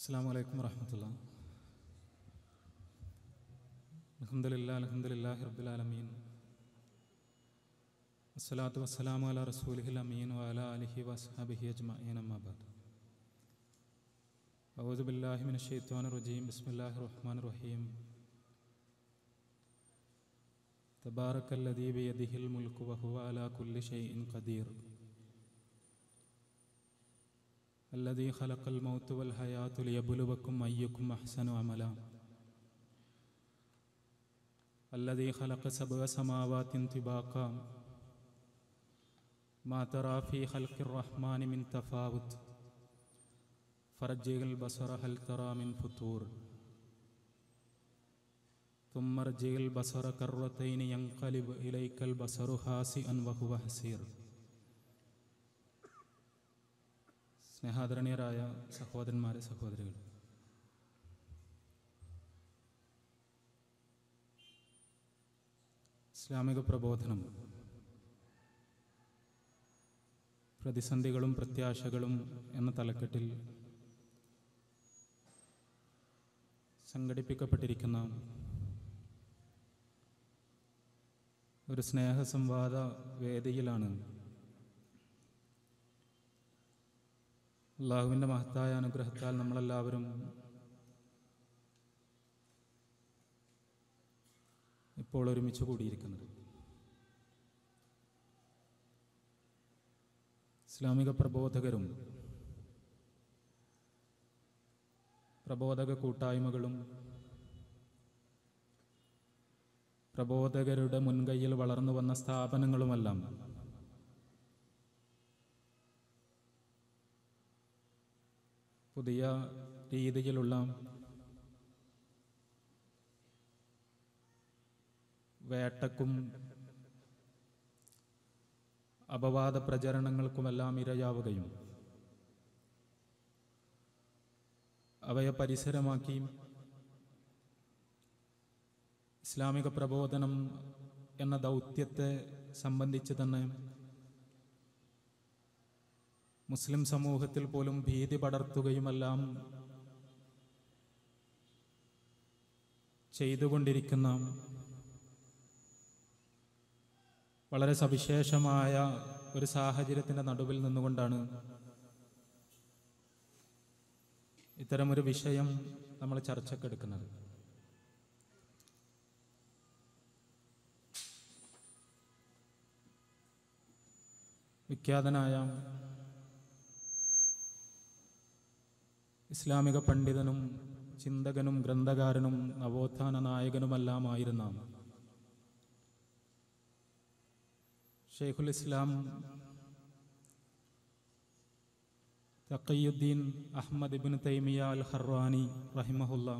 السلام عليكم ورحمة الله الحمد لله الحمد لله رب العالمين الصلاة والسلام على رسوله الأمين وعلى آله وصحبه أجمعين أما بعد أعوذ بالله من الشيطان الرجيم بسم الله الرحمن الرحيم تبارك الذي بيده الملك وهو على كل شيء قدير الذي خلق الموت والحياة ليبلوكم أيكم أحسن عملا الذي خلق سبع سماوات طباقا ما ترى في خلق الرحمن من تفاوت فرجع البصر هل ترى من فطور ثم رجع البصر كرتين ينقلب إليك البصر خاسئا وهو حسير സ്നേഹാദരണീയരായ സഹോദരന്മാരെ സഹോദരികൾ ഇസ്ലാമിക പ്രബോധനം പ്രതിസന്ധികളും പ്രത്യാശകളും എന്ന തലക്കെട്ടിൽ സംഘടിപ്പിക്കപ്പെട്ടിരിക്കുന്ന ഒരു സ്നേഹ വേദിയിലാണ് അള്ളാഹുവിൻ്റെ മഹത്തായ അനുഗ്രഹത്താൽ നമ്മളെല്ലാവരും ഇപ്പോൾ ഒരുമിച്ച് കൂടിയിരിക്കുന്നത് ഇസ്ലാമിക പ്രബോധകരും പ്രബോധക കൂട്ടായ്മകളും പ്രബോധകരുടെ മുൻകൈയിൽ വളർന്നു വന്ന സ്ഥാപനങ്ങളുമെല്ലാം പുതിയ രീതിയിലുള്ള വേട്ടക്കും അപവാദ പ്രചരണങ്ങൾക്കുമെല്ലാം ഇരയാവുകയും അവയെ പരിസരമാക്കി ഇസ്ലാമിക പ്രബോധനം എന്ന ദൗത്യത്തെ സംബന്ധിച്ച് തന്നെ മുസ്ലിം സമൂഹത്തിൽ പോലും ഭീതി പടർത്തുകയുമെല്ലാം ചെയ്തുകൊണ്ടിരിക്കുന്ന വളരെ സവിശേഷമായ ഒരു സാഹചര്യത്തിൻ്റെ നടുവിൽ നിന്നുകൊണ്ടാണ് ഇത്തരമൊരു വിഷയം നമ്മൾ ചർച്ചക്കെടുക്കുന്നത് വിഖ്യാതനായ ഇസ്ലാമിക പണ്ഡിതനും ചിന്തകനും ഗ്രന്ഥകാരനും നവോത്ഥാന നായകനുമെല്ലാമായിരുന്ന ഷെയ്ഖുൽ ഇസ്ലാം തക്കയ്യുദ്ദീൻ അഹമ്മദ് ഇബിൻ തൈമിയ അൽ ഹർവാനി റഹിമഹുല്ല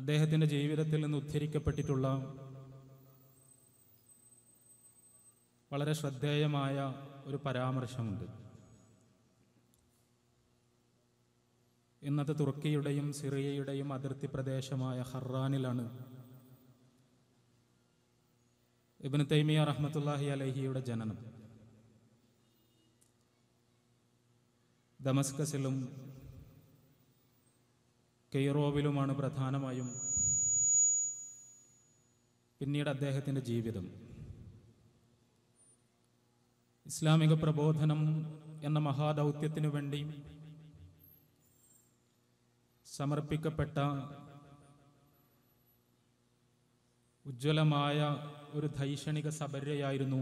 അദ്ദേഹത്തിൻ്റെ ജീവിതത്തിൽ നിന്ന് ഉദ്ധരിക്കപ്പെട്ടിട്ടുള്ള വളരെ ശ്രദ്ധേയമായ ഒരു പരാമർശമുണ്ട് ഇന്നത്തെ തുർക്കിയുടെയും സിറിയയുടെയും അതിർത്തി പ്രദേശമായ ഹറാനിലാണ് ഇബിൻ തൈമിയ റഹ്മത്തുല്ലാഹി അലഹിയുടെ ജനനം ദമസ്കസിലും കെയ്റോവിലുമാണ് പ്രധാനമായും പിന്നീട് അദ്ദേഹത്തിൻ്റെ ജീവിതം ഇസ്ലാമിക പ്രബോധനം എന്ന മഹാദൗത്യത്തിനു വേണ്ടിയും സമർപ്പിക്കപ്പെട്ട ഉജ്ജ്വലമായ ഒരു ധൈഷണിക സബര്യയായിരുന്നു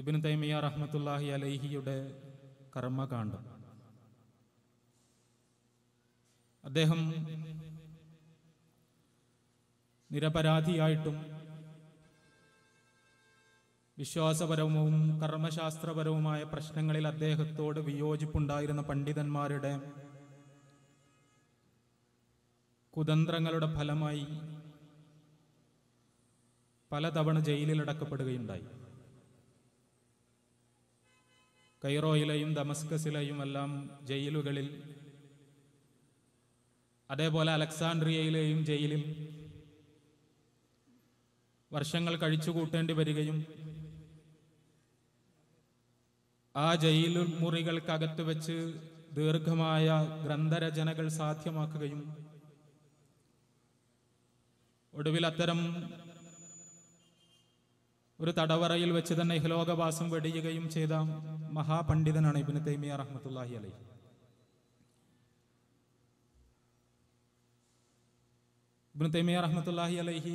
ഇബിൻ തൈമിയ റഹ്മത്തുല്ലാഹി അലൈഹിയുടെ കർമ്മകാന്ഡം അദ്ദേഹം നിരപരാധിയായിട്ടും വിശ്വാസപരവും കർമ്മശാസ്ത്രപരവുമായ പ്രശ്നങ്ങളിൽ അദ്ദേഹത്തോട് വിയോജിപ്പുണ്ടായിരുന്ന പണ്ഡിതന്മാരുടെ കുതന്ത്രങ്ങളുടെ ഫലമായി പലതവണ ജയിലിലടക്കപ്പെടുകയുണ്ടായി കൈറോയിലെയും ദമസ്കസിലെയും എല്ലാം ജയിലുകളിൽ അതേപോലെ അലക്സാണ്ട്രിയയിലെയും ജയിലിൽ വർഷങ്ങൾ കഴിച്ചുകൂട്ടേണ്ടി വരികയും ആ ജയിലു മുറികൾക്കകത്ത് വെച്ച് ദീർഘമായ ഗ്രന്ഥരചനകൾ സാധ്യമാക്കുകയും ഒടുവിൽ അത്തരം ഒരു തടവറയിൽ വെച്ച് തന്നെ ഹലോകവാസം വെടിയുകയും ചെയ്ത മഹാപണ്ഡിതനാണ് ഇബിന് തൈമിയ റഹ്മത്തുല്ലാഹി അലൈ ഇബിന് തൈമിയ റഹ്മത്തുല്ലാഹി അലൈഹി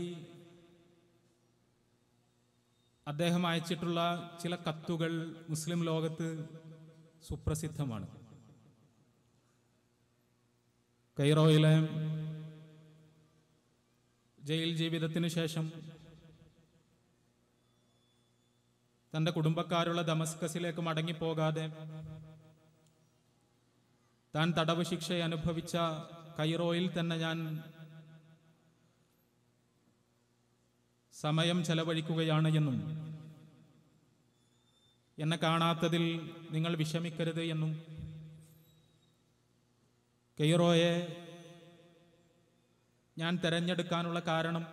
അദ്ദേഹം അയച്ചിട്ടുള്ള ചില കത്തുകൾ മുസ്ലിം ലോകത്ത് സുപ്രസിദ്ധമാണ് കൈറോയിലെ ജയിൽ ജീവിതത്തിന് ശേഷം തൻ്റെ കുടുംബക്കാരുള്ള ദമസ്കസിലേക്ക് മടങ്ങിപ്പോകാതെ താൻ തടവ് ശിക്ഷ അനുഭവിച്ച കൈറോയിൽ തന്നെ ഞാൻ സമയം ചെലവഴിക്കുകയാണ് എന്നും എന്നെ കാണാത്തതിൽ നിങ്ങൾ വിഷമിക്കരുത് എന്നും കെയ്റോയെ ഞാൻ തെരഞ്ഞെടുക്കാനുള്ള കാരണം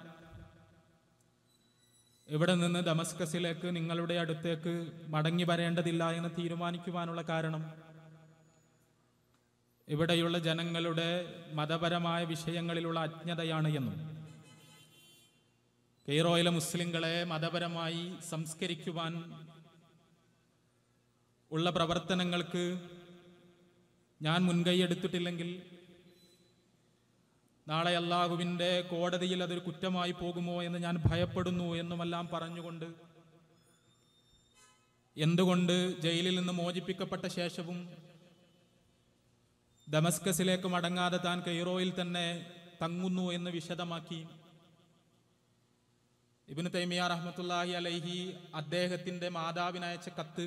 ഇവിടെ നിന്ന് ഡമസ്കസിലേക്ക് നിങ്ങളുടെ അടുത്തേക്ക് മടങ്ങി വരേണ്ടതില്ല എന്ന് തീരുമാനിക്കുവാനുള്ള കാരണം ഇവിടെയുള്ള ജനങ്ങളുടെ മതപരമായ വിഷയങ്ങളിലുള്ള അജ്ഞതയാണ് എന്നും കെയ്റോയിലെ മുസ്ലിങ്ങളെ മതപരമായി സംസ്കരിക്കുവാൻ ഉള്ള പ്രവർത്തനങ്ങൾക്ക് ഞാൻ മുൻകൈ എടുത്തിട്ടില്ലെങ്കിൽ നാളെ അള്ളാഹുവിൻ്റെ കോടതിയിൽ അതൊരു കുറ്റമായി പോകുമോ എന്ന് ഞാൻ ഭയപ്പെടുന്നു എന്നുമെല്ലാം പറഞ്ഞുകൊണ്ട് എന്തുകൊണ്ട് ജയിലിൽ നിന്ന് മോചിപ്പിക്കപ്പെട്ട ശേഷവും ഡമസ്കസിലേക്ക് മടങ്ങാതെ താൻ കെയ്റോയിൽ തന്നെ തങ്ങുന്നു എന്ന് വിശദമാക്കി ഇബിന് തൈമിയ റഹ്മത്തുല്ലാഹി അലൈഹി അദ്ദേഹത്തിൻ്റെ മാതാവിനയച്ച കത്ത്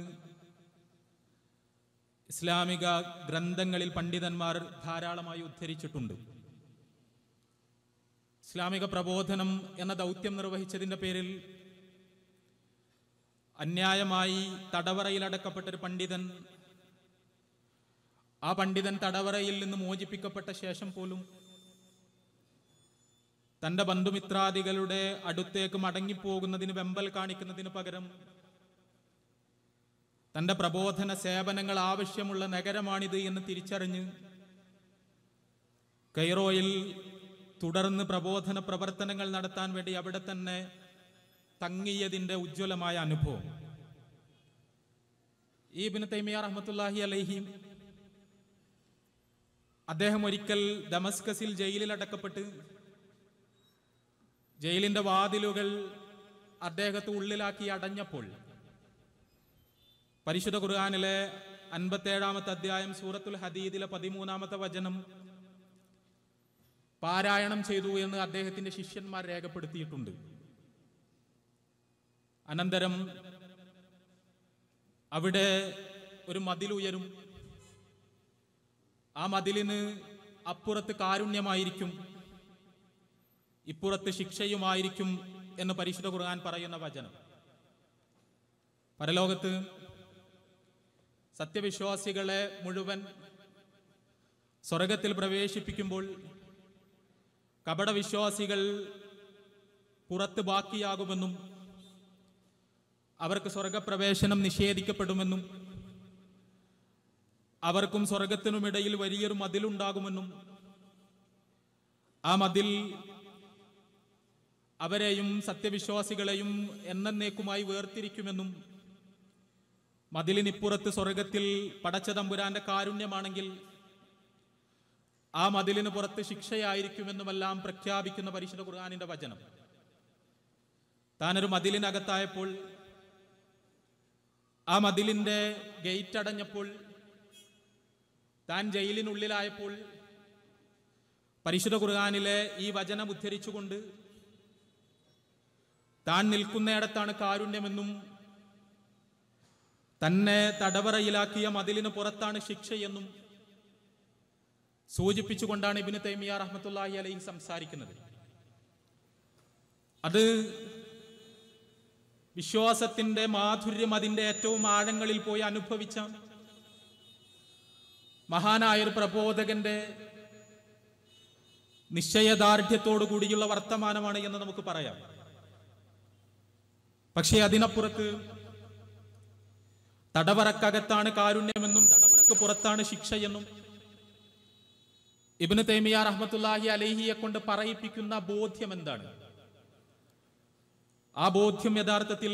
ഇസ്ലാമിക ഗ്രന്ഥങ്ങളിൽ പണ്ഡിതന്മാർ ധാരാളമായി ഉദ്ധരിച്ചിട്ടുണ്ട് ഇസ്ലാമിക പ്രബോധനം എന്ന ദൗത്യം നിർവഹിച്ചതിൻ്റെ പേരിൽ അന്യായമായി തടവറയിൽ പണ്ഡിതൻ ആ പണ്ഡിതൻ തടവറയിൽ നിന്ന് മോചിപ്പിക്കപ്പെട്ട ശേഷം പോലും തൻ്റെ ബന്ധുമിത്രാദികളുടെ അടുത്തേക്ക് മടങ്ങിപ്പോകുന്നതിന് വെമ്പൽ കാണിക്കുന്നതിന് പകരം തൻ്റെ പ്രബോധന സേവനങ്ങൾ ആവശ്യമുള്ള നഗരമാണിത് എന്ന് തിരിച്ചറിഞ്ഞ് കൈറോയിൽ തുടർന്ന് പ്രബോധന പ്രവർത്തനങ്ങൾ നടത്താൻ വേണ്ടി അവിടെ തന്നെ തങ്ങിയതിൻ്റെ ഉജ്ജ്വലമായ അനുഭവം ഈ ബിൻ തൈമിയ റഹ്മത്തുല്ലാഹി അലൈഹി അദ്ദേഹം ഒരിക്കൽ ദമസ്കസിൽ ജയിലിൽ അടക്കപ്പെട്ട് ജയിലിന്റെ വാതിലുകൾ അദ്ദേഹത്തെ ഉള്ളിലാക്കി അടഞ്ഞപ്പോൾ പരിശുദ്ധ ഖുർആാനിലെ അൻപത്തേഴാമത്തെ അധ്യായം സൂറത്തുൽ ഹദീദിലെ പതിമൂന്നാമത്തെ വചനം പാരായണം ചെയ്തു എന്ന് അദ്ദേഹത്തിന്റെ ശിഷ്യന്മാർ രേഖപ്പെടുത്തിയിട്ടുണ്ട് അനന്തരം അവിടെ ഒരു മതിലുയരും ആ മതിലിന് അപ്പുറത്ത് കാരുണ്യമായിരിക്കും ഇപ്പുറത്ത് ശിക്ഷയുമായിരിക്കും എന്ന് പരിശുദ്ധ ഖുർആൻ പറയുന്ന വചനം പരലോകത്ത് സത്യവിശ്വാസികളെ മുഴുവൻ സ്വർഗത്തിൽ പ്രവേശിപ്പിക്കുമ്പോൾ കപടവിശ്വാസികൾ പുറത്ത് ബാക്കിയാകുമെന്നും അവർക്ക് സ്വർഗപ്രവേശനം നിഷേധിക്കപ്പെടുമെന്നും അവർക്കും സ്വർഗത്തിനുമിടയിൽ വലിയൊരു മതിലുണ്ടാകുമെന്നും ആ മതിൽ അവരെയും സത്യവിശ്വാസികളെയും എന്നേക്കുമായി വേർതിരിക്കുമെന്നും മതിലിനിപ്പുറത്ത് സ്വർഗത്തിൽ പടച്ച തമ്പുരാന്റെ കാരുണ്യമാണെങ്കിൽ ആ മതിലിന് പുറത്ത് ശിക്ഷയായിരിക്കുമെന്നുമെല്ലാം പ്രഖ്യാപിക്കുന്ന പരിശുദ്ധ ഖുർആാനിന്റെ വചനം താനൊരു മതിലിനകത്തായപ്പോൾ ആ മതിലിന്റെ ഗേറ്റ് അടഞ്ഞപ്പോൾ താൻ ജയിലിനുള്ളിലായപ്പോൾ പരിശുദ്ധ ഖുർആാനിലെ ഈ വചനം ഉദ്ധരിച്ചുകൊണ്ട് താൻ നിൽക്കുന്നയിടത്താണ് കാരുണ്യമെന്നും തന്നെ തടവറയിലാക്കിയ മതിലിന് പുറത്താണ് ശിക്ഷയെന്നും സൂചിപ്പിച്ചുകൊണ്ടാണ് ഇബിന് തൈമിയ റഹ്മത്തുല്ലാഹി അലൈഹി സംസാരിക്കുന്നത് അത് വിശ്വാസത്തിന്റെ മാധുര്യം അതിന്റെ ഏറ്റവും ആഴങ്ങളിൽ പോയി അനുഭവിച്ച മഹാനായ ഒരു പ്രബോധകന്റെ നിശ്ചയദാർഢ്യത്തോടു കൂടിയുള്ള വർത്തമാനമാണ് എന്ന് നമുക്ക് പറയാം പക്ഷേ അതിനപ്പുറത്ത് തടവറക്കകത്താണ് കാരുണ്യമെന്നും തടവറക്ക് പുറത്താണ് ശിക്ഷയെന്നും ഇബിന് തൈമിയ റഹ്മത്തുല്ലാഹി അലഹിയെ കൊണ്ട് പറയിപ്പിക്കുന്ന ബോധ്യം എന്താണ് ആ ബോധ്യം യഥാർത്ഥത്തിൽ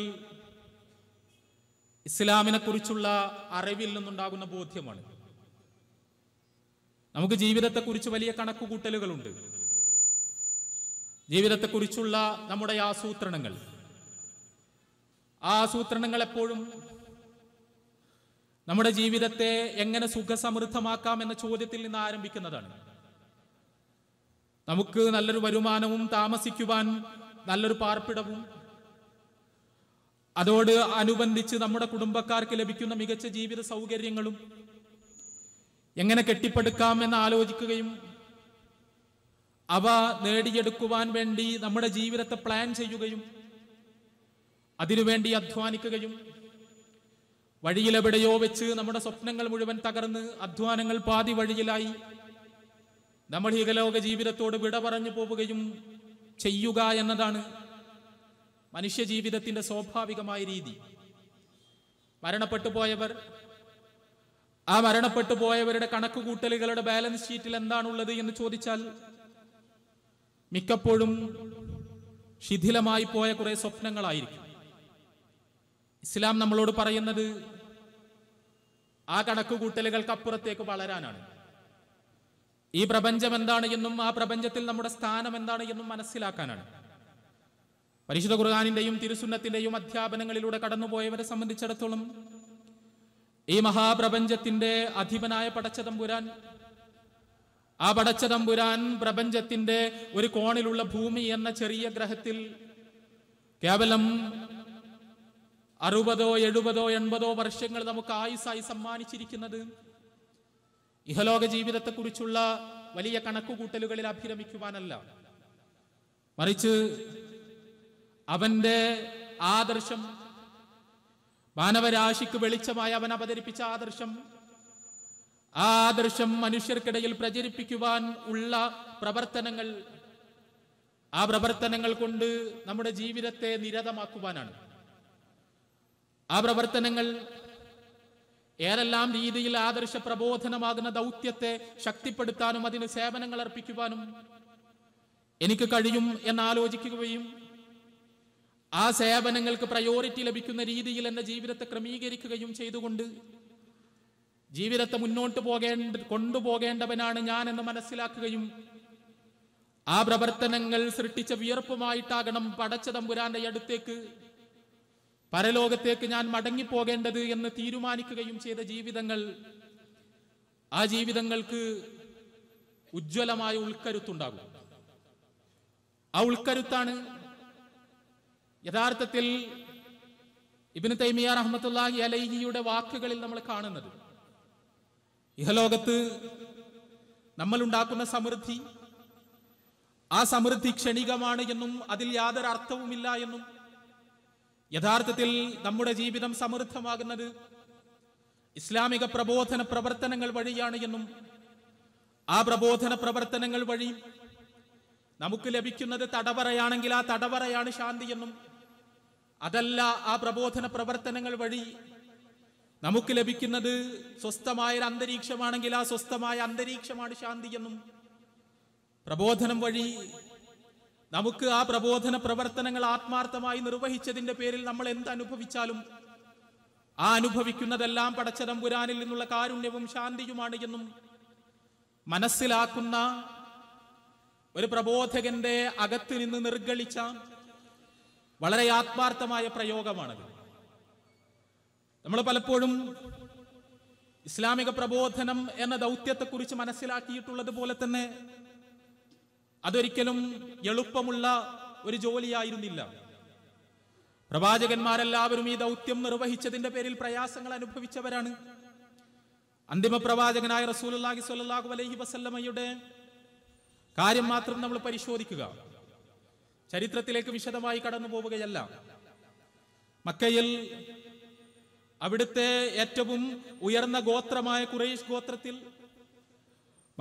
ഇസ്ലാമിനെ കുറിച്ചുള്ള അറിവിൽ നിന്നുണ്ടാകുന്ന ബോധ്യമാണ് നമുക്ക് ജീവിതത്തെക്കുറിച്ച് വലിയ കണക്കുകൂട്ടലുകളുണ്ട് ജീവിതത്തെക്കുറിച്ചുള്ള നമ്മുടെ ആസൂത്രണങ്ങൾ ആ ആസൂത്രണങ്ങൾ എപ്പോഴും നമ്മുടെ ജീവിതത്തെ എങ്ങനെ സുഖസമൃദ്ധമാക്കാം എന്ന ചോദ്യത്തിൽ നിന്ന് ആരംഭിക്കുന്നതാണ് നമുക്ക് നല്ലൊരു വരുമാനവും താമസിക്കുവാൻ നല്ലൊരു പാർപ്പിടവും അതോട് അനുബന്ധിച്ച് നമ്മുടെ കുടുംബക്കാർക്ക് ലഭിക്കുന്ന മികച്ച ജീവിത സൗകര്യങ്ങളും എങ്ങനെ കെട്ടിപ്പടുക്കാം എന്ന് ആലോചിക്കുകയും അവ നേടിയെടുക്കുവാൻ വേണ്ടി നമ്മുടെ ജീവിതത്തെ പ്ലാൻ ചെയ്യുകയും അതിനുവേണ്ടി അധ്വാനിക്കുകയും വഴിയിലെവിടെയോ വെച്ച് നമ്മുടെ സ്വപ്നങ്ങൾ മുഴുവൻ തകർന്ന് അധ്വാനങ്ങൾ പാതി വഴിയിലായി നമ്മൾ ഹികലോക ജീവിതത്തോട് വിട പറഞ്ഞു പോവുകയും ചെയ്യുക എന്നതാണ് മനുഷ്യ ജീവിതത്തിൻ്റെ സ്വാഭാവികമായ രീതി മരണപ്പെട്ടു പോയവർ ആ മരണപ്പെട്ടു പോയവരുടെ കണക്കുകൂട്ടലുകളുടെ ബാലൻസ് ഷീറ്റിൽ എന്താണുള്ളത് എന്ന് ചോദിച്ചാൽ മിക്കപ്പോഴും ശിഥിലമായി പോയ കുറേ സ്വപ്നങ്ങളായിരിക്കും ഇസ്ലാം നമ്മളോട് പറയുന്നത് ആ കണക്കുകൂട്ടലുകൾക്ക് അപ്പുറത്തേക്ക് വളരാനാണ് ഈ പ്രപഞ്ചം എന്താണ് എന്നും ആ പ്രപഞ്ചത്തിൽ നമ്മുടെ സ്ഥാനം എന്താണ് എന്നും മനസ്സിലാക്കാനാണ് പരിശുദ്ധ ഖുർഹാനിന്റെയും തിരുസുന്നത്തിന്റെയും അധ്യാപനങ്ങളിലൂടെ കടന്നുപോയവരെ സംബന്ധിച്ചിടത്തോളം ഈ മഹാപ്രപഞ്ചത്തിന്റെ അധിപനായ പടച്ചതമ്പുരാൻ ആ പടച്ചതമ്പുരാൻ പ്രപഞ്ചത്തിന്റെ ഒരു കോണിലുള്ള ഭൂമി എന്ന ചെറിയ ഗ്രഹത്തിൽ കേവലം അറുപതോ എഴുപതോ എൺപതോ വർഷങ്ങൾ നമുക്ക് ആയുസായി സമ്മാനിച്ചിരിക്കുന്നത് ഇഹലോക ജീവിതത്തെക്കുറിച്ചുള്ള വലിയ കണക്കുകൂട്ടലുകളിൽ അഭിരമിക്കുവാനല്ല മറിച്ച് അവന്റെ ആദർശം മാനവരാശിക്ക് വെളിച്ചമായി അവൻ അവതരിപ്പിച്ച ആദർശം ആ ആദർശം മനുഷ്യർക്കിടയിൽ പ്രചരിപ്പിക്കുവാൻ ഉള്ള പ്രവർത്തനങ്ങൾ ആ പ്രവർത്തനങ്ങൾ കൊണ്ട് നമ്മുടെ ജീവിതത്തെ നിരതമാക്കുവാനാണ് ആ പ്രവർത്തനങ്ങൾ ഏതെല്ലാം രീതിയിൽ ആദർശ പ്രബോധനമാകുന്ന ദൗത്യത്തെ ശക്തിപ്പെടുത്താനും അതിന് സേവനങ്ങൾ അർപ്പിക്കുവാനും എനിക്ക് കഴിയും എന്നാലോചിക്കുകയും ആ സേവനങ്ങൾക്ക് പ്രയോറിറ്റി ലഭിക്കുന്ന രീതിയിൽ എന്റെ ജീവിതത്തെ ക്രമീകരിക്കുകയും ചെയ്തുകൊണ്ട് ജീവിതത്തെ മുന്നോട്ട് പോകേണ്ട കൊണ്ടുപോകേണ്ടവനാണ് ഞാൻ എന്ന് മനസ്സിലാക്കുകയും ആ പ്രവർത്തനങ്ങൾ സൃഷ്ടിച്ച വിയർപ്പുമായിട്ടാകണം പടച്ചതമ്പുരാന്റെ അടുത്തേക്ക് പരലോകത്തേക്ക് ഞാൻ മടങ്ങിപ്പോകേണ്ടത് എന്ന് തീരുമാനിക്കുകയും ചെയ്ത ജീവിതങ്ങൾ ആ ജീവിതങ്ങൾക്ക് ഉജ്ജ്വലമായ ഉൾക്കരുത്തുണ്ടാകും ആ ഉൾക്കരുത്താണ് യഥാർത്ഥത്തിൽ ഇബിന് തൈമിയ റഹ്മത്തുല്ലാഹി അലൈഹിയുടെ വാക്കുകളിൽ നമ്മൾ കാണുന്നത് ഇഹലോകത്ത് നമ്മൾ ഉണ്ടാക്കുന്ന സമൃദ്ധി ആ സമൃദ്ധി ക്ഷണികമാണ് എന്നും അതിൽ യാതൊരു അർത്ഥവുമില്ല എന്നും യഥാർത്ഥത്തിൽ നമ്മുടെ ജീവിതം സമൃദ്ധമാകുന്നത് ഇസ്ലാമിക പ്രബോധന പ്രവർത്തനങ്ങൾ വഴിയാണ് എന്നും ആ പ്രബോധന പ്രവർത്തനങ്ങൾ വഴി നമുക്ക് ലഭിക്കുന്നത് തടവറയാണെങ്കിൽ ആ തടവറയാണ് ശാന്തി എന്നും അതല്ല ആ പ്രബോധന പ്രവർത്തനങ്ങൾ വഴി നമുക്ക് ലഭിക്കുന്നത് സ്വസ്ഥമായ ഒരു അന്തരീക്ഷമാണെങ്കിൽ ആ സ്വസ്ഥമായ അന്തരീക്ഷമാണ് ശാന്തി എന്നും പ്രബോധനം വഴി നമുക്ക് ആ പ്രബോധന പ്രവർത്തനങ്ങൾ ആത്മാർത്ഥമായി നിർവഹിച്ചതിന്റെ പേരിൽ നമ്മൾ എന്ത് അനുഭവിച്ചാലും ആ അനുഭവിക്കുന്നതെല്ലാം പുരാനിൽ നിന്നുള്ള കാരുണ്യവും ശാന്തിയുമാണ് എന്നും മനസ്സിലാക്കുന്ന ഒരു പ്രബോധകന്റെ അകത്ത് നിന്ന് നിർഗളിച്ച വളരെ ആത്മാർത്ഥമായ പ്രയോഗമാണത് നമ്മൾ പലപ്പോഴും ഇസ്ലാമിക പ്രബോധനം എന്ന ദൗത്യത്തെക്കുറിച്ച് മനസ്സിലാക്കിയിട്ടുള്ളത് പോലെ തന്നെ അതൊരിക്കലും എളുപ്പമുള്ള ഒരു ജോലിയായിരുന്നില്ല പ്രവാചകന്മാരെല്ലാവരും ഈ ദൗത്യം നിർവഹിച്ചതിന്റെ പേരിൽ പ്രയാസങ്ങൾ അനുഭവിച്ചവരാണ് അന്തിമ പ്രവാചകനായ റസൂലി സ്വല്ലാഹു അലൈഹി വസല്ലമ്മയുടെ കാര്യം മാത്രം നമ്മൾ പരിശോധിക്കുക ചരിത്രത്തിലേക്ക് വിശദമായി കടന്നു പോവുകയല്ല മക്കയിൽ അവിടുത്തെ ഏറ്റവും ഉയർന്ന ഗോത്രമായ കുറേഷ് ഗോത്രത്തിൽ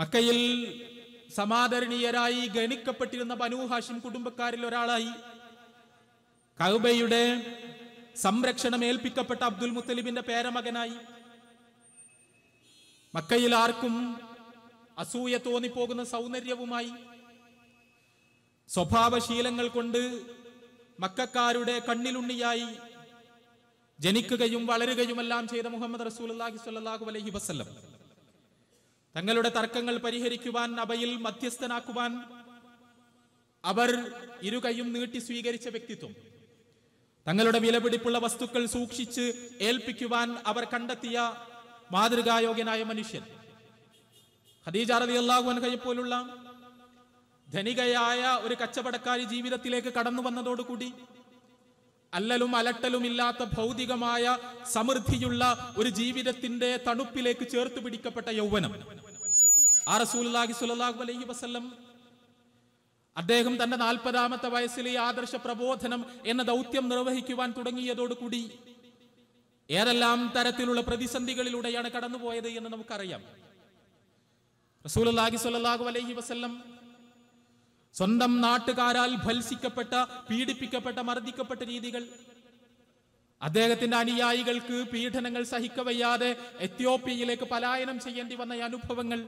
മക്കയിൽ സമാദരണീയരായി ഗണിക്കപ്പെട്ടിരുന്ന ബനു ഹാഷിം കുടുംബക്കാരിൽ ഒരാളായി കൗബയുടെ സംരക്ഷണം ഏൽപ്പിക്കപ്പെട്ട അബ്ദുൽ മുത്തലിബിന്റെ പേരമകനായി മക്കയിൽ ആർക്കും അസൂയ തോന്നിപ്പോകുന്ന സൗന്ദര്യവുമായി സ്വഭാവശീലങ്ങൾ കൊണ്ട് മക്കാരുടെ കണ്ണിലുണ്ണിയായി ജനിക്കുകയും വളരുകയുമെല്ലാം ചെയ്ത മുഹമ്മദ് റസൂൽ അള്ളാഹി സ്വല്ലാഹു അലഹി വസ്ല്ലം തങ്ങളുടെ തർക്കങ്ങൾ പരിഹരിക്കുവാൻ അവയിൽ മധ്യസ്ഥനാക്കുവാൻ അവർ ഇരുകയും നീട്ടി സ്വീകരിച്ച വ്യക്തിത്വം തങ്ങളുടെ വിലപിടിപ്പുള്ള വസ്തുക്കൾ സൂക്ഷിച്ച് ഏൽപ്പിക്കുവാൻ അവർ കണ്ടെത്തിയ മാതൃകായോഗ്യനായ മനുഷ്യൻ ഖദീജ പോലുള്ള ധനികയായ ഒരു കച്ചവടക്കാരി ജീവിതത്തിലേക്ക് കടന്നു വന്നതോടുകൂടി അല്ലലും അലട്ടലും ഇല്ലാത്ത ഭൗതികമായ സമൃദ്ധിയുള്ള ഒരു ജീവിതത്തിന്റെ തണുപ്പിലേക്ക് ചേർത്ത് പിടിക്കപ്പെട്ട യൗവനം ആ റസൂലി സുലല്ലാഹു അലൈഹി വസ്ല്ലം അദ്ദേഹം തന്റെ നാൽപ്പതാമത്തെ ഈ ആദർശ പ്രബോധനം എന്ന ദൗത്യം നിർവഹിക്കുവാൻ തുടങ്ങിയതോടുകൂടി ഏതെല്ലാം തരത്തിലുള്ള പ്രതിസന്ധികളിലൂടെയാണ് കടന്നുപോയത് എന്ന് നമുക്കറിയാം റസൂലി സുലല്ലാഹു അലൈഹി വസ്ല്ലം സ്വന്തം നാട്ടുകാരാൽ ഭത്സിക്കപ്പെട്ട പീഡിപ്പിക്കപ്പെട്ട മർദ്ദിക്കപ്പെട്ട രീതികൾ അദ്ദേഹത്തിന്റെ അനുയായികൾക്ക് പീഡനങ്ങൾ സഹിക്കവയ്യാതെ എത്യോപ്യയിലേക്ക് പലായനം ചെയ്യേണ്ടി വന്ന അനുഭവങ്ങൾ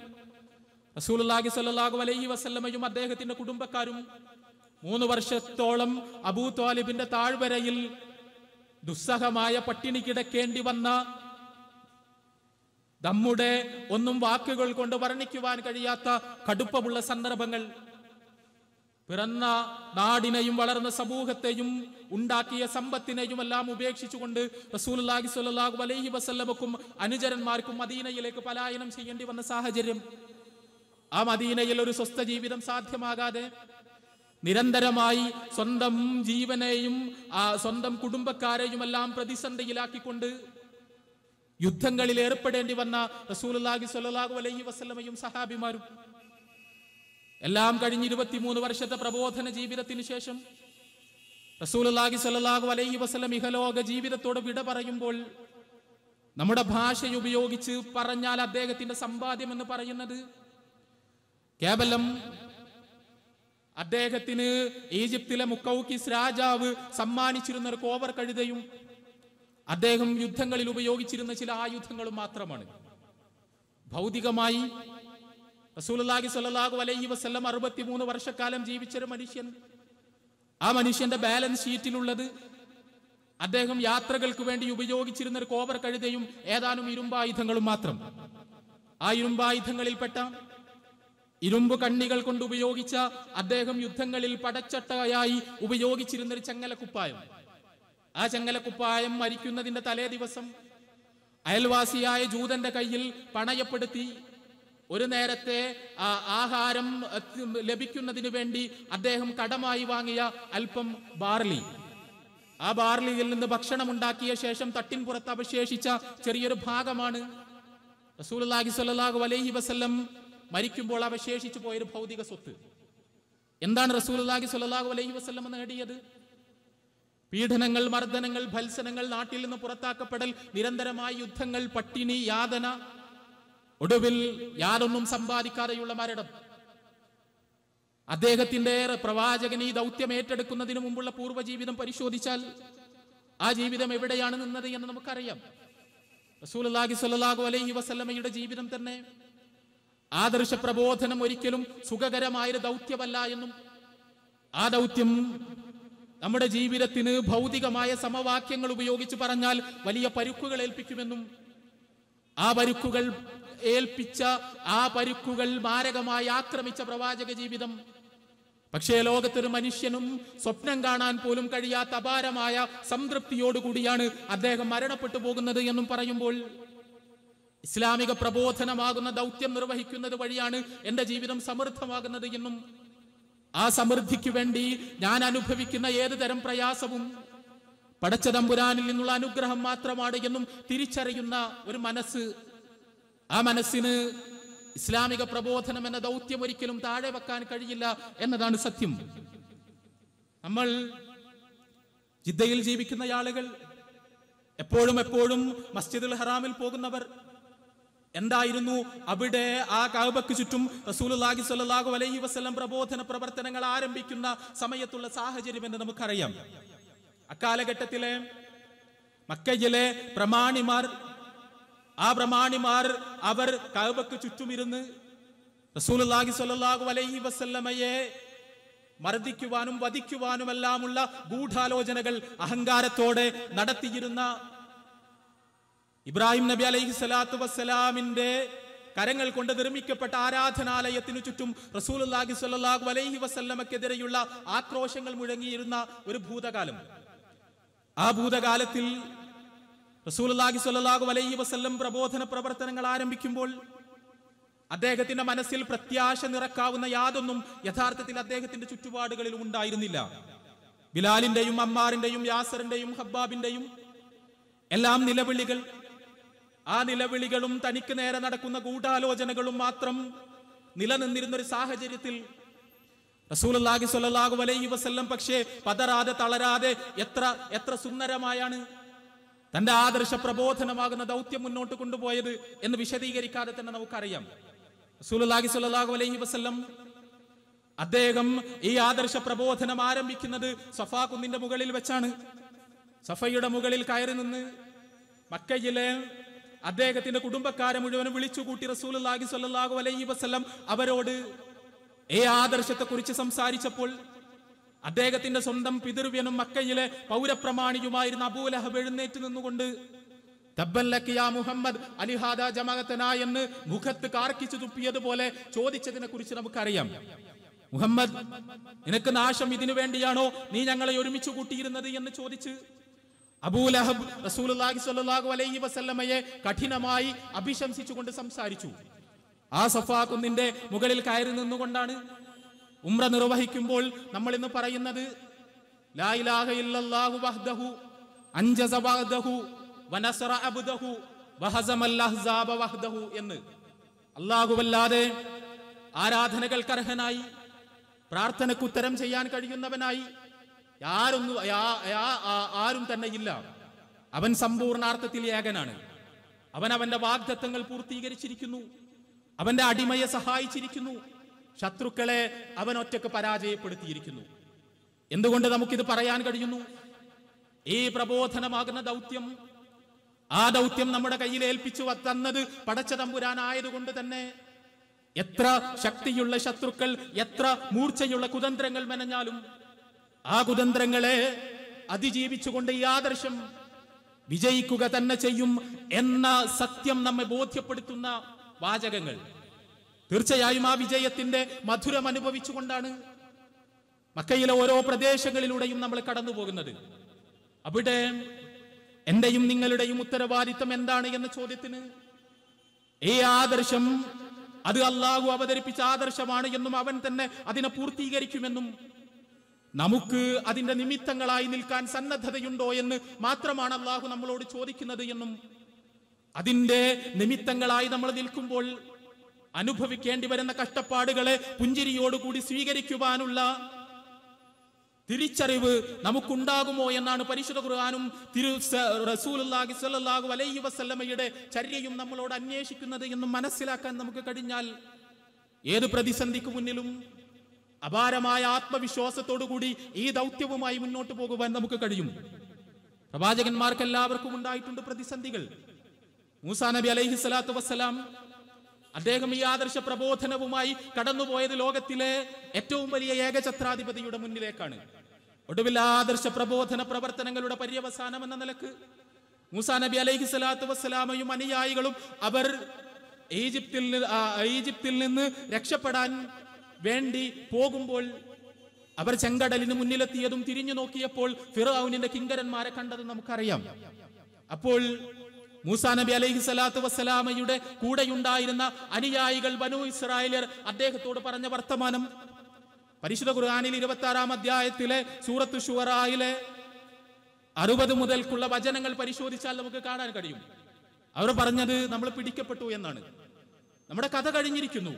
റസൂലി സല്ലാഹു അലൈഹി വസല്ലമയും അദ്ദേഹത്തിന്റെ കുടുംബക്കാരും മൂന്ന് വർഷത്തോളം അബൂ താലിബിന്റെ താഴ്വരയിൽ ദുസ്സഹമായ പട്ടിണി കിടക്കേണ്ടി വന്ന നമ്മുടെ ഒന്നും വാക്കുകൾ കൊണ്ട് വർണ്ണിക്കുവാൻ കഴിയാത്ത കടുപ്പമുള്ള സന്ദർഭങ്ങൾ പിറന്ന നാടിനെയും വളർന്ന സമൂഹത്തെയും ഉണ്ടാക്കിയ സമ്പത്തിനെയും എല്ലാം ഉപേക്ഷിച്ചുകൊണ്ട് റസൂലി സ്വല്ലല്ലാഹു അലൈഹി വസല്ലമക്കും അനുചരന്മാർക്കും മദീനയിലേക്ക് പലായനം ചെയ്യേണ്ടി വന്ന സാഹചര്യം ആ മദീനയിൽ ഒരു സ്വസ്ഥ ജീവിതം സാധ്യമാകാതെ നിരന്തരമായി സ്വന്തം ജീവനെയും സ്വന്തം കുടുംബക്കാരെയും എല്ലാം പ്രതിസന്ധിയിലാക്കിക്കൊണ്ട് യുദ്ധങ്ങളിൽ ഏർപ്പെടേണ്ടി വന്ന റസൂലി സ്വല്ലല്ലാഹു അലൈഹി വസല്ലമയും സഹാബിമാരും എല്ലാം കഴിഞ്ഞ് ഇരുപത്തിമൂന്ന് വർഷത്തെ പ്രബോധന ജീവിതത്തിന് ശേഷം റസൂലി സ്വല്ലല്ലാഹു അലൈഹി വസല്ലം ഇഹലോക ജീവിതത്തോട് വിട പറയുമ്പോൾ നമ്മുടെ ഭാഷയുപയോഗിച്ച് പറഞ്ഞാൽ അദ്ദേഹത്തിന്റെ സമ്പാദ്യം എന്ന് പറയുന്നത് കേവലം അദ്ദേഹത്തിന് ഈജിപ്തിലെ മുക്കൗക്കിസ് രാജാവ് സമ്മാനിച്ചിരുന്ന ഒരു കോവർ കഴുതയും അദ്ദേഹം യുദ്ധങ്ങളിൽ ഉപയോഗിച്ചിരുന്ന ചില ആയുധങ്ങളും മാത്രമാണ് ഭൗതികമായി റസൂലി സ്വല്ലാഹു അലൈഹി വസ്ലം മൂന്ന് വർഷക്കാലം ജീവിച്ചൊരു മനുഷ്യൻ ആ മനുഷ്യന്റെ ബാലൻസ് ഷീറ്റിലുള്ളത് അദ്ദേഹം യാത്രകൾക്ക് വേണ്ടി ഉപയോഗിച്ചിരുന്ന ഒരു കോവർ കഴുതയും ഏതാനും ഇരുമ്പായുധങ്ങളും മാത്രം ആ ഇരുമ്പായുധങ്ങളിൽപ്പെട്ട ഇരുമ്പ് കണ്ണികൾ കൊണ്ട് ഉപയോഗിച്ച അദ്ദേഹം യുദ്ധങ്ങളിൽ പടച്ചട്ടയായി ഉപയോഗിച്ചിരുന്ന ഒരു ചങ്ങലക്കുപ്പായം ആ ചങ്ങലക്കുപ്പായം മരിക്കുന്നതിന്റെ തലേ ദിവസം അയൽവാസിയായ ജൂതന്റെ കയ്യിൽ പണയപ്പെടുത്തി ഒരു നേരത്തെ ആഹാരം ലഭിക്കുന്നതിന് വേണ്ടി അദ്ദേഹം കടമായി വാങ്ങിയ അല്പം ബാർലി ആ ബാർലിയിൽ നിന്ന് ഭക്ഷണം ഉണ്ടാക്കിയ ശേഷം തട്ടിൻ പുറത്ത് അവശേഷിച്ച ചെറിയൊരു ഭാഗമാണ് റസൂലി സ്വല്ലാഹു അലൈഹി വസ്ല്ലം മരിക്കുമ്പോൾ അവശേഷിച്ചു പോയൊരു ഭൗതിക സ്വത്ത് എന്താണ് റസൂലി സ്വല്ലാഹു അലൈഹി വസ്ല്ലം നേടിയത് പീഡനങ്ങൾ മർദ്ദനങ്ങൾ ഭത്സനങ്ങൾ നാട്ടിൽ നിന്ന് പുറത്താക്കപ്പെടൽ നിരന്തരമായ യുദ്ധങ്ങൾ പട്ടിണി യാതന ഒടുവിൽ ഞാനൊന്നും സമ്പാദിക്കാതെയുള്ള മരണം അദ്ദേഹത്തിന്റെ പ്രവാചകൻ ഈ ദൗത്യം ഏറ്റെടുക്കുന്നതിന് മുമ്പുള്ള പൂർവ്വ ജീവിതം പരിശോധിച്ചാൽ ആ ജീവിതം എവിടെയാണ് നിന്നത് എന്ന് നമുക്കറിയാം റസൂൽ അല്ലാഹി സല്ലാഹു അലൈഹി വസല്ലമ്മയുടെ ജീവിതം തന്നെ ആദർശ പ്രബോധനം ഒരിക്കലും സുഖകരമായൊരു ദൗത്യമല്ല എന്നും ആ ദൗത്യം നമ്മുടെ ജീവിതത്തിന് ഭൗതികമായ സമവാക്യങ്ങൾ ഉപയോഗിച്ച് പറഞ്ഞാൽ വലിയ പരുക്കുകൾ ഏൽപ്പിക്കുമെന്നും ആ പരുക്കുകൾ ഏൽപ്പിച്ച ആ പരുക്കുകൾ മാരകമായി ആക്രമിച്ച പ്രവാചക ജീവിതം പക്ഷേ ലോകത്തൊരു മനുഷ്യനും സ്വപ്നം കാണാൻ പോലും കഴിയാത്ത അപാരമായ സംതൃപ്തിയോടുകൂടിയാണ് അദ്ദേഹം മരണപ്പെട്ടു പോകുന്നത് എന്നും പറയുമ്പോൾ ഇസ്ലാമിക പ്രബോധനമാകുന്ന ദൗത്യം നിർവഹിക്കുന്നത് വഴിയാണ് എൻ്റെ ജീവിതം സമൃദ്ധമാകുന്നത് എന്നും ആ സമൃദ്ധിക്ക് വേണ്ടി ഞാൻ അനുഭവിക്കുന്ന ഏത് തരം പ്രയാസവും പടച്ച തമ്പുരാനിൽ നിന്നുള്ള അനുഗ്രഹം മാത്രമാണ് എന്നും തിരിച്ചറിയുന്ന ഒരു മനസ്സ് ആ മനസ്സിന് ഇസ്ലാമിക പ്രബോധനം എന്ന ദൗത്യം ഒരിക്കലും താഴെ വെക്കാൻ കഴിയില്ല എന്നതാണ് സത്യം നമ്മൾ ജിദ്ദയിൽ ജീവിക്കുന്ന ആളുകൾ എപ്പോഴും എപ്പോഴും മസ്ജിദുൽ ഹറാമിൽ പോകുന്നവർ എന്തായിരുന്നു അവിടെ ആ കാബക്ക് ചുറ്റും റസൂലുല്ലാഹി സ്വല്ലല്ലാഹു അലൈഹി വസല്ലം പ്രബോധന പ്രവർത്തനങ്ങൾ ആരംഭിക്കുന്ന സമയത്തുള്ള സാഹചര്യം എന്ന് നമുക്കറിയാം അക്കാലഘട്ടത്തിലെ മക്കയിലെ പ്രമാണിമാർ ആ ബ്രഹ്മാണിമാർ അവർ കഅബക്ക് ചുറ്റുമിരുന്ന് റസൂലുള്ളാഹി സ്വല്ലല്ലാഹു അലൈഹി വസല്ലമയെ മർദ്ദിക്കുവാനും വധിക്കുവാനുമെല്ലാമുള്ള ഗൂഢാലോചനകൾ അഹങ്കാരത്തോടെ നടത്തിയിരുന്ന ഇബ്രാഹിം നബി അലൈഹി സ്വലാത്തു വസ്സലാമിന്റെ കരങ്ങൾ കൊണ്ട് നിർമ്മിക്കപ്പെട്ട ആരാധനാലയത്തിനു ചുറ്റും അല്ലാഹി സ്വല്ലല്ലാഹു അലൈഹി വസല്ലമക്കെതിരെയുള്ള ആക്രോശങ്ങൾ മുഴങ്ങിയിരുന്ന ഒരു ഭൂതകാലം ആ ഭൂതകാലത്തിൽ റസൂലി സ്വല്ലാഹു അലൈഹി വസ്ല്ലം പ്രബോധന പ്രവർത്തനങ്ങൾ ആരംഭിക്കുമ്പോൾ അദ്ദേഹത്തിന്റെ മനസ്സിൽ പ്രത്യാശ നിറക്കാവുന്ന യാതൊന്നും യഥാർത്ഥത്തിൽ അദ്ദേഹത്തിന്റെ ചുറ്റുപാടുകളിൽ ഉണ്ടായിരുന്നില്ല ബിലാലിന്റെയും അമ്മാറിന്റെയും യാസറിന്റെയും ഹബ്ബാബിന്റെയും എല്ലാം നിലവിളികൾ ആ നിലവിളികളും തനിക്ക് നേരെ നടക്കുന്ന ഗൂഢാലോചനകളും മാത്രം നിലനിന്നിരുന്ന ഒരു സാഹചര്യത്തിൽ റസൂലി സ്വല്ലാഹു അലൈഹി വസ്ല്ലം പക്ഷേ പതരാതെ തളരാതെ എത്ര എത്ര സുന്ദരമായാണ് തന്റെ ആദർശ പ്രബോധനമാകുന്ന ദൗത്യം മുന്നോട്ട് കൊണ്ടുപോയത് എന്ന് വിശദീകരിക്കാതെ തന്നെ നമുക്കറിയാം സുലാഹി സുല്ലാഹു അലൈഹി വസ്ല്ലം അദ്ദേഹം ഈ ആദർശ പ്രബോധനം ആരംഭിക്കുന്നത് സഫാ കുന്നിന്റെ മുകളിൽ വെച്ചാണ് സഫയുടെ മുകളിൽ കയറി നിന്ന് മക്കയിലെ അദ്ദേഹത്തിന്റെ കുടുംബക്കാരെ മുഴുവനും വിളിച്ചുകൂട്ടി റസൂലി സല്ലാഹു അലൈഹി വസ്ലം അവരോട് ഈ ആദർശത്തെക്കുറിച്ച് സംസാരിച്ചപ്പോൾ അദ്ദേഹത്തിന്റെ സ്വന്തം പിതൃവ്യനും മക്കയിലെ പൗരപ്രമാണിയുമായിരുന്ന അബൂലഹബ് എഴുന്നേറ്റ് നിന്നുകൊണ്ട് തബ്ബല്ലക്കിയാ മുഹമ്മദ് അലിഹാദ ജമാഅത്തന എന്ന് മുഖത്ത് കാർക്കിച്ചു തുപ്പിയതുപോലെ ചോദിച്ചതിനെ കുറിച്ച് നമുക്കറിയാം മുഹമ്മദ് നിനക്ക് നാശം ഇതിനു വേണ്ടിയാണോ നീ ഞങ്ങളെ ഒരുമിച്ച് കൂട്ടിയിരുന്നത് എന്ന് ചോദിച്ച് അബൂലഹബ് റസൂലുല്ലാഹി സ്വല്ലല്ലാഹു അലൈഹി വസല്ലമയെ കഠിനമായി അഭിശംസിച്ചുകൊണ്ട് സംസാരിച്ചു ആ സഫാ കുന്നിന്റെ മുകളിൽ കയറി നിന്നുകൊണ്ടാണ് ഉമ്ര നിർവഹിക്കുമ്പോൾ നമ്മൾ ഇന്ന് പറയുന്നത് എന്ന് അല്ലാഹുവല്ലാതെ ആരാധനകൾക്ക് അർഹനായി പ്രാർത്ഥനയ്ക്ക് ഉത്തരം ചെയ്യാൻ കഴിയുന്നവനായി ആരൊന്നും ആരും തന്നെ ഇല്ല അവൻ സമ്പൂർണാർത്ഥത്തിൽ ഏകനാണ് അവൻ അവന്റെ വാഗ്ദത്തങ്ങൾ പൂർത്തീകരിച്ചിരിക്കുന്നു അവന്റെ അടിമയെ സഹായിച്ചിരിക്കുന്നു ശത്രുക്കളെ അവൻ ഒറ്റക്ക് പരാജയപ്പെടുത്തിയിരിക്കുന്നു എന്തുകൊണ്ട് നമുക്കിത് പറയാൻ കഴിയുന്നു ഈ പ്രബോധനമാകുന്ന ദൗത്യം ആ ദൗത്യം നമ്മുടെ കയ്യിൽ ഏൽപ്പിച്ചു തന്നത് പടച്ച തമ്പുരാനായതുകൊണ്ട് തന്നെ എത്ര ശക്തിയുള്ള ശത്രുക്കൾ എത്ര മൂർച്ചയുള്ള കുതന്ത്രങ്ങൾ മെനഞ്ഞാലും ആ കുതന്ത്രങ്ങളെ അതിജീവിച്ചുകൊണ്ട് ഈ ആദർശം വിജയിക്കുക തന്നെ ചെയ്യും എന്ന സത്യം നമ്മെ ബോധ്യപ്പെടുത്തുന്ന വാചകങ്ങൾ തീർച്ചയായും ആ വിജയത്തിന്റെ മധുരം അനുഭവിച്ചുകൊണ്ടാണ് മക്കയിലെ ഓരോ പ്രദേശങ്ങളിലൂടെയും നമ്മൾ കടന്നു പോകുന്നത് അവിടെ എന്റെയും നിങ്ങളുടെയും ഉത്തരവാദിത്തം എന്താണ് എന്ന ചോദ്യത്തിന് ഈ ആദർശം അത് അള്ളാഹു അവതരിപ്പിച്ച ആദർശമാണ് എന്നും അവൻ തന്നെ അതിനെ പൂർത്തീകരിക്കുമെന്നും നമുക്ക് അതിന്റെ നിമിത്തങ്ങളായി നിൽക്കാൻ സന്നദ്ധതയുണ്ടോ എന്ന് മാത്രമാണ് അള്ളാഹു നമ്മളോട് ചോദിക്കുന്നത് എന്നും അതിന്റെ നിമിത്തങ്ങളായി നമ്മൾ നിൽക്കുമ്പോൾ അനുഭവിക്കേണ്ടി വരുന്ന കഷ്ടപ്പാടുകളെ പുഞ്ചിരിയോടുകൂടി സ്വീകരിക്കുവാനുള്ള തിരിച്ചറിവ് നമുക്കുണ്ടാകുമോ എന്നാണ് പരിശുദ്ധ ഖുർആാനും തിരു റസൂലുല്ലാഹി സല്ലാഹു അലൈഹി വസല്ലമയുടെ ചര്യയും നമ്മളോട് അന്വേഷിക്കുന്നത് എന്ന് മനസ്സിലാക്കാൻ നമുക്ക് കഴിഞ്ഞാൽ ഏത് പ്രതിസന്ധിക്ക് മുന്നിലും അപാരമായ ആത്മവിശ്വാസത്തോടുകൂടി ഈ ദൗത്യവുമായി മുന്നോട്ട് പോകുവാൻ നമുക്ക് കഴിയും പ്രവാചകന്മാർക്ക് എല്ലാവർക്കും ഉണ്ടായിട്ടുണ്ട് പ്രതിസന്ധികൾ മൂസാ നബി അലൈഹി സ്വലാത്തു വസ്സലാം അദ്ദേഹം ഈ ആദർശ പ്രബോധനവുമായി കടന്നുപോയത് ലോകത്തിലെ ഏറ്റവും വലിയ ഏകഛത്രാധിപതിയുടെ മുന്നിലേക്കാണ് ഒടുവിൽ ആദർശ പ്രബോധന പ്രവർത്തനങ്ങളുടെ പര്യവസാനം എന്ന നിലക്ക് മൂസാ നബി അലൈഹി സ്വലാത്തു വസ്സലാമയും അനുയായികളും അവർ ഈജിപ്തിൽ ഈജിപ്തിൽ നിന്ന് രക്ഷപ്പെടാൻ വേണ്ടി പോകുമ്പോൾ അവർ ചെങ്കടലിന് മുന്നിലെത്തിയതും തിരിഞ്ഞു നോക്കിയപ്പോൾ ഫിറൌനിന്റെ കിങ്കരന്മാരെ കണ്ടതും നമുക്കറിയാം അപ്പോൾ മൂസാ നബി അലൈഹി സ്വലാത്തു വസ്സലാമയുടെ കൂടെയുണ്ടായിരുന്ന അനുയായികൾ ബനു ഇസ്രായേലിയർ അദ്ദേഹത്തോട് പറഞ്ഞ വർത്തമാനം പരിശുദ്ധ ഖുർആാനിൽ ഇരുപത്തി ആറാം അധ്യായത്തിലെ സൂറത്ത് ഷുറായിലെ അറുപത് മുതൽക്കുള്ള വചനങ്ങൾ പരിശോധിച്ചാൽ നമുക്ക് കാണാൻ കഴിയും അവർ പറഞ്ഞത് നമ്മൾ പിടിക്കപ്പെട്ടു എന്നാണ് നമ്മുടെ കഥ കഴിഞ്ഞിരിക്കുന്നു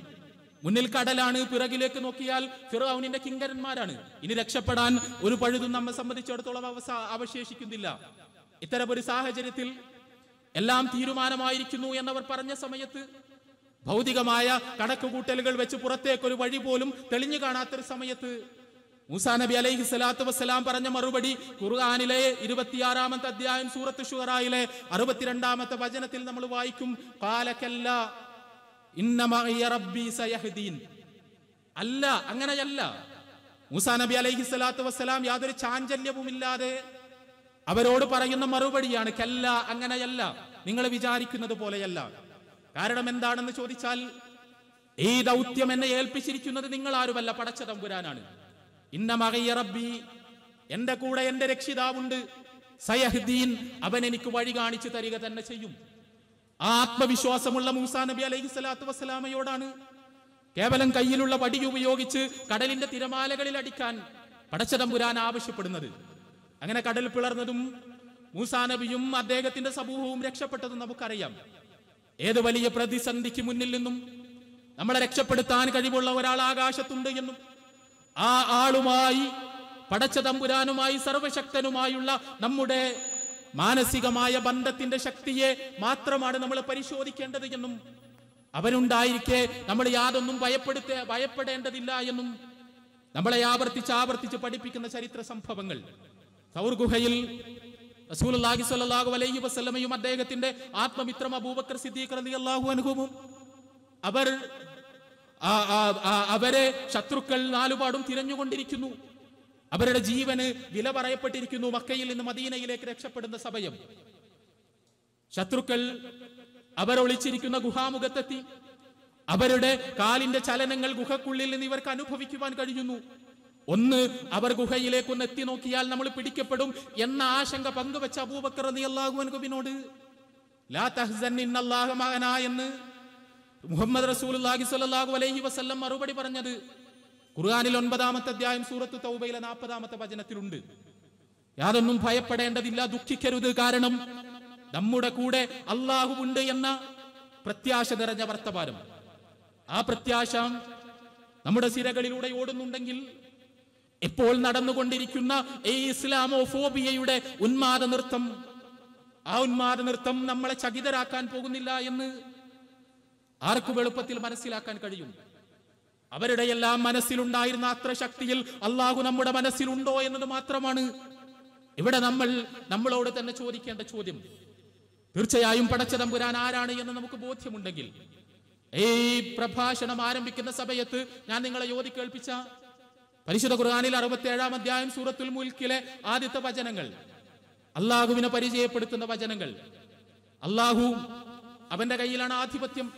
മുന്നിൽ കടലാണ് പിറകിലേക്ക് നോക്കിയാൽ ഫിറൌനിന്റെ കിങ്കരന്മാരാണ് ഇനി രക്ഷപ്പെടാൻ ഒരു പഴുതും നമ്മെ സംബന്ധിച്ചിടത്തോളം അവശേഷിക്കുന്നില്ല ഇത്തരം ഒരു സാഹചര്യത്തിൽ എല്ലാം തീരുമാനമായിരിക്കുന്നു എന്നവർ പറഞ്ഞ സമയത്ത് ഭൗതികമായ കണക്കുകൂട്ടലുകൾ വെച്ച് പുറത്തേക്കൊരു വഴി പോലും തെളിഞ്ഞു കാണാത്തൊരു സമയത്ത് മൂസാ നബി അലൈഹി സ്വലാത്തു വസ്സലാം പറഞ്ഞ മറുപടി ഖുർആാനിലെ ഇരുപത്തിയാറാമത്തെ അധ്യായം സൂറത്ത് ഷുഹറായിലെ അറുപത്തിരണ്ടാമത്തെ വചനത്തിൽ നമ്മൾ വായിക്കും കാലക്കല്ല അല്ല അങ്ങനെയല്ല മൂസാ നബി അലൈഹി സ്വലാത്തു വസ്സലാം യാതൊരു ചാഞ്ചല്യവുമില്ലാതെ അവരോട് പറയുന്ന മറുപടിയാണ് കല്ല അങ്ങനെയല്ല നിങ്ങൾ വിചാരിക്കുന്നത് പോലെയല്ല കാരണം എന്താണെന്ന് ചോദിച്ചാൽ ഈ ദൗത്യം എന്നെ ഏൽപ്പിച്ചിരിക്കുന്നത് നിങ്ങൾ ആരുമല്ല പടച്ച തമ്പുരാനാണ് ഇന്ന മകയറബി റബ്ബി എന്റെ കൂടെ എന്റെ രക്ഷിതാവുണ്ട് സയഹ്ദീൻ അവൻ എനിക്ക് വഴി കാണിച്ചു തരിക തന്നെ ചെയ്യും ആ ആത്മവിശ്വാസമുള്ള മൂസാ നബി അലൈഹി സ്വലാത്തു വസ്സലാമയോടാണ് കേവലം കയ്യിലുള്ള വടി ഉപയോഗിച്ച് കടലിന്റെ തിരമാലകളിൽ അടിക്കാൻ പടച്ചതമ്പുരാൻ ആവശ്യപ്പെടുന്നത് അങ്ങനെ കടൽ പിളർന്നതും മൂസാ നബിയും അദ്ദേഹത്തിന്റെ സമൂഹവും രക്ഷപ്പെട്ടതും നമുക്കറിയാം ഏത് വലിയ പ്രതിസന്ധിക്ക് മുന്നിൽ നിന്നും നമ്മളെ രക്ഷപ്പെടുത്താൻ കഴിവുള്ള ഒരാൾ ആകാശത്തുണ്ട് എന്നും ആ ആളുമായി പടച്ച തമ്പുരാനുമായി സർവശക്തനുമായുള്ള നമ്മുടെ മാനസികമായ ബന്ധത്തിന്റെ ശക്തിയെ മാത്രമാണ് നമ്മൾ പരിശോധിക്കേണ്ടത് എന്നും അവനുണ്ടായിരിക്കെ നമ്മൾ യാതൊന്നും ഭയപ്പെടുത്ത ഭയപ്പെടേണ്ടതില്ല എന്നും നമ്മളെ ആവർത്തിച്ച് ആവർത്തിച്ച് പഠിപ്പിക്കുന്ന ചരിത്ര സംഭവങ്ങൾ ഗുഹയിൽ റസൂലി അലൈഹി അദ്ദേഹത്തിന്റെ ആത്മമിത്രം അബൂബക്കർ സിദ്ദീഖ് അനുഭവവും അവർ അവരെ ശത്രുക്കൾ നാലുപാടും തിരഞ്ഞുകൊണ്ടിരിക്കുന്നു അവരുടെ ജീവന് വില പറയപ്പെട്ടിരിക്കുന്നു മക്കയിൽ നിന്ന് മദീനയിലേക്ക് രക്ഷപ്പെടുന്ന സമയം ശത്രുക്കൾ അവരൊളിച്ചിരിക്കുന്ന ഗുഹാമുഖത്തെത്തി അവരുടെ കാലിന്റെ ചലനങ്ങൾ ഗുഹക്കുള്ളിൽ നിന്ന് ഇവർക്ക് അനുഭവിക്കുവാൻ കഴിയുന്നു ഒന്ന് അവർ ഗുഹയിലേക്കൊന്ന് എത്തി നോക്കിയാൽ നമ്മൾ പിടിക്കപ്പെടും എന്ന ആശങ്ക പങ്കുവെച്ച അബൂബക്കർ അള്ളാഹു ലാ തഹ്സൻ എന്ന് മുഹമ്മദ് റസൂൽ അലൈഹി മറുപടി പറഞ്ഞത് ഖുർആാനിൽ ഒൻപതാമത്തെ അധ്യായം സൂറത്ത് തൗബയിലെ നാൽപ്പതാമത്തെ വചനത്തിലുണ്ട് യാതൊന്നും ഭയപ്പെടേണ്ടതില്ല ദുഃഖിക്കരുത് കാരണം നമ്മുടെ കൂടെ ഉണ്ട് എന്ന പ്രത്യാശ നിറഞ്ഞ വർത്തമാനം ആ പ്രത്യാശ നമ്മുടെ സിരകളിലൂടെ ഓടുന്നുണ്ടെങ്കിൽ ഇപ്പോൾ നടന്നുകൊണ്ടിരിക്കുന്ന ഈ ഇസ്ലാമോഫോബിയയുടെ ഉന്മാദ നൃത്തം ആ ഉന്മാദ നൃത്തം നമ്മളെ ചകിതരാക്കാൻ പോകുന്നില്ല എന്ന് ആർക്കും എളുപ്പത്തിൽ മനസ്സിലാക്കാൻ കഴിയും അവരുടെ എല്ലാം മനസ്സിലുണ്ടായിരുന്ന അത്ര ശക്തിയിൽ അള്ളാഹു നമ്മുടെ മനസ്സിലുണ്ടോ എന്നത് മാത്രമാണ് ഇവിടെ നമ്മൾ നമ്മളോട് തന്നെ ചോദിക്കേണ്ട ചോദ്യം തീർച്ചയായും പടച്ചതമ്പുരാൻ ആരാണ് എന്ന് നമുക്ക് ബോധ്യമുണ്ടെങ്കിൽ ഈ പ്രഭാഷണം ആരംഭിക്കുന്ന സമയത്ത് ഞാൻ നിങ്ങളെ യോധി കേൾപ്പിച്ച പരിശുദ്ധ ഖുർആാനിൽ ഏഴാം അധ്യായം സൂറത്തുൽ മുൽക്കിലെ ആദ്യത്തെ വചനങ്ങൾ അള്ളാഹുവിനെ പരിചയപ്പെടുത്തുന്ന വചനങ്ങൾ അള്ളാഹു അവന്റെ കയ്യിലാണ് ആധിപത്യം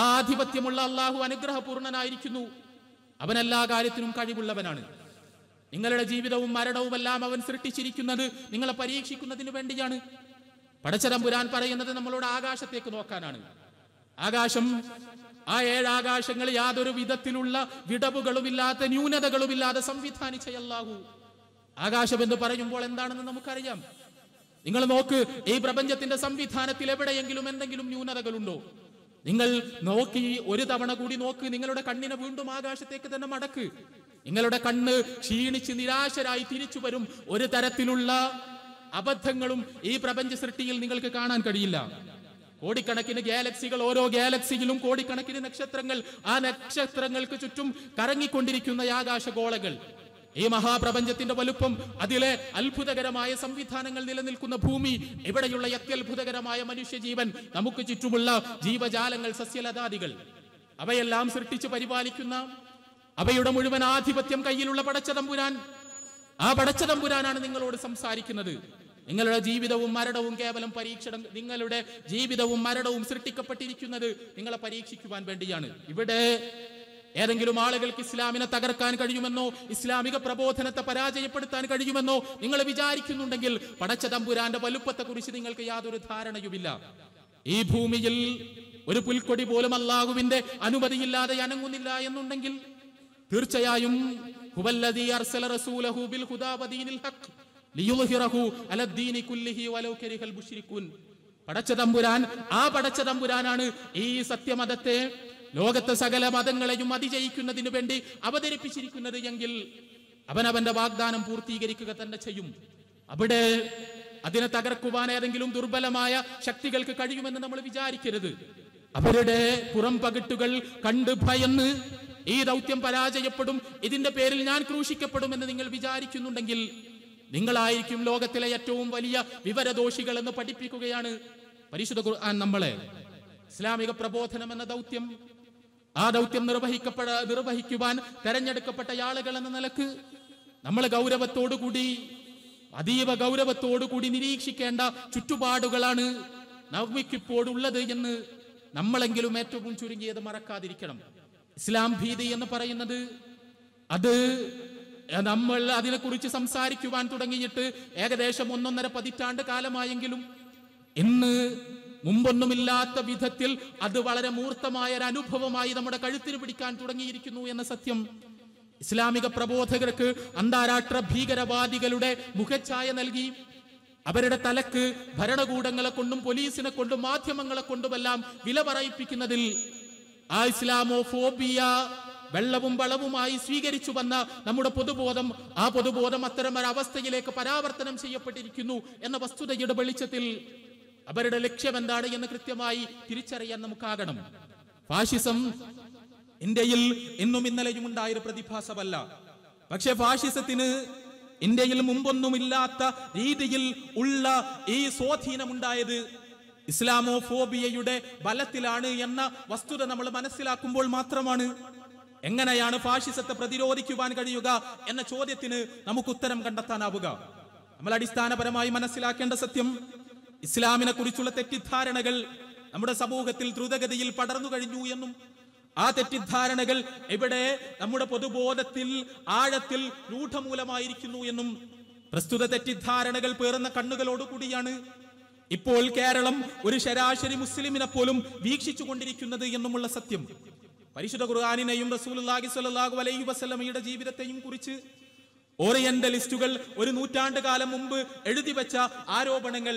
ആ ആധിപത്യമുള്ള അള്ളാഹു അനുഗ്രഹപൂർണനായിരിക്കുന്നു അവൻ എല്ലാ കാര്യത്തിനും കഴിവുള്ളവനാണ് നിങ്ങളുടെ ജീവിതവും മരണവും എല്ലാം അവൻ സൃഷ്ടിച്ചിരിക്കുന്നത് നിങ്ങളെ പരീക്ഷിക്കുന്നതിന് വേണ്ടിയാണ് പുരാൻ പറയുന്നത് നമ്മളോട് ആകാശത്തേക്ക് നോക്കാനാണ് ആകാശം ആ ഏഴാകാശങ്ങൾ യാതൊരു വിധത്തിലുള്ള വിടവുകളുമില്ലാത്ത ന്യൂനതകളുമില്ലാതെ സംവിധാനിച്ച അല്ലാഹു ആകാശം എന്ന് പറയുമ്പോൾ എന്താണെന്ന് നമുക്കറിയാം നിങ്ങൾ നോക്ക് ഈ പ്രപഞ്ചത്തിന്റെ സംവിധാനത്തിൽ എവിടെയെങ്കിലും എന്തെങ്കിലും ന്യൂനതകളുണ്ടോ നിങ്ങൾ നോക്കി ഒരു തവണ കൂടി നോക്ക് നിങ്ങളുടെ കണ്ണിനെ വീണ്ടും ആകാശത്തേക്ക് തന്നെ മടക്ക് നിങ്ങളുടെ കണ്ണ് ക്ഷീണിച്ച് നിരാശരായി തിരിച്ചു വരും ഒരു തരത്തിലുള്ള അബദ്ധങ്ങളും ഈ പ്രപഞ്ച സൃഷ്ടിയിൽ നിങ്ങൾക്ക് കാണാൻ കഴിയില്ല കോടിക്കണക്കിന് ഗാലക്സികൾ ഓരോ ഗാലക്സിയിലും കോടിക്കണക്കിന് നക്ഷത്രങ്ങൾ ആ നക്ഷത്രങ്ങൾക്ക് ചുറ്റും കറങ്ങിക്കൊണ്ടിരിക്കുന്ന ആകാശഗോളകൾ ഈ മഹാപ്രപഞ്ചത്തിന്റെ വലുപ്പം അതിലെ അത്ഭുതകരമായ സംവിധാനങ്ങൾ നിലനിൽക്കുന്ന ഭൂമി ഇവിടെയുള്ള അത്യത്ഭുതകരമായ മനുഷ്യജീവൻ നമുക്ക് ചുറ്റുമുള്ള ജീവജാലങ്ങൾ സസ്യലതാദികൾ അവയെല്ലാം സൃഷ്ടിച്ച് പരിപാലിക്കുന്ന അവയുടെ മുഴുവൻ ആധിപത്യം കയ്യിലുള്ള പടച്ചതമ്പുരാൻ ആ പടച്ചതമ്പുരാനാണ് നിങ്ങളോട് സംസാരിക്കുന്നത് നിങ്ങളുടെ ജീവിതവും മരണവും കേവലം പരീക്ഷ നിങ്ങളുടെ ജീവിതവും മരണവും സൃഷ്ടിക്കപ്പെട്ടിരിക്കുന്നത് നിങ്ങളെ പരീക്ഷിക്കുവാൻ വേണ്ടിയാണ് ഇവിടെ ഏതെങ്കിലും ആളുകൾക്ക് ഇസ്ലാമിനെ തകർക്കാൻ കഴിയുമെന്നോ ഇസ്ലാമിക പ്രബോധനത്തെ പരാജയപ്പെടുത്താൻ കഴിയുമെന്നോ നിങ്ങൾ വിചാരിക്കുന്നുണ്ടെങ്കിൽ പടച്ച തമ്പുരാന്റെ വലുപ്പത്തെക്കുറിച്ച് നിങ്ങൾക്ക് യാതൊരു ധാരണയുമില്ല ഈ ഭൂമിയിൽ ഒരു പുൽക്കൊടി പോലും അള്ളാഹുവിന്റെ അനുമതിയില്ലാതെ അനങ്ങുന്നില്ല എന്നുണ്ടെങ്കിൽ തീർച്ചയായും ഹുവല്ലദീ അർസല റസൂലഹു ബിൽ ഹുദാ ഹഖ് പടച്ച തമ്പുരാൻ ആ പടച്ച തമ്പുരാനാണ് ഈ സത്യമതത്തെ ലോകത്തെ സകല മതങ്ങളെയും അതിജയിക്കുന്നതിന് വേണ്ടി അവതരിപ്പിച്ചിരിക്കുന്നത് എങ്കിൽ അവൻ അവന്റെ വാഗ്ദാനം പൂർത്തീകരിക്കുക തന്നെ ചെയ്യും അവിടെ അതിനെ തകർക്കുവാൻ ഏതെങ്കിലും ദുർബലമായ ശക്തികൾക്ക് കഴിയുമെന്ന് നമ്മൾ വിചാരിക്കരുത് അവരുടെ പുറം പകിട്ടുകൾ കണ്ട് ഭയന്ന് ഈ ദൗത്യം പരാജയപ്പെടും ഇതിന്റെ പേരിൽ ഞാൻ ക്രൂശിക്കപ്പെടുമെന്ന് നിങ്ങൾ വിചാരിക്കുന്നുണ്ടെങ്കിൽ നിങ്ങളായിരിക്കും ലോകത്തിലെ ഏറ്റവും വലിയ വിവരദോഷികൾ എന്ന് പഠിപ്പിക്കുകയാണ് പരിശുദ്ധ ഖുർആൻ നമ്മളെ ഇസ്ലാമിക പ്രബോധനം എന്ന ദൗത്യം ആ ദൗത്യം നിർവഹിക്കപ്പെട നിർവഹിക്കുവാൻ തെരഞ്ഞെടുക്കപ്പെട്ട ആളുകൾ എന്ന നിലക്ക് നമ്മൾ ഗൗരവത്തോടുകൂടി അതീവ ഗൗരവത്തോടുകൂടി നിരീക്ഷിക്കേണ്ട ചുറ്റുപാടുകളാണ് നവ്മിക്കിപ്പോഴുള്ളത് എന്ന് നമ്മളെങ്കിലും ഏറ്റവും ചുരുങ്ങിയത് മറക്കാതിരിക്കണം ഇസ്ലാം ഭീതി എന്ന് പറയുന്നത് അത് നമ്മൾ അതിനെക്കുറിച്ച് സംസാരിക്കുവാൻ തുടങ്ങിയിട്ട് ഏകദേശം ഒന്നൊന്നര പതിറ്റാണ്ട് കാലമായെങ്കിലും ഇന്ന് മുമ്പൊന്നുമില്ലാത്ത വിധത്തിൽ അത് വളരെ മൂർത്തമായ ഒരു അനുഭവമായി നമ്മുടെ കഴുത്തിന് പിടിക്കാൻ തുടങ്ങിയിരിക്കുന്നു എന്ന സത്യം ഇസ്ലാമിക പ്രബോധകർക്ക് അന്താരാഷ്ട്ര ഭീകരവാദികളുടെ മുഖച്ഛായ നൽകി അവരുടെ തലക്ക് ഭരണകൂടങ്ങളെ കൊണ്ടും പോലീസിനെ കൊണ്ടും മാധ്യമങ്ങളെ കൊണ്ടുമെല്ലാം വില പറയിപ്പിക്കുന്നതിൽ ആ ഇസ്ലാമോ ഫോബിയ വെള്ളവും വളവുമായി സ്വീകരിച്ചു വന്ന നമ്മുടെ പൊതുബോധം ആ പൊതുബോധം അത്തരം ഒരവസ്ഥയിലേക്ക് പരാവർത്തനം ചെയ്യപ്പെട്ടിരിക്കുന്നു എന്ന വസ്തുതയുടെ വെളിച്ചത്തിൽ അവരുടെ ലക്ഷ്യം എന്താണ് എന്ന് കൃത്യമായി തിരിച്ചറിയാൻ നമുക്കാകണം ഫാഷിസം ഇന്ത്യയിൽ ഇന്നും ഇന്നലെയും ഉണ്ടായ പ്രതിഭാസമല്ല പക്ഷെ ഫാഷിസത്തിന് ഇന്ത്യയിൽ മുമ്പൊന്നുമില്ലാത്ത രീതിയിൽ ഉള്ള ഈ സ്വാധീനമുണ്ടായത് ഇസ്ലാമോഫോബിയയുടെ ബലത്തിലാണ് എന്ന വസ്തുത നമ്മൾ മനസ്സിലാക്കുമ്പോൾ മാത്രമാണ് എങ്ങനെയാണ് ഫാഷിസത്തെ പ്രതിരോധിക്കുവാൻ കഴിയുക എന്ന ചോദ്യത്തിന് നമുക്ക് ഉത്തരം കണ്ടെത്താനാവുക നമ്മൾ അടിസ്ഥാനപരമായി മനസ്സിലാക്കേണ്ട സത്യം ഇസ്ലാമിനെ കുറിച്ചുള്ള തെറ്റിദ്ധാരണകൾ നമ്മുടെ സമൂഹത്തിൽ ദ്രുതഗതിയിൽ പടർന്നു കഴിഞ്ഞു എന്നും ആ തെറ്റിദ്ധാരണകൾ എവിടെ നമ്മുടെ പൊതുബോധത്തിൽ ആഴത്തിൽ രൂഢമൂലമായിരിക്കുന്നു എന്നും പ്രസ്തുത തെറ്റിദ്ധാരണകൾ പേറുന്ന കണ്ണുകളോട് കൂടിയാണ് ഇപ്പോൾ കേരളം ഒരു ശരാശരി മുസ്ലിമിനെ പോലും വീക്ഷിച്ചു കൊണ്ടിരിക്കുന്നത് എന്നുമുള്ള സത്യം പരിശുദ്ധ ഖുർആാനിനെയും റസൂലുല്ലാഹി സ്വല്ലല്ലാഹു അലൈഹി വസല്ലമയുടെ ജീവിതത്തെയും കുറിച്ച് ഓറിയന്റലിസ്റ്റുകൾ ഒരു നൂറ്റാണ്ട് കാലം മുമ്പ് എഴുതി വെച്ച ആരോപണങ്ങൾ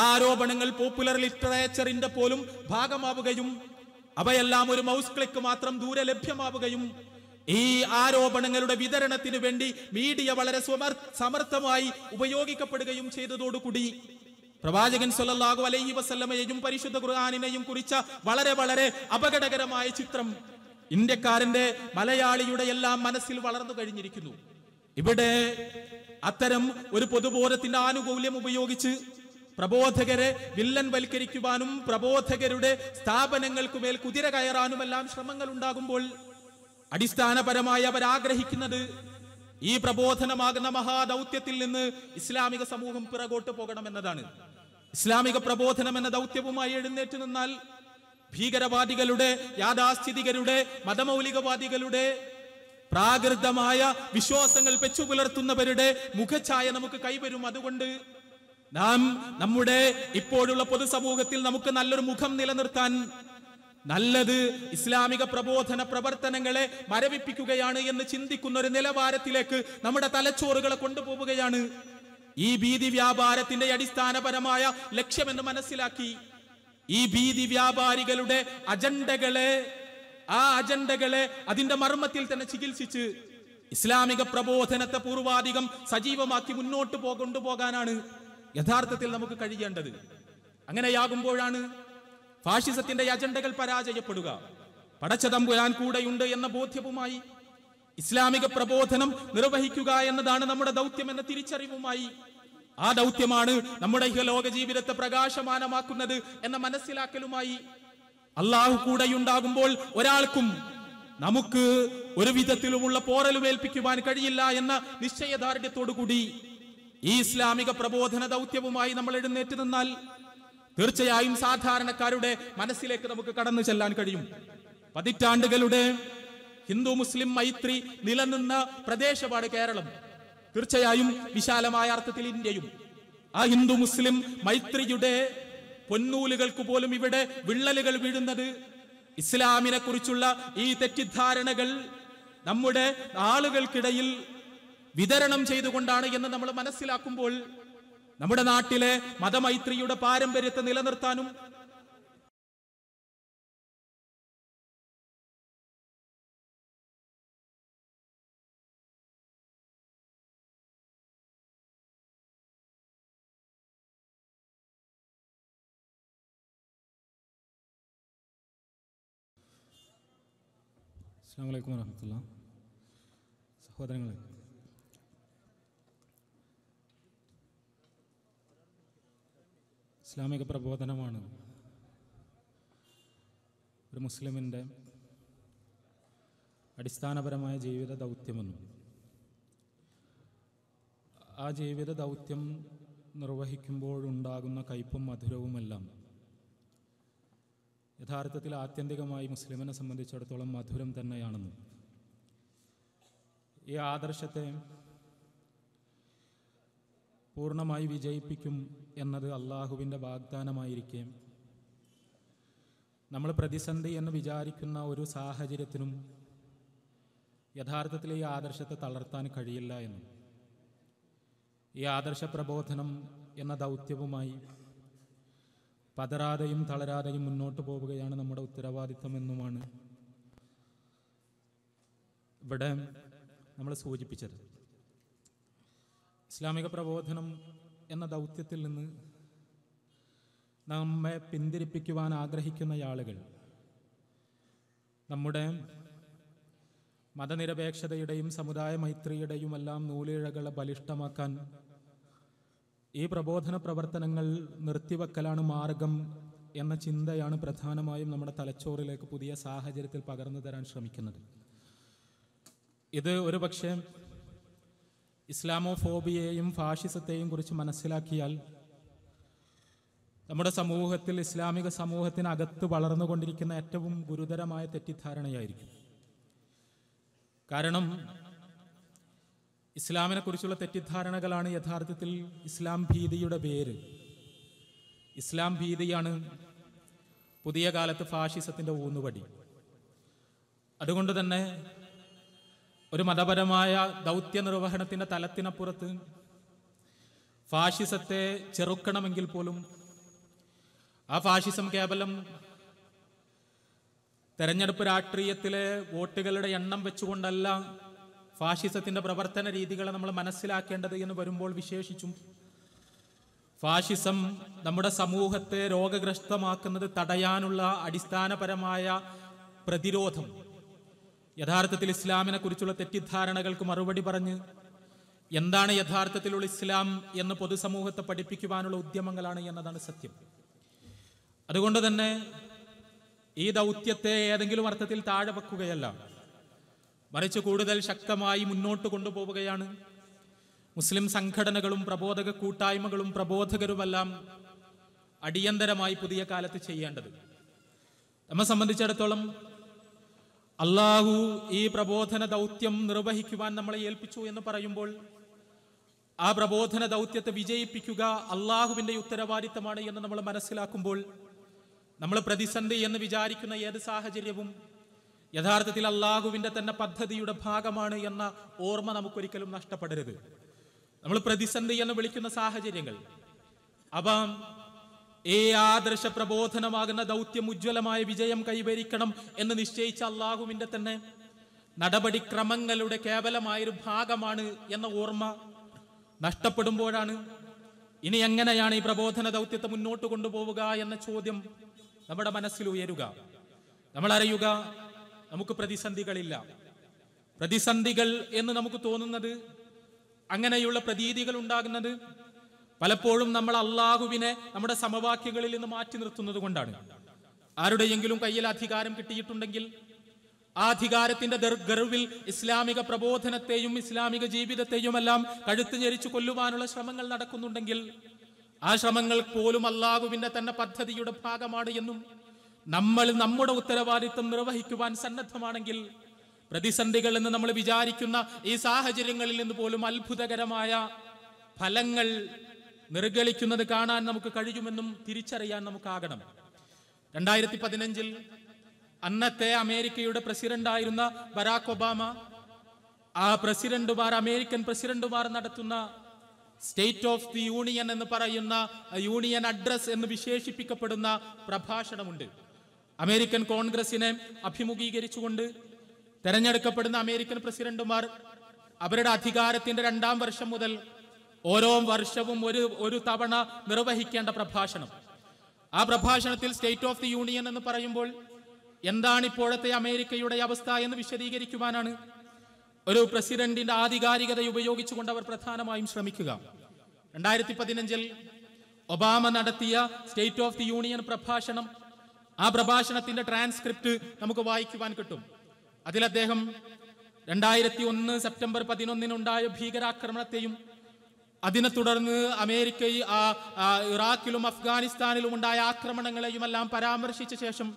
ആ ആരോപണങ്ങൾ പോപ്പുലർ ലിറ്ററേച്ചറിന്റെ പോലും ഭാഗമാവുകയും അവയെല്ലാം ഒരു മൗസ് ക്ലിക്ക് മാത്രം ദൂരെ ലഭ്യമാവുകയും ഈ ആരോപണങ്ങളുടെ വിതരണത്തിന് വേണ്ടി മീഡിയ വളരെ സമർത്ഥമായി ഉപയോഗിക്കപ്പെടുകയും ചെയ്തതോടുകൂടി പ്രവാചകൻ സൊല്ലാഹു അലൈഹി വസല്ലമയെയും പരിശുദ്ധ ഖുർആാനിനെയും കുറിച്ച വളരെ വളരെ അപകടകരമായ ചിത്രം ഇന്ത്യക്കാരന്റെ മലയാളിയുടെ എല്ലാം മനസ്സിൽ വളർന്നു കഴിഞ്ഞിരിക്കുന്നു ഇവിടെ അത്തരം ഒരു പൊതുബോധത്തിന്റെ ആനുകൂല്യം ഉപയോഗിച്ച് പ്രബോധകരെ വില്ലൻ വൽക്കരിക്കുവാനും പ്രബോധകരുടെ സ്ഥാപനങ്ങൾക്ക് മേൽ കുതിര കയറാനുമെല്ലാം ശ്രമങ്ങൾ ഉണ്ടാകുമ്പോൾ അടിസ്ഥാനപരമായി അവർ ആഗ്രഹിക്കുന്നത് ഈ പ്രബോധനമാകുന്ന മഹാദൗത്യത്തിൽ നിന്ന് ഇസ്ലാമിക സമൂഹം പിറകോട്ട് പോകണമെന്നതാണ് ഇസ്ലാമിക പ്രബോധനം എന്ന ദൗത്യവുമായി എഴുന്നേറ്റ് നിന്നാൽ ഭീകരവാദികളുടെ യാഥാസ്ഥിതികരുടെ മതമൗലികവാദികളുടെ പ്രാകൃതമായ വിശ്വാസങ്ങൾ വെച്ചു പുലർത്തുന്നവരുടെ മുഖഛായ നമുക്ക് കൈവരും അതുകൊണ്ട് നാം നമ്മുടെ ഇപ്പോഴുള്ള പൊതുസമൂഹത്തിൽ നമുക്ക് നല്ലൊരു മുഖം നിലനിർത്താൻ നല്ലത് ഇസ്ലാമിക പ്രബോധന പ്രവർത്തനങ്ങളെ മരവിപ്പിക്കുകയാണ് എന്ന് ചിന്തിക്കുന്ന ഒരു നിലവാരത്തിലേക്ക് നമ്മുടെ തലച്ചോറുകളെ കൊണ്ടുപോവുകയാണ് ഈ ഭീതി വ്യാപാരത്തിന്റെ അടിസ്ഥാനപരമായ ലക്ഷ്യമെന്ന് മനസ്സിലാക്കി ഈ ഭീതി വ്യാപാരികളുടെ അജണ്ടകളെ ആ അജണ്ടകളെ അതിന്റെ മർമ്മത്തിൽ തന്നെ ചികിത്സിച്ച് ഇസ്ലാമിക പ്രബോധനത്തെ പൂർവാധികം സജീവമാക്കി മുന്നോട്ട് പോകാനാണ് യഥാർത്ഥത്തിൽ നമുക്ക് കഴിയേണ്ടത് അങ്ങനെയാകുമ്പോഴാണ് ഫാഷിസത്തിന്റെ അജണ്ടകൾ പരാജയപ്പെടുക പടച്ചതമ്പുരാൻ കൂടെയുണ്ട് എന്ന ബോധ്യവുമായി ഇസ്ലാമിക പ്രബോധനം നിർവഹിക്കുക എന്നതാണ് നമ്മുടെ ദൗത്യം എന്ന തിരിച്ചറിവുമായി ആ ദൗത്യമാണ് നമ്മുടെ ലോക ജീവിതത്തെ പ്രകാശമാനമാക്കുന്നത് എന്ന മനസ്സിലാക്കലുമായി അള്ളാഹു കൂടെയുണ്ടാകുമ്പോൾ ഒരാൾക്കും നമുക്ക് ഒരു വിധത്തിലുമുള്ള പോറലുമേൽപ്പിക്കുവാൻ കഴിയില്ല എന്ന നിശ്ചയദാർഢ്യത്തോടുകൂടി ഈ ഇസ്ലാമിക പ്രബോധന ദൗത്യവുമായി നമ്മൾ എഴുന്നേറ്റ് നിന്നാൽ തീർച്ചയായും സാധാരണക്കാരുടെ മനസ്സിലേക്ക് നമുക്ക് കടന്നു ചെല്ലാൻ കഴിയും പതിറ്റാണ്ടുകളുടെ ഹിന്ദു മുസ്ലിം മൈത്രി നിലനിന്ന പ്രദേശമാണ് കേരളം തീർച്ചയായും വിശാലമായ അർത്ഥത്തിൽ ഇന്ത്യയും ആ ഹിന്ദു മുസ്ലിം മൈത്രിയുടെ പൊന്നൂലുകൾക്ക് പോലും ഇവിടെ വിള്ളലുകൾ വീഴുന്നത് ഇസ്ലാമിനെ കുറിച്ചുള്ള ഈ തെറ്റിദ്ധാരണകൾ നമ്മുടെ ആളുകൾക്കിടയിൽ വിതരണം ചെയ്തുകൊണ്ടാണ് എന്ന് നമ്മൾ മനസ്സിലാക്കുമ്പോൾ നമ്മുടെ നാട്ടിലെ മതമൈത്രിയുടെ പാരമ്പര്യത്തെ നിലനിർത്താനും അസ്സാമലൈക്കും വരഹമുല്ല സഹോദരങ്ങളെ ഇസ്ലാമിക പ്രബോധനമാണ് ഒരു മുസ്ലിമിൻ്റെ അടിസ്ഥാനപരമായ ജീവിത ദൗത്യമെന്നും ആ ജീവിത ദൗത്യം നിർവഹിക്കുമ്പോഴുണ്ടാകുന്ന കയ്പും മധുരവുമെല്ലാം യഥാർത്ഥത്തിൽ ആത്യന്തികമായി മുസ്ലിമിനെ സംബന്ധിച്ചിടത്തോളം മധുരം തന്നെയാണെന്നും ഈ ആദർശത്തെ പൂർണ്ണമായി വിജയിപ്പിക്കും എന്നത് അള്ളാഹുവിൻ്റെ വാഗ്ദാനമായിരിക്കെ നമ്മൾ പ്രതിസന്ധി എന്ന് വിചാരിക്കുന്ന ഒരു സാഹചര്യത്തിനും യഥാർത്ഥത്തിൽ ഈ ആദർശത്തെ തളർത്താൻ കഴിയില്ല എന്നും ഈ ആദർശ പ്രബോധനം എന്ന ദൗത്യവുമായി പതരാതെയും തളരാതെയും മുന്നോട്ട് പോവുകയാണ് നമ്മുടെ ഉത്തരവാദിത്തമെന്നുമാണ് ഇവിടെ നമ്മൾ സൂചിപ്പിച്ചത് ഇസ്ലാമിക പ്രബോധനം എന്ന ദൗത്യത്തിൽ നിന്ന് നമ്മെ പിന്തിരിപ്പിക്കുവാൻ ആഗ്രഹിക്കുന്ന ആളുകൾ നമ്മുടെ മതനിരപേക്ഷതയുടെയും സമുദായ മൈത്രിയുടെയും എല്ലാം നൂലിഴകളെ ബലിഷ്ഠമാക്കാൻ ഈ പ്രബോധന പ്രവർത്തനങ്ങൾ നിർത്തിവെക്കലാണ് മാർഗം എന്ന ചിന്തയാണ് പ്രധാനമായും നമ്മുടെ തലച്ചോറിലേക്ക് പുതിയ സാഹചര്യത്തിൽ പകർന്നു തരാൻ ശ്രമിക്കുന്നത് ഇത് ഒരു പക്ഷേ ഇസ്ലാമോഫോബിയെയും ഫാഷിസത്തെയും കുറിച്ച് മനസ്സിലാക്കിയാൽ നമ്മുടെ സമൂഹത്തിൽ ഇസ്ലാമിക സമൂഹത്തിനകത്ത് വളർന്നുകൊണ്ടിരിക്കുന്ന ഏറ്റവും ഗുരുതരമായ തെറ്റിദ്ധാരണയായിരിക്കും കാരണം ഇസ്ലാമിനെക്കുറിച്ചുള്ള തെറ്റിദ്ധാരണകളാണ് യഥാർത്ഥത്തിൽ ഇസ്ലാം ഭീതിയുടെ പേര് ഇസ്ലാം ഭീതിയാണ് പുതിയ കാലത്ത് ഫാഷിസത്തിൻ്റെ ഊന്നുവടി അതുകൊണ്ട് തന്നെ ഒരു മതപരമായ ദൗത്യ നിർവഹണത്തിൻ്റെ തലത്തിനപ്പുറത്ത് ഫാഷിസത്തെ ചെറുക്കണമെങ്കിൽ പോലും ആ ഫാഷിസം കേവലം തെരഞ്ഞെടുപ്പ് രാഷ്ട്രീയത്തിലെ വോട്ടുകളുടെ എണ്ണം വെച്ചുകൊണ്ടല്ല ഫാഷിസത്തിന്റെ പ്രവർത്തന രീതികളെ നമ്മൾ മനസ്സിലാക്കേണ്ടത് എന്ന് വരുമ്പോൾ വിശേഷിച്ചും ഫാഷിസം നമ്മുടെ സമൂഹത്തെ രോഗഗ്രസ്തമാക്കുന്നത് തടയാനുള്ള അടിസ്ഥാനപരമായ പ്രതിരോധം യഥാർത്ഥത്തിൽ ഇസ്ലാമിനെ കുറിച്ചുള്ള തെറ്റിദ്ധാരണകൾക്ക് മറുപടി പറഞ്ഞ് എന്താണ് യഥാർത്ഥത്തിലുള്ള ഇസ്ലാം എന്ന് പൊതുസമൂഹത്തെ പഠിപ്പിക്കുവാനുള്ള ഉദ്യമങ്ങളാണ് എന്നതാണ് സത്യം അതുകൊണ്ട് തന്നെ ഈ ദൗത്യത്തെ ഏതെങ്കിലും അർത്ഥത്തിൽ താഴെ വെക്കുകയല്ല മറിച്ച് കൂടുതൽ ശക്തമായി മുന്നോട്ട് കൊണ്ടുപോവുകയാണ് മുസ്ലിം സംഘടനകളും പ്രബോധക കൂട്ടായ്മകളും പ്രബോധകരുമെല്ലാം അടിയന്തരമായി പുതിയ കാലത്ത് ചെയ്യേണ്ടത് നമ്മെ സംബന്ധിച്ചിടത്തോളം അള്ളാഹു ഈ പ്രബോധന ദൗത്യം നിർവഹിക്കുവാൻ നമ്മളെ ഏൽപ്പിച്ചു എന്ന് പറയുമ്പോൾ ആ പ്രബോധന ദൗത്യത്തെ വിജയിപ്പിക്കുക അള്ളാഹുവിൻ്റെ ഉത്തരവാദിത്തമാണ് എന്ന് നമ്മൾ മനസ്സിലാക്കുമ്പോൾ നമ്മൾ പ്രതിസന്ധി എന്ന് വിചാരിക്കുന്ന ഏത് സാഹചര്യവും യഥാർത്ഥത്തിൽ അള്ളാഹുവിന്റെ തന്നെ പദ്ധതിയുടെ ഭാഗമാണ് എന്ന ഓർമ്മ നമുക്കൊരിക്കലും നഷ്ടപ്പെടരുത് നമ്മൾ പ്രതിസന്ധി എന്ന് വിളിക്കുന്ന സാഹചര്യങ്ങൾ അപ്പം ഏ ആദർശ പ്രബോധനമാകുന്ന ദൗത്യം ഉജ്ജ്വലമായ വിജയം കൈവരിക്കണം എന്ന് നിശ്ചയിച്ച അള്ളാഹുവിന്റെ തന്നെ നടപടിക്രമങ്ങളുടെ കേവലമായൊരു ഭാഗമാണ് എന്ന ഓർമ്മ നഷ്ടപ്പെടുമ്പോഴാണ് ഇനി എങ്ങനെയാണ് ഈ പ്രബോധന ദൗത്യത്തെ മുന്നോട്ട് കൊണ്ടുപോവുക എന്ന ചോദ്യം നമ്മുടെ മനസ്സിൽ ഉയരുക നമ്മൾ അറിയുക നമുക്ക് പ്രതിസന്ധികളില്ല പ്രതിസന്ധികൾ എന്ന് നമുക്ക് തോന്നുന്നത് അങ്ങനെയുള്ള പ്രതീതികൾ ഉണ്ടാകുന്നത് പലപ്പോഴും നമ്മൾ അള്ളാഹുവിനെ നമ്മുടെ സമവാക്യങ്ങളിൽ നിന്ന് മാറ്റി നിർത്തുന്നത് കൊണ്ടാണ് ആരുടെയെങ്കിലും കയ്യിൽ അധികാരം കിട്ടിയിട്ടുണ്ടെങ്കിൽ ആ അധികാരത്തിന്റെ ഗർവിൽ ഇസ്ലാമിക പ്രബോധനത്തെയും ഇസ്ലാമിക ജീവിതത്തെയും എല്ലാം കഴുത്ത് ഞെരിച്ചു കൊല്ലുവാനുള്ള ശ്രമങ്ങൾ നടക്കുന്നുണ്ടെങ്കിൽ ആ ശ്രമങ്ങൾ പോലും അള്ളാഹുവിന്റെ തന്നെ പദ്ധതിയുടെ ഭാഗമാണ് എന്നും നമ്മൾ നമ്മുടെ ഉത്തരവാദിത്വം നിർവഹിക്കുവാൻ സന്നദ്ധമാണെങ്കിൽ പ്രതിസന്ധികൾ എന്ന് നമ്മൾ വിചാരിക്കുന്ന ഈ സാഹചര്യങ്ങളിൽ നിന്ന് പോലും അത്ഭുതകരമായ ഫലങ്ങൾ നിർഗളിക്കുന്നത് കാണാൻ നമുക്ക് കഴിയുമെന്നും തിരിച്ചറിയാൻ നമുക്കാകണം രണ്ടായിരത്തി പതിനഞ്ചിൽ അന്നത്തെ അമേരിക്കയുടെ പ്രസിഡന്റായിരുന്ന ബരാക് ഒബാമ ആ പ്രസിഡന്റുമാർ അമേരിക്കൻ പ്രസിഡന്റുമാർ നടത്തുന്ന സ്റ്റേറ്റ് ഓഫ് ദി യൂണിയൻ എന്ന് പറയുന്ന യൂണിയൻ അഡ്രസ് എന്ന് വിശേഷിപ്പിക്കപ്പെടുന്ന പ്രഭാഷണമുണ്ട് അമേരിക്കൻ കോൺഗ്രസിനെ അഭിമുഖീകരിച്ചുകൊണ്ട് തെരഞ്ഞെടുക്കപ്പെടുന്ന അമേരിക്കൻ പ്രസിഡന്റുമാർ അവരുടെ അധികാരത്തിന്റെ രണ്ടാം വർഷം മുതൽ ഓരോ വർഷവും ഒരു ഒരു തവണ നിർവഹിക്കേണ്ട പ്രഭാഷണം ആ പ്രഭാഷണത്തിൽ സ്റ്റേറ്റ് ഓഫ് ദി യൂണിയൻ എന്ന് പറയുമ്പോൾ എന്താണ് ഇപ്പോഴത്തെ അമേരിക്കയുടെ അവസ്ഥ എന്ന് വിശദീകരിക്കുവാനാണ് ഒരു പ്രസിഡന്റിന്റെ ആധികാരികത ഉപയോഗിച്ചുകൊണ്ട് അവർ പ്രധാനമായും ശ്രമിക്കുക രണ്ടായിരത്തി പതിനഞ്ചിൽ ഒബാമ നടത്തിയ സ്റ്റേറ്റ് ഓഫ് ദി യൂണിയൻ പ്രഭാഷണം ആ പ്രഭാഷണത്തിന്റെ ട്രാൻസ്ക്രിപ്റ്റ് നമുക്ക് വായിക്കുവാൻ കിട്ടും അതിൽ അദ്ദേഹം രണ്ടായിരത്തി ഒന്ന് സെപ്റ്റംബർ പതിനൊന്നിനുണ്ടായ ഭീകരാക്രമണത്തെയും അതിനെ തുടർന്ന് അമേരിക്കയിൽ ആ ഇറാഖിലും അഫ്ഗാനിസ്ഥാനിലും ഉണ്ടായ എല്ലാം പരാമർശിച്ച ശേഷം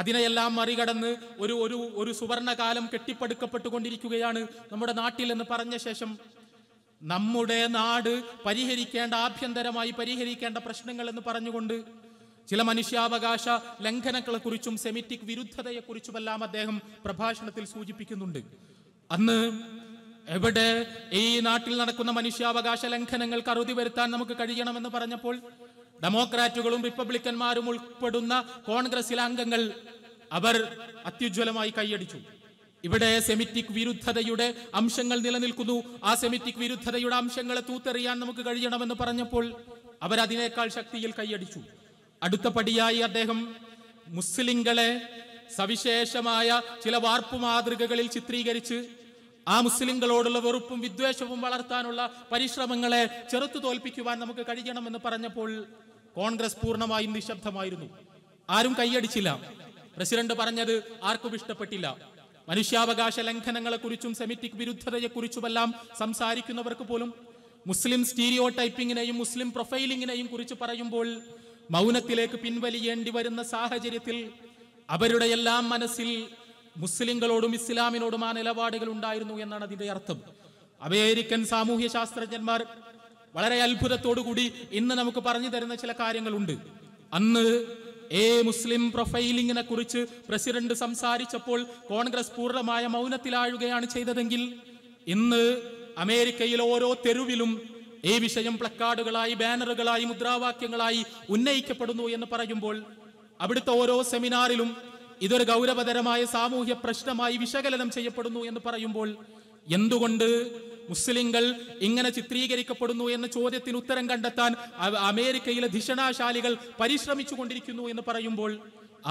അതിനെയെല്ലാം മറികടന്ന് ഒരു ഒരു ഒരു സുവർണകാലം കെട്ടിപ്പടുക്കപ്പെട്ടുകൊണ്ടിരിക്കുകയാണ് നമ്മുടെ നാട്ടിൽ എന്ന് പറഞ്ഞ ശേഷം നമ്മുടെ നാട് പരിഹരിക്കേണ്ട ആഭ്യന്തരമായി പരിഹരിക്കേണ്ട പ്രശ്നങ്ങൾ എന്ന് പറഞ്ഞുകൊണ്ട് ചില മനുഷ്യാവകാശ ലംഘനങ്ങളെക്കുറിച്ചും സെമിറ്റിക് വിരുദ്ധതയെക്കുറിച്ചുമെല്ലാം അദ്ദേഹം പ്രഭാഷണത്തിൽ സൂചിപ്പിക്കുന്നുണ്ട് അന്ന് എവിടെ ഈ നാട്ടിൽ നടക്കുന്ന മനുഷ്യാവകാശ ലംഘനങ്ങൾക്ക് അറുതി വരുത്താൻ നമുക്ക് കഴിയണമെന്ന് പറഞ്ഞപ്പോൾ ഡെമോക്രാറ്റുകളും റിപ്പബ്ലിക്കന്മാരും ഉൾപ്പെടുന്ന കോൺഗ്രസിലെ അംഗങ്ങൾ അവർ അത്യുജ്വലമായി കൈയടിച്ചു ഇവിടെ സെമിറ്റിക് വിരുദ്ധതയുടെ അംശങ്ങൾ നിലനിൽക്കുന്നു ആ സെമിറ്റിക് വിരുദ്ധതയുടെ അംശങ്ങളെ തൂത്തെറിയാൻ നമുക്ക് കഴിയണമെന്ന് പറഞ്ഞപ്പോൾ അവരതിനേക്കാൾ ശക്തിയിൽ കൈയടിച്ചു അടുത്ത പടിയായി അദ്ദേഹം മുസ്ലിങ്ങളെ സവിശേഷമായ ചില വാർപ്പ് മാതൃകകളിൽ ചിത്രീകരിച്ച് ആ മുസ്ലിങ്ങളോടുള്ള വെറുപ്പും വിദ്വേഷവും വളർത്താനുള്ള പരിശ്രമങ്ങളെ ചെറുത്തു തോൽപ്പിക്കുവാൻ നമുക്ക് കഴിയണമെന്ന് പറഞ്ഞപ്പോൾ കോൺഗ്രസ് പൂർണ്ണമായും നിശബ്ദമായിരുന്നു ആരും കൈയടിച്ചില്ല പ്രസിഡന്റ് പറഞ്ഞത് ആർക്കും ഇഷ്ടപ്പെട്ടില്ല മനുഷ്യാവകാശ ലംഘനങ്ങളെക്കുറിച്ചും സെമിറ്റിക് വിരുദ്ധതയെക്കുറിച്ചുമെല്ലാം സംസാരിക്കുന്നവർക്ക് പോലും മുസ്ലിം സ്റ്റീരിയോ ടൈപ്പിങ്ങിനെയും മുസ്ലിം പ്രൊഫൈലിങ്ങിനെയും കുറിച്ച് പറയുമ്പോൾ മൗനത്തിലേക്ക് പിൻവലിയേണ്ടി വരുന്ന സാഹചര്യത്തിൽ അവരുടെ എല്ലാം മനസ്സിൽ മുസ്ലിങ്ങളോടും ഇസ്ലാമിനോടും ആ നിലപാടുകൾ ഉണ്ടായിരുന്നു എന്നാണ് അതിന്റെ അർത്ഥം അമേരിക്കൻ സാമൂഹ്യ ശാസ്ത്രജ്ഞന്മാർ വളരെ അത്ഭുതത്തോടുകൂടി ഇന്ന് നമുക്ക് പറഞ്ഞു തരുന്ന ചില കാര്യങ്ങളുണ്ട് അന്ന് എ മുസ്ലിം പ്രൊഫൈലിങ്ങിനെ കുറിച്ച് പ്രസിഡന്റ് സംസാരിച്ചപ്പോൾ കോൺഗ്രസ് പൂർണ്ണമായ മൗനത്തിലാഴുകയാണ് ചെയ്തതെങ്കിൽ ഇന്ന് അമേരിക്കയിൽ ഓരോ തെരുവിലും ഈ വിഷയം പ്ലക്കാർഡുകളായി ബാനറുകളായി മുദ്രാവാക്യങ്ങളായി ഉന്നയിക്കപ്പെടുന്നു എന്ന് പറയുമ്പോൾ അവിടുത്തെ ഓരോ സെമിനാറിലും ഇതൊരു ഗൗരവതരമായ സാമൂഹ്യ പ്രശ്നമായി വിശകലനം ചെയ്യപ്പെടുന്നു എന്ന് പറയുമ്പോൾ എന്തുകൊണ്ട് മുസ്ലിങ്ങൾ ഇങ്ങനെ ചിത്രീകരിക്കപ്പെടുന്നു എന്ന ചോദ്യത്തിന് ഉത്തരം കണ്ടെത്താൻ അമേരിക്കയിലെ ധിഷണാശാലികൾ പരിശ്രമിച്ചു കൊണ്ടിരിക്കുന്നു എന്ന് പറയുമ്പോൾ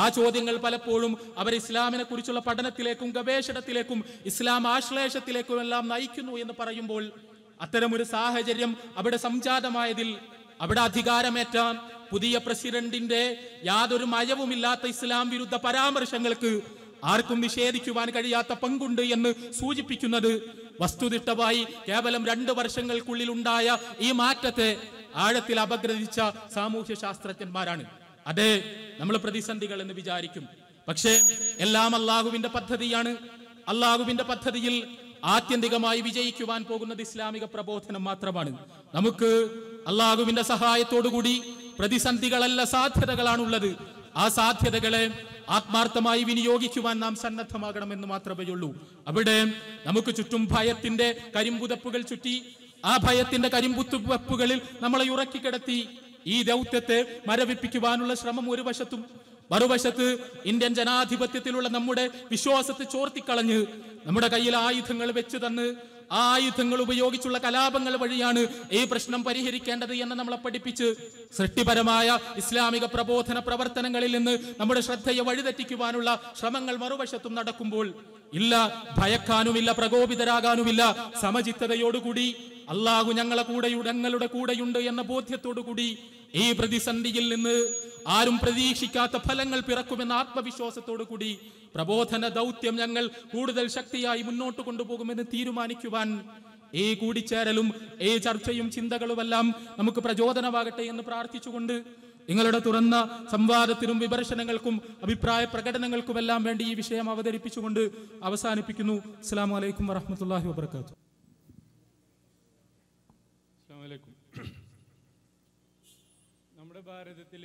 ആ ചോദ്യങ്ങൾ പലപ്പോഴും അവർ ഇസ്ലാമിനെ കുറിച്ചുള്ള പഠനത്തിലേക്കും ഗവേഷണത്തിലേക്കും ഇസ്ലാം ആശ്ലേഷത്തിലേക്കും എല്ലാം നയിക്കുന്നു എന്ന് പറയുമ്പോൾ അത്തരമൊരു സാഹചര്യം അവിടെ സംജാതമായതിൽ അവിടെ അധികാരമേറ്റ പുതിയ പ്രസിഡന്റിന്റെ യാതൊരു മയവുമില്ലാത്ത ഇസ്ലാം വിരുദ്ധ പരാമർശങ്ങൾക്ക് ആർക്കും നിഷേധിക്കുവാൻ കഴിയാത്ത പങ്കുണ്ട് എന്ന് സൂചിപ്പിക്കുന്നത് വസ്തുനിഷ്ഠമായി കേവലം രണ്ട് വർഷങ്ങൾക്കുള്ളിൽ ഉണ്ടായ ഈ മാറ്റത്തെ ആഴത്തിൽ അപഗ്രഥിച്ച സാമൂഹ്യ ശാസ്ത്രജ്ഞന്മാരാണ് അതെ നമ്മൾ പ്രതിസന്ധികൾ എന്ന് വിചാരിക്കും പക്ഷേ എല്ലാം അള്ളാഹുവിന്റെ പദ്ധതിയാണ് അള്ളാഹുവിന്റെ പദ്ധതിയിൽ ആത്യന്തികമായി വിജയിക്കുവാൻ പോകുന്നത് ഇസ്ലാമിക പ്രബോധനം മാത്രമാണ് നമുക്ക് അള്ളാഹുവിന്റെ സഹായത്തോടുകൂടി പ്രതിസന്ധികളല്ല സാധ്യതകളാണുള്ളത് ആ സാധ്യതകളെ ആത്മാർത്ഥമായി വിനിയോഗിക്കുവാൻ നാം എന്ന് മാത്രമേ ഉള്ളൂ അവിടെ നമുക്ക് ചുറ്റും ഭയത്തിന്റെ കരിമ്പുതപ്പുകൾ ചുറ്റി ആ ഭയത്തിന്റെ കരിമ്പുത്തുവപ്പുകളിൽ നമ്മളെ ഉറക്കിക്കിടത്തി ഈ ദൗത്യത്തെ മരവിപ്പിക്കുവാനുള്ള ശ്രമം ഒരു വശത്തും മറുവശത്ത് ഇന്ത്യൻ ജനാധിപത്യത്തിലുള്ള നമ്മുടെ വിശ്വാസത്തെ ചോർത്തിക്കളഞ്ഞ് നമ്മുടെ കയ്യിൽ ആയുധങ്ങൾ വെച്ച് തന്ന് ആ ആയുധങ്ങൾ ഉപയോഗിച്ചുള്ള കലാപങ്ങൾ വഴിയാണ് ഈ പ്രശ്നം പരിഹരിക്കേണ്ടത് എന്ന് നമ്മളെ പഠിപ്പിച്ച് സൃഷ്ടിപരമായ ഇസ്ലാമിക പ്രബോധന പ്രവർത്തനങ്ങളിൽ നിന്ന് നമ്മുടെ ശ്രദ്ധയെ വഴിതെറ്റിക്കുവാനുള്ള ശ്രമങ്ങൾ മറുവശത്തും നടക്കുമ്പോൾ ഇല്ല ഭയക്കാനുമില്ല പ്രകോപിതരാകാനുമില്ല സമചിത്തതയോടുകൂടി അള്ളാഹു ഞങ്ങളെ കൂടെ ഞങ്ങളുടെ കൂടെയുണ്ട് എന്ന ബോധ്യത്തോടു കൂടി ഈ പ്രതിസന്ധിയിൽ നിന്ന് ആരും പ്രതീക്ഷിക്കാത്ത ഫലങ്ങൾ പിറക്കുമെന്ന ആത്മവിശ്വാസത്തോടു കൂടി പ്രബോധന ദൗത്യം ഞങ്ങൾ കൂടുതൽ ശക്തിയായി മുന്നോട്ട് കൊണ്ടുപോകുമെന്ന് തീരുമാനിക്കുവാൻ ഈ കൂടിച്ചേരലും ഈ ചർച്ചയും ചിന്തകളുമെല്ലാം നമുക്ക് പ്രചോദനമാകട്ടെ എന്ന് പ്രാർത്ഥിച്ചുകൊണ്ട് നിങ്ങളുടെ തുറന്ന സംവാദത്തിനും വിമർശനങ്ങൾക്കും അഭിപ്രായ പ്രകടനങ്ങൾക്കുമെല്ലാം വേണ്ടി ഈ വിഷയം അവതരിപ്പിച്ചുകൊണ്ട് അവസാനിപ്പിക്കുന്നു അസ്സാം വലൈക്കും വറഹമത്തല്ലാഹി വാത്തു ഭാരതത്തിൽ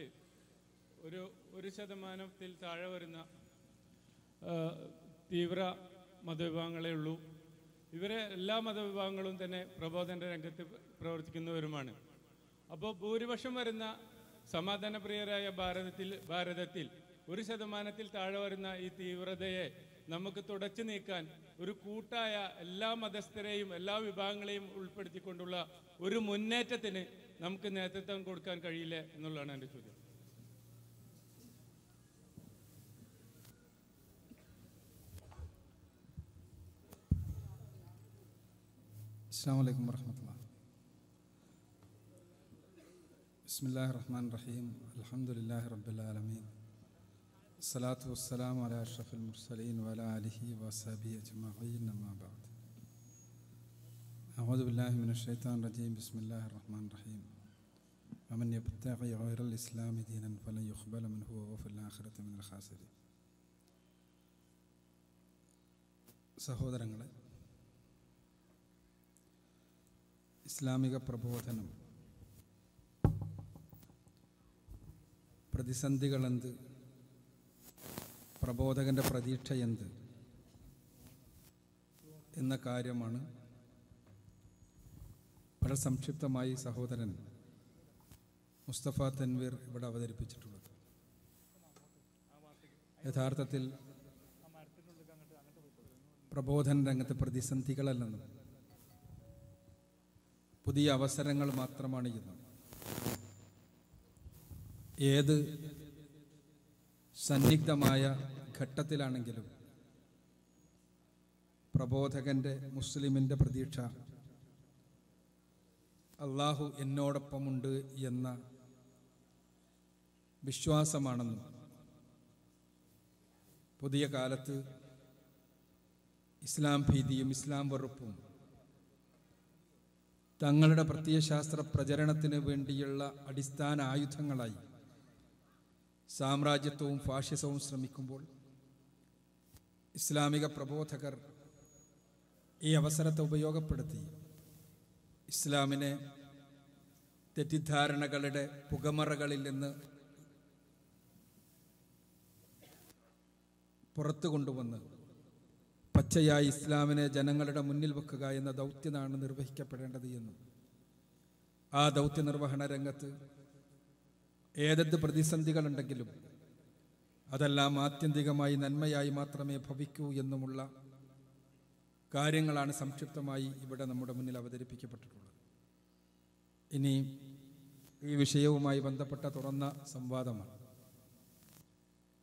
ഒരു ഒരു ശതമാനത്തിൽ താഴെ വരുന്ന തീവ്ര മതവിഭാഗങ്ങളെ ഉള്ളൂ ഇവരെ എല്ലാ മതവിഭാഗങ്ങളും തന്നെ പ്രബോധന രംഗത്ത് പ്രവർത്തിക്കുന്നവരുമാണ് അപ്പോൾ ഭൂരിപക്ഷം വരുന്ന സമാധാനപ്രിയരായ ഭാരതത്തിൽ ഭാരതത്തിൽ ഒരു ശതമാനത്തിൽ താഴെ വരുന്ന ഈ തീവ്രതയെ നമുക്ക് തുടച്ചു നീക്കാൻ ഒരു കൂട്ടായ എല്ലാ മതസ്ഥരെയും എല്ലാ വിഭാഗങ്ങളെയും ഉൾപ്പെടുത്തിക്കൊണ്ടുള്ള ഒരു മുന്നേറ്റത്തിന് നമുക്ക് നേതൃത്വം കൊടുക്കാൻ കഴിയില്ല എന്നുള്ളതാണ് എൻ്റെ ചോദ്യം السلام عليكم ورحمة الله بسم الله الرحمن الرحيم الحمد لله رب العالمين الصلاة والسلام على أشرف المرسلين وعلى آله وصحبه أجمعين أما بعد أعوذ بالله من الشيطان الرجيم بسم الله الرحمن الرحيم ومن يبتغي غير الإسلام دينا فلن يقبل منه وهو في الآخرة من الخاسرين സഹോദരങ്ങളെ ഇസ്ലാമിക പ്രബോധനം പ്രതിസന്ധികളെന്ത് പ്രബോധകൻ്റെ പ്രതീക്ഷയെന്ത് എന്ന കാര്യമാണ് വളരെ സംക്ഷിപ്തമായി സഹോദരൻ മുസ്തഫ തൻവീർ ഇവിടെ അവതരിപ്പിച്ചിട്ടുള്ളത് യഥാർത്ഥത്തിൽ പ്രബോധന രംഗത്ത് പ്രതിസന്ധികളല്ലെന്നും പുതിയ അവസരങ്ങൾ മാത്രമാണ് ഇന്നും ഏത് സന്നിഗ്ധമായ ഘട്ടത്തിലാണെങ്കിലും പ്രബോധകൻ്റെ മുസ്ലിമിൻ്റെ പ്രതീക്ഷ അള്ളാഹു എന്നോടൊപ്പമുണ്ട് എന്ന വിശ്വാസമാണെന്നും പുതിയ കാലത്ത് ഇസ്ലാം ഭീതിയും ഇസ്ലാം വെറുപ്പും തങ്ങളുടെ പ്രത്യയശാസ്ത്ര പ്രചരണത്തിന് വേണ്ടിയുള്ള അടിസ്ഥാന ആയുധങ്ങളായി സാമ്രാജ്യത്വവും ഫാഷ്യസവും ശ്രമിക്കുമ്പോൾ ഇസ്ലാമിക പ്രബോധകർ ഈ അവസരത്തെ ഉപയോഗപ്പെടുത്തി ഇസ്ലാമിനെ തെറ്റിദ്ധാരണകളുടെ പുകമറകളിൽ നിന്ന് പുറത്തു കൊണ്ടുവന്ന് പച്ചയായ ഇസ്ലാമിനെ ജനങ്ങളുടെ മുന്നിൽ വെക്കുക എന്ന ദൗത്യമാണ് നിർവഹിക്കപ്പെടേണ്ടത് എന്ന് ആ ദൗത്യ നിർവഹണ രംഗത്ത് ഏതെന്ത് പ്രതിസന്ധികളുണ്ടെങ്കിലും അതെല്ലാം ആത്യന്തികമായി നന്മയായി മാത്രമേ ഭവിക്കൂ എന്നുമുള്ള കാര്യങ്ങളാണ് സംക്ഷിപ്തമായി ഇവിടെ നമ്മുടെ മുന്നിൽ അവതരിപ്പിക്കപ്പെട്ടിട്ടുള്ളത് ഇനി ഈ വിഷയവുമായി ബന്ധപ്പെട്ട തുറന്ന സംവാദമാണ്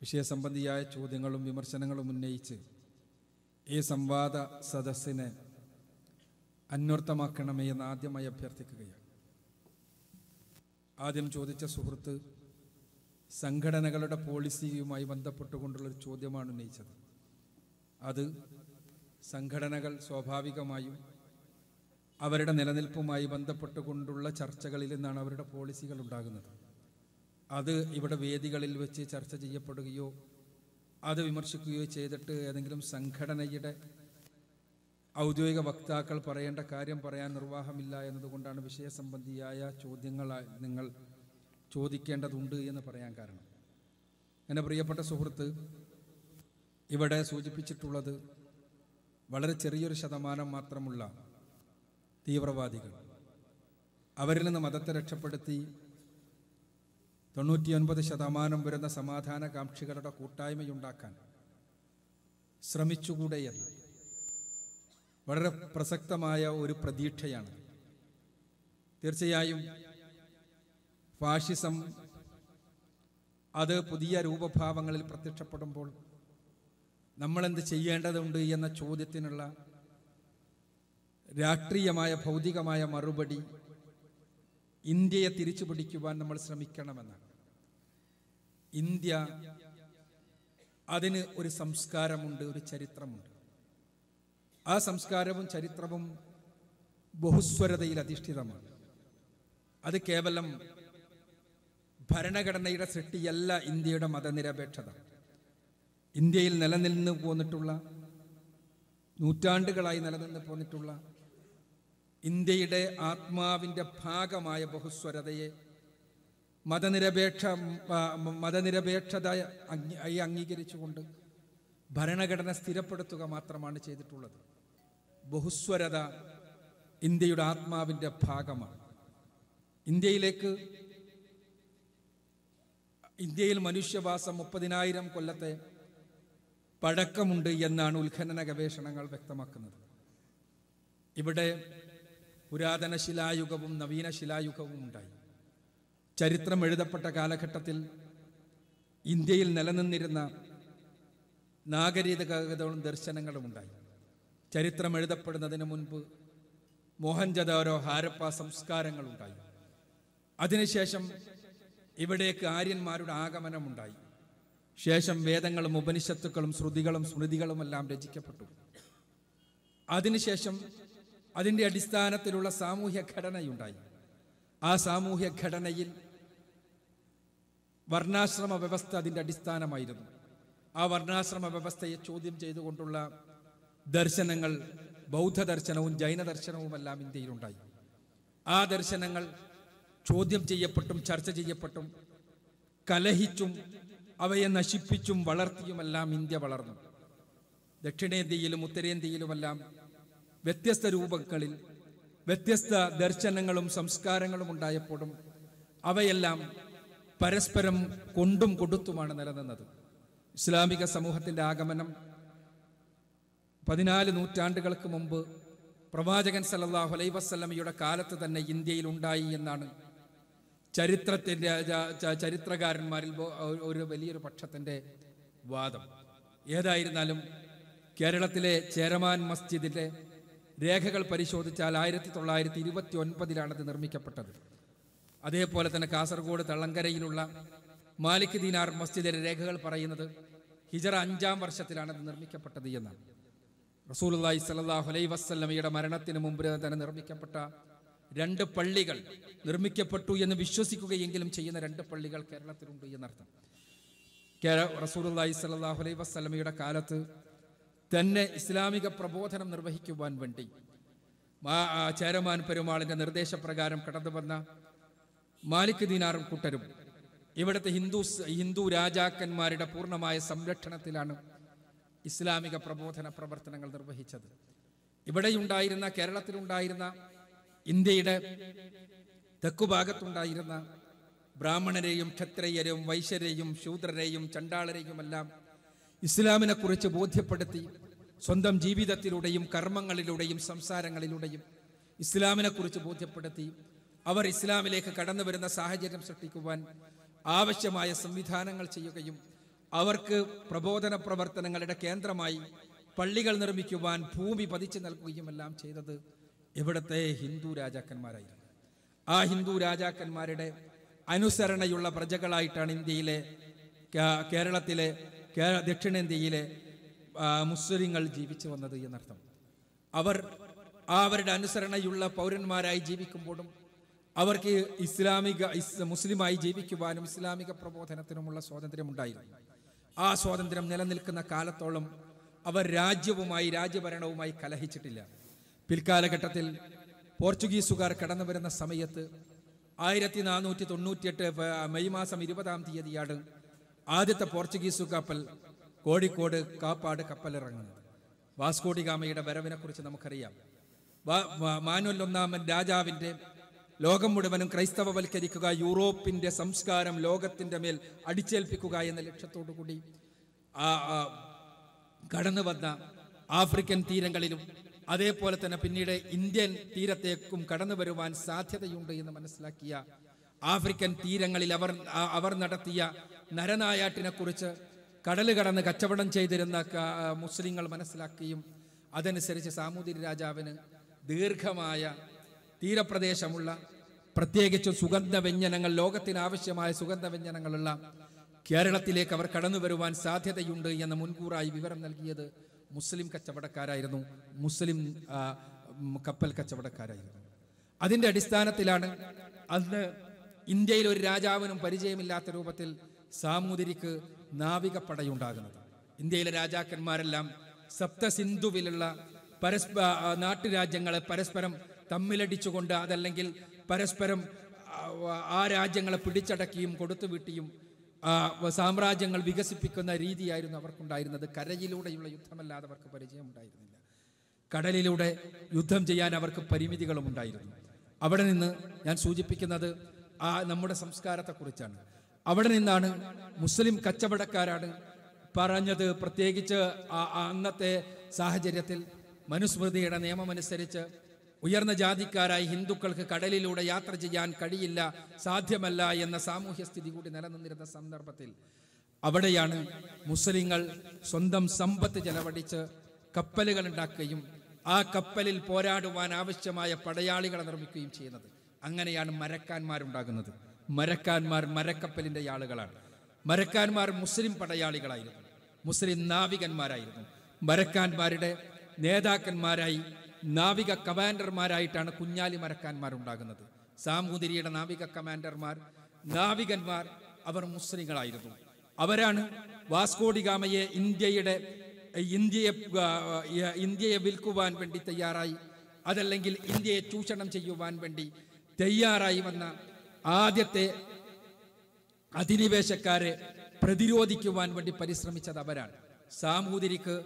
വിഷയസംബന്ധിയായ ചോദ്യങ്ങളും വിമർശനങ്ങളും ഉന്നയിച്ച് ഈ സംവാദ സദസ്സിനെ അന്വർത്ഥമാക്കണമേ എന്ന് ആദ്യമായി അഭ്യർത്ഥിക്കുകയാണ് ആദ്യം ചോദിച്ച സുഹൃത്ത് സംഘടനകളുടെ പോളിസിയുമായി ബന്ധപ്പെട്ടുകൊണ്ടുള്ളൊരു ചോദ്യമാണ് ഉന്നയിച്ചത് അത് സംഘടനകൾ സ്വാഭാവികമായും അവരുടെ നിലനിൽപ്പുമായി ബന്ധപ്പെട്ടുകൊണ്ടുള്ള ചർച്ചകളിൽ നിന്നാണ് അവരുടെ പോളിസികൾ ഉണ്ടാകുന്നത് അത് ഇവിടെ വേദികളിൽ വെച്ച് ചർച്ച ചെയ്യപ്പെടുകയോ അത് വിമർശിക്കുകയോ ചെയ്തിട്ട് ഏതെങ്കിലും സംഘടനയുടെ ഔദ്യോഗിക വക്താക്കൾ പറയേണ്ട കാര്യം പറയാൻ നിർവാഹമില്ല എന്നതുകൊണ്ടാണ് വിഷയസംബന്ധിയായ ചോദ്യങ്ങൾ നിങ്ങൾ ചോദിക്കേണ്ടതുണ്ട് എന്ന് പറയാൻ കാരണം എൻ്റെ പ്രിയപ്പെട്ട സുഹൃത്ത് ഇവിടെ സൂചിപ്പിച്ചിട്ടുള്ളത് വളരെ ചെറിയൊരു ശതമാനം മാത്രമുള്ള തീവ്രവാദികൾ അവരിൽ നിന്ന് മതത്തെ രക്ഷപ്പെടുത്തി തൊണ്ണൂറ്റിയൊൻപത് ശതമാനം വരുന്ന സമാധാനകാംക്ഷികളുടെ കൂട്ടായ്മയുണ്ടാക്കാൻ ശ്രമിച്ചുകൂടെയെന്ന് വളരെ പ്രസക്തമായ ഒരു പ്രതീക്ഷയാണ് തീർച്ചയായും ഫാഷിസം അത് പുതിയ രൂപഭാവങ്ങളിൽ പ്രത്യക്ഷപ്പെടുമ്പോൾ നമ്മളെന്ത് ചെയ്യേണ്ടതുണ്ട് എന്ന ചോദ്യത്തിനുള്ള രാഷ്ട്രീയമായ ഭൗതികമായ മറുപടി ഇന്ത്യയെ തിരിച്ചു പിടിക്കുവാൻ നമ്മൾ ശ്രമിക്കണമെന്നാണ് ഇന്ത്യ അതിന് ഒരു സംസ്കാരമുണ്ട് ഒരു ചരിത്രമുണ്ട് ആ സംസ്കാരവും ചരിത്രവും ബഹുസ്വരതയിൽ അധിഷ്ഠിതമാണ് അത് കേവലം ഭരണഘടനയുടെ സൃഷ്ടിയല്ല ഇന്ത്യയുടെ മതനിരപേക്ഷത ഇന്ത്യയിൽ നിലനിന്ന് പോന്നിട്ടുള്ള നൂറ്റാണ്ടുകളായി നിലനിന്ന് പോന്നിട്ടുള്ള ഇന്ത്യയുടെ ആത്മാവിൻ്റെ ഭാഗമായ ബഹുസ്വരതയെ മതനിരപേക്ഷ മതനിരപേക്ഷത അംഗീകരിച്ചുകൊണ്ട് ഭരണഘടന സ്ഥിരപ്പെടുത്തുക മാത്രമാണ് ചെയ്തിട്ടുള്ളത് ബഹുസ്വരത ഇന്ത്യയുടെ ആത്മാവിൻ്റെ ഭാഗമാണ് ഇന്ത്യയിലേക്ക് ഇന്ത്യയിൽ മനുഷ്യവാസം മുപ്പതിനായിരം കൊല്ലത്തെ പഴക്കമുണ്ട് എന്നാണ് ഉത്ഖനന ഗവേഷണങ്ങൾ വ്യക്തമാക്കുന്നത് ഇവിടെ പുരാതന ശിലായുഗവും നവീന ശിലായുഗവും ഉണ്ടായി ചരിത്രം എഴുതപ്പെട്ട കാലഘട്ടത്തിൽ ഇന്ത്യയിൽ നിലനിന്നിരുന്ന നാഗരീതകളും ദർശനങ്ങളും ഉണ്ടായി ചരിത്രം എഴുതപ്പെടുന്നതിന് മുൻപ് മോഹൻജദാരോ ഹാരപ്പ സംസ്കാരങ്ങളുണ്ടായി അതിനുശേഷം ഇവിടേക്ക് ആര്യന്മാരുടെ ആഗമനമുണ്ടായി ശേഷം വേദങ്ങളും ഉപനിഷത്തുക്കളും ശ്രുതികളും സ്മൃതികളും എല്ലാം രചിക്കപ്പെട്ടു അതിനുശേഷം അതിൻ്റെ അടിസ്ഥാനത്തിലുള്ള സാമൂഹ്യ ഘടനയുണ്ടായി ആ സാമൂഹ്യ ഘടനയിൽ വർണ്ണാശ്രമ വ്യവസ്ഥ അതിൻ്റെ അടിസ്ഥാനമായിരുന്നു ആ വർണ്ണാശ്രമ വ്യവസ്ഥയെ ചോദ്യം ചെയ്തുകൊണ്ടുള്ള ദർശനങ്ങൾ ബൗദ്ധ ദർശനവും ജൈന ദർശനവും എല്ലാം ഇന്ത്യയിലുണ്ടായി ആ ദർശനങ്ങൾ ചോദ്യം ചെയ്യപ്പെട്ടും ചർച്ച ചെയ്യപ്പെട്ടും കലഹിച്ചും അവയെ നശിപ്പിച്ചും വളർത്തിയുമെല്ലാം ഇന്ത്യ വളർന്നു ദക്ഷിണേന്ത്യയിലും ഉത്തരേന്ത്യയിലുമെല്ലാം വ്യത്യസ്ത രൂപങ്ങളിൽ വ്യത്യസ്ത ദർശനങ്ങളും സംസ്കാരങ്ങളും ഉണ്ടായപ്പോഴും അവയെല്ലാം പരസ്പരം കൊണ്ടും കൊടുത്തുമാണ് നിലനിന്നത് ഇസ്ലാമിക സമൂഹത്തിൻ്റെ ആഗമനം പതിനാല് നൂറ്റാണ്ടുകൾക്ക് മുമ്പ് പ്രവാചകൻ സല്ലാഹു അലൈ കാലത്ത് തന്നെ ഇന്ത്യയിൽ ഉണ്ടായി എന്നാണ് ചരിത്രത്തിൻ്റെ ചരിത്രകാരന്മാരിൽ ഒരു വലിയൊരു പക്ഷത്തിൻ്റെ വാദം ഏതായിരുന്നാലും കേരളത്തിലെ ചേരമാൻ മസ്ജിദിൻ്റെ രേഖകൾ പരിശോധിച്ചാൽ ആയിരത്തി തൊള്ളായിരത്തി ഇരുപത്തി ഒൻപതിലാണത് നിർമ്മിക്കപ്പെട്ടത് അതേപോലെ തന്നെ കാസർഗോഡ് തള്ളങ്കരയിലുള്ള മാലിക് ദീനാർ മസ്ജിദിലെ രേഖകൾ പറയുന്നത് ഹിജറ അഞ്ചാം വർഷത്തിലാണ് അത് നിർമ്മിക്കപ്പെട്ടത് എന്നാണ് റസൂൽ അള്ളാഹി സലാഹു അലൈ വസ്ലമയുടെ മരണത്തിന് മുമ്പ് തന്നെ നിർമ്മിക്കപ്പെട്ട രണ്ട് പള്ളികൾ നിർമ്മിക്കപ്പെട്ടു എന്ന് വിശ്വസിക്കുകയെങ്കിലും ചെയ്യുന്ന രണ്ട് പള്ളികൾ കേരളത്തിലുണ്ട് എന്നർത്ഥം റസൂലി സലാഹു അലൈ വസ്ലമയുടെ കാലത്ത് തന്നെ ഇസ്ലാമിക പ്രബോധനം നിർവഹിക്കുവാൻ വേണ്ടി ചേരമാൻ പെരുമാളിൻ്റെ നിർദ്ദേശപ്രകാരം കടന്നു വന്ന മാലിക് ദീനാറും കൂട്ടരും ഇവിടുത്തെ ഹിന്ദു ഹിന്ദു രാജാക്കന്മാരുടെ പൂർണ്ണമായ സംരക്ഷണത്തിലാണ് ഇസ്ലാമിക പ്രബോധന പ്രവർത്തനങ്ങൾ നിർവഹിച്ചത് ഇവിടെയുണ്ടായിരുന്ന കേരളത്തിലുണ്ടായിരുന്ന ഇന്ത്യയുടെ തെക്കുഭാഗത്തുണ്ടായിരുന്ന ബ്രാഹ്മണരെയും ക്ഷത്രിയരെയും വൈശ്യരെയും ശൂദ്രരെയും ചണ്ടാളരെയുമെല്ലാം ഇസ്ലാമിനെക്കുറിച്ച് ബോധ്യപ്പെടുത്തി സ്വന്തം ജീവിതത്തിലൂടെയും കർമ്മങ്ങളിലൂടെയും സംസാരങ്ങളിലൂടെയും ഇസ്ലാമിനെക്കുറിച്ച് ബോധ്യപ്പെടുത്തി അവർ ഇസ്ലാമിലേക്ക് കടന്നു വരുന്ന സാഹചര്യം സൃഷ്ടിക്കുവാൻ ആവശ്യമായ സംവിധാനങ്ങൾ ചെയ്യുകയും അവർക്ക് പ്രബോധന പ്രവർത്തനങ്ങളുടെ കേന്ദ്രമായി പള്ളികൾ നിർമ്മിക്കുവാൻ ഭൂമി പതിച്ചു നൽകുകയും എല്ലാം ചെയ്തത് ഇവിടുത്തെ ഹിന്ദു രാജാക്കന്മാരായിരുന്നു ആ ഹിന്ദു രാജാക്കന്മാരുടെ അനുസരണയുള്ള പ്രജകളായിട്ടാണ് ഇന്ത്യയിലെ കേരളത്തിലെ ദക്ഷിണേന്ത്യയിലെ മുസ്ലിങ്ങൾ ജീവിച്ചു വന്നത് എന്നർത്ഥം അവർ അവരുടെ അനുസരണയുള്ള പൗരന്മാരായി ജീവിക്കുമ്പോഴും അവർക്ക് ഇസ്ലാമിക മുസ്ലിമായി ജീവിക്കുവാനും ഇസ്ലാമിക പ്രബോധനത്തിനുമുള്ള സ്വാതന്ത്ര്യമുണ്ടായിരുന്നു ആ സ്വാതന്ത്ര്യം നിലനിൽക്കുന്ന കാലത്തോളം അവർ രാജ്യവുമായി രാജ്യഭരണവുമായി കലഹിച്ചിട്ടില്ല പിൽക്കാലഘട്ടത്തിൽ പോർച്ചുഗീസുകാർ കടന്നു വരുന്ന സമയത്ത് ആയിരത്തി നാനൂറ്റി തൊണ്ണൂറ്റിയെട്ട് മെയ് മാസം ഇരുപതാം തീയതിയാണ് ആദ്യത്തെ പോർച്ചുഗീസ് കപ്പൽ കോഴിക്കോട് കാപ്പാട് കപ്പലിറങ്ങുന്നത് വാസ്കോടി ഗാമയുടെ വരവിനെക്കുറിച്ച് നമുക്കറിയാം മാനുവൽ ഒന്നാമൻ രാജാവിൻ്റെ ലോകം മുഴുവനും ക്രൈസ്തവവൽക്കരിക്കുക യൂറോപ്പിൻ്റെ സംസ്കാരം ലോകത്തിൻ്റെ മേൽ അടിച്ചേൽപ്പിക്കുക എന്ന ലക്ഷ്യത്തോടു കൂടി കടന്നു വന്ന ആഫ്രിക്കൻ തീരങ്ങളിലും അതേപോലെ തന്നെ പിന്നീട് ഇന്ത്യൻ തീരത്തേക്കും കടന്നു വരുവാൻ സാധ്യതയുണ്ട് എന്ന് മനസ്സിലാക്കിയ ആഫ്രിക്കൻ തീരങ്ങളിൽ അവർ അവർ നടത്തിയ നരനായാട്ടിനെ കുറിച്ച് കടൽ കടന്ന് കച്ചവടം ചെയ്തിരുന്ന മുസ്ലിങ്ങൾ മനസ്സിലാക്കുകയും അതനുസരിച്ച് സാമൂതിരി രാജാവിന് ദീർഘമായ തീരപ്രദേശമുള്ള പ്രത്യേകിച്ച് സുഗന്ധ വ്യഞ്ജനങ്ങൾ ലോകത്തിന് ആവശ്യമായ സുഗന്ധ വ്യഞ്ജനങ്ങളുള്ള കേരളത്തിലേക്ക് അവർ കടന്നു വരുവാൻ സാധ്യതയുണ്ട് എന്ന് മുൻകൂറായി വിവരം നൽകിയത് മുസ്ലിം കച്ചവടക്കാരായിരുന്നു മുസ്ലിം കപ്പൽ കച്ചവടക്കാരായിരുന്നു അതിൻ്റെ അടിസ്ഥാനത്തിലാണ് അന്ന് ഇന്ത്യയിൽ ഒരു രാജാവിനും പരിചയമില്ലാത്ത രൂപത്തിൽ സാമൂതിരിക്ക് പടയുണ്ടാകുന്നത് ഇന്ത്യയിലെ രാജാക്കന്മാരെല്ലാം സപ്തസിന്ധുവിലുള്ള പരസ്പ നാട്ടുരാജ്യങ്ങളെ പരസ്പരം തമ്മിലടിച്ചുകൊണ്ട് അതല്ലെങ്കിൽ പരസ്പരം ആ രാജ്യങ്ങളെ പിടിച്ചടക്കിയും കൊടുത്തു വീട്ടിയും സാമ്രാജ്യങ്ങൾ വികസിപ്പിക്കുന്ന രീതിയായിരുന്നു അവർക്കുണ്ടായിരുന്നത് കരയിലൂടെയുള്ള യുദ്ധമല്ലാതെ അവർക്ക് പരിചയമുണ്ടായിരുന്നില്ല കടലിലൂടെ യുദ്ധം ചെയ്യാൻ അവർക്ക് പരിമിതികളും ഉണ്ടായിരുന്നു അവിടെ നിന്ന് ഞാൻ സൂചിപ്പിക്കുന്നത് ആ നമ്മുടെ സംസ്കാരത്തെക്കുറിച്ചാണ് അവിടെ നിന്നാണ് മുസ്ലിം കച്ചവടക്കാരാണ് പറഞ്ഞത് പ്രത്യേകിച്ച് അന്നത്തെ സാഹചര്യത്തിൽ മനുസ്മൃതിയുടെ നിയമമനുസരിച്ച് ഉയർന്ന ജാതിക്കാരായി ഹിന്ദുക്കൾക്ക് കടലിലൂടെ യാത്ര ചെയ്യാൻ കഴിയില്ല സാധ്യമല്ല എന്ന സാമൂഹ്യ സ്ഥിതി കൂടി നിലനിന്നിരുന്ന സന്ദർഭത്തിൽ അവിടെയാണ് മുസ്ലിങ്ങൾ സ്വന്തം സമ്പത്ത് ചെലവടിച്ച് കപ്പലുകൾ ഉണ്ടാക്കുകയും ആ കപ്പലിൽ പോരാടുവാൻ ആവശ്യമായ പടയാളികളെ നിർമ്മിക്കുകയും ചെയ്യുന്നത് അങ്ങനെയാണ് മരക്കാന്മാരുണ്ടാകുന്നത് മരക്കാന്മാർ മരക്കപ്പലിൻ്റെ ആളുകളാണ് മരക്കാന്മാർ മുസ്ലിം പടയാളികളായിരുന്നു മുസ്ലിം നാവികന്മാരായിരുന്നു മരക്കാന്മാരുടെ നേതാക്കന്മാരായി നാവിക കമാൻഡർമാരായിട്ടാണ് കുഞ്ഞാലി മരക്കാന്മാരുണ്ടാകുന്നത് സാമൂതിരിയുടെ നാവിക കമാൻഡർമാർ നാവികന്മാർ അവർ മുസ്ലിങ്ങളായിരുന്നു അവരാണ് വാസ്കോഡിഗാമയെ ഇന്ത്യയുടെ ഇന്ത്യയെ ഇന്ത്യയെ വിൽക്കുവാൻ വേണ്ടി തയ്യാറായി അതല്ലെങ്കിൽ ഇന്ത്യയെ ചൂഷണം ചെയ്യുവാൻ വേണ്ടി തയ്യാറായി വന്ന ആദ്യത്തെ അധിനിവേശക്കാരെ പ്രതിരോധിക്കുവാൻ വേണ്ടി പരിശ്രമിച്ചത് അവരാണ് സാമൂതിരിക്ക്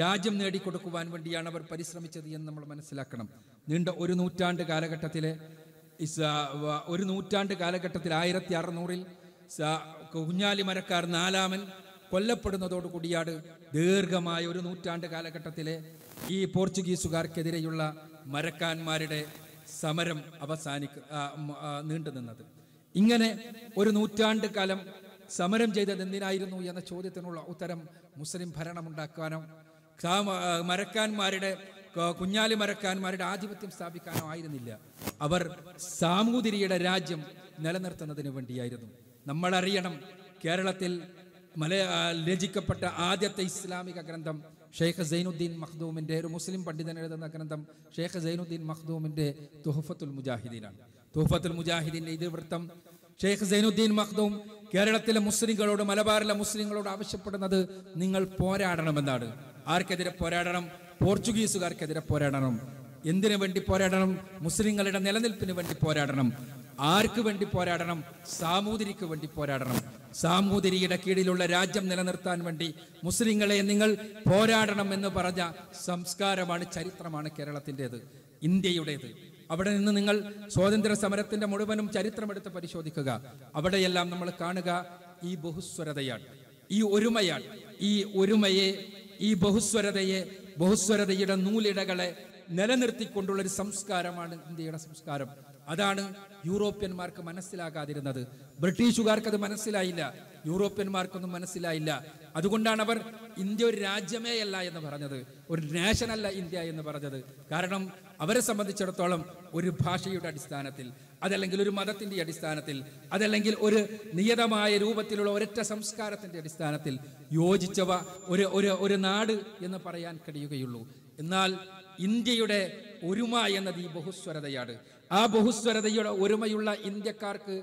രാജ്യം നേടിക്കൊടുക്കുവാൻ വേണ്ടിയാണ് അവർ പരിശ്രമിച്ചത് എന്ന് നമ്മൾ മനസ്സിലാക്കണം നീണ്ട ഒരു നൂറ്റാണ്ട് കാലഘട്ടത്തിലെ ഒരു നൂറ്റാണ്ട് കാലഘട്ടത്തിൽ ആയിരത്തി അറുന്നൂറിൽ കുഞ്ഞാലി മരക്കാർ നാലാമൻ കൊല്ലപ്പെടുന്നതോട് കൂടിയാണ് ദീർഘമായ ഒരു നൂറ്റാണ്ട് കാലഘട്ടത്തിലെ ഈ പോർച്ചുഗീസുകാർക്കെതിരെയുള്ള മരക്കാന്മാരുടെ സമരം അവസാനിക്ക നീണ്ടുനിന്നത് ഇങ്ങനെ ഒരു നൂറ്റാണ്ട് കാലം സമരം ചെയ്തത് എന്തിനായിരുന്നു എന്ന ചോദ്യത്തിനുള്ള ഉത്തരം മുസ്ലിം ഭരണമുണ്ടാക്കാനോ മരക്കാന്മാരുടെ കുഞ്ഞാലി മരക്കാന്മാരുടെ ആധിപത്യം സ്ഥാപിക്കാനോ ആയിരുന്നില്ല അവർ സാമൂതിരിയുടെ രാജ്യം നിലനിർത്തുന്നതിന് വേണ്ടിയായിരുന്നു നമ്മളറിയണം കേരളത്തിൽ മല രചിക്കപ്പെട്ട ആദ്യത്തെ ഇസ്ലാമിക ഗ്രന്ഥം ഷെയ്ഖ് സൈനുദ്ദീൻ മഖ്ദൂമിൻ്റെ ഒരു മുസ്ലിം പണ്ഡിതൻ എഴുതുന്ന ഗ്രന്ഥം ഷെയ്ഖ് സൈനുദ്ദീൻ മഖ്ദൂമിൻ്റെ തുഹഫത്തുൽ മുജാഹിദീനാണ് തുഹഫത്തുൽ മുജാഹിദീൻ്റെ ഇതിവൃത്തം ഷെയ്ഖ് സൈനുദ്ദീൻ മഹ്ദൂം കേരളത്തിലെ മുസ്ലിങ്ങളോട് മലബാറിലെ മുസ്ലിങ്ങളോട് ആവശ്യപ്പെടുന്നത് നിങ്ങൾ പോരാടണമെന്നാണ് ആർക്കെതിരെ പോരാടണം പോർച്ചുഗീസുകാർക്കെതിരെ പോരാടണം എന്തിനു വേണ്ടി പോരാടണം മുസ്ലിങ്ങളുടെ നിലനിൽപ്പിന് വേണ്ടി പോരാടണം ആർക്ക് വേണ്ടി പോരാടണം സാമൂതിരിക്ക് വേണ്ടി പോരാടണം സാമൂതിരിയുടെ കീഴിലുള്ള രാജ്യം നിലനിർത്താൻ വേണ്ടി മുസ്ലിങ്ങളെ നിങ്ങൾ പോരാടണം എന്ന് പറഞ്ഞ സംസ്കാരമാണ് ചരിത്രമാണ് കേരളത്തിൻ്റെത് ഇന്ത്യയുടേത് അവിടെ നിന്ന് നിങ്ങൾ സ്വാതന്ത്ര്യ സമരത്തിന്റെ മുഴുവനും ചരിത്രമെടുത്ത് പരിശോധിക്കുക അവിടെയെല്ലാം നമ്മൾ കാണുക ഈ ബഹുസ്വരതയാണ് ഈ ഒരുമയാണ് ഈ ഒരുമയെ ഈ ബഹുസ്വരതയെ ബഹുസ്വരതയുടെ നൂലിടകളെ നിലനിർത്തിക്കൊണ്ടുള്ള ഒരു സംസ്കാരമാണ് ഇന്ത്യയുടെ സംസ്കാരം അതാണ് യൂറോപ്യന്മാർക്ക് മനസ്സിലാകാതിരുന്നത് ബ്രിട്ടീഷുകാർക്ക് അത് മനസ്സിലായില്ല യൂറോപ്യന്മാർക്കൊന്നും മനസ്സിലായില്ല അതുകൊണ്ടാണ് അവർ ഇന്ത്യ ഒരു രാജ്യമേ അല്ല എന്ന് പറഞ്ഞത് ഒരു നാഷനല്ല ഇന്ത്യ എന്ന് പറഞ്ഞത് കാരണം അവരെ സംബന്ധിച്ചിടത്തോളം ഒരു ഭാഷയുടെ അടിസ്ഥാനത്തിൽ അതല്ലെങ്കിൽ ഒരു മതത്തിന്റെ അടിസ്ഥാനത്തിൽ അതല്ലെങ്കിൽ ഒരു നിയതമായ രൂപത്തിലുള്ള ഒരൊറ്റ സംസ്കാരത്തിന്റെ അടിസ്ഥാനത്തിൽ യോജിച്ചവ ഒരു ഒരു ഒരു നാട് എന്ന് പറയാൻ കഴിയുകയുള്ളൂ എന്നാൽ ഇന്ത്യയുടെ ഒരുമ എന്നത് ഈ ബഹുസ്വരതയാണ് ആ ബഹുസ്വരതയുടെ ഒരുമയുള്ള ഇന്ത്യക്കാർക്ക്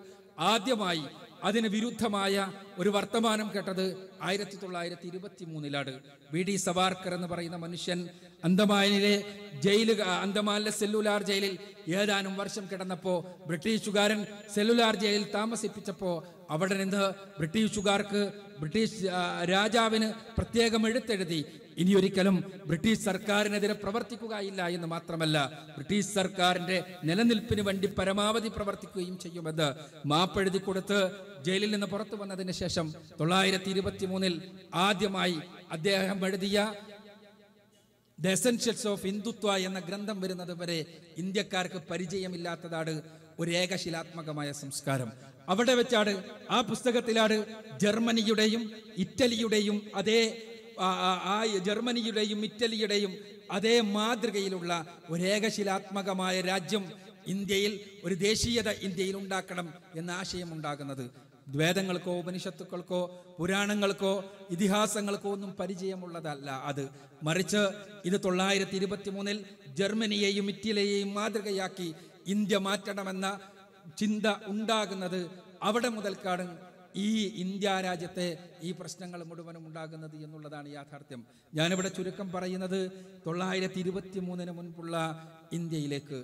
ആദ്യമായി അതിന് വിരുദ്ധമായ ഒരു വർത്തമാനം കേട്ടത് ആയിരത്തി തൊള്ളായിരത്തി ഇരുപത്തി മൂന്നിലാണ് വി ഡി സവാർക്കർ എന്ന് പറയുന്ന മനുഷ്യൻ അന്തമാനിലെ ജയിൽ അന്തമാനിലെ സെല്ലുലാർ ജയിലിൽ ഏതാനും വർഷം കിടന്നപ്പോൾ ബ്രിട്ടീഷുകാരൻ സെല്ലുലാർ ജയിലിൽ താമസിപ്പിച്ചപ്പോൾ അവിടെ നിന്ന് ബ്രിട്ടീഷുകാർക്ക് ബ്രിട്ടീഷ് രാജാവിന് പ്രത്യേകം എഴുത്തെഴുതി ഇനിയൊരിക്കലും ബ്രിട്ടീഷ് സർക്കാരിനെതിരെ പ്രവർത്തിക്കുകയില്ല എന്ന് മാത്രമല്ല ബ്രിട്ടീഷ് സർക്കാരിന്റെ നിലനിൽപ്പിന് വേണ്ടി പരമാവധി പ്രവർത്തിക്കുകയും ചെയ്യുമെന്ന് മാപ്പെഴുതി കൊടുത്ത് ജയിലിൽ നിന്ന് പുറത്തു വന്നതിന് ശേഷം തൊള്ളായിരത്തി ഇരുപത്തി മൂന്നിൽ ആദ്യമായി അദ്ദേഹം എഴുതിയ ദ എസെൻഷ്യൽസ് ഓഫ് ഹിന്ദുത്വ എന്ന ഗ്രന്ഥം വരുന്നത് വരെ ഇന്ത്യക്കാർക്ക് പരിചയമില്ലാത്തതാണ് ഒരു ഏകശിലാത്മകമായ സംസ്കാരം അവിടെ വെച്ചാണ് ആ പുസ്തകത്തിലാണ് ജർമ്മനിയുടെയും ഇറ്റലിയുടെയും അതേ ആ ജർമ്മനിയുടെയും ഇറ്റലിയുടെയും അതേ മാതൃകയിലുള്ള ഒരേകശിലാത്മകമായ രാജ്യം ഇന്ത്യയിൽ ഒരു ദേശീയത ഇന്ത്യയിൽ ഉണ്ടാക്കണം എന്ന ആശയം ഉണ്ടാകുന്നത് വേദങ്ങൾക്കോ ഉപനിഷത്തുക്കൾക്കോ പുരാണങ്ങൾക്കോ ഇതിഹാസങ്ങൾക്കോ ഒന്നും പരിചയമുള്ളതല്ല അത് മറിച്ച് ഇത് തൊള്ളായിരത്തി ഇരുപത്തി മൂന്നിൽ ജർമ്മനിയെയും ഇറ്റലിയെയും മാതൃകയാക്കി ഇന്ത്യ മാറ്റണമെന്ന ചിന്ത ഉണ്ടാകുന്നത് അവിടെ മുതൽക്കാണ് ഈ ഇന്ത്യ രാജ്യത്തെ ഈ പ്രശ്നങ്ങൾ മുഴുവനും ഉണ്ടാകുന്നത് എന്നുള്ളതാണ് യാഥാർത്ഥ്യം ഞാനിവിടെ ചുരുക്കം പറയുന്നത് തൊള്ളായിരത്തി ഇരുപത്തി മൂന്നിന് മുൻപുള്ള ഇന്ത്യയിലേക്ക്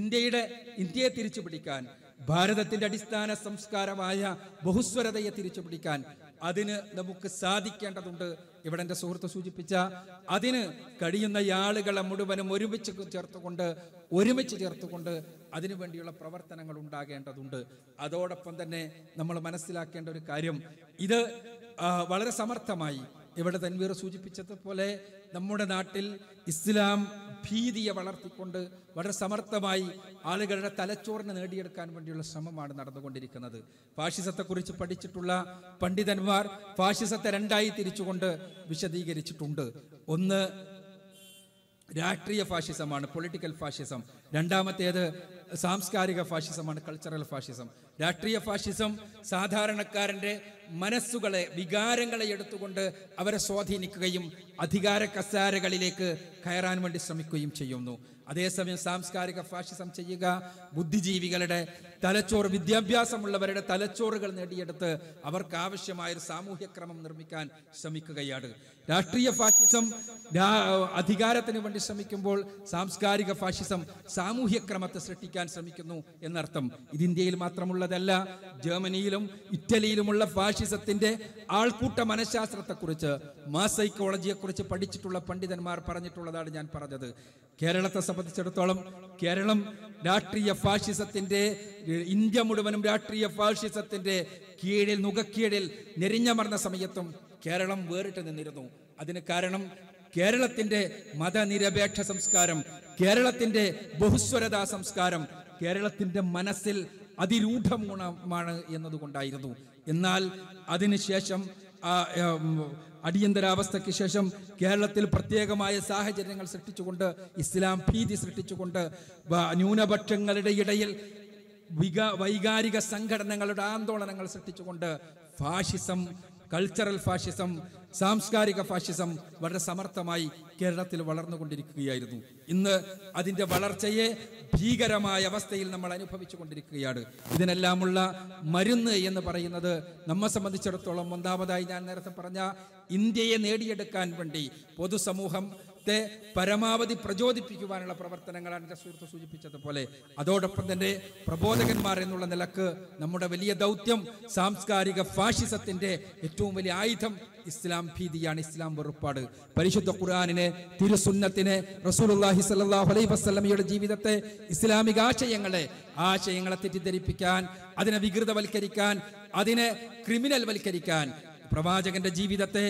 ഇന്ത്യയുടെ ഇന്ത്യയെ തിരിച്ചു പിടിക്കാൻ ഭാരതത്തിന്റെ അടിസ്ഥാന സംസ്കാരമായ ബഹുസ്വരതയെ തിരിച്ചു പിടിക്കാൻ അതിന് നമുക്ക് സാധിക്കേണ്ടതുണ്ട് ഇവിടെ എൻ്റെ സുഹൃത്ത് സൂചിപ്പിച്ച അതിന് കഴിയുന്ന ആളുകളെ മുഴുവനും ഒരുമിച്ച് ചേർത്തുകൊണ്ട് ഒരുമിച്ച് ചേർത്തുകൊണ്ട് അതിനു വേണ്ടിയുള്ള പ്രവർത്തനങ്ങൾ ഉണ്ടാകേണ്ടതുണ്ട് അതോടൊപ്പം തന്നെ നമ്മൾ മനസ്സിലാക്കേണ്ട ഒരു കാര്യം ഇത് വളരെ സമർത്ഥമായി ഇവിടെ തൻവീർ സൂചിപ്പിച്ചതുപോലെ നമ്മുടെ നാട്ടിൽ ഇസ്ലാം ഭീതിയെ വളർത്തിക്കൊണ്ട് വളരെ സമർത്ഥമായി ആളുകളുടെ തലച്ചോറിനെ നേടിയെടുക്കാൻ വേണ്ടിയുള്ള ശ്രമമാണ് നടന്നുകൊണ്ടിരിക്കുന്നത് ഫാഷിസത്തെക്കുറിച്ച് പഠിച്ചിട്ടുള്ള പണ്ഡിതന്മാർ ഫാഷിസത്തെ രണ്ടായി തിരിച്ചുകൊണ്ട് വിശദീകരിച്ചിട്ടുണ്ട് ഒന്ന് രാഷ്ട്രീയ ഫാഷിസമാണ് പൊളിറ്റിക്കൽ ഫാഷിസം രണ്ടാമത്തേത് സാംസ്കാരിക ഫാഷിസമാണ് കൾച്ചറൽ ഫാഷിസം രാഷ്ട്രീയ ഫാഷിസം സാധാരണക്കാരൻ്റെ മനസ്സുകളെ വികാരങ്ങളെ എടുത്തുകൊണ്ട് അവരെ സ്വാധീനിക്കുകയും അധികാര കസാരകളിലേക്ക് കയറാൻ വേണ്ടി ശ്രമിക്കുകയും ചെയ്യുന്നു അതേസമയം സാംസ്കാരിക ഫാഷിസം ചെയ്യുക ബുദ്ധിജീവികളുടെ തലച്ചോറ് വിദ്യാഭ്യാസമുള്ളവരുടെ തലച്ചോറുകൾ നേടിയെടുത്ത് അവർക്ക് ആവശ്യമായ ഒരു സാമൂഹ്യ ക്രമം നിർമ്മിക്കാൻ ശ്രമിക്കുകയാണ് രാഷ്ട്രീയ ഫാഷിസം അധികാരത്തിന് വേണ്ടി ശ്രമിക്കുമ്പോൾ സാംസ്കാരിക ഫാഷിസം സാമൂഹ്യ ക്രമത്തെ സൃഷ്ടിക്കാൻ ശ്രമിക്കുന്നു എന്നർത്ഥം ഇത് ഇന്ത്യയിൽ മാത്രമുള്ളതല്ല ജർമ്മനിയിലും ഇറ്റലിയിലുമുള്ള ഫാഷിസത്തിന്റെ ആൾക്കൂട്ട മനഃശാസ്ത്രത്തെക്കുറിച്ച് മാസൈക്കോളജിയെക്കുറിച്ച് പഠിച്ചിട്ടുള്ള പണ്ഡിതന്മാർ പറഞ്ഞിട്ടുള്ളതാണ് ഞാൻ പറഞ്ഞത് കേരളത്തെ സംബന്ധിച്ചിടത്തോളം കേരളം രാഷ്ട്രീയ ഫാഷിസത്തിന്റെ ഇന്ത്യ മുഴുവനും രാഷ്ട്രീയ ഫാഷിസത്തിന്റെ കീഴിൽ നുകക്കീഴിൽ നെരിഞ്ഞമർന്ന സമയത്തും കേരളം വേറിട്ട് നിന്നിരുന്നു അതിന് കാരണം കേരളത്തിന്റെ മതനിരപേക്ഷ സംസ്കാരം കേരളത്തിന്റെ ബഹുസ്വരതാ സംസ്കാരം കേരളത്തിന്റെ മനസ്സിൽ അതിരൂഢമൂണമാണ് എന്നതുകൊണ്ടായിരുന്നു എന്നാൽ അതിനുശേഷം അടിയന്തരാവസ്ഥയ്ക്ക് ശേഷം കേരളത്തിൽ പ്രത്യേകമായ സാഹചര്യങ്ങൾ സൃഷ്ടിച്ചുകൊണ്ട് ഇസ്ലാം ഭീതി സൃഷ്ടിച്ചുകൊണ്ട് ന്യൂനപക്ഷങ്ങളുടെ ഇടയിൽ വിക വൈകാരിക സംഘടനകളുടെ ആന്തോളനങ്ങൾ സൃഷ്ടിച്ചുകൊണ്ട് ഫാഷിസം കൾച്ചറൽ ഫാഷിസം സാംസ്കാരിക ഫാഷിസം വളരെ സമർത്ഥമായി കേരളത്തിൽ വളർന്നുകൊണ്ടിരിക്കുകയായിരുന്നു ഇന്ന് അതിൻ്റെ വളർച്ചയെ ഭീകരമായ അവസ്ഥയിൽ നമ്മൾ അനുഭവിച്ചു കൊണ്ടിരിക്കുകയാണ് ഇതിനെല്ലാമുള്ള മരുന്ന് എന്ന് പറയുന്നത് നമ്മെ സംബന്ധിച്ചിടത്തോളം ഒന്നാമതായി ഞാൻ നേരത്തെ പറഞ്ഞ ഇന്ത്യയെ നേടിയെടുക്കാൻ വേണ്ടി പൊതുസമൂഹം പരമാവധി പ്രചോദിപ്പിക്കുവാനുള്ള പ്രവർത്തനങ്ങളാണ് എൻ്റെ സുഹൃത്ത് സൂചിപ്പിച്ചതുപോലെ അതോടൊപ്പം തന്നെ പ്രബോധകന്മാർ എന്നുള്ള നിലക്ക് നമ്മുടെ വലിയ ദൗത്യം സാംസ്കാരിക ഫാഷിസത്തിന്റെ ഏറ്റവും വലിയ ആയുധം ഇസ്ലാം ഭീതിയാണ് ഇസ്ലാം വെറുപ്പാട് പരിശുദ്ധ ഖുർആാനിനെ തിരുസുന്നത്തിനെ റസൂലുല്ലാഹി സല്ലാഹു വസ്ലമിയുടെ ജീവിതത്തെ ഇസ്ലാമിക ആശയങ്ങളെ ആശയങ്ങളെ തെറ്റിദ്ധരിപ്പിക്കാൻ അതിനെ വികൃതവൽക്കരിക്കാൻ അതിനെ ക്രിമിനൽ വൽക്കരിക്കാൻ പ്രവാചകന്റെ ജീവിതത്തെ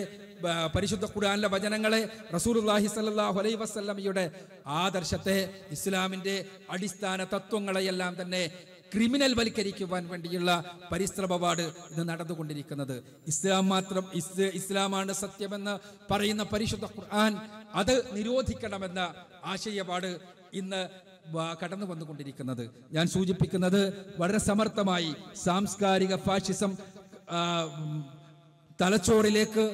പരിശുദ്ധ ഖുർആാനിലെ വചനങ്ങളെ റസൂലുല്ലാഹി സല്ലാഹു വസ്ലമിയുടെ ആദർശത്തെ ഇസ്ലാമിന്റെ അടിസ്ഥാന തത്വങ്ങളെയെല്ലാം തന്നെ ക്രിമിനൽ വൽക്കരിക്കുവാൻ വേണ്ടിയുള്ള പരിശ്രമപാട് ഇത് നടന്നുകൊണ്ടിരിക്കുന്നത് ഇസ്ലാം മാത്രം ഇസ്ലാമാണ് സത്യമെന്ന് പറയുന്ന പരിശുദ്ധ ഖുർആൻ അത് നിരോധിക്കണമെന്ന ആശയപാട് ഇന്ന് കടന്നു വന്നുകൊണ്ടിരിക്കുന്നത് ഞാൻ സൂചിപ്പിക്കുന്നത് വളരെ സമർത്ഥമായി സാംസ്കാരിക ഫാഷിസം തലച്ചോറിലേക്ക്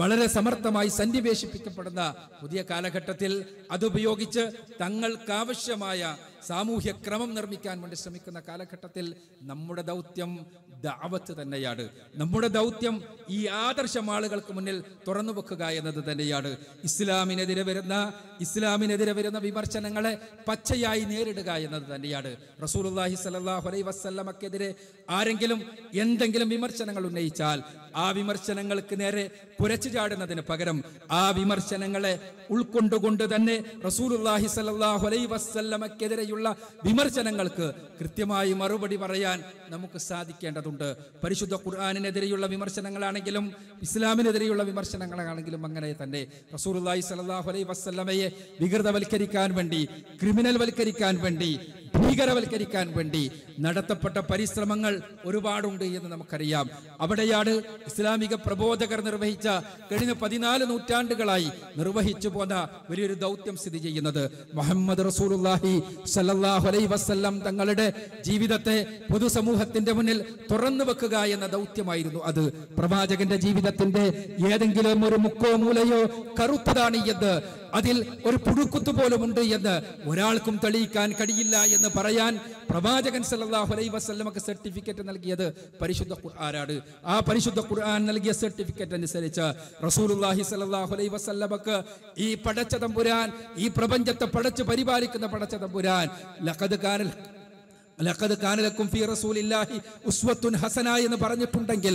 വളരെ സമർത്ഥമായി സന്നിവേശിപ്പിക്കപ്പെടുന്ന പുതിയ കാലഘട്ടത്തിൽ അതുപയോഗിച്ച് തങ്ങൾക്കാവശ്യമായ സാമൂഹ്യ ക്രമം നിർമ്മിക്കാൻ വേണ്ടി ശ്രമിക്കുന്ന കാലഘട്ടത്തിൽ നമ്മുടെ ദൗത്യം ദാവത്ത് തന്നെയാണ് നമ്മുടെ ദൗത്യം ഈ ആദർശം ആളുകൾക്ക് മുന്നിൽ തുറന്നു വെക്കുക എന്നത് തന്നെയാണ് ഇസ്ലാമിനെതിരെ വരുന്ന ഇസ്ലാമിനെതിരെ വരുന്ന വിമർശനങ്ങളെ പച്ചയായി നേരിടുക എന്നത് തന്നെയാണ് റസൂൽ അള്ളാഹി സലഹ് വസ്ല്ലമക്കെതിരെ ആരെങ്കിലും എന്തെങ്കിലും വിമർശനങ്ങൾ ഉന്നയിച്ചാൽ ആ വിമർശനങ്ങൾക്ക് നേരെ പുരച്ചു ചാടുന്നതിന് പകരം ആ വിമർശനങ്ങളെ ഉൾക്കൊണ്ടുകൊണ്ട് തന്നെ റസൂലുല്ലാഹി സല്ലാഹു വസ്ല്ലമക്കെതിരെയുള്ള വിമർശനങ്ങൾക്ക് കൃത്യമായി മറുപടി പറയാൻ നമുക്ക് സാധിക്കേണ്ടതുണ്ട് പരിശുദ്ധ ഖുർആാനിനെതിരെയുള്ള വിമർശനങ്ങളാണെങ്കിലും ഇസ്ലാമിനെതിരെയുള്ള വിമർശനങ്ങളാണെങ്കിലും അങ്ങനെ തന്നെ റസൂലുല്ലാഹി സല്ലാഹു അലൈ വസ്ല്ലമയെ വികൃതവൽക്കരിക്കാൻ വേണ്ടി ക്രിമിനൽവൽക്കരിക്കാൻ വേണ്ടി ഭീകരവൽക്കരിക്കാൻ വേണ്ടി നടത്തപ്പെട്ട പരിശ്രമങ്ങൾ ഒരുപാടുണ്ട് എന്ന് നമുക്കറിയാം അവിടെയാണ് ഇസ്ലാമിക പ്രബോധകർ നിർവഹിച്ച കഴിഞ്ഞ പതിനാല് നൂറ്റാണ്ടുകളായി നിർവഹിച്ചു പോന്ന വലിയൊരു ദൗത്യം സ്ഥിതി ചെയ്യുന്നത് മുഹമ്മദ് റസൂലുല്ലാഹി സല്ലാഹു അലൈ വസ്ല്ലാം തങ്ങളുടെ ജീവിതത്തെ പൊതുസമൂഹത്തിന്റെ മുന്നിൽ തുറന്നു വെക്കുക എന്ന ദൗത്യമായിരുന്നു അത് പ്രവാചകന്റെ ജീവിതത്തിന്റെ ഏതെങ്കിലും ഒരു മുക്കോ മൂലയോ കറുത്തതാണ് എന്ന് അതിൽ ഒരു പുഴുക്കുത്ത് പോലും ഉണ്ട് എന്ന് ഒരാൾക്കും തെളിയിക്കാൻ കഴിയില്ല എന്ന് എന്ന് പറയാൻ പ്രവാചകൻ സല്ലാഹു വസ്ലമക്ക് സർട്ടിഫിക്കറ്റ് നൽകിയത് പരിശുദ്ധ ഖുർആനാണ് ആ പരിശുദ്ധ ഖുർആൻ നൽകിയ സർട്ടിഫിക്കറ്റ് അനുസരിച്ച് റസൂലുല്ലാഹി സലഹുലൈ അലൈ വസ്ലമക്ക് ഈ പടച്ച തമ്പുരാൻ ഈ പ്രപഞ്ചത്തെ പടച്ച് പരിപാലിക്കുന്ന പടച്ച തമ്പുരാൻ ലഖദ് കാനൽ ലഖദ് കാനലക്കും ഫീ റസൂലില്ലാഹി ഉസ്വത്തുൻ ഹസന എന്ന് പറഞ്ഞിട്ടുണ്ടെങ്കിൽ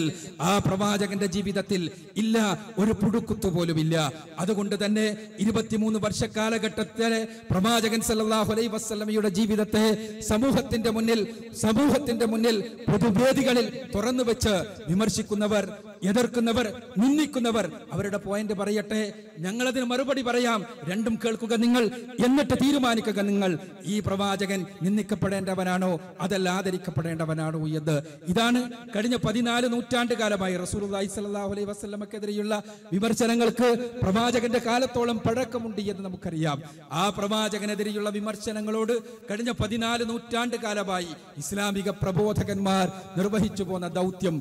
ആ പ്രവാചകന്റെ ജീവിതത്തിൽ ഇല്ല ഒരു പുഴുക്കുത്തു പോലുമില്ല അതുകൊണ്ട് തന്നെ ഇരുപത്തിമൂന്ന് വർഷ കാലഘട്ടത്തിലെ പ്രവാചകൻ സല്ലല്ലാഹു അലൈഹി വസല്ലമയുടെ ജീവിതത്തെ സമൂഹത്തിന്റെ മുന്നിൽ സമൂഹത്തിന്റെ മുന്നിൽ പൊതുവേദികളിൽ തുറന്നു വെച്ച് വിമർശിക്കുന്നവർ എതിർക്കുന്നവർ നിന്ദിക്കുന്നവർ അവരുടെ പോയിന്റ് പറയട്ടെ ഞങ്ങളതിന് മറുപടി പറയാം രണ്ടും കേൾക്കുക നിങ്ങൾ എന്നിട്ട് തീരുമാനിക്കുക നിങ്ങൾ ഈ പ്രവാചകൻ നിന്ദിക്കപ്പെടേണ്ടവനാണോ അതല്ല ആദരിക്കപ്പെടേണ്ടവനാണോ എന്ന് ഇതാണ് കഴിഞ്ഞ പതിനാല് നൂറ്റാണ്ട് കാലമായി റസൂർ അലൈഹി വസ്ലമക്കെതിരെയുള്ള വിമർശനങ്ങൾക്ക് പ്രവാചകന്റെ കാലത്തോളം പഴക്കമുണ്ട് എന്ന് നമുക്കറിയാം ആ പ്രവാചകനെതിരെയുള്ള വിമർശനങ്ങളോട് കഴിഞ്ഞ പതിനാല് നൂറ്റാണ്ട് കാലമായി ഇസ്ലാമിക പ്രബോധകന്മാർ നിർവഹിച്ചു പോന്ന ദൗത്യം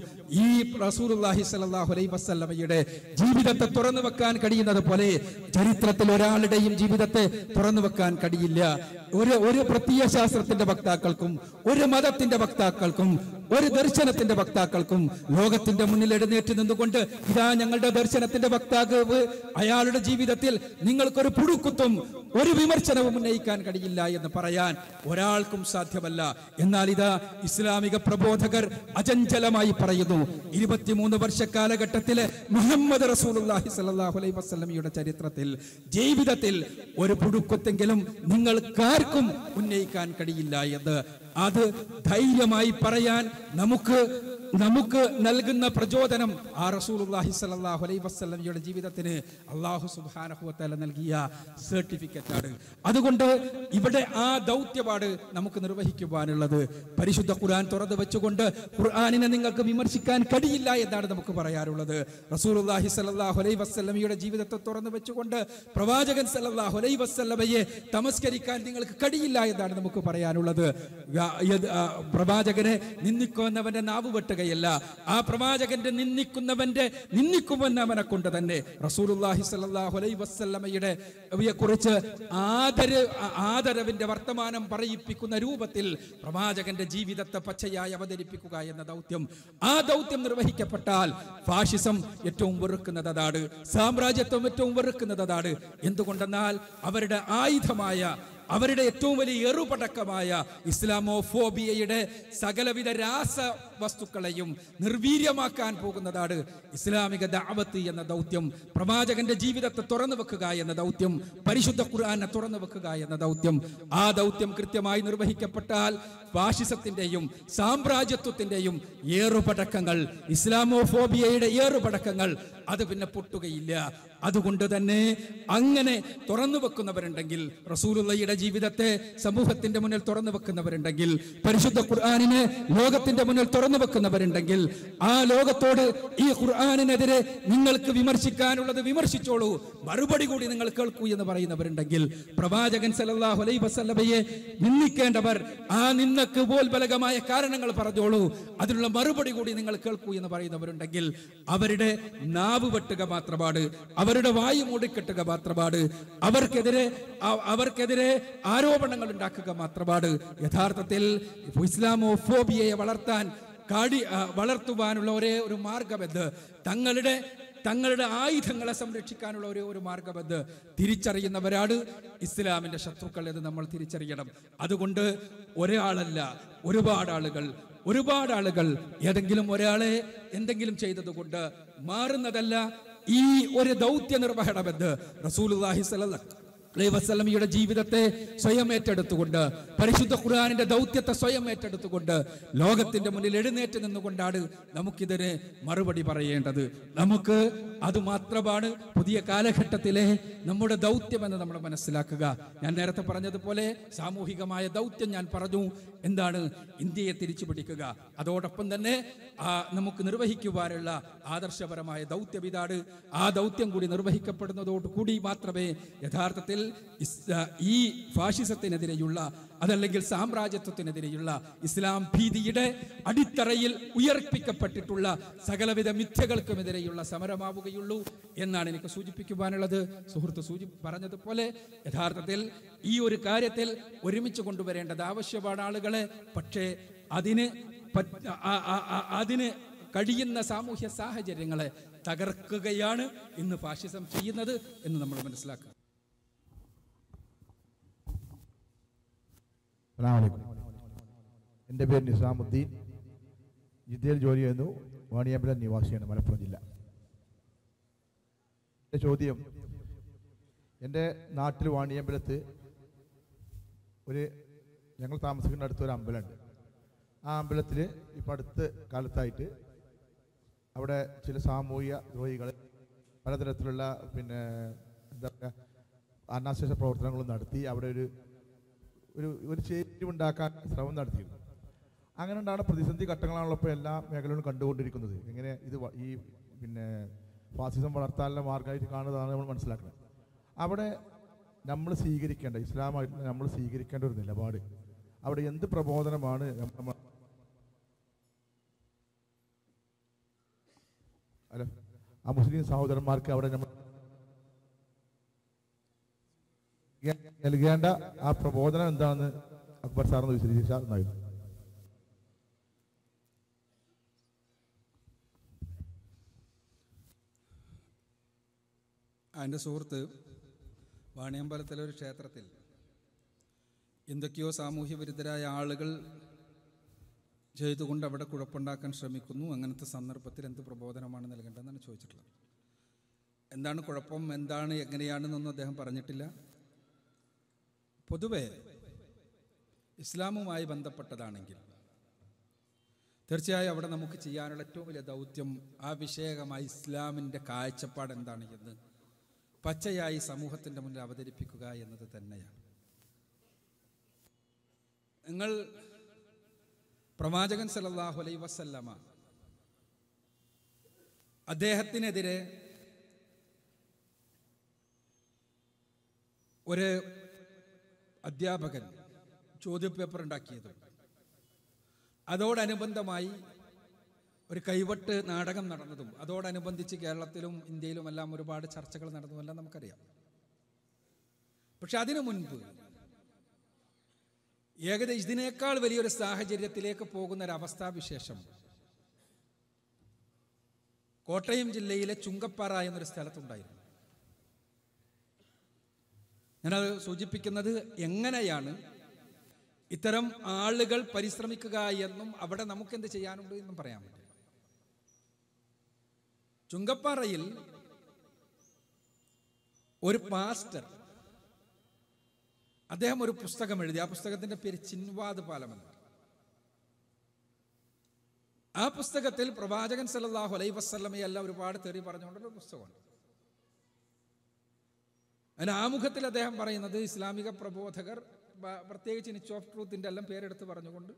ഈ റസൂർ സലാഹു വസ്ലമയുടെ ജീവിതത്തെ തുറന്നു വെക്കാൻ കഴിയുന്നത് പോലെ ചരിത്രത്തിൽ ഒരാളുടെയും ജീവിതത്തെ തുറന്നു വെക്കാൻ കഴിയില്ല ഒരു ഒരു ശാസ്ത്രത്തിന്റെ വക്താക്കൾക്കും ഒരു മതത്തിന്റെ വക്താക്കൾക്കും ഒരു ദർശനത്തിന്റെ വക്താക്കൾക്കും ലോകത്തിന്റെ മുന്നിൽ എഴുന്നേറ്റ് നിന്നുകൊണ്ട് ഇതാ ഞങ്ങളുടെ ദർശനത്തിന്റെ വക്താക്കൾ അയാളുടെ ജീവിതത്തിൽ നിങ്ങൾക്കൊരു പുഴുക്കുത്തും ഒരു വിമർശനവും ഉന്നയിക്കാൻ കഴിയില്ല എന്ന് പറയാൻ ഒരാൾക്കും സാധ്യമല്ല എന്നാൽ ഇതാ ഇസ്ലാമിക പ്രബോധകർ അചഞ്ചലമായി പറയുന്നു ഇരുപത്തിമൂന്ന് വർഷം മനുഷ്യകാലഘട്ടത്തിലെ മുഹമ്മദ് റസൂലുല്ലാഹി സല്ലാഹു വസ്ലമിയുടെ ചരിത്രത്തിൽ ജീവിതത്തിൽ ഒരു പുഴുക്കത്തെങ്കിലും നിങ്ങൾക്കാർക്കും ഉന്നയിക്കാൻ കഴിയില്ല എന്ന് അത് ധൈര്യമായി പറയാൻ നമുക്ക് നമുക്ക് നൽകുന്ന പ്രചോദനം ആ റസൂലുള്ളാഹി സ്വല്ലല്ലാഹു അലൈഹി വസല്ലമയുടെ ജീവിതത്തിന് അള്ളാഹു സുബ്ഹാനഹു നൽകിയ സർട്ടിഫിക്കറ്റ് ആണ് അതുകൊണ്ട് ഇവിടെ ആ ദൗത്യപാട് നമുക്ക് നിർവഹിക്കുവാനുള്ളത് പരിശുദ്ധ ഖുർആൻ തുറന്നു വെച്ചുകൊണ്ട് ഖുർആനിനെ നിങ്ങൾക്ക് വിമർശിക്കാൻ കഴിയില്ല എന്നാണ് നമുക്ക് പറയാറുള്ളത് റസൂലുള്ളാഹി സ്വല്ലല്ലാഹു അലൈഹി വസല്ലമയുടെ ജീവിതത്തെ തുറന്നു വെച്ചുകൊണ്ട് പ്രവാചകൻ സല്ലല്ലാഹു അലൈഹി വസല്ലമയെ തമസ്കരിക്കാൻ നിങ്ങൾക്ക് കഴിയില്ല എന്നാണ് നമുക്ക് പറയാനുള്ളത് പ്രവാചകനെ നിന്ദിക്കുന്നവന്റെ നാവ് വെട്ടുക നിന്ദിക്കുകയല്ല ആ പ്രവാചകന്റെ നിന്ദിക്കുന്നവന്റെ നിന്ദിക്കുവന്നവനെ കൊണ്ട് തന്നെ റസൂലുല്ലാഹി സല്ലാഹു അലൈ കുറിച്ച് ആദര ആദരവിന്റെ വർത്തമാനം പറയിപ്പിക്കുന്ന രൂപത്തിൽ പ്രവാചകന്റെ ജീവിതത്തെ പച്ചയായി അവതരിപ്പിക്കുക എന്ന ദൗത്യം ആ ദൗത്യം നിർവഹിക്കപ്പെട്ടാൽ ഫാഷിസം ഏറ്റവും വെറുക്കുന്നത് അതാണ് സാമ്രാജ്യത്വം ഏറ്റവും വെറുക്കുന്നത് അതാണ് എന്തുകൊണ്ടെന്നാൽ അവരുടെ ആയുധമായ അവരുടെ ഏറ്റവും വലിയ എറുപടക്കമായ ഇസ്ലാമോഫോബിയയുടെ സകലവിധ രാസ വസ്തുക്കളെയും നിർവീര്യമാക്കാൻ പോകുന്നതാണ് ഇസ്ലാമിക ദാവത്ത് എന്ന ദൗത്യം പ്രവാചകന്റെ ജീവിതത്തെ തുറന്നു വെക്കുക എന്ന ദൗത്യം പരിശുദ്ധ ഖുർആാനെ തുറന്നു വെക്കുക എന്ന ദൗത്യം ആ ദൗത്യം കൃത്യമായി നിർവഹിക്കപ്പെട്ടാൽ ഫാഷിസത്തിന്റെയും സാമ്രാജ്യത്വത്തിന്റെയും ഏറുപടക്കങ്ങൾ ഇസ്ലാമോഫോബിയയുടെ ഏറുപടക്കങ്ങൾ അത് പിന്നെ പൊട്ടുകയില്ല അതുകൊണ്ട് തന്നെ അങ്ങനെ തുറന്നു വെക്കുന്നവരുണ്ടെങ്കിൽ റസൂലുള്ളയുടെ ജീവിതത്തെ സമൂഹത്തിന്റെ മുന്നിൽ തുറന്നു വെക്കുന്നവരുണ്ടെങ്കിൽ പരിശുദ്ധ ഖുർആാനിനെ ലോകത്തിന്റെ മുന്നിൽ തുറന്നു തുറന്നു വെക്കുന്നവരുണ്ടെങ്കിൽ ആ ലോകത്തോട് ഈ ഖുർആാനിനെതിരെ നിങ്ങൾക്ക് വിമർശിക്കാനുള്ളത് വിമർശിച്ചോളൂ മറുപടി കൂടി നിങ്ങൾ കേൾക്കൂ എന്ന് പറയുന്നവരുണ്ടെങ്കിൽ പ്രവാചകൻ സലല്ലാഹു അലൈ വസല്ലബയെ നിന്ദിക്കേണ്ടവർ ആ നിന്നക്ക് പോൽബലകമായ കാരണങ്ങൾ പറഞ്ഞോളൂ അതിനുള്ള മറുപടി കൂടി നിങ്ങൾ കേൾക്കൂ എന്ന് പറയുന്നവരുണ്ടെങ്കിൽ അവരുടെ നാവ് വെട്ടുക മാത്രമാണ് അവരുടെ വായു മൂടിക്കെട്ടുക മാത്രമാണ് അവർക്കെതിരെ അവർക്കെതിരെ ആരോപണങ്ങൾ ഉണ്ടാക്കുക മാത്രമാണ് യഥാർത്ഥത്തിൽ ഇസ്ലാമോ ഫോബിയയെ വളർത്താൻ കാടി വളർത്തുവാനുള്ള ഒരേ ഒരു മാർഗമെന്ത് തങ്ങളുടെ തങ്ങളുടെ ആയുധങ്ങളെ സംരക്ഷിക്കാനുള്ള ഒരേ ഒരു മാർഗമെന്ത് തിരിച്ചറിയുന്നവരാണ് ഇസ്ലാമിന്റെ ശത്രുക്കൾ എന്ന് നമ്മൾ തിരിച്ചറിയണം അതുകൊണ്ട് ഒരാളല്ല ഒരുപാട് ആളുകൾ ഒരുപാട് ആളുകൾ ഏതെങ്കിലും ഒരാളെ എന്തെങ്കിലും ചെയ്തതുകൊണ്ട് മാറുന്നതല്ല ഈ ഒരു ദൗത്യ നിർവഹണമെന്ന് റസൂൽ വസ്ലമിയുടെ ജീവിതത്തെ സ്വയം ഏറ്റെടുത്തുകൊണ്ട് പരിശുദ്ധ ഖുർആാനിന്റെ ദൗത്യത്തെ സ്വയം ഏറ്റെടുത്തുകൊണ്ട് ലോകത്തിന്റെ മുന്നിൽ എഴുന്നേറ്റ് നിന്നുകൊണ്ടാണ് നമുക്കിതിന് മറുപടി പറയേണ്ടത് നമുക്ക് അത് മാത്രമാണ് പുതിയ കാലഘട്ടത്തിലെ നമ്മുടെ ദൗത്യമെന്ന് നമ്മൾ മനസ്സിലാക്കുക ഞാൻ നേരത്തെ പറഞ്ഞതുപോലെ സാമൂഹികമായ ദൗത്യം ഞാൻ പറഞ്ഞു എന്താണ് ഇന്ത്യയെ തിരിച്ചു പിടിക്കുക അതോടൊപ്പം തന്നെ നമുക്ക് നിർവഹിക്കുവാനുള്ള ആദർശപരമായ ദൗത്യം ഇതാണ് ആ ദൗത്യം കൂടി നിർവഹിക്കപ്പെടുന്നതോടുകൂടി മാത്രമേ യഥാർത്ഥത്തിൽ ഈ ഫാഷിസത്തിനെതിരെയുള്ള അതല്ലെങ്കിൽ സാമ്രാജ്യത്വത്തിനെതിരെയുള്ള ഇസ്ലാം ഭീതിയുടെ അടിത്തറയിൽ ഉയർപ്പിക്കപ്പെട്ടിട്ടുള്ള സകലവിധ മിഥ്യകൾക്കുമെതിരെയുള്ള സമരമാവുകയുള്ളൂ എന്നാണ് എനിക്ക് സൂചിപ്പിക്കുവാനുള്ളത് സുഹൃത്ത് സൂചി പറഞ്ഞതുപോലെ യഥാർത്ഥത്തിൽ ഈ ഒരു കാര്യത്തിൽ ഒരുമിച്ച് കൊണ്ടുവരേണ്ടത് ആവശ്യമാണ് ആളുകളെ പക്ഷേ അതിന് അതിന് കഴിയുന്ന സാമൂഹ്യ സാഹചര്യങ്ങളെ തകർക്കുകയാണ് ഇന്ന് ഫാഷിസം ചെയ്യുന്നത് എന്ന് നമ്മൾ മനസ്സിലാക്കുക അസ്സാമലൈക്കും എൻ്റെ പേര് നിസാമുദ്ദീൻ ജിദ്ദയിൽ ജോലി ചെയ്യുന്നു വാണിയമ്പലം നിവാസിയാണ് മലപ്പുറം ജില്ല എൻ്റെ ചോദ്യം എൻ്റെ നാട്ടിൽ വാണിയമ്പലത്ത് ഒരു ഞങ്ങൾ താമസിക്കുന്ന അടുത്തൊരു അമ്പലമുണ്ട് ആ അമ്പലത്തിൽ ഇപ്പം അടുത്ത കാലത്തായിട്ട് അവിടെ ചില സാമൂഹിക ദ്രോഹികൾ പലതരത്തിലുള്ള പിന്നെ എന്താ പറയുക അനാശേഷ പ്രവർത്തനങ്ങളും നടത്തി അവിടെ ഒരു ഒരു ഒരു ചേരുവുണ്ടാക്കാൻ ശ്രമം നടത്തിയിരുന്നു അങ്ങനെ ഉണ്ടാണ് പ്രതിസന്ധി ഘട്ടങ്ങളാണല്ലോ ഇപ്പോൾ എല്ലാ മേഖലകളും കണ്ടുകൊണ്ടിരിക്കുന്നത് എങ്ങനെ ഇത് ഈ പിന്നെ ഫാസിസം വളർത്താനുള്ള മാർഗമായിട്ട് കാണുന്നതാണ് നമ്മൾ മനസ്സിലാക്കുന്നത് അവിടെ നമ്മൾ സ്വീകരിക്കേണ്ട ഇസ്ലാമായിട്ട് നമ്മൾ സ്വീകരിക്കേണ്ട ഒരു നിലപാട് അവിടെ എന്ത് പ്രബോധനമാണ് നമ്മൾ അല്ല ആ മുസ്ലിം സഹോദരന്മാർക്ക് അവിടെ നമ്മൾ നൽകേണ്ട ആ പ്രബോധനം എന്താണെന്ന് അക്ബർ സാറിന് വിശദീകരിച്ചാൽ നന്നായിരുന്നു എൻ്റെ സുഹൃത്ത് വാണിയമ്പലത്തിലെ ഒരു ക്ഷേത്രത്തിൽ എന്തൊക്കെയോ സാമൂഹ്യ വിരുദ്ധരായ ആളുകൾ ചെയ്തുകൊണ്ട് അവിടെ കുഴപ്പമുണ്ടാക്കാൻ ശ്രമിക്കുന്നു അങ്ങനത്തെ സന്ദർഭത്തിൽ എന്ത് പ്രബോധനമാണ് നൽകേണ്ടതെന്നാണ് ചോദിച്ചിട്ടുള്ളത് എന്താണ് കുഴപ്പം എന്താണ് എങ്ങനെയാണെന്നൊന്നും അദ്ദേഹം പറഞ്ഞിട്ടില്ല പൊതുവെ ഇസ്ലാമുമായി ബന്ധപ്പെട്ടതാണെങ്കിൽ തീർച്ചയായും അവിടെ നമുക്ക് ചെയ്യാനുള്ള ഏറ്റവും വലിയ ദൗത്യം ആ വിഷയകമായി ഇസ്ലാമിൻ്റെ കാഴ്ചപ്പാട് എന്താണ് എന്ന് പച്ചയായി സമൂഹത്തിൻ്റെ മുന്നിൽ അവതരിപ്പിക്കുക എന്നത് തന്നെയാണ് നിങ്ങൾ പ്രവാചകൻ സലല്ലാഹു അലൈ വസല്ലമ അദ്ദേഹത്തിനെതിരെ ഒരു അധ്യാപകൻ പേപ്പർ ഉണ്ടാക്കിയത് അതോടനുബന്ധമായി ഒരു കൈവട്ട് നാടകം നടന്നതും അതോടനുബന്ധിച്ച് കേരളത്തിലും ഇന്ത്യയിലും എല്ലാം ഒരുപാട് ചർച്ചകൾ നടന്നതുമെല്ലാം നമുക്കറിയാം പക്ഷെ അതിനു മുൻപ് ഏകദേശം ഇതിനേക്കാൾ വലിയൊരു സാഹചര്യത്തിലേക്ക് പോകുന്ന ഒരു അവസ്ഥാവിശേഷം കോട്ടയം ജില്ലയിലെ ചുങ്കപ്പാറ എന്നൊരു സ്ഥലത്തുണ്ടായിരുന്നു ഞാനത് സൂചിപ്പിക്കുന്നത് എങ്ങനെയാണ് ഇത്തരം ആളുകൾ പരിശ്രമിക്കുക എന്നും അവിടെ എന്ത് ചെയ്യാനുണ്ട് എന്നും പറയാൻ പറ്റും ചുങ്കപ്പാറയിൽ ഒരു പാസ്റ്റർ അദ്ദേഹം ഒരു പുസ്തകം എഴുതി ആ പുസ്തകത്തിന്റെ പേര് ചിൻവാദ് പാലമെന്ന് ആ പുസ്തകത്തിൽ പ്രവാചകൻ സല്ലാഹു അലൈ വസ്ലമയല്ല ഒരുപാട് തെറി പറഞ്ഞുകൊണ്ടുള്ള പുസ്തകമുണ്ട് അതിന് ആമുഖത്തിൽ അദ്ദേഹം പറയുന്നത് ഇസ്ലാമിക പ്രബോധകർ പ്രത്യേകിച്ച് ഇനി ഓഫ് ട്രൂത്തിൻ്റെ എല്ലാം പേരെടുത്ത് പറഞ്ഞുകൊണ്ട്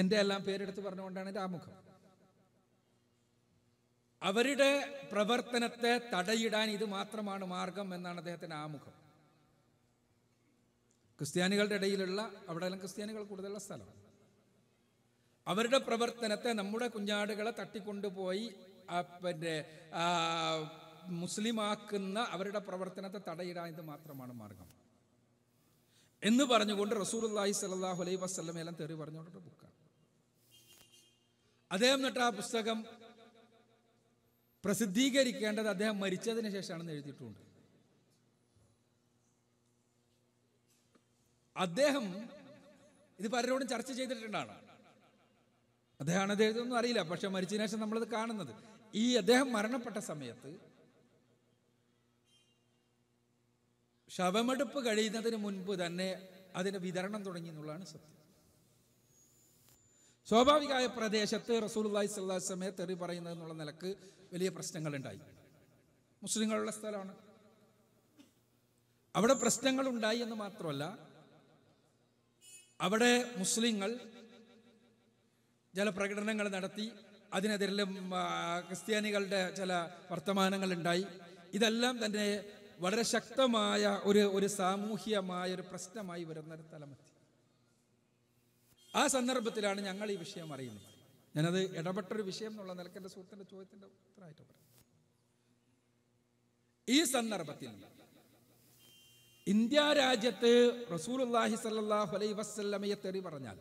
എൻ്റെ എല്ലാം പേരെടുത്ത് പറഞ്ഞുകൊണ്ടാണ് എൻ്റെ ആമുഖം അവരുടെ പ്രവർത്തനത്തെ തടയിടാൻ ഇത് മാത്രമാണ് മാർഗം എന്നാണ് അദ്ദേഹത്തിൻ്റെ ആമുഖം ക്രിസ്ത്യാനികളുടെ ഇടയിലുള്ള എല്ലാം ക്രിസ്ത്യാനികൾ കൂടുതലുള്ള സ്ഥലമാണ് അവരുടെ പ്രവർത്തനത്തെ നമ്മുടെ കുഞ്ഞാടുകളെ തട്ടിക്കൊണ്ടുപോയി പിന്നെ മുസ്ലിമാക്കുന്ന അവരുടെ പ്രവർത്തനത്തെ തടയിടാൻ ഇത് മാത്രമാണ് മാർഗം എന്ന് പറഞ്ഞുകൊണ്ട് റസൂർല്ലാഹി സലാഹു അലൈ വസ്ലമേലം തെറി പറഞ്ഞുകൊണ്ടൊരു ബുക്കാണ് അദ്ദേഹം എന്നിട്ട് ആ പുസ്തകം പ്രസിദ്ധീകരിക്കേണ്ടത് അദ്ദേഹം മരിച്ചതിന് ശേഷമാണെന്ന് എഴുതിയിട്ടുണ്ട് അദ്ദേഹം ഇത് പലരോടും ചർച്ച ചെയ്തിട്ടുണ്ടാണ് അദ്ദേഹമാണ് അത് അറിയില്ല പക്ഷെ മരിച്ചതിന് ശേഷം നമ്മളത് കാണുന്നത് ഈ അദ്ദേഹം മരണപ്പെട്ട സമയത്ത് ശവമെടുപ്പ് കഴിയുന്നതിന് മുൻപ് തന്നെ അതിൻ്റെ വിതരണം തുടങ്ങി എന്നുള്ളതാണ് സത്യം സ്വാഭാവികമായ പ്രദേശത്ത് റസൂലി സ്വല്ലാസ്ലമയെ തെറി പറയുന്നത് എന്നുള്ള നിലക്ക് വലിയ പ്രശ്നങ്ങളുണ്ടായി മുസ്ലിങ്ങളുള്ള സ്ഥലമാണ് അവിടെ പ്രശ്നങ്ങൾ ഉണ്ടായി എന്ന് മാത്രമല്ല അവിടെ മുസ്ലിങ്ങൾ ചില പ്രകടനങ്ങൾ നടത്തി അതിനെതിരെല്ലാം ക്രിസ്ത്യാനികളുടെ ചില ഉണ്ടായി ഇതെല്ലാം തന്നെ വളരെ ശക്തമായ ഒരു ഒരു സാമൂഹികമായ ഒരു പ്രശ്നമായി ഒരു തലമെത്തി ആ സന്ദർഭത്തിലാണ് ഞങ്ങൾ ഈ വിഷയം അറിയുന്നത് ഞാനത് ഇടപെട്ടൊരു വിഷയം എന്നുള്ള നിലക്ക് എൻ്റെ സുഹൃത്തിൻ്റെ ചോദ്യത്തിൻ്റെ ഉത്തരമായിട്ട് പറയും ഈ സന്ദർഭത്തിൽ ഇന്ത്യ രാജ്യത്ത് റസൂലുല്ലാഹി സല്ലാഹു അലൈ വസ്ല്ലമയെ തെറി പറഞ്ഞാൽ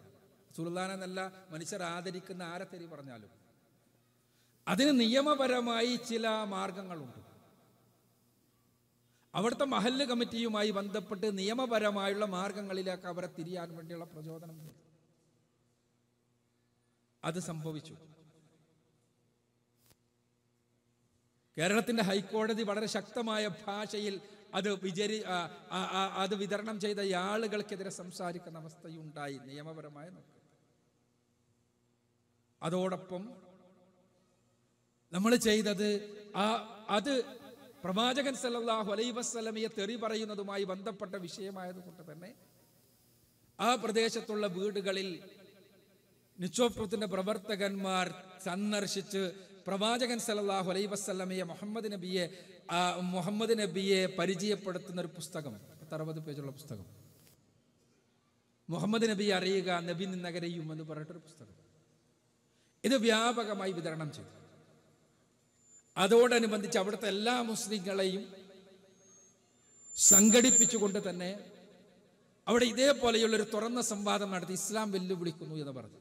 റസൂലുല്ലാനെന്നല്ല മനുഷ്യർ ആദരിക്കുന്ന ആരെ തെറി പറഞ്ഞാലും അതിന് നിയമപരമായി ചില മാർഗങ്ങളുണ്ട് അവിടുത്തെ മഹല്ല് കമ്മിറ്റിയുമായി ബന്ധപ്പെട്ട് നിയമപരമായുള്ള മാർഗങ്ങളിലേക്ക് അവരെ തിരിയാൻ വേണ്ടിയുള്ള പ്രചോദനം അത് സംഭവിച്ചു കേരളത്തിന്റെ ഹൈക്കോടതി വളരെ ശക്തമായ ഭാഷയിൽ അത് വിചരി അത് വിതരണം ചെയ്ത ആളുകൾക്കെതിരെ സംസാരിക്കുന്ന അവസ്ഥയുണ്ടായി നിയമപരമായ നോക്ക് അതോടൊപ്പം നമ്മൾ ചെയ്തത് ആ അത് പ്രവാചകൻ സല്ലാഹു അലൈ വസ്ലമയെ തെറി പറയുന്നതുമായി ബന്ധപ്പെട്ട വിഷയമായതുകൊണ്ട് തന്നെ ആ പ്രദേശത്തുള്ള വീടുകളിൽ നിച്ചോപ്രത്തിന്റെ പ്രവർത്തകന്മാർ സന്ദർശിച്ച് പ്രവാചകൻ സല്ലാഹു അലൈ വസ്ലമയെ മുഹമ്മദ് നബിയെ മുഹമ്മദ് നബിയെ പരിചയപ്പെടുത്തുന്ന ഒരു പുസ്തകം പത്തറുപത് പേജുള്ള പുസ്തകം മുഹമ്മദ് നബിയെ അറിയുക നബി എന്ന് പറഞ്ഞിട്ടൊരു പുസ്തകം ഇത് വ്യാപകമായി വിതരണം ചെയ്തു അതോടനുബന്ധിച്ച് അവിടുത്തെ എല്ലാ മുസ്ലിങ്ങളെയും സംഘടിപ്പിച്ചുകൊണ്ട് തന്നെ അവിടെ ഇതേപോലെയുള്ളൊരു തുറന്ന സംവാദം നടത്തി ഇസ്ലാം വെല്ലുവിളിക്കുന്നു എന്ന് പറഞ്ഞു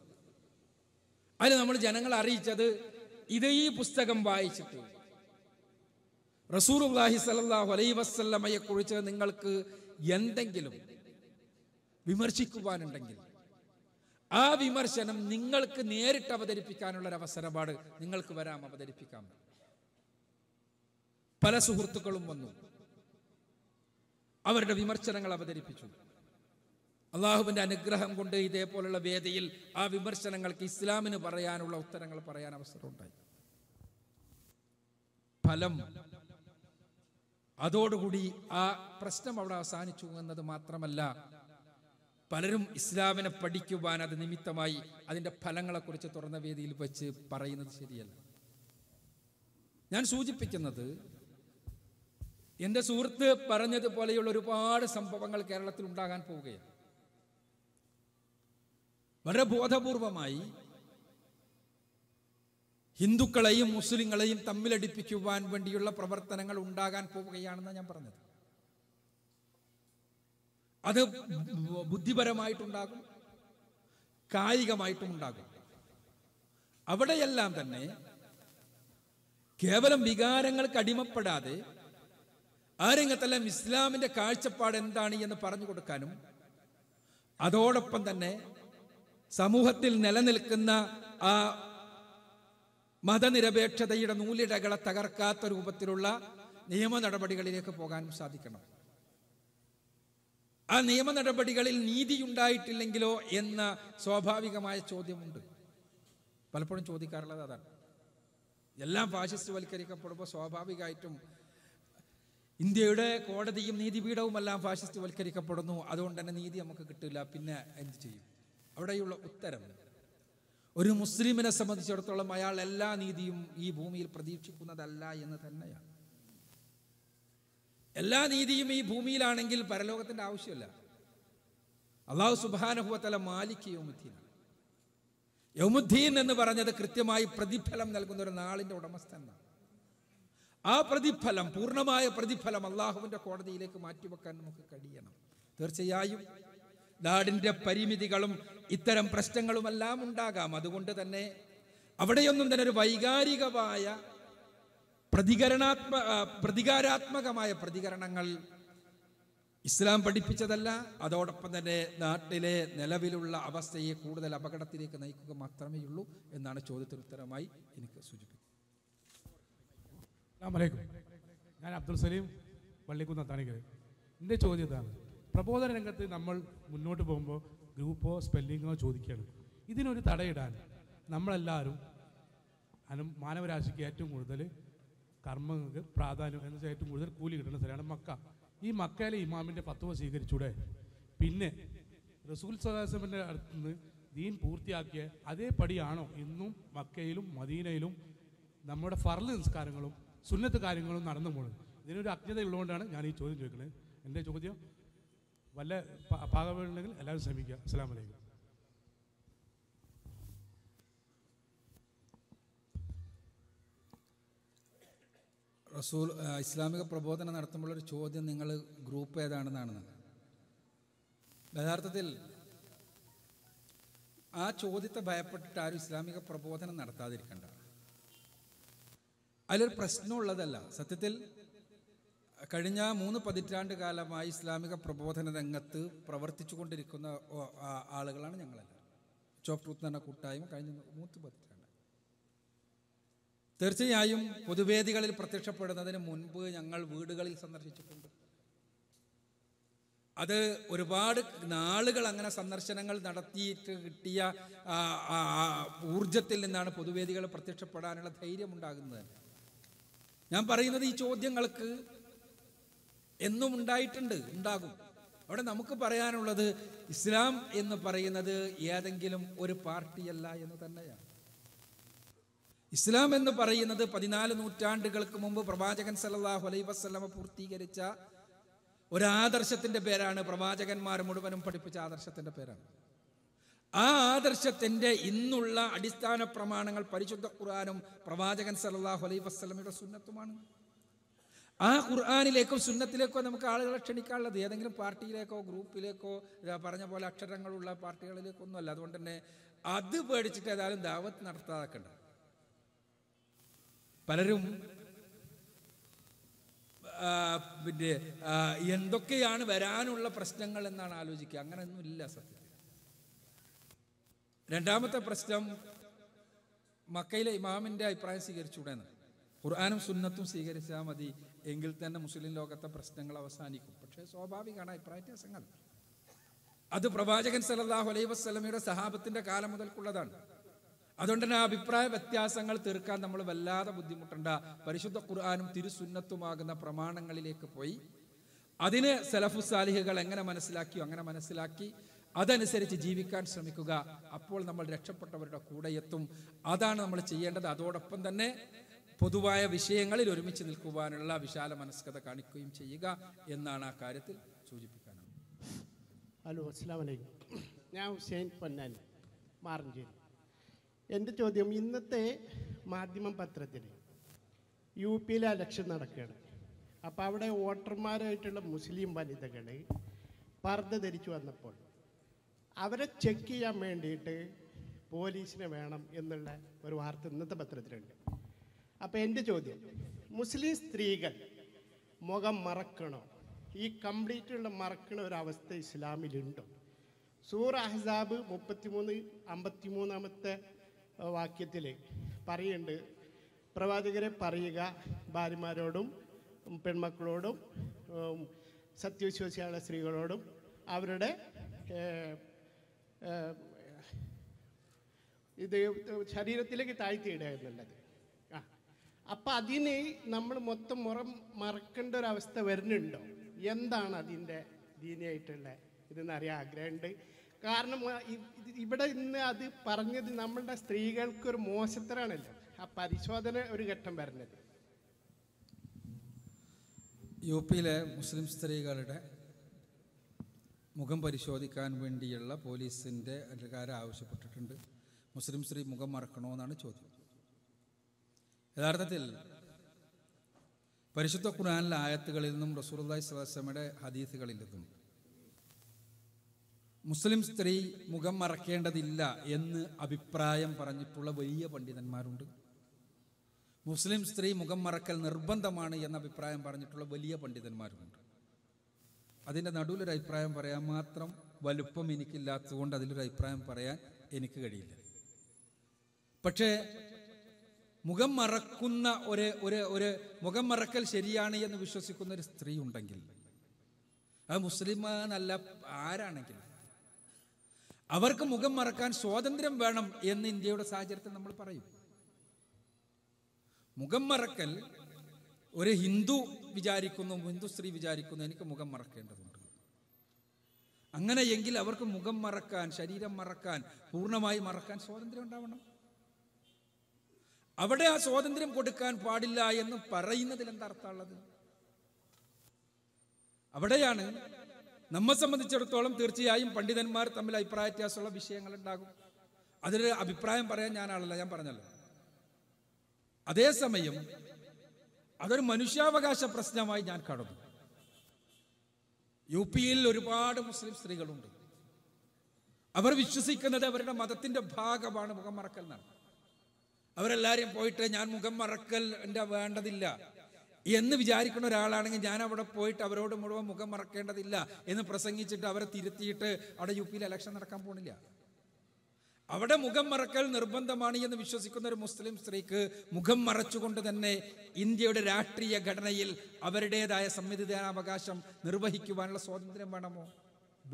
അതിന് നമ്മൾ ജനങ്ങളെ അറിയിച്ചത് ഇതേ ഈ പുസ്തകം വായിച്ചിട്ട് റസൂർ അള്ളാഹി സലാഹു അലൈ കുറിച്ച് നിങ്ങൾക്ക് എന്തെങ്കിലും വിമർശിക്കുവാനുണ്ടെങ്കിൽ ആ വിമർശനം നിങ്ങൾക്ക് നേരിട്ട് അവതരിപ്പിക്കാനുള്ളൊരു അവസരമാണ് നിങ്ങൾക്ക് വരാം അവതരിപ്പിക്കാം പല സുഹൃത്തുക്കളും വന്നു അവരുടെ വിമർശനങ്ങൾ അവതരിപ്പിച്ചു അള്ളാഹുവിന്റെ അനുഗ്രഹം കൊണ്ട് ഇതേപോലുള്ള വേദിയിൽ ആ വിമർശനങ്ങൾക്ക് ഇസ്ലാമിന് പറയാനുള്ള ഉത്തരങ്ങൾ പറയാൻ അവസരമുണ്ടായി ഫലം അതോടുകൂടി ആ പ്രശ്നം അവിടെ അവസാനിച്ചു എന്നത് മാത്രമല്ല പലരും ഇസ്ലാമിനെ പഠിക്കുവാൻ അത് നിമിത്തമായി അതിൻ്റെ ഫലങ്ങളെക്കുറിച്ച് തുറന്ന വേദിയിൽ വെച്ച് പറയുന്നത് ശരിയല്ല ഞാൻ സൂചിപ്പിക്കുന്നത് എൻ്റെ സുഹൃത്ത് പറഞ്ഞതുപോലെയുള്ള ഒരുപാട് സംഭവങ്ങൾ കേരളത്തിൽ ഉണ്ടാകാൻ പോവുകയാണ് വളരെ ബോധപൂർവമായി ഹിന്ദുക്കളെയും മുസ്ലിങ്ങളെയും തമ്മിലടിപ്പിക്കുവാൻ വേണ്ടിയുള്ള പ്രവർത്തനങ്ങൾ ഉണ്ടാകാൻ പോവുകയാണെന്ന് ഞാൻ പറഞ്ഞത് അത് ബുദ്ധിപരമായിട്ടുണ്ടാകും കായികമായിട്ടും ഉണ്ടാകും അവിടെയെല്ലാം തന്നെ കേവലം വികാരങ്ങൾക്ക് അടിമപ്പെടാതെ ആ രംഗത്തെല്ലാം ഇസ്ലാമിന്റെ കാഴ്ചപ്പാട് എന്താണ് എന്ന് പറഞ്ഞു കൊടുക്കാനും അതോടൊപ്പം തന്നെ സമൂഹത്തിൽ നിലനിൽക്കുന്ന ആ മതനിരപേക്ഷതയുടെ നൂലിഴകളെ തകർക്കാത്ത രൂപത്തിലുള്ള നിയമ നടപടികളിലേക്ക് പോകാനും സാധിക്കണം ആ നിയമ നടപടികളിൽ ഉണ്ടായിട്ടില്ലെങ്കിലോ എന്ന സ്വാഭാവികമായ ചോദ്യമുണ്ട് പലപ്പോഴും ചോദിക്കാറുള്ളത് അതാണ് എല്ലാം ഫാഷിസ്റ്റ് വൽക്കരിക്കപ്പെടുമ്പോൾ സ്വാഭാവികമായിട്ടും ഇന്ത്യയുടെ കോടതിയും എല്ലാം ഫാഷിസ്റ്റ് വൽക്കരിക്കപ്പെടുന്നു അതുകൊണ്ട് തന്നെ നീതി നമുക്ക് കിട്ടില്ല പിന്നെ എന്ത് ചെയ്യും അവിടെയുള്ള ഉത്തരം ഒരു മുസ്ലിമിനെ സംബന്ധിച്ചിടത്തോളം അയാൾ എല്ലാ നീതിയും ഈ ഭൂമിയിൽ പ്രതീക്ഷിക്കുന്നതല്ല എന്ന് തന്നെയാണ് എല്ലാ നീതിയും ഈ ഭൂമിയിലാണെങ്കിൽ പരലോകത്തിന്റെ ആവശ്യമില്ല അള്ളാഹു സുബാനഹുവത്തല മാലിക് യൗമുദ്ദീനാണ് യൗമുദ്ദീൻ എന്ന് പറഞ്ഞത് കൃത്യമായി പ്രതിഫലം നൽകുന്ന ഒരു നാളിന്റെ ഉടമസ്ഥനാണ് ആ പ്രതിഫലം പൂർണ്ണമായ പ്രതിഫലം അള്ളാഹുവിൻ്റെ കോടതിയിലേക്ക് മാറ്റിവെക്കാൻ നമുക്ക് കഴിയണം തീർച്ചയായും നാടിൻ്റെ പരിമിതികളും ഇത്തരം പ്രശ്നങ്ങളുമെല്ലാം ഉണ്ടാകാം അതുകൊണ്ട് തന്നെ അവിടെയൊന്നും തന്നെ ഒരു വൈകാരികമായ പ്രതികരണാത്മ പ്രതികാരാത്മകമായ പ്രതികരണങ്ങൾ ഇസ്ലാം പഠിപ്പിച്ചതല്ല അതോടൊപ്പം തന്നെ നാട്ടിലെ നിലവിലുള്ള അവസ്ഥയെ കൂടുതൽ അപകടത്തിലേക്ക് നയിക്കുക മാത്രമേ ഉള്ളൂ എന്നാണ് ചോദ്യത്തിന് ഉത്തരമായി എനിക്ക് സൂചിപ്പിക്കുന്നത് അസ്സാമലൈക്കും ഞാൻ അബ്ദുൽ സലീം പള്ളിക്കുന്ന് താണിക്കൽ എൻ്റെ ചോദ്യം ഇതാണ് പ്രബോധന രംഗത്ത് നമ്മൾ മുന്നോട്ട് പോകുമ്പോൾ ഗ്രൂപ്പോ സ്പെല്ലിങ്ങോ ചോദിക്കുകയാണ് ഇതിനൊരു തടയിടാൻ നമ്മളെല്ലാവരും അനു മാനവരാശിക്ക് ഏറ്റവും കൂടുതൽ കർമ്മങ്ങൾക്ക് പ്രാധാന്യം എന്ന് വെച്ചാൽ ഏറ്റവും കൂടുതൽ കൂലി കിട്ടുന്ന സ്ഥലമാണ് മക്ക ഈ മക്കയിലെ ഇമാമിൻ്റെ പത്തുവ സ്വീകരിച്ചൂടെ പിന്നെ റസൂൽ സദാസമിൻ്റെ അടുത്ത് നിന്ന് ദീൻ പൂർത്തിയാക്കിയ അതേ പടിയാണോ ഇന്നും മക്കയിലും മദീനയിലും നമ്മുടെ ഫർള് നിസ്കാരങ്ങളും സുന്നത്ത് കാര്യങ്ങളും നടന്നു പോകുന്നത് ഇതിനൊരു ഉള്ളതുകൊണ്ടാണ് ഞാൻ ഈ ചോദ്യം ചോദിക്കുന്നത് എൻ്റെ ചോദ്യം വല്ല പാകമുണ്ടെങ്കിൽ എല്ലാവരും ശ്രമിക്കുക അസ്സാം വലൈക്കും റസൂൽ ഇസ്ലാമിക പ്രബോധനം നടത്തുമ്പോൾ ഒരു ചോദ്യം നിങ്ങൾ ഗ്രൂപ്പ് ഏതാണെന്നാണ് യഥാർത്ഥത്തിൽ ആ ചോദ്യത്തെ ഭയപ്പെട്ടിട്ട് ആരും ഇസ്ലാമിക പ്രബോധനം നടത്താതിരിക്കണ്ട അതിലൊരു പ്രശ്നമുള്ളതല്ല സത്യത്തിൽ കഴിഞ്ഞ മൂന്ന് പതിറ്റാണ്ട് കാലമായി ഇസ്ലാമിക പ്രബോധന രംഗത്ത് പ്രവർത്തിച്ചു കൊണ്ടിരിക്കുന്ന ആളുകളാണ് ഞങ്ങളെല്ലാം ചോഫ് ട്രൂത്ത് എന്ന കൂട്ടായ്മ കഴിഞ്ഞ മൂന്ന് പതിറ്റാണ്ട് തീർച്ചയായും പൊതുവേദികളിൽ പ്രത്യക്ഷപ്പെടുന്നതിന് മുൻപ് ഞങ്ങൾ വീടുകളിൽ സന്ദർശിച്ചിട്ടുണ്ട് അത് ഒരുപാട് നാളുകൾ അങ്ങനെ സന്ദർശനങ്ങൾ നടത്തിയിട്ട് കിട്ടിയ ഊർജത്തിൽ നിന്നാണ് പൊതുവേദികൾ പ്രത്യക്ഷപ്പെടാനുള്ള ധൈര്യമുണ്ടാകുന്നത് ഞാൻ പറയുന്നത് ഈ ചോദ്യങ്ങൾക്ക് എന്നും ഉണ്ടായിട്ടുണ്ട് ഉണ്ടാകും അവിടെ നമുക്ക് പറയാനുള്ളത് ഇസ്ലാം എന്ന് പറയുന്നത് ഏതെങ്കിലും ഒരു പാർട്ടിയല്ല എന്ന് തന്നെയാണ് ഇസ്ലാം എന്ന് പറയുന്നത് പതിനാല് നൂറ്റാണ്ടുകൾക്ക് മുമ്പ് പ്രവാചകൻ സല്ലാഹു അലൈ വസ്ലമ പൂർത്തീകരിച്ച ആദർശത്തിന്റെ പേരാണ് പ്രവാചകന്മാർ മുഴുവനും പഠിപ്പിച്ച ആദർശത്തിന്റെ പേരാണ് ആ ആദർശത്തിൻ്റെ ഇന്നുള്ള അടിസ്ഥാന പ്രമാണങ്ങൾ പരിശുദ്ധ ഖുർആാനും പ്രവാചകൻ സലാഹു അലൈ വസ്ലമയുടെ സുന്നത്തുമാണ് ആ ഖുർആാനിലേക്കോ സുന്നത്തിലേക്കോ നമുക്ക് ആളുകളെ ക്ഷണിക്കാനുള്ളത് ഏതെങ്കിലും പാർട്ടിയിലേക്കോ ഗ്രൂപ്പിലേക്കോ പറഞ്ഞ പോലെ അക്ഷരങ്ങളുള്ള പാർട്ടികളിലേക്കോ ഒന്നുമല്ല അതുകൊണ്ട് തന്നെ അത് പേടിച്ചിട്ട് ഏതായാലും ദാവത്ത് നടത്താതാക്കണ്ട പലരും പിന്നെ എന്തൊക്കെയാണ് വരാനുള്ള പ്രശ്നങ്ങൾ എന്നാണ് ആലോചിക്കുക അങ്ങനെയൊന്നുമില്ല സത്യം രണ്ടാമത്തെ പ്രശ്നം മക്കയിലെ ഇമാമിന്റെ അഭിപ്രായം സ്വീകരിച്ചൂടെന്ന് ഖുർആാനും സുന്നത്തും സ്വീകരിച്ചാൽ മതി എങ്കിൽ തന്നെ മുസ്ലിം ലോകത്തെ പ്രശ്നങ്ങൾ അവസാനിക്കും പക്ഷേ സ്വാഭാവികമാണ് അഭിപ്രായ വ്യത്യാസങ്ങൾ അത് പ്രവാചകൻ സലല്ലാഹു അലൈഹി വസ്ലമയുടെ സഹാബത്തിന്റെ കാലം മുതൽക്കുള്ളതാണ് അതുകൊണ്ട് തന്നെ അഭിപ്രായ വ്യത്യാസങ്ങൾ തീർക്കാൻ നമ്മൾ വല്ലാതെ ബുദ്ധിമുട്ടണ്ട പരിശുദ്ധ ഖുർആാനും തിരുസുന്നത്തുമാകുന്ന പ്രമാണങ്ങളിലേക്ക് പോയി അതിന് സലഫു സാലിഹുകൾ എങ്ങനെ മനസ്സിലാക്കിയോ അങ്ങനെ മനസ്സിലാക്കി അതനുസരിച്ച് ജീവിക്കാൻ ശ്രമിക്കുക അപ്പോൾ നമ്മൾ രക്ഷപ്പെട്ടവരുടെ കൂടെ എത്തും അതാണ് നമ്മൾ ചെയ്യേണ്ടത് അതോടൊപ്പം തന്നെ പൊതുവായ വിഷയങ്ങളിൽ ഒരുമിച്ച് നിൽക്കുവാനുള്ള വിശാല മനസ്കത കാണിക്കുകയും ചെയ്യുക എന്നാണ് ആ കാര്യത്തിൽ സൂചിപ്പിക്കാനുള്ളത് ഹലോ അസ്സാം ഞാൻ ഹുസൈൻ പൊന്നാനി മാറഞ്ചേരി എൻ്റെ ചോദ്യം ഇന്നത്തെ മാധ്യമം പത്രത്തിൽ യു പിയിലെ അലക്ഷൻ നടക്കുകയാണ് അപ്പോൾ അവിടെ വോട്ടർമാരായിട്ടുള്ള മുസ്ലിം വനിതകൾ പർദ്ധ ധരിച്ചു വന്നപ്പോൾ അവരെ ചെക്ക് ചെയ്യാൻ വേണ്ടിയിട്ട് പോലീസിനെ വേണം എന്നുള്ള ഒരു വാർത്ത ഇന്നത്തെ പത്രത്തിലുണ്ട് അപ്പോൾ എൻ്റെ ചോദ്യം മുസ്ലിം സ്ത്രീകൾ മുഖം മറക്കണോ ഈ കംപ്ലീറ്റ് ഉള്ള മറക്കണ ഒരവസ്ഥ ഇസ്ലാമിലുണ്ടോ സൂർ അഹ്സാബ് മുപ്പത്തിമൂന്ന് അമ്പത്തിമൂന്നാമത്തെ വാക്യത്തിൽ പറയുന്നുണ്ട് പ്രവാചകരെ പറയുക ഭാര്യമാരോടും പെൺമക്കളോടും സത്യവിശ്വാസിയായ സ്ത്രീകളോടും അവരുടെ ഇത് ശരീരത്തിലേക്ക് താഴ്ത്തിയിടുകയെന്നുള്ളത് ആ അപ്പം അതിന് നമ്മൾ മൊത്തം മുറം മറക്കേണ്ട ഒരു അവസ്ഥ വരുന്നുണ്ടോ എന്താണ് അതിൻ്റെ ദീനിയായിട്ടുള്ള ഇതെന്ന് അറിയാൻ ആഗ്രഹമുണ്ട് കാരണം ഇവിടെ ഇന്ന് അത് പറഞ്ഞത് നമ്മളുടെ സ്ത്രീകൾക്കൊരു മോശത്തരാണല്ലോ ആ പരിശോധന ഒരു ഘട്ടം വരുന്നത് യു പിയിലെ മുസ്ലിം സ്ത്രീകളുടെ മുഖം പരിശോധിക്കാൻ വേണ്ടിയുള്ള പോലീസിൻ്റെ അധികാരം ആവശ്യപ്പെട്ടിട്ടുണ്ട് മുസ്ലിം സ്ത്രീ മുഖം മറക്കണമെന്നാണ് ചോദ്യം യഥാർത്ഥത്തിൽ പരിശുദ്ധ ഖുർആാനിലെ ആയത്തുകളിൽ നിന്നും റസൂർദായ് സ്വലമയുടെ ഹദീസുകളിൽ നിന്നും മുസ്ലിം സ്ത്രീ മുഖം മറക്കേണ്ടതില്ല എന്ന് അഭിപ്രായം പറഞ്ഞിട്ടുള്ള വലിയ പണ്ഡിതന്മാരുണ്ട് മുസ്ലിം സ്ത്രീ മുഖം മറക്കൽ നിർബന്ധമാണ് എന്ന അഭിപ്രായം പറഞ്ഞിട്ടുള്ള വലിയ പണ്ഡിതന്മാരുണ്ട് അതിൻ്റെ നടുവിലൊരു അഭിപ്രായം പറയാൻ മാത്രം വലുപ്പം എനിക്കില്ലാത്തതുകൊണ്ട് അതിലൊരു അഭിപ്രായം പറയാൻ എനിക്ക് കഴിയില്ല പക്ഷേ മുഖം മറക്കുന്ന ഒരു ഒരു ഒരു മുഖം മറക്കൽ ശരിയാണ് എന്ന് വിശ്വസിക്കുന്ന ഒരു സ്ത്രീ ഉണ്ടെങ്കിൽ അത് മുസ്ലിമാനല്ല ആരാണെങ്കിലും അവർക്ക് മുഖം മറക്കാൻ സ്വാതന്ത്ര്യം വേണം എന്ന് ഇന്ത്യയുടെ സാഹചര്യത്തിൽ നമ്മൾ പറയും മുഖം മറക്കൽ ഒരു ഹിന്ദു വിചാരിക്കുന്നു സ്ത്രീ വിചാരിക്കുന്നു എനിക്ക് മുഖം മറക്കേണ്ടതുണ്ട് അങ്ങനെയെങ്കിൽ അവർക്ക് മുഖം മറക്കാൻ ശരീരം മറക്കാൻ പൂർണ്ണമായി മറക്കാൻ സ്വാതന്ത്ര്യം ഉണ്ടാവണം അവിടെ ആ സ്വാതന്ത്ര്യം കൊടുക്കാൻ പാടില്ല എന്ന് പറയുന്നതിൽ എന്താ അർത്ഥമുള്ളത് അവിടെയാണ് നമ്മെ സംബന്ധിച്ചിടത്തോളം തീർച്ചയായും പണ്ഡിതന്മാർ തമ്മിൽ അഭിപ്രായ വ്യത്യാസമുള്ള വിഷയങ്ങൾ ഉണ്ടാകും അതിൽ അഭിപ്രായം പറയാൻ ഞാൻ ഞാൻ പറഞ്ഞല്ലോ അതേസമയം അതൊരു മനുഷ്യാവകാശ പ്രശ്നമായി ഞാൻ കാണുന്നു യു പിയിൽ ഒരുപാട് മുസ്ലിം സ്ത്രീകളുണ്ട് അവർ വിശ്വസിക്കുന്നത് അവരുടെ മതത്തിന്റെ ഭാഗമാണ് മുഖം മറക്കൽ എന്നാണ് അവരെല്ലാരും പോയിട്ട് ഞാൻ മുഖം മറക്കൽ എന്റെ വേണ്ടതില്ല എന്ന് വിചാരിക്കുന്ന ഒരാളാണെങ്കിൽ ഞാൻ അവിടെ പോയിട്ട് അവരോട് മുഴുവൻ മുഖം മറക്കേണ്ടതില്ല എന്ന് പ്രസംഗിച്ചിട്ട് അവരെ തിരുത്തിയിട്ട് അവിടെ യു പിയിൽ ഇലക്ഷൻ നടക്കാൻ പോണില്ല അവിടെ മുഖം മറക്കൽ നിർബന്ധമാണ് എന്ന് വിശ്വസിക്കുന്ന ഒരു മുസ്ലിം സ്ത്രീക്ക് മുഖം മറച്ചുകൊണ്ട് തന്നെ ഇന്ത്യയുടെ രാഷ്ട്രീയ ഘടനയിൽ അവരുടേതായ സംവിധാനാവകാശം നിർവഹിക്കുവാനുള്ള സ്വാതന്ത്ര്യം വേണമോ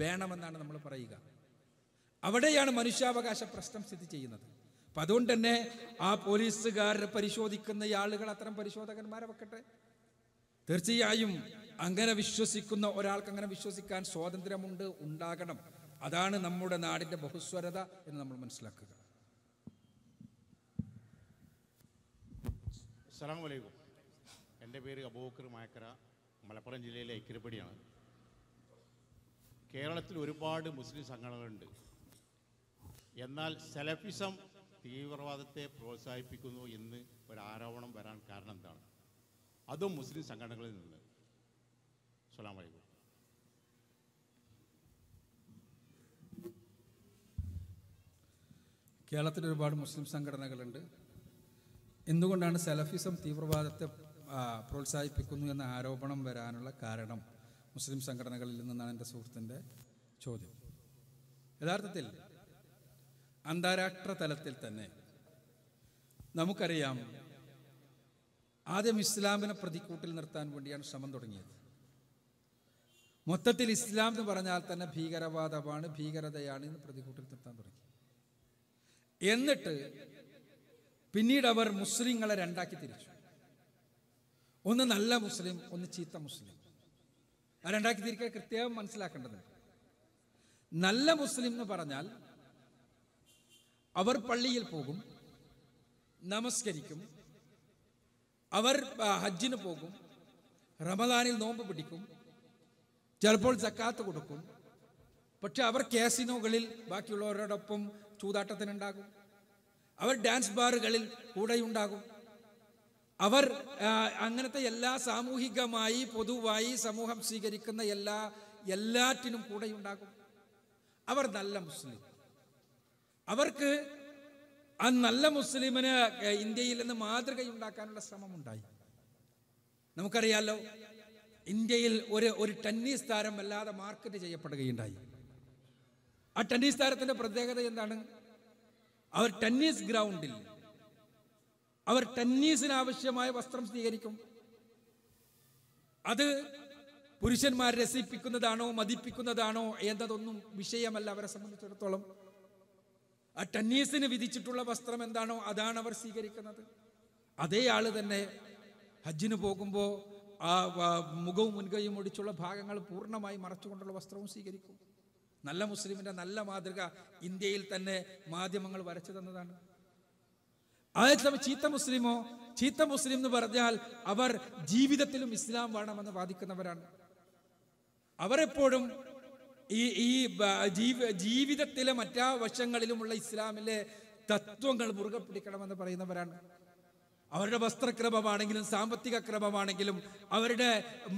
വേണമെന്നാണ് നമ്മൾ പറയുക അവിടെയാണ് മനുഷ്യാവകാശ പ്രശ്നം സ്ഥിതി ചെയ്യുന്നത് അപ്പം അതുകൊണ്ട് തന്നെ ആ പോലീസുകാർ പരിശോധിക്കുന്ന ആളുകൾ അത്തരം പരിശോധകന്മാരെ വെക്കട്ടെ തീർച്ചയായും അങ്ങനെ വിശ്വസിക്കുന്ന ഒരാൾക്ക് അങ്ങനെ വിശ്വസിക്കാൻ സ്വാതന്ത്ര്യമുണ്ട് ഉണ്ടാകണം അതാണ് നമ്മുടെ നാടിൻ്റെ ബഹുസ്വരത എന്ന് നമ്മൾ മനസ്സിലാക്കുക അസ്സാമലൈക്കും എൻ്റെ പേര് അബൂക്കർ മായക്കര മലപ്പുറം ജില്ലയിലെ ഐക്യരപ്പടിയാണ് കേരളത്തിൽ ഒരുപാട് മുസ്ലിം സംഘടനകളുണ്ട് എന്നാൽ സെലഫിസം തീവ്രവാദത്തെ പ്രോത്സാഹിപ്പിക്കുന്നു എന്ന് ഒരു ആരോപണം വരാൻ കാരണം എന്താണ് അതും മുസ്ലിം സംഘടനകളിൽ നിന്ന് അസ്സാം വലൈക്കും കേരളത്തിൽ ഒരുപാട് മുസ്ലിം സംഘടനകളുണ്ട് എന്തുകൊണ്ടാണ് സെലഫിസം തീവ്രവാദത്തെ പ്രോത്സാഹിപ്പിക്കുന്നു എന്ന ആരോപണം വരാനുള്ള കാരണം മുസ്ലിം സംഘടനകളിൽ നിന്നാണ് എൻ്റെ സുഹൃത്തിൻ്റെ ചോദ്യം യഥാർത്ഥത്തിൽ അന്താരാഷ്ട്ര തലത്തിൽ തന്നെ നമുക്കറിയാം ആദ്യം ഇസ്ലാമിനെ പ്രതിക്കൂട്ടിൽ നിർത്താൻ വേണ്ടിയാണ് ശ്രമം തുടങ്ങിയത് മൊത്തത്തിൽ ഇസ്ലാം എന്ന് പറഞ്ഞാൽ തന്നെ ഭീകരവാദമാണ് ഭീകരതയാണ് എന്ന് പ്രതികൂട്ടിൽ നിർത്താൻ തുടങ്ങി എന്നിട്ട് പിന്നീട് അവർ മുസ്ലിങ്ങളെ രണ്ടാക്കി തിരിച്ചു ഒന്ന് നല്ല മുസ്ലിം ഒന്ന് ചീത്ത മുസ്ലിം ആ രണ്ടാക്കി തിരിക്കാൻ കൃത്യം മനസ്സിലാക്കേണ്ടതുണ്ട് നല്ല മുസ്ലിം എന്ന് പറഞ്ഞാൽ അവർ പള്ളിയിൽ പോകും നമസ്കരിക്കും അവർ ഹജ്ജിന് പോകും റമദാനിൽ നോമ്പ് പിടിക്കും ചിലപ്പോൾ ജക്കാത്ത് കൊടുക്കും പക്ഷെ അവർ കാസിനോകളിൽ ബാക്കിയുള്ളവരോടൊപ്പം ചൂതാട്ടത്തിനുണ്ടാകും അവർ ഡാൻസ് ബാറുകളിൽ ഉണ്ടാകും അവർ അങ്ങനത്തെ എല്ലാ സാമൂഹികമായി പൊതുവായി സമൂഹം സ്വീകരിക്കുന്ന എല്ലാ എല്ലാറ്റിനും ഉണ്ടാകും അവർ നല്ല മുസ്ലിം അവർക്ക് ആ നല്ല മുസ്ലിമിന് ഇന്ത്യയിൽ നിന്ന് മാതൃകയുണ്ടാക്കാനുള്ള ശ്രമമുണ്ടായി നമുക്കറിയാലോ ഇന്ത്യയിൽ ഒരു ഒരു ടെന്നീസ് താരം വല്ലാതെ മാർക്കറ്റ് ചെയ്യപ്പെടുകയുണ്ടായി ആ ടെന്നീസ് താരത്തിന്റെ പ്രത്യേകത എന്താണ് അവർ ടെന്നീസ് ഗ്രൗണ്ടിൽ അവർ ടെന്നീസിന് ആവശ്യമായ വസ്ത്രം സ്വീകരിക്കും അത് പുരുഷന്മാർ രസിപ്പിക്കുന്നതാണോ മതിപ്പിക്കുന്നതാണോ എന്നതൊന്നും വിഷയമല്ല അവരെ സംബന്ധിച്ചിടത്തോളം ആ ടെന്നീസിന് വിധിച്ചിട്ടുള്ള വസ്ത്രം എന്താണോ അതാണ് അവർ സ്വീകരിക്കുന്നത് അതേ ആള് തന്നെ ഹജ്ജിന് പോകുമ്പോൾ ആ മുഖവും മുൻകൈയും ഒടിച്ചുള്ള ഭാഗങ്ങൾ പൂർണ്ണമായി മറച്ചുകൊണ്ടുള്ള വസ്ത്രവും സ്വീകരിക്കും നല്ല മുസ്ലിമിന്റെ നല്ല മാതൃക ഇന്ത്യയിൽ തന്നെ മാധ്യമങ്ങൾ വരച്ചു തന്നതാണ് അതേസമയം ചീത്ത മുസ്ലിമോ ചീത്ത മുസ്ലിം എന്ന് പറഞ്ഞാൽ അവർ ജീവിതത്തിലും ഇസ്ലാം വേണമെന്ന് വാദിക്കുന്നവരാണ് അവരെപ്പോഴും ഈ ഈ ജീവിതത്തിലെ മറ്റാ വശങ്ങളിലുമുള്ള ഇസ്ലാമിലെ തത്വങ്ങൾ മുറുകെ പിടിക്കണമെന്ന് പറയുന്നവരാണ് അവരുടെ വസ്ത്രക്രമമാണെങ്കിലും സാമ്പത്തിക ക്രമമാണെങ്കിലും അവരുടെ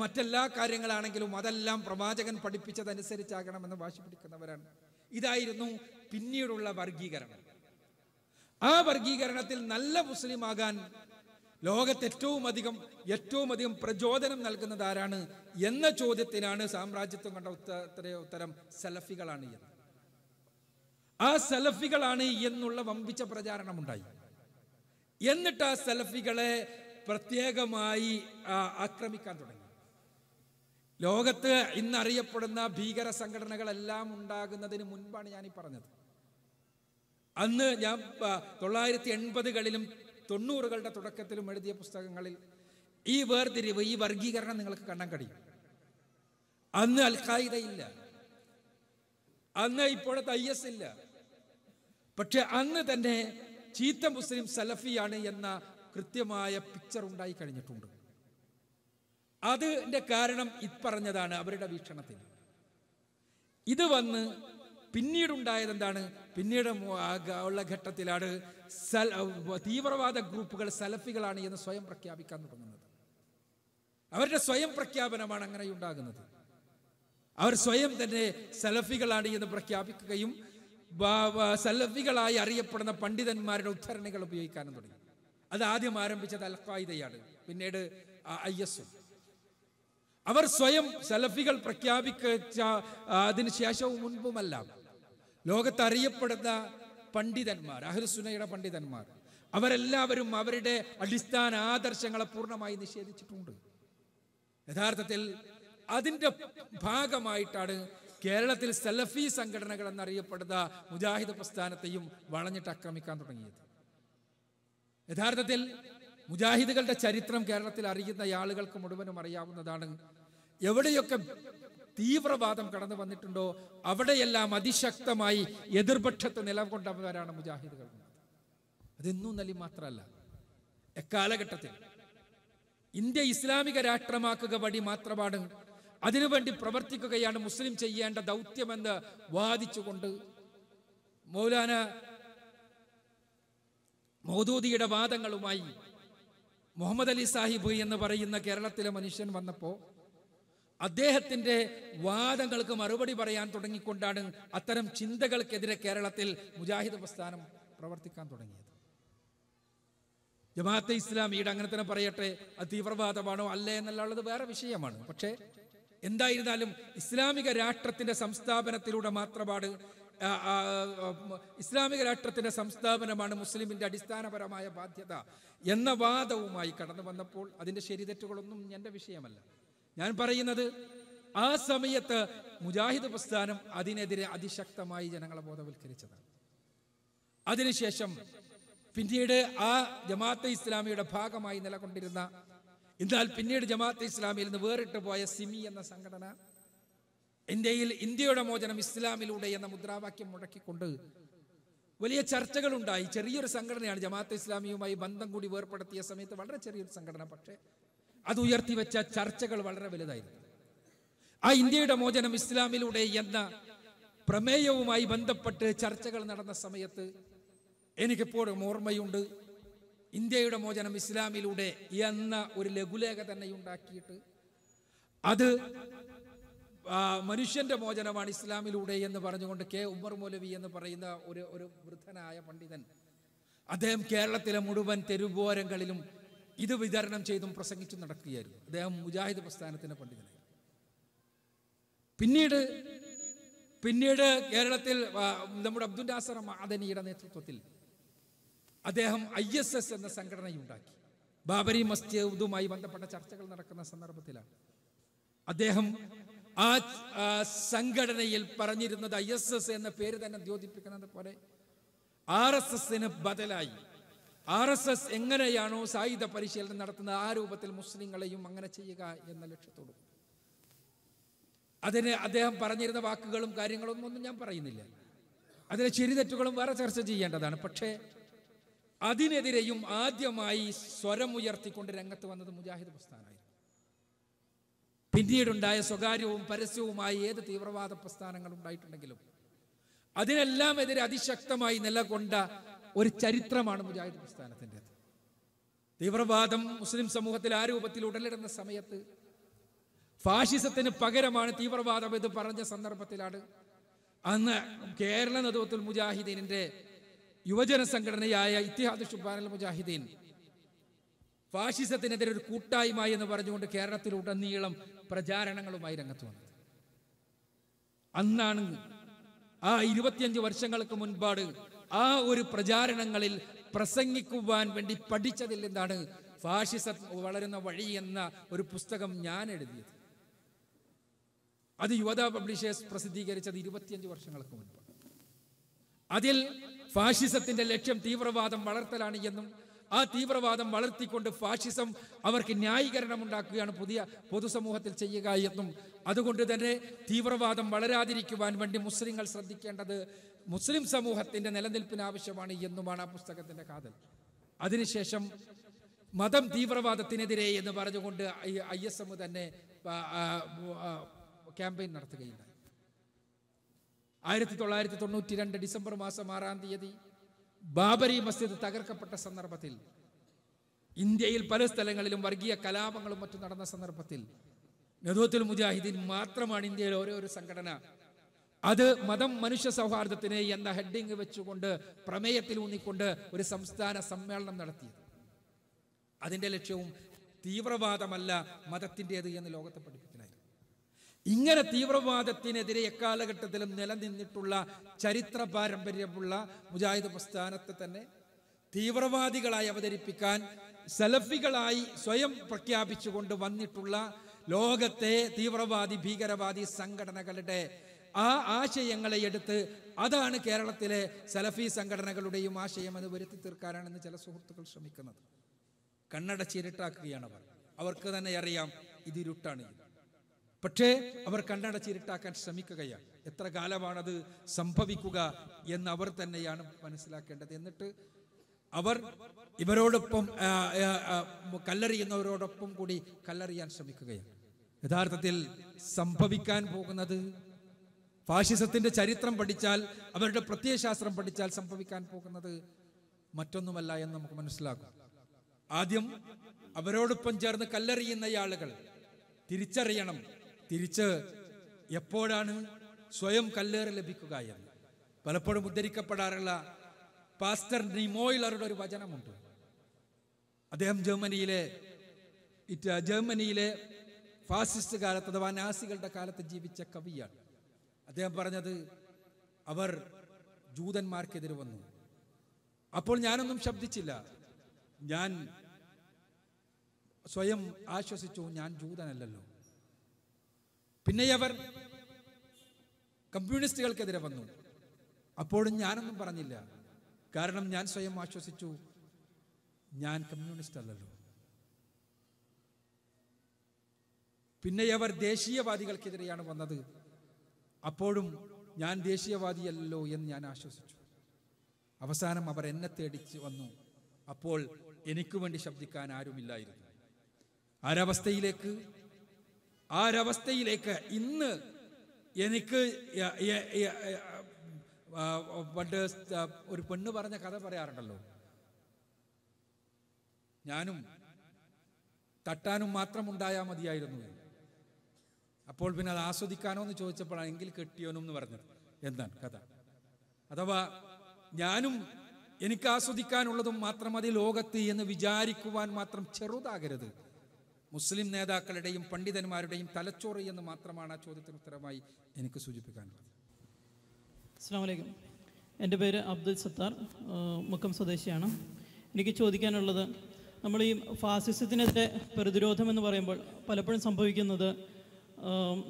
മറ്റെല്ലാ കാര്യങ്ങളാണെങ്കിലും അതെല്ലാം പ്രവാചകൻ പഠിപ്പിച്ചതനുസരിച്ചാകണമെന്ന് വാശി പിടിക്കുന്നവരാണ് ഇതായിരുന്നു പിന്നീടുള്ള വർഗീകരണം ആ വർഗീകരണത്തിൽ നല്ല മുസ്ലിം ആകാൻ ലോകത്ത് ഏറ്റവും അധികം ഏറ്റവും അധികം പ്രചോദനം നൽകുന്നത് ആരാണ് എന്ന ചോദ്യത്തിനാണ് സാമ്രാജ്യത്വം കണ്ട ഉത്തര ഉത്തരം സെലഫികളാണ് എന്ന് ആ സെലഫികളാണ് എന്നുള്ള വമ്പിച്ച പ്രചാരണമുണ്ടായി എന്നിട്ട് ആ സലഫികളെ പ്രത്യേകമായി ആക്രമിക്കാൻ തുടങ്ങി ലോകത്ത് ഇന്നറിയപ്പെടുന്ന ഭീകര സംഘടനകളെല്ലാം ഉണ്ടാകുന്നതിന് മുൻപാണ് ഞാൻ ഈ പറഞ്ഞത് അന്ന് ഞാൻ തൊള്ളായിരത്തി എൺപതുകളിലും തൊണ്ണൂറുകളുടെ തുടക്കത്തിലും എഴുതിയ പുസ്തകങ്ങളിൽ ഈ വേർതിരിവ് ഈ വർഗീകരണം നിങ്ങൾക്ക് കണ്ടാൻ കഴിയും അന്ന് അൽഖായിദ ഇല്ല അന്ന് ഇപ്പോഴത്തെ ഐ എസ് ഇല്ല പക്ഷെ അന്ന് തന്നെ ചീത്ത മുസ്ലിം സലഫിയാണ് എന്ന കൃത്യമായ പിക്ചർ ഉണ്ടായി കഴിഞ്ഞിട്ടുണ്ട് അതിന്റെ കാരണം ഇപ്പറഞ്ഞതാണ് അവരുടെ വീക്ഷണത്തിൽ ഇത് വന്ന് പിന്നീടുണ്ടായത് എന്താണ് പിന്നീട് ഉള്ള ഘട്ടത്തിലാണ് തീവ്രവാദ ഗ്രൂപ്പുകൾ സലഫികളാണ് എന്ന് സ്വയം പ്രഖ്യാപിക്കാൻ തുടങ്ങുന്നത് അവരുടെ സ്വയം പ്രഖ്യാപനമാണ് അങ്ങനെ ഉണ്ടാകുന്നത് അവർ സ്വയം തന്നെ സലഫികളാണ് എന്ന് പ്രഖ്യാപിക്കുകയും സലഫികളായി അറിയപ്പെടുന്ന പണ്ഡിതന്മാരുടെ ഉദ്ധരണികൾ ഉപയോഗിക്കാനും തുടങ്ങി അത് ആദ്യം ആരംഭിച്ചത് അൽ ഖായിദയാണ് പിന്നീട് ഐ എസ് അവർ സ്വയം സലഫികൾ പ്രഖ്യാപിച്ച അതിനുശേഷവും മുൻപുമല്ല ലോകത്ത് അറിയപ്പെടുന്ന പണ്ഡിതന്മാർ അഹ്ലുസുനയുടെ പണ്ഡിതന്മാർ അവരെല്ലാവരും അവരുടെ അടിസ്ഥാന ആദർശങ്ങളെ പൂർണ്ണമായി നിഷേധിച്ചിട്ടുണ്ട് യഥാർത്ഥത്തിൽ അതിൻ്റെ ഭാഗമായിട്ടാണ് കേരളത്തിൽ സലഫി സംഘടനകൾ എന്നറിയപ്പെടുന്ന മുജാഹിദ് പ്രസ്ഥാനത്തെയും വളഞ്ഞിട്ട് ആക്രമിക്കാൻ തുടങ്ങിയത് യഥാർത്ഥത്തിൽ മുജാഹിദുകളുടെ ചരിത്രം കേരളത്തിൽ അറിയുന്ന ആളുകൾക്ക് മുഴുവനും അറിയാവുന്നതാണ് എവിടെയൊക്കെ തീവ്രവാദം കടന്നു വന്നിട്ടുണ്ടോ അവിടെയെല്ലാം അതിശക്തമായി എതിർപക്ഷത്ത് നിലകൊണ്ടവരാണ് മുജാഹിദുകൾ അതെന്നും നല്ലി മാത്രമല്ല എക്കാലഘട്ടത്തിൽ ഇന്ത്യ ഇസ്ലാമിക രാഷ്ട്രമാക്കുക വഴി മാത്രമാണ് അതിനുവേണ്ടി പ്രവർത്തിക്കുകയാണ് മുസ്ലിം ചെയ്യേണ്ട ദൗത്യമെന്ന് വാദിച്ചുകൊണ്ട് മൗലാന മൗദൂദിയുടെ വാദങ്ങളുമായി മുഹമ്മദ് അലി സാഹിബ് എന്ന് പറയുന്ന കേരളത്തിലെ മനുഷ്യൻ വന്നപ്പോൾ അദ്ദേഹത്തിന്റെ വാദങ്ങൾക്ക് മറുപടി പറയാൻ തുടങ്ങിക്കൊണ്ടാണ് അത്തരം ചിന്തകൾക്കെതിരെ കേരളത്തിൽ മുജാഹിദ് പ്രസ്ഥാനം പ്രവർത്തിക്കാൻ തുടങ്ങിയത് ജമാഅത്തെ ഇസ്ലാമിയുടെ അങ്ങനെ തന്നെ പറയട്ടെ അത് തീവ്രവാദമാണോ അല്ലേ എന്നുള്ളത് വേറെ വിഷയമാണ് പക്ഷേ എന്തായിരുന്നാലും ഇസ്ലാമിക രാഷ്ട്രത്തിന്റെ സംസ്ഥാപനത്തിലൂടെ മാത്രമാണ് ഇസ്ലാമിക രാഷ്ട്രത്തിന്റെ സംസ്ഥാപനമാണ് മുസ്ലിമിന്റെ അടിസ്ഥാനപരമായ ബാധ്യത എന്ന വാദവുമായി കടന്നു വന്നപ്പോൾ അതിന്റെ ശരിതെറ്റുകളൊന്നും എൻ്റെ വിഷയമല്ല ഞാൻ പറയുന്നത് ആ സമയത്ത് മുജാഹിദ് പ്രസ്ഥാനം അതിനെതിരെ അതിശക്തമായി ജനങ്ങളെ ബോധവൽക്കരിച്ചതാണ് അതിനുശേഷം പിന്നീട് ആ ജമാഅത്തെ ഇസ്ലാമിയുടെ ഭാഗമായി നിലകൊണ്ടിരുന്ന എന്നാൽ പിന്നീട് ജമാഅത്ത് ഇസ്ലാമിൽ നിന്ന് വേറിട്ട് പോയ സിമി എന്ന സംഘടന ഇന്ത്യയിൽ ഇന്ത്യയുടെ മോചനം ഇസ്ലാമിലൂടെ എന്ന മുദ്രാവാക്യം മുഴക്കിക്കൊണ്ട് വലിയ ചർച്ചകളുണ്ടായി ചെറിയൊരു സംഘടനയാണ് ജമാഅത്ത് ഇസ്ലാമിയുമായി ബന്ധം കൂടി വേർപ്പെടുത്തിയ സമയത്ത് വളരെ ചെറിയൊരു സംഘടന പക്ഷേ അത് ഉയർത്തിവെച്ച ചർച്ചകൾ വളരെ വലുതായിരുന്നു ആ ഇന്ത്യയുടെ മോചനം ഇസ്ലാമിലൂടെ എന്ന പ്രമേയവുമായി ബന്ധപ്പെട്ട് ചർച്ചകൾ നടന്ന സമയത്ത് എനിക്കിപ്പോഴും ഓർമ്മയുണ്ട് ഇന്ത്യയുടെ മോചനം ഇസ്ലാമിലൂടെ എന്ന ഒരു ലഘുലേഖ തന്നെ ഉണ്ടാക്കിയിട്ട് അത് മനുഷ്യന്റെ മോചനമാണ് ഇസ്ലാമിലൂടെ എന്ന് പറഞ്ഞുകൊണ്ട് കെ ഉമർ മൗലവി എന്ന് പറയുന്ന ഒരു ഒരു വൃദ്ധനായ പണ്ഡിതൻ അദ്ദേഹം കേരളത്തിലെ മുഴുവൻ തെരുവോരങ്ങളിലും ഇത് വിതരണം ചെയ്തും പ്രസംഗിച്ചു നടക്കുകയായിരുന്നു അദ്ദേഹം മുജാഹിദ് പ്രസ്ഥാനത്തിന്റെ പണ്ഡിതനായി പിന്നീട് പിന്നീട് കേരളത്തിൽ നമ്മുടെ അബ്ദുൽ നാസർ മാദനിയുടെ നേതൃത്വത്തിൽ അദ്ദേഹം ഐ എസ് എസ് എന്ന സംഘടനയുണ്ടാക്കി ബാബരി മസ്ജിദുമായി ബന്ധപ്പെട്ട ചർച്ചകൾ നടക്കുന്ന സന്ദർഭത്തിലാണ് അദ്ദേഹം ആ സംഘടനയിൽ പറഞ്ഞിരുന്നത് ഐ എസ് എസ് എന്ന പേര് തന്നെ ദ്യോതിപ്പിക്കുന്നത് പോലെ ആർ എസ് എസിന് ബദലായി ആർ എസ് എസ് എങ്ങനെയാണോ സായുധ പരിശീലനം നടത്തുന്നത് ആ രൂപത്തിൽ മുസ്ലിങ്ങളെയും അങ്ങനെ ചെയ്യുക എന്ന ലക്ഷ്യത്തോടു അതിന് അദ്ദേഹം പറഞ്ഞിരുന്ന വാക്കുകളും കാര്യങ്ങളും ഒന്നും ഞാൻ പറയുന്നില്ല അതിലെ ശരിതെറ്റുകളും വേറെ ചർച്ച ചെയ്യേണ്ടതാണ് പക്ഷേ അതിനെതിരെയും ആദ്യമായി സ്വരമുയർത്തിക്കൊണ്ട് രംഗത്ത് വന്നത് മുജാഹിദ് പ്രസ്ഥാനമായിരുന്നു പിന്നീടുണ്ടായ സ്വകാര്യവും പരസ്യവുമായി ഏത് തീവ്രവാദ പ്രസ്ഥാനങ്ങൾ ഉണ്ടായിട്ടുണ്ടെങ്കിലും അതിനെല്ലാം എതിരെ അതിശക്തമായി നിലകൊണ്ട ഒരു ചരിത്രമാണ് മുജാഹിദ് പ്രസ്ഥാനത്തിൻ്റെത് തീവ്രവാദം മുസ്ലിം സമൂഹത്തിൽ ആ രൂപത്തിൽ ഉടലെടുന്ന സമയത്ത് ഫാഷിസത്തിന് പകരമാണ് തീവ്രവാദം എന്ന് പറഞ്ഞ സന്ദർഭത്തിലാണ് അന്ന് കേരള നേതൃത്വത്തിൽ മുജാഹിദീനിന്റെ യുവജന സംഘടനയായ ഇത്തിഹാദ് ഷുബാനൽ മുജാഹിദ്ദീൻ ഫാഷിസത്തിനെതിരെ ഒരു കൂട്ടായ്മ എന്ന് പറഞ്ഞുകൊണ്ട് കേരളത്തിലുടനീളം പ്രചാരണങ്ങളുമായി രംഗത്ത് വന്നത് അന്നാണ് ആ ഇരുപത്തിയഞ്ച് വർഷങ്ങൾക്ക് മുൻപാട് ആ ഒരു പ്രചാരണങ്ങളിൽ പ്രസംഗിക്കുവാൻ വേണ്ടി പഠിച്ചതിൽ നിന്നാണ് ഫാഷിസം വളരുന്ന വഴി എന്ന ഒരു പുസ്തകം ഞാൻ എഴുതിയത് അത് യുവതാ പബ്ലിഷേഴ്സ് പ്രസിദ്ധീകരിച്ചത് ഇരുപത്തിയഞ്ച് വർഷങ്ങൾക്ക് മുൻപ് അതിൽ ഫാഷിസത്തിന്റെ ലക്ഷ്യം തീവ്രവാദം വളർത്തലാണ് എന്നും ആ തീവ്രവാദം വളർത്തിക്കൊണ്ട് ഫാഷിസം അവർക്ക് ന്യായീകരണം ഉണ്ടാക്കുകയാണ് പുതിയ പൊതുസമൂഹത്തിൽ ചെയ്യുക എന്നും അതുകൊണ്ട് തന്നെ തീവ്രവാദം വളരാതിരിക്കുവാൻ വേണ്ടി മുസ്ലിങ്ങൾ ശ്രദ്ധിക്കേണ്ടത് മുസ്ലിം സമൂഹത്തിന്റെ നിലനിൽപ്പിന് ആവശ്യമാണ് എന്നുമാണ് ആ പുസ്തകത്തിന്റെ കാതൽ അതിനുശേഷം മതം തീവ്രവാദത്തിനെതിരെ എന്ന് പറഞ്ഞുകൊണ്ട് ഐ എസ് എം തന്നെ ക്യാമ്പയിൻ നടത്തുകയില്ല ആയിരത്തി തൊള്ളായിരത്തി തൊണ്ണൂറ്റി രണ്ട് ഡിസംബർ മാസം ആറാം തീയതി ബാബരി മസ്ജിദ് തകർക്കപ്പെട്ട സന്ദർഭത്തിൽ ഇന്ത്യയിൽ പല സ്ഥലങ്ങളിലും വർഗീയ കലാപങ്ങളും മറ്റും നടന്ന സന്ദർഭത്തിൽ നെതോത്തുൽ മുജാഹിദീൻ മാത്രമാണ് ഇന്ത്യയിൽ ഒരു സംഘടന അത് മതം മനുഷ്യ സൗഹാർദ്ദത്തിന് എന്ന ഹെഡിങ് വെച്ചുകൊണ്ട് പ്രമേയത്തിൽ ഊന്നിക്കൊണ്ട് ഒരു സംസ്ഥാന സമ്മേളനം നടത്തിയത് അതിന്റെ ലക്ഷ്യവും തീവ്രവാദമല്ല മതത്തിൻ്റേത് എന്ന് ലോകത്തെ പഠിപ്പിച്ചു ഇങ്ങനെ തീവ്രവാദത്തിനെതിരെ എക്കാലഘട്ടത്തിലും നിലനിന്നിട്ടുള്ള ചരിത്ര പാരമ്പര്യമുള്ള മുജാഹിദ് പ്രസ്ഥാനത്തെ തന്നെ തീവ്രവാദികളായി അവതരിപ്പിക്കാൻ സെലഫികളായി സ്വയം പ്രഖ്യാപിച്ചുകൊണ്ട് വന്നിട്ടുള്ള ലോകത്തെ തീവ്രവാദി ഭീകരവാദി സംഘടനകളുടെ ആ ആശയങ്ങളെ എടുത്ത് അതാണ് കേരളത്തിലെ സലഫി സംഘടനകളുടെയും ആശയം അത് വരുത്തി തീർക്കാനാണ് ചില സുഹൃത്തുക്കൾ ശ്രമിക്കുന്നത് ചിരട്ടാക്കുകയാണ് അവർ അവർക്ക് തന്നെ അറിയാം ഇതിരുട്ടാണ് ഇത് പക്ഷേ അവർ കണ്ണടച്ചിരുട്ടാക്കാൻ ശ്രമിക്കുകയാണ് എത്ര കാലമാണത് സംഭവിക്കുക എന്ന് അവർ തന്നെയാണ് മനസ്സിലാക്കേണ്ടത് എന്നിട്ട് അവർ ഇവരോടൊപ്പം കല്ലെറിയുന്നവരോടൊപ്പം കൂടി കല്ലെറിയാൻ ശ്രമിക്കുകയാണ് യഥാർത്ഥത്തിൽ സംഭവിക്കാൻ പോകുന്നത് ഫാഷിസത്തിന്റെ ചരിത്രം പഠിച്ചാൽ അവരുടെ പ്രത്യയശാസ്ത്രം പഠിച്ചാൽ സംഭവിക്കാൻ പോകുന്നത് മറ്റൊന്നുമല്ല എന്ന് നമുക്ക് മനസ്സിലാകും ആദ്യം അവരോടൊപ്പം ചേർന്ന് കല്ലെറിയുന്ന ആളുകൾ തിരിച്ചറിയണം തിരിച്ച് എപ്പോഴാണ് സ്വയം കല്ലേറ് ലഭിക്കുക എന്ന് പലപ്പോഴും ഉദ്ധരിക്കപ്പെടാറുള്ള പാസ്റ്റർ നിമോയിലറുടെ ഒരു വചനമുണ്ട് അദ്ദേഹം ജർമ്മനിയിലെ ഇറ്റ് ജർമ്മനിയിലെ ഫാസിസ്റ്റ് കാലത്ത് അഥവാ നാസികളുടെ കാലത്ത് ജീവിച്ച കവിയാണ് അദ്ദേഹം പറഞ്ഞത് അവർ ജൂതന്മാർക്കെതിരെ വന്നു അപ്പോൾ ഞാനൊന്നും ശബ്ദിച്ചില്ല ഞാൻ സ്വയം ആശ്വസിച്ചു ഞാൻ ജൂതനല്ലല്ലോ പിന്നെയവർ കമ്മ്യൂണിസ്റ്റുകൾക്കെതിരെ വന്നു അപ്പോഴും ഞാനൊന്നും പറഞ്ഞില്ല കാരണം ഞാൻ സ്വയം ആശ്വസിച്ചു ഞാൻ കമ്മ്യൂണിസ്റ്റ് അല്ലല്ലോ പിന്നെയവർ ദേശീയവാദികൾക്കെതിരെയാണ് വന്നത് അപ്പോഴും ഞാൻ ദേശീയവാദിയല്ലോ എന്ന് ഞാൻ ആശ്വസിച്ചു അവസാനം അവർ എന്നെ തേടിച്ച് വന്നു അപ്പോൾ എനിക്ക് വേണ്ടി ശബ്ദിക്കാൻ ആരുമില്ലായിരുന്നു ആരവസ്ഥയിലേക്ക് ആ ഒരവസ്ഥയിലേക്ക് ഇന്ന് എനിക്ക് പണ്ട് ഒരു പെണ്ണ് പറഞ്ഞ കഥ പറയാറുണ്ടല്ലോ ഞാനും തട്ടാനും ഉണ്ടായാൽ മതിയായിരുന്നു അപ്പോൾ പിന്നെ അത് ആസ്വദിക്കാനോ എന്ന് ചോദിച്ചപ്പോഴാണ് എങ്കിൽ കെട്ടിയോനും എന്ന് പറഞ്ഞത് എന്താണ് കഥ അഥവാ ഞാനും എനിക്ക് ആസ്വദിക്കാനുള്ളതും മാത്രം മതി ലോകത്ത് എന്ന് വിചാരിക്കുവാൻ മാത്രം ചെറുതാകരുത് മുസ്ലിം നേതാക്കളുടെയും പണ്ഡിതന്മാരുടെയും തലച്ചോറ് എന്ന് മാത്രമാണ് ആ ചോദ്യത്തിന് ഉത്തരമായി എനിക്ക് സൂചിപ്പിക്കാനുള്ളത് അസ്സാം എൻ്റെ പേര് അബ്ദുൽ സത്താർ മുക്കം സ്വദേശിയാണ് എനിക്ക് ചോദിക്കാനുള്ളത് നമ്മൾ ഈ ഫാസിസത്തിനെതിരെ പ്രതിരോധം എന്ന് പറയുമ്പോൾ പലപ്പോഴും സംഭവിക്കുന്നത്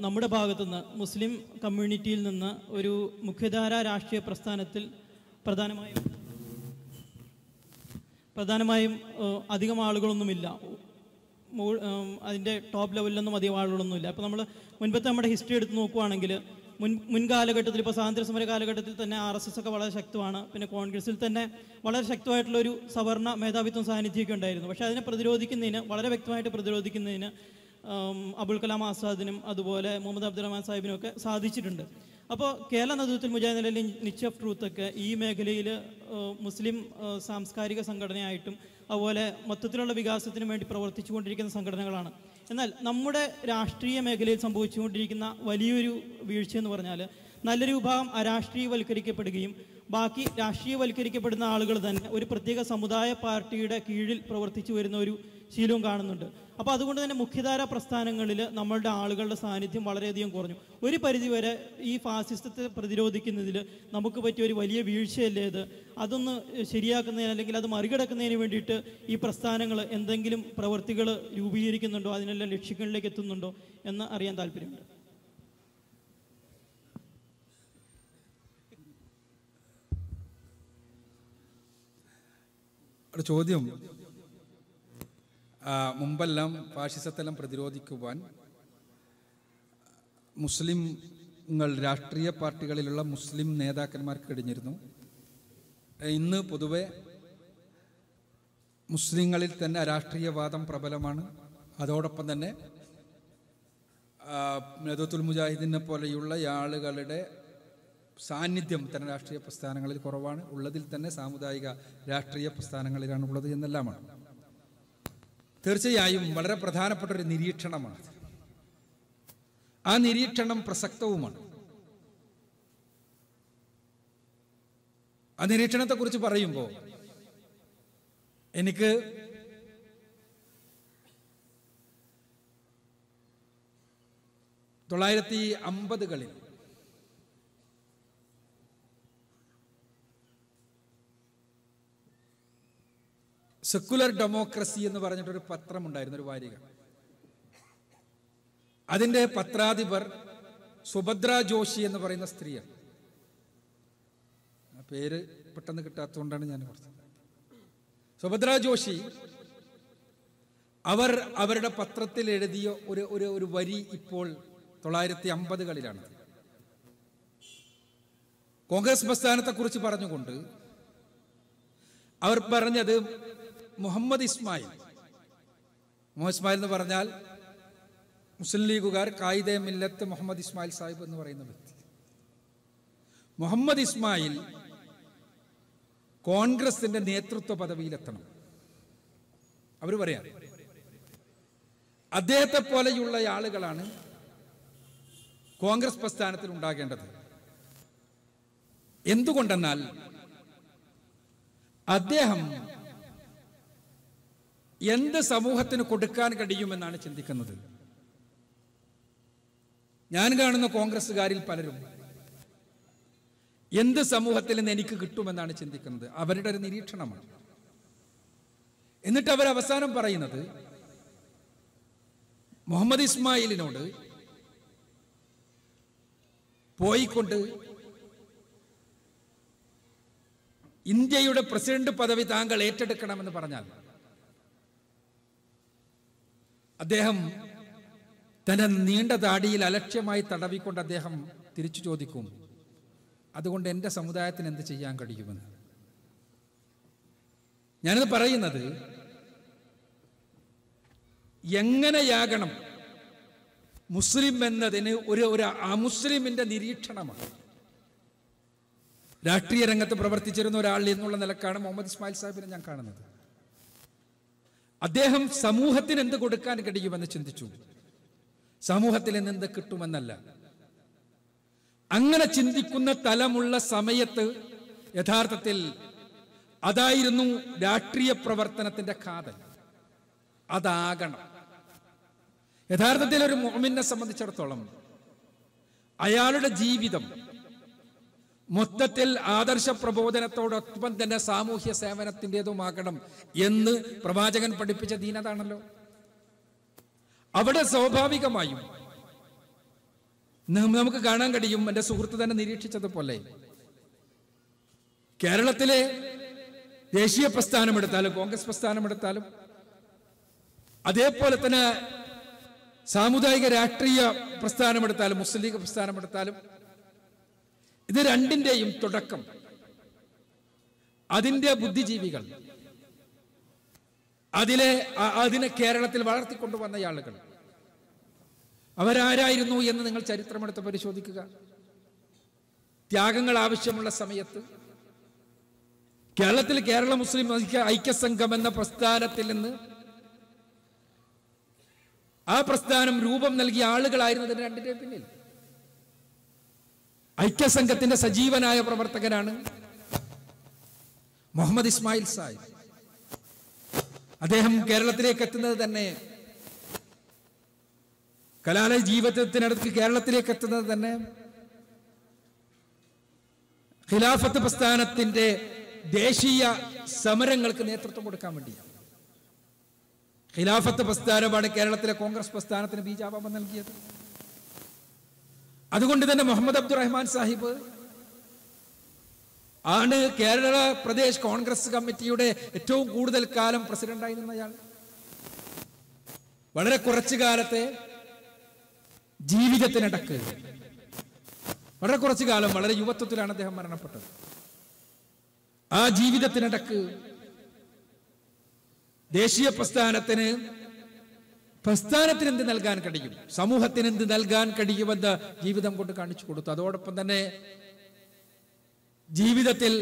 നമ്മുടെ ഭാഗത്തുനിന്ന് മുസ്ലിം കമ്മ്യൂണിറ്റിയിൽ നിന്ന് ഒരു മുഖ്യധാര രാഷ്ട്രീയ പ്രസ്ഥാനത്തിൽ പ്രധാനമായും പ്രധാനമായും അധികം ആളുകളൊന്നുമില്ല അതിൻ്റെ ടോപ്പ് ലെവലിലൊന്നും അധികം ആളുകളൊന്നുമില്ല അപ്പോൾ നമ്മൾ മുൻപത്തെ നമ്മുടെ ഹിസ്റ്ററി എടുത്ത് നോക്കുവാണെങ്കിൽ മുൻ മുൻകാലഘട്ടത്തിൽ ഇപ്പോൾ സ്വാതന്ത്ര്യ സമര കാലഘട്ടത്തിൽ തന്നെ ആർ എസ് എസ് ഒക്കെ വളരെ ശക്തമാണ് പിന്നെ കോൺഗ്രസിൽ തന്നെ വളരെ ശക്തമായിട്ടുള്ളൊരു സവർണ മേധാവിത്വം സാന്നിധ്യമൊക്കെ ഉണ്ടായിരുന്നു പക്ഷേ അതിനെ പ്രതിരോധിക്കുന്നതിന് വളരെ വ്യക്തമായിട്ട് പ്രതിരോധിക്കുന്നതിന് അബുൽ കലാം ആസാദിനും അതുപോലെ മുഹമ്മദ് അബ്ദുറഹ്മാൻ സാഹിബിനും ഒക്കെ സാധിച്ചിട്ടുണ്ട് അപ്പോൾ കേരള നേതൃത്വത്തിൽ അലി നിച്ച് ഓഫ് ട്രൂത്തൊക്കെ ഈ മേഖലയിൽ മുസ്ലിം സാംസ്കാരിക സംഘടനയായിട്ടും അതുപോലെ മൊത്തത്തിലുള്ള വികാസത്തിന് വേണ്ടി പ്രവർത്തിച്ചുകൊണ്ടിരിക്കുന്ന സംഘടനകളാണ് എന്നാൽ നമ്മുടെ രാഷ്ട്രീയ മേഖലയിൽ സംഭവിച്ചുകൊണ്ടിരിക്കുന്ന വലിയൊരു വീഴ്ച എന്ന് പറഞ്ഞാൽ നല്ലൊരു വിഭാഗം അരാഷ്ട്രീയവൽക്കരിക്കപ്പെടുകയും ബാക്കി രാഷ്ട്രീയവൽക്കരിക്കപ്പെടുന്ന ആളുകൾ തന്നെ ഒരു പ്രത്യേക സമുദായ പാർട്ടിയുടെ കീഴിൽ പ്രവർത്തിച്ചു വരുന്ന ഒരു ശീലവും കാണുന്നുണ്ട് അപ്പോൾ അതുകൊണ്ട് തന്നെ മുഖ്യധാര പ്രസ്ഥാനങ്ങളിൽ നമ്മളുടെ ആളുകളുടെ സാന്നിധ്യം വളരെയധികം കുറഞ്ഞു ഒരു പരിധിവരെ ഈ ഫാസിസ്റ്റത്തെ പ്രതിരോധിക്കുന്നതിൽ നമുക്ക് പറ്റിയ ഒരു വലിയ വീഴ്ചയല്ലേ അത് അതൊന്ന് ശരിയാക്കുന്നതിന് അല്ലെങ്കിൽ അത് മറികടക്കുന്നതിന് വേണ്ടിയിട്ട് ഈ പ്രസ്ഥാനങ്ങൾ എന്തെങ്കിലും പ്രവൃത്തികൾ രൂപീകരിക്കുന്നുണ്ടോ അതിനെല്ലാം ലക്ഷ്യങ്ങളിലേക്ക് എത്തുന്നുണ്ടോ എന്ന് അറിയാൻ താല്പര്യമുണ്ട് ചോദ്യം മുമ്പെല്ലാം ഫാഷിസത്തെല്ലാം പ്രതിരോധിക്കുവാൻ മുസ്ലിംങ്ങൾ രാഷ്ട്രീയ പാർട്ടികളിലുള്ള മുസ്ലിം നേതാക്കന്മാർക്ക് കഴിഞ്ഞിരുന്നു ഇന്ന് പൊതുവെ മുസ്ലിങ്ങളിൽ തന്നെ രാഷ്ട്രീയവാദം പ്രബലമാണ് അതോടൊപ്പം തന്നെ നേതൃത്വ മുജാഹിദിനെ പോലെയുള്ള ആളുകളുടെ സാന്നിധ്യം തന്നെ രാഷ്ട്രീയ പ്രസ്ഥാനങ്ങളിൽ കുറവാണ് ഉള്ളതിൽ തന്നെ സാമുദായിക രാഷ്ട്രീയ പ്രസ്ഥാനങ്ങളിലാണ് ഉള്ളത് എന്നെല്ലാമാണ് തീർച്ചയായും വളരെ പ്രധാനപ്പെട്ട ഒരു നിരീക്ഷണമാണ് ആ നിരീക്ഷണം പ്രസക്തവുമാണ് ആ നിരീക്ഷണത്തെ കുറിച്ച് പറയുമ്പോൾ എനിക്ക് തൊള്ളായിരത്തി അമ്പതുകളിൽ സെക്കുലർ ഡെമോക്രസി എന്ന് പറഞ്ഞിട്ടൊരു പത്രമുണ്ടായിരുന്നു ഒരു വാരിക അതിൻ്റെ പത്രാധിപർ സുഭദ്ര ജോഷി എന്ന് പറയുന്ന സ്ത്രീയാണ് ആ പേര് പെട്ടെന്ന് കിട്ടാത്തതുകൊണ്ടാണ് ഞാൻ പറഞ്ഞത് സുഭദ്ര ജോഷി അവർ അവരുടെ പത്രത്തിൽ എഴുതിയ ഒരു ഒരു ഒരു വരി ഇപ്പോൾ തൊള്ളായിരത്തി അമ്പതുകളിലാണ് കോൺഗ്രസ് പ്രസ്ഥാനത്തെക്കുറിച്ച് പറഞ്ഞുകൊണ്ട് അവർ പറഞ്ഞത് മുഹമ്മദ് ഇസ്മായിൽ മുഹമ്മദ് ഇസ്മായിൽ എന്ന് പറഞ്ഞാൽ മുസ്ലിം ലീഗുകാർ കായിദ മില്ലത്ത് മുഹമ്മദ് ഇസ്മായിൽ സാഹിബ് എന്ന് പറയുന്ന വ്യക്തി മുഹമ്മദ് ഇസ്മായിൽ കോൺഗ്രസിന്റെ നേതൃത്വ പദവിയിലെത്തണം അവർ പറയാം അദ്ദേഹത്തെ പോലെയുള്ള ആളുകളാണ് കോൺഗ്രസ് പ്രസ്ഥാനത്തിൽ ഉണ്ടാകേണ്ടത് എന്തുകൊണ്ടെന്നാൽ അദ്ദേഹം എന്ത് സമൂഹത്തിന് കൊടുക്കാൻ കഴിയുമെന്നാണ് ചിന്തിക്കുന്നത് ഞാൻ കാണുന്ന കോൺഗ്രസ്സുകാരിൽ പലരും എന്ത് സമൂഹത്തിൽ നിന്ന് എനിക്ക് കിട്ടുമെന്നാണ് ചിന്തിക്കുന്നത് അവരുടെ ഒരു നിരീക്ഷണമാണ് എന്നിട്ട് അവർ അവസാനം പറയുന്നത് മുഹമ്മദ് ഇസ്മായിലിനോട് പോയിക്കൊണ്ട് ഇന്ത്യയുടെ പ്രസിഡന്റ് പദവി താങ്കൾ ഏറ്റെടുക്കണമെന്ന് പറഞ്ഞാൽ അദ്ദേഹം തന്റെ നീണ്ട താടിയിൽ അലക്ഷ്യമായി തടവിക്കൊണ്ട് അദ്ദേഹം തിരിച്ചു ചോദിക്കും അതുകൊണ്ട് എൻ്റെ സമുദായത്തിന് എന്ത് ചെയ്യാൻ കഴിയുമെന്ന് ഞാനിത് പറയുന്നത് എങ്ങനെയാകണം മുസ്ലിം എന്നതിന് ഒരു ഒരു അമുസ്ലിമിന്റെ നിരീക്ഷണമാണ് രാഷ്ട്രീയ രംഗത്ത് പ്രവർത്തിച്ചിരുന്ന ഒരാൾ എന്നുള്ള നിലക്കാണ് മുഹമ്മദ് ഇസ്മായിൽ സാഹിബിനെ ഞാൻ കാണുന്നത് അദ്ദേഹം സമൂഹത്തിന് എന്ത് കൊടുക്കാൻ കഴിയുമെന്ന് ചിന്തിച്ചു സമൂഹത്തിൽ നിന്ന് എന്ത് കിട്ടുമെന്നല്ല അങ്ങനെ ചിന്തിക്കുന്ന തലമുള്ള സമയത്ത് യഥാർത്ഥത്തിൽ അതായിരുന്നു രാഷ്ട്രീയ പ്രവർത്തനത്തിന്റെ കാതൽ അതാകണം യഥാർത്ഥത്തിൽ ഒരു മോമിനെ സംബന്ധിച്ചിടത്തോളം അയാളുടെ ജീവിതം മൊത്തത്തിൽ ആദർശ പ്രബോധനത്തോടൊപ്പം തന്നെ സാമൂഹ്യ സേവനത്തിൻ്റെതുമാകണം എന്ന് പ്രവാചകൻ പഠിപ്പിച്ച ദീനതാണല്ലോ അവിടെ സ്വാഭാവികമായും നമുക്ക് കാണാൻ കഴിയും എൻ്റെ സുഹൃത്ത് തന്നെ നിരീക്ഷിച്ചതുപോലെ കേരളത്തിലെ ദേശീയ പ്രസ്ഥാനമെടുത്താലും കോൺഗ്രസ് പ്രസ്ഥാനമെടുത്താലും അതേപോലെ തന്നെ സാമുദായിക രാഷ്ട്രീയ പ്രസ്ഥാനമെടുത്താലും മുസ്ലിം ലീഗ് പ്രസ്ഥാനമെടുത്താലും ഇത് രണ്ടിന്റെയും തുടക്കം അതിന്റെ ബുദ്ധിജീവികൾ അതിലെ അതിനെ കേരളത്തിൽ വന്ന ആളുകൾ അവരാരായിരുന്നു എന്ന് നിങ്ങൾ ചരിത്രമെടുത്ത് പരിശോധിക്കുക ത്യാഗങ്ങൾ ആവശ്യമുള്ള സമയത്ത് കേരളത്തിൽ കേരള മുസ്ലിം ഐക്യസംഘം എന്ന പ്രസ്ഥാനത്തിൽ നിന്ന് ആ പ്രസ്ഥാനം രൂപം നൽകിയ ആളുകളായിരുന്നു അതിന് രണ്ടിന്റെ പിന്നിൽ ഐക്യസംഘത്തിന്റെ സജീവനായ പ്രവർത്തകനാണ് മുഹമ്മദ് ഇസ്മായിൽ സാഹിബ് അദ്ദേഹം കേരളത്തിലേക്ക് എത്തുന്നത് തന്നെ കലാലയ ജീവിതത്തിനടുത്ത് കേരളത്തിലേക്ക് എത്തുന്നത് തന്നെ ഖിലാഫത്ത് പ്രസ്ഥാനത്തിന്റെ ദേശീയ സമരങ്ങൾക്ക് നേതൃത്വം കൊടുക്കാൻ വേണ്ടിയാണ് ഖിലാഫത്ത് പ്രസ്ഥാനമാണ് കേരളത്തിലെ കോൺഗ്രസ് പ്രസ്ഥാനത്തിന് ബീജാപം നൽകിയത് അതുകൊണ്ട് തന്നെ മുഹമ്മദ് അബ്ദുറഹ്മാൻ സാഹിബ് ആണ് കേരള പ്രദേശ് കോൺഗ്രസ് കമ്മിറ്റിയുടെ ഏറ്റവും കൂടുതൽ കാലം പ്രസിഡന്റായി നിന്നയാൾ വളരെ കുറച്ചു കാലത്തെ ജീവിതത്തിനിടക്ക് വളരെ കുറച്ചു കാലം വളരെ യുവത്വത്തിലാണ് അദ്ദേഹം മരണപ്പെട്ടത് ആ ജീവിതത്തിനിടക്ക് ദേശീയ പ്രസ്ഥാനത്തിന് പ്രസ്ഥാനത്തിന് എന്ത് നൽകാൻ കഴിയും സമൂഹത്തിന് എന്ത് നൽകാൻ കഴിയുമെന്ന് ജീവിതം കൊണ്ട് കാണിച്ചു കൊടുത്തു അതോടൊപ്പം തന്നെ ജീവിതത്തിൽ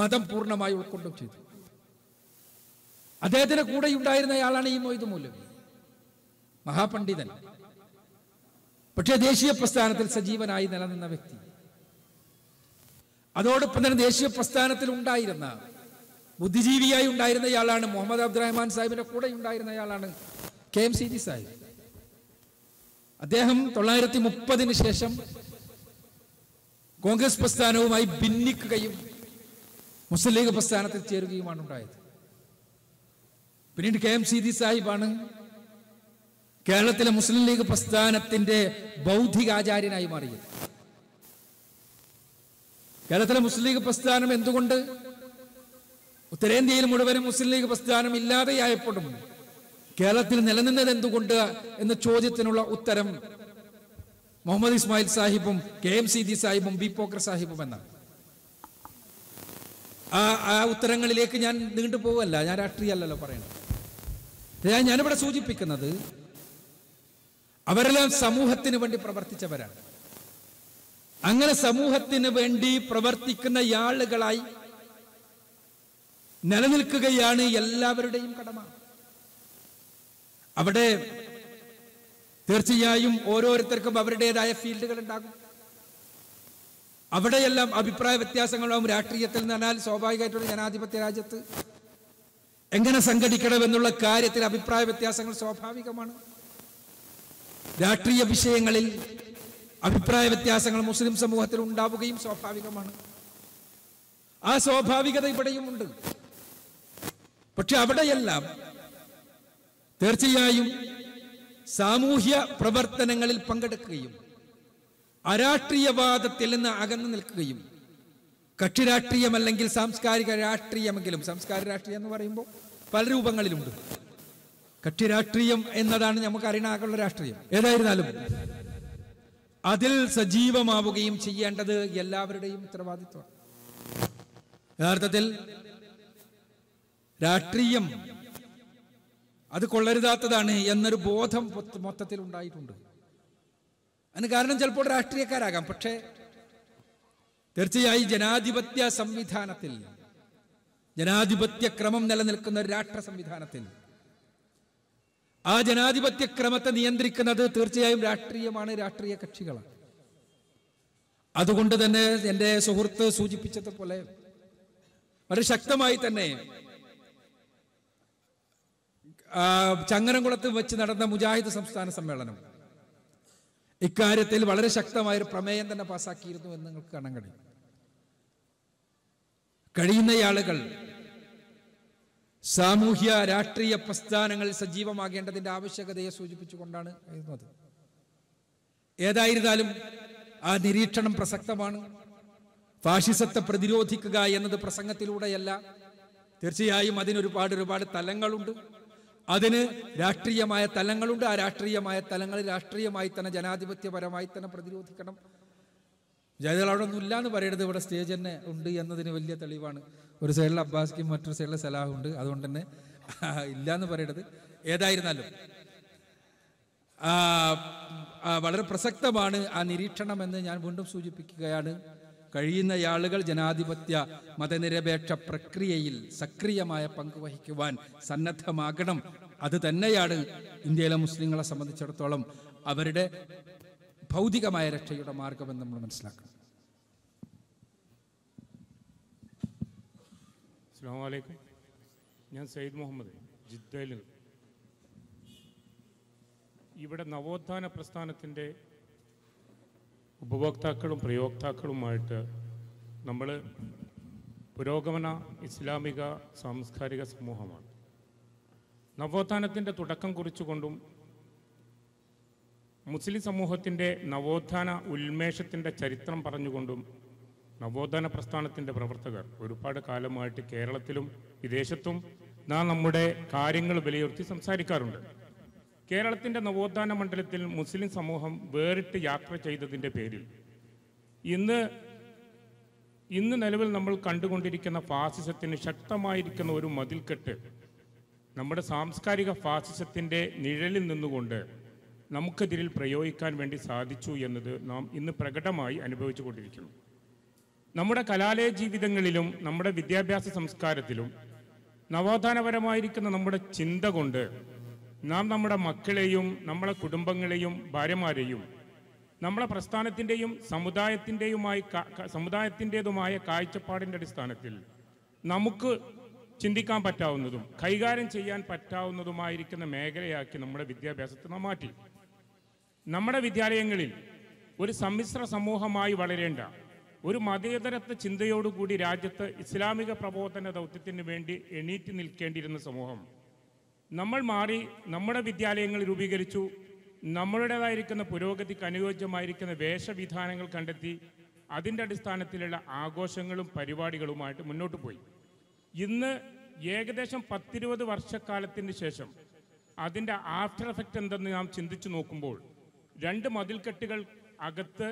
മതം പൂർണ്ണമായി ഉൾക്കൊണ്ടും ചെയ്തു അദ്ദേഹത്തിന് കൂടെ ആളാണ് ഈ മൊയ്ത് മൂലം മഹാപണ്ഡിതൻ പക്ഷേ ദേശീയ പ്രസ്ഥാനത്തിൽ സജീവനായി നിലനിന്ന വ്യക്തി അതോടൊപ്പം തന്നെ ദേശീയ പ്രസ്ഥാനത്തിൽ ഉണ്ടായിരുന്ന ബുദ്ധിജീവിയായി ഉണ്ടായിരുന്നയാളാണ് മുഹമ്മദ് അബ്ദുറഹ്മാൻ സാഹിബിന്റെ കൂടെ ഉണ്ടായിരുന്നയാളാണ് കെ എം സി സാഹിബ് അദ്ദേഹം തൊള്ളായിരത്തി മുപ്പതിന് ശേഷം കോൺഗ്രസ് പ്രസ്ഥാനവുമായി ഭിന്നിക്കുകയും മുസ്ലിം ലീഗ് പ്രസ്ഥാനത്തിൽ ചേരുകയുമാണ് ഉണ്ടായത് പിന്നീട് കെ എം സി സീതി സാഹിബാണ് കേരളത്തിലെ മുസ്ലിം ലീഗ് പ്രസ്ഥാനത്തിന്റെ ബൗദ്ധികാചാര്യനായി മാറിയത് കേരളത്തിലെ മുസ്ലിം ലീഗ് പ്രസ്ഥാനം എന്തുകൊണ്ട് ഉത്തരേന്ത്യയിൽ മുഴുവനും മുസ്ലിം ലീഗ് പ്രസ്ഥാനം ഇല്ലാതെയായപ്പോഴും കേരളത്തിൽ നിലനിന്നത് എന്തുകൊണ്ട് എന്ന ചോദ്യത്തിനുള്ള ഉത്തരം മുഹമ്മദ് ഇസ്മായിൽ സാഹിബും കെ എം സി സാഹിബും ബി പോക്കർ സാഹിബും എന്നാണ് ആ ആ ഉത്തരങ്ങളിലേക്ക് ഞാൻ നീണ്ടു പോവല്ല ഞാൻ രാഷ്ട്രീയമല്ലല്ലോ പറയണത് ഞാൻ ഞാനിവിടെ സൂചിപ്പിക്കുന്നത് അവരെല്ലാം സമൂഹത്തിന് വേണ്ടി പ്രവർത്തിച്ചവരാണ് അങ്ങനെ സമൂഹത്തിന് വേണ്ടി പ്രവർത്തിക്കുന്ന ആളുകളായി നിലനിൽക്കുകയാണ് എല്ലാവരുടെയും കടമ അവിടെ തീർച്ചയായും ഓരോരുത്തർക്കും അവരുടേതായ ഫീൽഡുകൾ ഉണ്ടാകും അവിടെയെല്ലാം അഭിപ്രായ വ്യത്യാസങ്ങളാവും രാഷ്ട്രീയത്തിൽ എന്ന് പറഞ്ഞാൽ സ്വാഭാവികമായിട്ടുള്ള ജനാധിപത്യ രാജ്യത്ത് എങ്ങനെ സംഘടിക്കണമെന്നുള്ള കാര്യത്തിൽ അഭിപ്രായ വ്യത്യാസങ്ങൾ സ്വാഭാവികമാണ് രാഷ്ട്രീയ വിഷയങ്ങളിൽ അഭിപ്രായ വ്യത്യാസങ്ങൾ മുസ്ലിം സമൂഹത്തിൽ ഉണ്ടാവുകയും സ്വാഭാവികമാണ് ആ സ്വാഭാവികത ഇവിടെയും ഉണ്ട് പക്ഷെ അവിടെയെല്ലാം തീർച്ചയായും സാമൂഹ്യ പ്രവർത്തനങ്ങളിൽ പങ്കെടുക്കുകയും അരാഷ്ട്രീയവാദത്തിൽ നിന്ന് അകന്നു നിൽക്കുകയും കക്ഷി രാഷ്ട്രീയമല്ലെങ്കിൽ സാംസ്കാരിക രാഷ്ട്രീയമെങ്കിലും സംസ്കാര രാഷ്ട്രീയം എന്ന് പറയുമ്പോൾ പല രൂപങ്ങളിലുണ്ട് കക്ഷി രാഷ്ട്രീയം എന്നതാണ് നമുക്ക് അറിയണാകുള്ള രാഷ്ട്രീയം ഏതായിരുന്നാലും അതിൽ സജീവമാവുകയും ചെയ്യേണ്ടത് എല്ലാവരുടെയും ഉത്തരവാദിത്വമാണ് യഥാർത്ഥത്തിൽ രാഷ്ട്രീയം അത് കൊള്ളരുതാത്തതാണ് എന്നൊരു ബോധം മൊത്തത്തിൽ ഉണ്ടായിട്ടുണ്ട് അതിന് കാരണം ചിലപ്പോൾ രാഷ്ട്രീയക്കാരാകാം പക്ഷേ തീർച്ചയായും ജനാധിപത്യ സംവിധാനത്തിൽ ജനാധിപത്യ ക്രമം നിലനിൽക്കുന്ന ഒരു രാഷ്ട്ര സംവിധാനത്തിൽ ആ ജനാധിപത്യ ക്രമത്തെ നിയന്ത്രിക്കുന്നത് തീർച്ചയായും രാഷ്ട്രീയമാണ് രാഷ്ട്രീയ കക്ഷികളാണ് അതുകൊണ്ട് തന്നെ എൻ്റെ സുഹൃത്ത് സൂചിപ്പിച്ചതുപോലെ വളരെ ശക്തമായി തന്നെ ചങ്ങനംകുളത്ത് വെച്ച് നടന്ന മുജാഹിദ് സംസ്ഥാന സമ്മേളനം ഇക്കാര്യത്തിൽ വളരെ ശക്തമായ ഒരു പ്രമേയം തന്നെ പാസ്സാക്കിയിരുന്നു എന്ന് നിങ്ങൾക്ക് കാണാൻ കഴിയും കഴിയുന്ന ആളുകൾ സാമൂഹ്യ രാഷ്ട്രീയ പ്രസ്ഥാനങ്ങൾ സജീവമാകേണ്ടതിന്റെ ആവശ്യകതയെ സൂചിപ്പിച്ചുകൊണ്ടാണ് എഴുതുന്നത് ഏതായിരുന്നാലും ആ നിരീക്ഷണം പ്രസക്തമാണ് ഫാഷിസത്തെ പ്രതിരോധിക്കുക എന്നത് പ്രസംഗത്തിലൂടെയല്ല തീർച്ചയായും അതിനൊരുപാട് ഒരുപാട് തലങ്ങളുണ്ട് അതിന് രാഷ്ട്രീയമായ തലങ്ങളുണ്ട് ആ രാഷ്ട്രീയമായ തലങ്ങൾ രാഷ്ട്രീയമായി തന്നെ ജനാധിപത്യപരമായി തന്നെ പ്രതിരോധിക്കണം ജയതകൾ അവിടെ എന്ന് പറയരുത് ഇവിടെ സ്റ്റേജ് തന്നെ ഉണ്ട് എന്നതിന് വലിയ തെളിവാണ് ഒരു സൈഡിൽ അബ്ബാസ്ക്കും മറ്റൊരു സൈഡിൽ ഉണ്ട് അതുകൊണ്ട് തന്നെ ഇല്ല എന്ന് പറയരുത് ഏതായിരുന്നാലും വളരെ പ്രസക്തമാണ് ആ നിരീക്ഷണമെന്ന് ഞാൻ വീണ്ടും സൂചിപ്പിക്കുകയാണ് കഴിയുന്ന ആളുകൾ ജനാധിപത്യ മതനിരപേക്ഷ പ്രക്രിയയിൽ സക്രിയമായ വഹിക്കുവാൻ സന്നദ്ധമാകണം അത് തന്നെയാണ് ഇന്ത്യയിലെ മുസ്ലിങ്ങളെ സംബന്ധിച്ചിടത്തോളം അവരുടെ ഭൗതികമായ രക്ഷയുടെ മാർഗമെന്ന് നമ്മൾ മനസ്സിലാക്കണം ഞാൻ സയ്യിദ് മുഹമ്മദ് ജിദ്ദയിൽ ഇവിടെ നവോത്ഥാന പ്രസ്ഥാനത്തിൻ്റെ ഉപഭോക്താക്കളും പ്രയോക്താക്കളുമായിട്ട് നമ്മൾ പുരോഗമന ഇസ്ലാമിക സാംസ്കാരിക സമൂഹമാണ് നവോത്ഥാനത്തിൻ്റെ തുടക്കം കുറിച്ചുകൊണ്ടും മുസ്ലിം സമൂഹത്തിൻ്റെ നവോത്ഥാന ഉന്മേഷത്തിൻ്റെ ചരിത്രം പറഞ്ഞുകൊണ്ടും നവോത്ഥാന പ്രസ്ഥാനത്തിൻ്റെ പ്രവർത്തകർ ഒരുപാട് കാലമായിട്ട് കേരളത്തിലും വിദേശത്തും നാം നമ്മുടെ കാര്യങ്ങൾ വിലയിരുത്തി സംസാരിക്കാറുണ്ട് കേരളത്തിൻ്റെ നവോത്ഥാന മണ്ഡലത്തിൽ മുസ്ലിം സമൂഹം വേറിട്ട് യാത്ര ചെയ്തതിൻ്റെ പേരിൽ ഇന്ന് ഇന്ന് നിലവിൽ നമ്മൾ കണ്ടുകൊണ്ടിരിക്കുന്ന ഫാസിസത്തിന് ശക്തമായിരിക്കുന്ന ഒരു മതിൽക്കെട്ട് നമ്മുടെ സാംസ്കാരിക ഫാസിസത്തിൻ്റെ നിഴലിൽ നിന്നുകൊണ്ട് നമുക്കെതിരിൽ പ്രയോഗിക്കാൻ വേണ്ടി സാധിച്ചു എന്നത് നാം ഇന്ന് പ്രകടമായി അനുഭവിച്ചു കൊണ്ടിരിക്കുന്നു നമ്മുടെ കലാലയ ജീവിതങ്ങളിലും നമ്മുടെ വിദ്യാഭ്യാസ സംസ്കാരത്തിലും നവോത്ഥാനപരമായിരിക്കുന്ന നമ്മുടെ ചിന്ത കൊണ്ട് നാം നമ്മുടെ മക്കളെയും നമ്മളെ കുടുംബങ്ങളെയും ഭാര്യമാരെയും നമ്മളെ പ്രസ്ഥാനത്തിൻ്റെയും സമുദായത്തിൻ്റെയുമായി സമുദായത്തിൻ്റെതുമായ കാഴ്ചപ്പാടിൻ്റെ അടിസ്ഥാനത്തിൽ നമുക്ക് ചിന്തിക്കാൻ പറ്റാവുന്നതും കൈകാര്യം ചെയ്യാൻ പറ്റാവുന്നതുമായിരിക്കുന്ന മേഖലയാക്കി നമ്മുടെ വിദ്യാഭ്യാസത്തെ നാം മാറ്റി നമ്മുടെ വിദ്യാലയങ്ങളിൽ ഒരു സമ്മിശ്ര സമൂഹമായി വളരേണ്ട ഒരു മതേതരത്വ ചിന്തയോടുകൂടി രാജ്യത്ത് ഇസ്ലാമിക പ്രബോധന ദൗത്യത്തിന് വേണ്ടി എണീറ്റ് നിൽക്കേണ്ടിയിരുന്ന സമൂഹം നമ്മൾ മാറി നമ്മുടെ വിദ്യാലയങ്ങൾ രൂപീകരിച്ചു നമ്മളുടേതായിരിക്കുന്ന പുരോഗതിക്ക് അനുയോജ്യമായിരിക്കുന്ന വേഷവിധാനങ്ങൾ കണ്ടെത്തി അതിൻ്റെ അടിസ്ഥാനത്തിലുള്ള ആഘോഷങ്ങളും പരിപാടികളുമായിട്ട് മുന്നോട്ട് പോയി ഇന്ന് ഏകദേശം പത്തിരുപത് വർഷക്കാലത്തിന് ശേഷം അതിൻ്റെ ആഫ്റ്റർ എഫക്റ്റ് എന്തെന്ന് നാം ചിന്തിച്ചു നോക്കുമ്പോൾ രണ്ട് മതിൽക്കെട്ടുകൾ അകത്ത്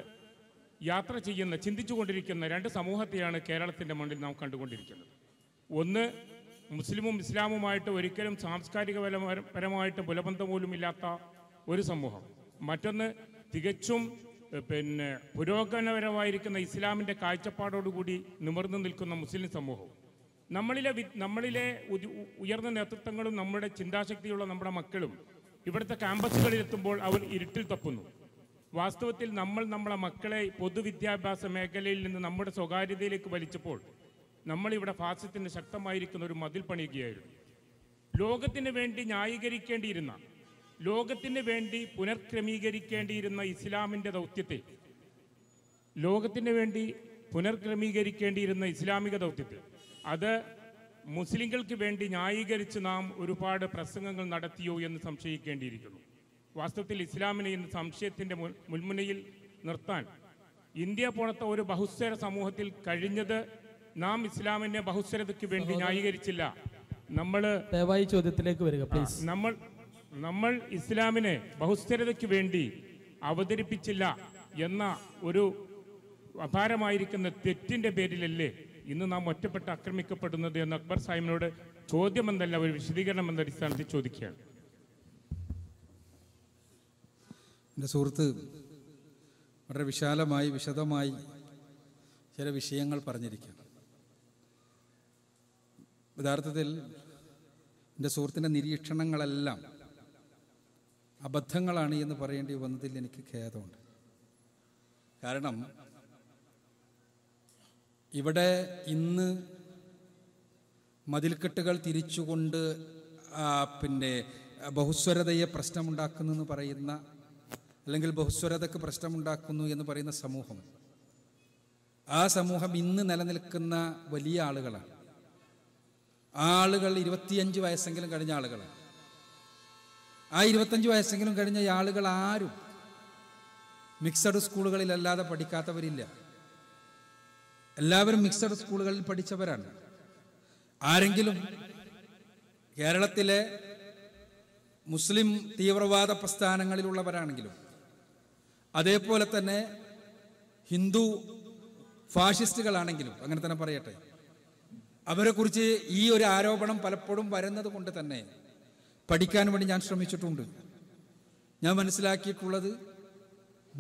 യാത്ര ചെയ്യുന്ന ചിന്തിച്ചു രണ്ട് സമൂഹത്തെയാണ് കേരളത്തിൻ്റെ മണ്ണിൽ നാം കണ്ടുകൊണ്ടിരിക്കുന്നത് ഒന്ന് മുസ്ലിമും ഇസ്ലാമുമായിട്ട് ഒരിക്കലും സാംസ്കാരിക പരമായിട്ട് പുലബന്ധം പോലും ഇല്ലാത്ത ഒരു സമൂഹം മറ്റൊന്ന് തികച്ചും പിന്നെ പുരോഗമനപരമായിരിക്കുന്ന ഇസ്ലാമിൻ്റെ കാഴ്ചപ്പാടോടുകൂടി നിമർന്നു നിൽക്കുന്ന മുസ്ലിം സമൂഹവും നമ്മളിലെ നമ്മളിലെ ഉയർന്ന നേതൃത്വങ്ങളും നമ്മുടെ ചിന്താശക്തിയുള്ള നമ്മുടെ മക്കളും ഇവിടുത്തെ എത്തുമ്പോൾ അവർ ഇരുട്ടിൽ തപ്പുന്നു വാസ്തവത്തിൽ നമ്മൾ നമ്മളെ മക്കളെ പൊതുവിദ്യാഭ്യാസ മേഖലയിൽ നിന്ന് നമ്മുടെ സ്വകാര്യതയിലേക്ക് വലിച്ചപ്പോൾ നമ്മളിവിടെ ഫാസ്യത്തിന് ശക്തമായിരിക്കുന്ന ഒരു മതിൽ പണിയുകയായിരുന്നു ലോകത്തിന് വേണ്ടി ന്യായീകരിക്കേണ്ടിയിരുന്ന ലോകത്തിന് വേണ്ടി പുനർക്രമീകരിക്കേണ്ടിയിരുന്ന ഇസ്ലാമിൻ്റെ ദൗത്യത്തെ ലോകത്തിന് വേണ്ടി പുനർക്രമീകരിക്കേണ്ടിയിരുന്ന ഇസ്ലാമിക ദൗത്യത്തെ അത് മുസ്ലിങ്ങൾക്ക് വേണ്ടി ന്യായീകരിച്ച് നാം ഒരുപാട് പ്രസംഗങ്ങൾ നടത്തിയോ എന്ന് സംശയിക്കേണ്ടിയിരിക്കുന്നു വാസ്തവത്തിൽ ഇസ്ലാമിനെ ഇന്ന് സംശയത്തിൻ്റെ മുൻമുനയിൽ നിർത്താൻ ഇന്ത്യ പോലത്തെ ഒരു ബഹുസ്വര സമൂഹത്തിൽ കഴിഞ്ഞത് നാം ഇസ്ലാമിന്റെ ബഹുസ്വരതയ്ക്ക് വേണ്ടി ന്യായീകരിച്ചില്ല നമ്മള് ദയവായി ചോദ്യത്തിലേക്ക് വരിക പ്ലീസ് നമ്മൾ നമ്മൾ ഇസ്ലാമിനെ ബഹുസ്ഥിരതയ്ക്ക് വേണ്ടി അവതരിപ്പിച്ചില്ല എന്ന ഒരു അപാരമായിരിക്കുന്ന തെറ്റിന്റെ പേരിലല്ലേ ഇന്ന് നാം ഒറ്റപ്പെട്ട് ആക്രമിക്കപ്പെടുന്നത് എന്ന് അക്ബർ സാഹിബിനോട് ചോദ്യം എന്നല്ല ഒരു വിശദീകരണം എന്ന അടിസ്ഥാനത്തിൽ ചോദിക്കുകയാണ് എൻ്റെ സുഹൃത്ത് വളരെ വിശാലമായി വിശദമായി ചില വിഷയങ്ങൾ പറഞ്ഞിരിക്കുകയാണ് യഥാർത്ഥത്തിൽ എൻ്റെ സുഹൃത്തിൻ്റെ നിരീക്ഷണങ്ങളെല്ലാം അബദ്ധങ്ങളാണ് എന്ന് പറയേണ്ടി വന്നതിൽ എനിക്ക് ഖേദമുണ്ട് കാരണം ഇവിടെ ഇന്ന് മതിൽക്കെട്ടുകൾ തിരിച്ചുകൊണ്ട് പിന്നെ ബഹുസ്വരതയെ പ്രശ്നമുണ്ടാക്കുന്നു എന്ന് പറയുന്ന അല്ലെങ്കിൽ ബഹുസ്വരതയ്ക്ക് പ്രശ്നമുണ്ടാക്കുന്നു എന്ന് പറയുന്ന സമൂഹം ആ സമൂഹം ഇന്ന് നിലനിൽക്കുന്ന വലിയ ആളുകളാണ് ആളുകൾ ഇരുപത്തിയഞ്ച് വയസ്സെങ്കിലും കഴിഞ്ഞ ആളുകൾ ആ ഇരുപത്തഞ്ച് വയസ്സെങ്കിലും കഴിഞ്ഞ ആളുകൾ ആരും മിക്സഡ് സ്കൂളുകളിലല്ലാതെ പഠിക്കാത്തവരില്ല എല്ലാവരും മിക്സഡ് സ്കൂളുകളിൽ പഠിച്ചവരാണ് ആരെങ്കിലും കേരളത്തിലെ മുസ്ലിം തീവ്രവാദ പ്രസ്ഥാനങ്ങളിലുള്ളവരാണെങ്കിലും അതേപോലെ തന്നെ ഹിന്ദു ഫാഷിസ്റ്റുകളാണെങ്കിലും അങ്ങനെ തന്നെ പറയട്ടെ അവരെക്കുറിച്ച് ഈ ഒരു ആരോപണം പലപ്പോഴും വരുന്നത് കൊണ്ട് തന്നെ പഠിക്കാൻ വേണ്ടി ഞാൻ ശ്രമിച്ചിട്ടുണ്ട് ഞാൻ മനസ്സിലാക്കിയിട്ടുള്ളത്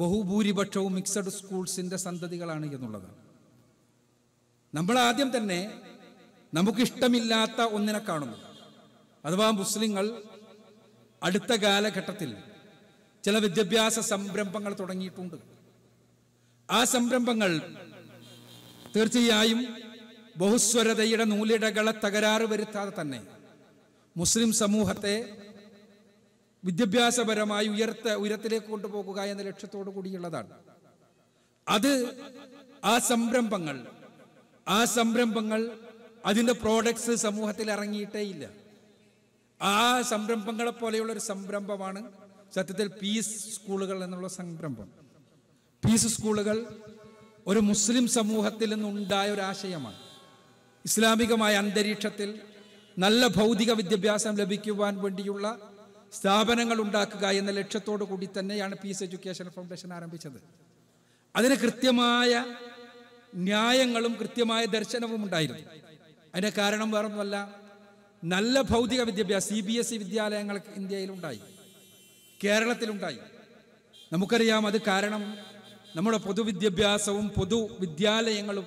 ബഹുഭൂരിപക്ഷവും മിക്സഡ് സ്കൂൾസിൻ്റെ സന്തതികളാണ് എന്നുള്ളതാണ് നമ്മൾ ആദ്യം തന്നെ നമുക്കിഷ്ടമില്ലാത്ത ഒന്നിനെ കാണുന്നു അഥവാ മുസ്ലിങ്ങൾ അടുത്ത കാലഘട്ടത്തിൽ ചില വിദ്യാഭ്യാസ സംരംഭങ്ങൾ തുടങ്ങിയിട്ടുണ്ട് ആ സംരംഭങ്ങൾ തീർച്ചയായും ബഹുസ്വരതയുടെ നൂലിടകളെ തകരാറ് വരുത്താതെ തന്നെ മുസ്ലിം സമൂഹത്തെ വിദ്യാഭ്യാസപരമായി ഉയർത്ത ഉയരത്തിലേക്ക് കൊണ്ടുപോകുക എന്ന ലക്ഷ്യത്തോടു കൂടിയുള്ളതാണ് അത് ആ സംരംഭങ്ങൾ ആ സംരംഭങ്ങൾ അതിൻ്റെ പ്രോഡക്ട്സ് സമൂഹത്തിൽ ഇറങ്ങിയിട്ടേ ഇല്ല ആ സംരംഭങ്ങളെ പോലെയുള്ള ഒരു സംരംഭമാണ് സത്യത്തിൽ പീസ് സ്കൂളുകൾ എന്നുള്ള സംരംഭം പീസ് സ്കൂളുകൾ ഒരു മുസ്ലിം സമൂഹത്തിൽ നിന്നുണ്ടായ ഒരു ആശയമാണ് ഇസ്ലാമികമായ അന്തരീക്ഷത്തിൽ നല്ല ഭൗതിക വിദ്യാഭ്യാസം ലഭിക്കുവാൻ വേണ്ടിയുള്ള സ്ഥാപനങ്ങൾ ഉണ്ടാക്കുക എന്ന ലക്ഷ്യത്തോടു കൂടി തന്നെയാണ് പീസ് എഡ്യൂക്കേഷൻ ഫൗണ്ടേഷൻ ആരംഭിച്ചത് അതിന് കൃത്യമായ ന്യായങ്ങളും കൃത്യമായ ദർശനവും ഉണ്ടായിരുന്നു അതിന്റെ കാരണം വേറൊന്നുമല്ല നല്ല ഭൗതിക വിദ്യാഭ്യാസം C B S E e വിദ്യാലയങ്ങൾ ഇന്ത്യയിലുണ്ടായി കേരളത്തിലുണ്ടായി നമുക്കറിയാം അത് കാരണം നമ്മുടെ പൊതുവിദ്യാഭ്യാസവും പൊതു വിദ്യാലയങ്ങളും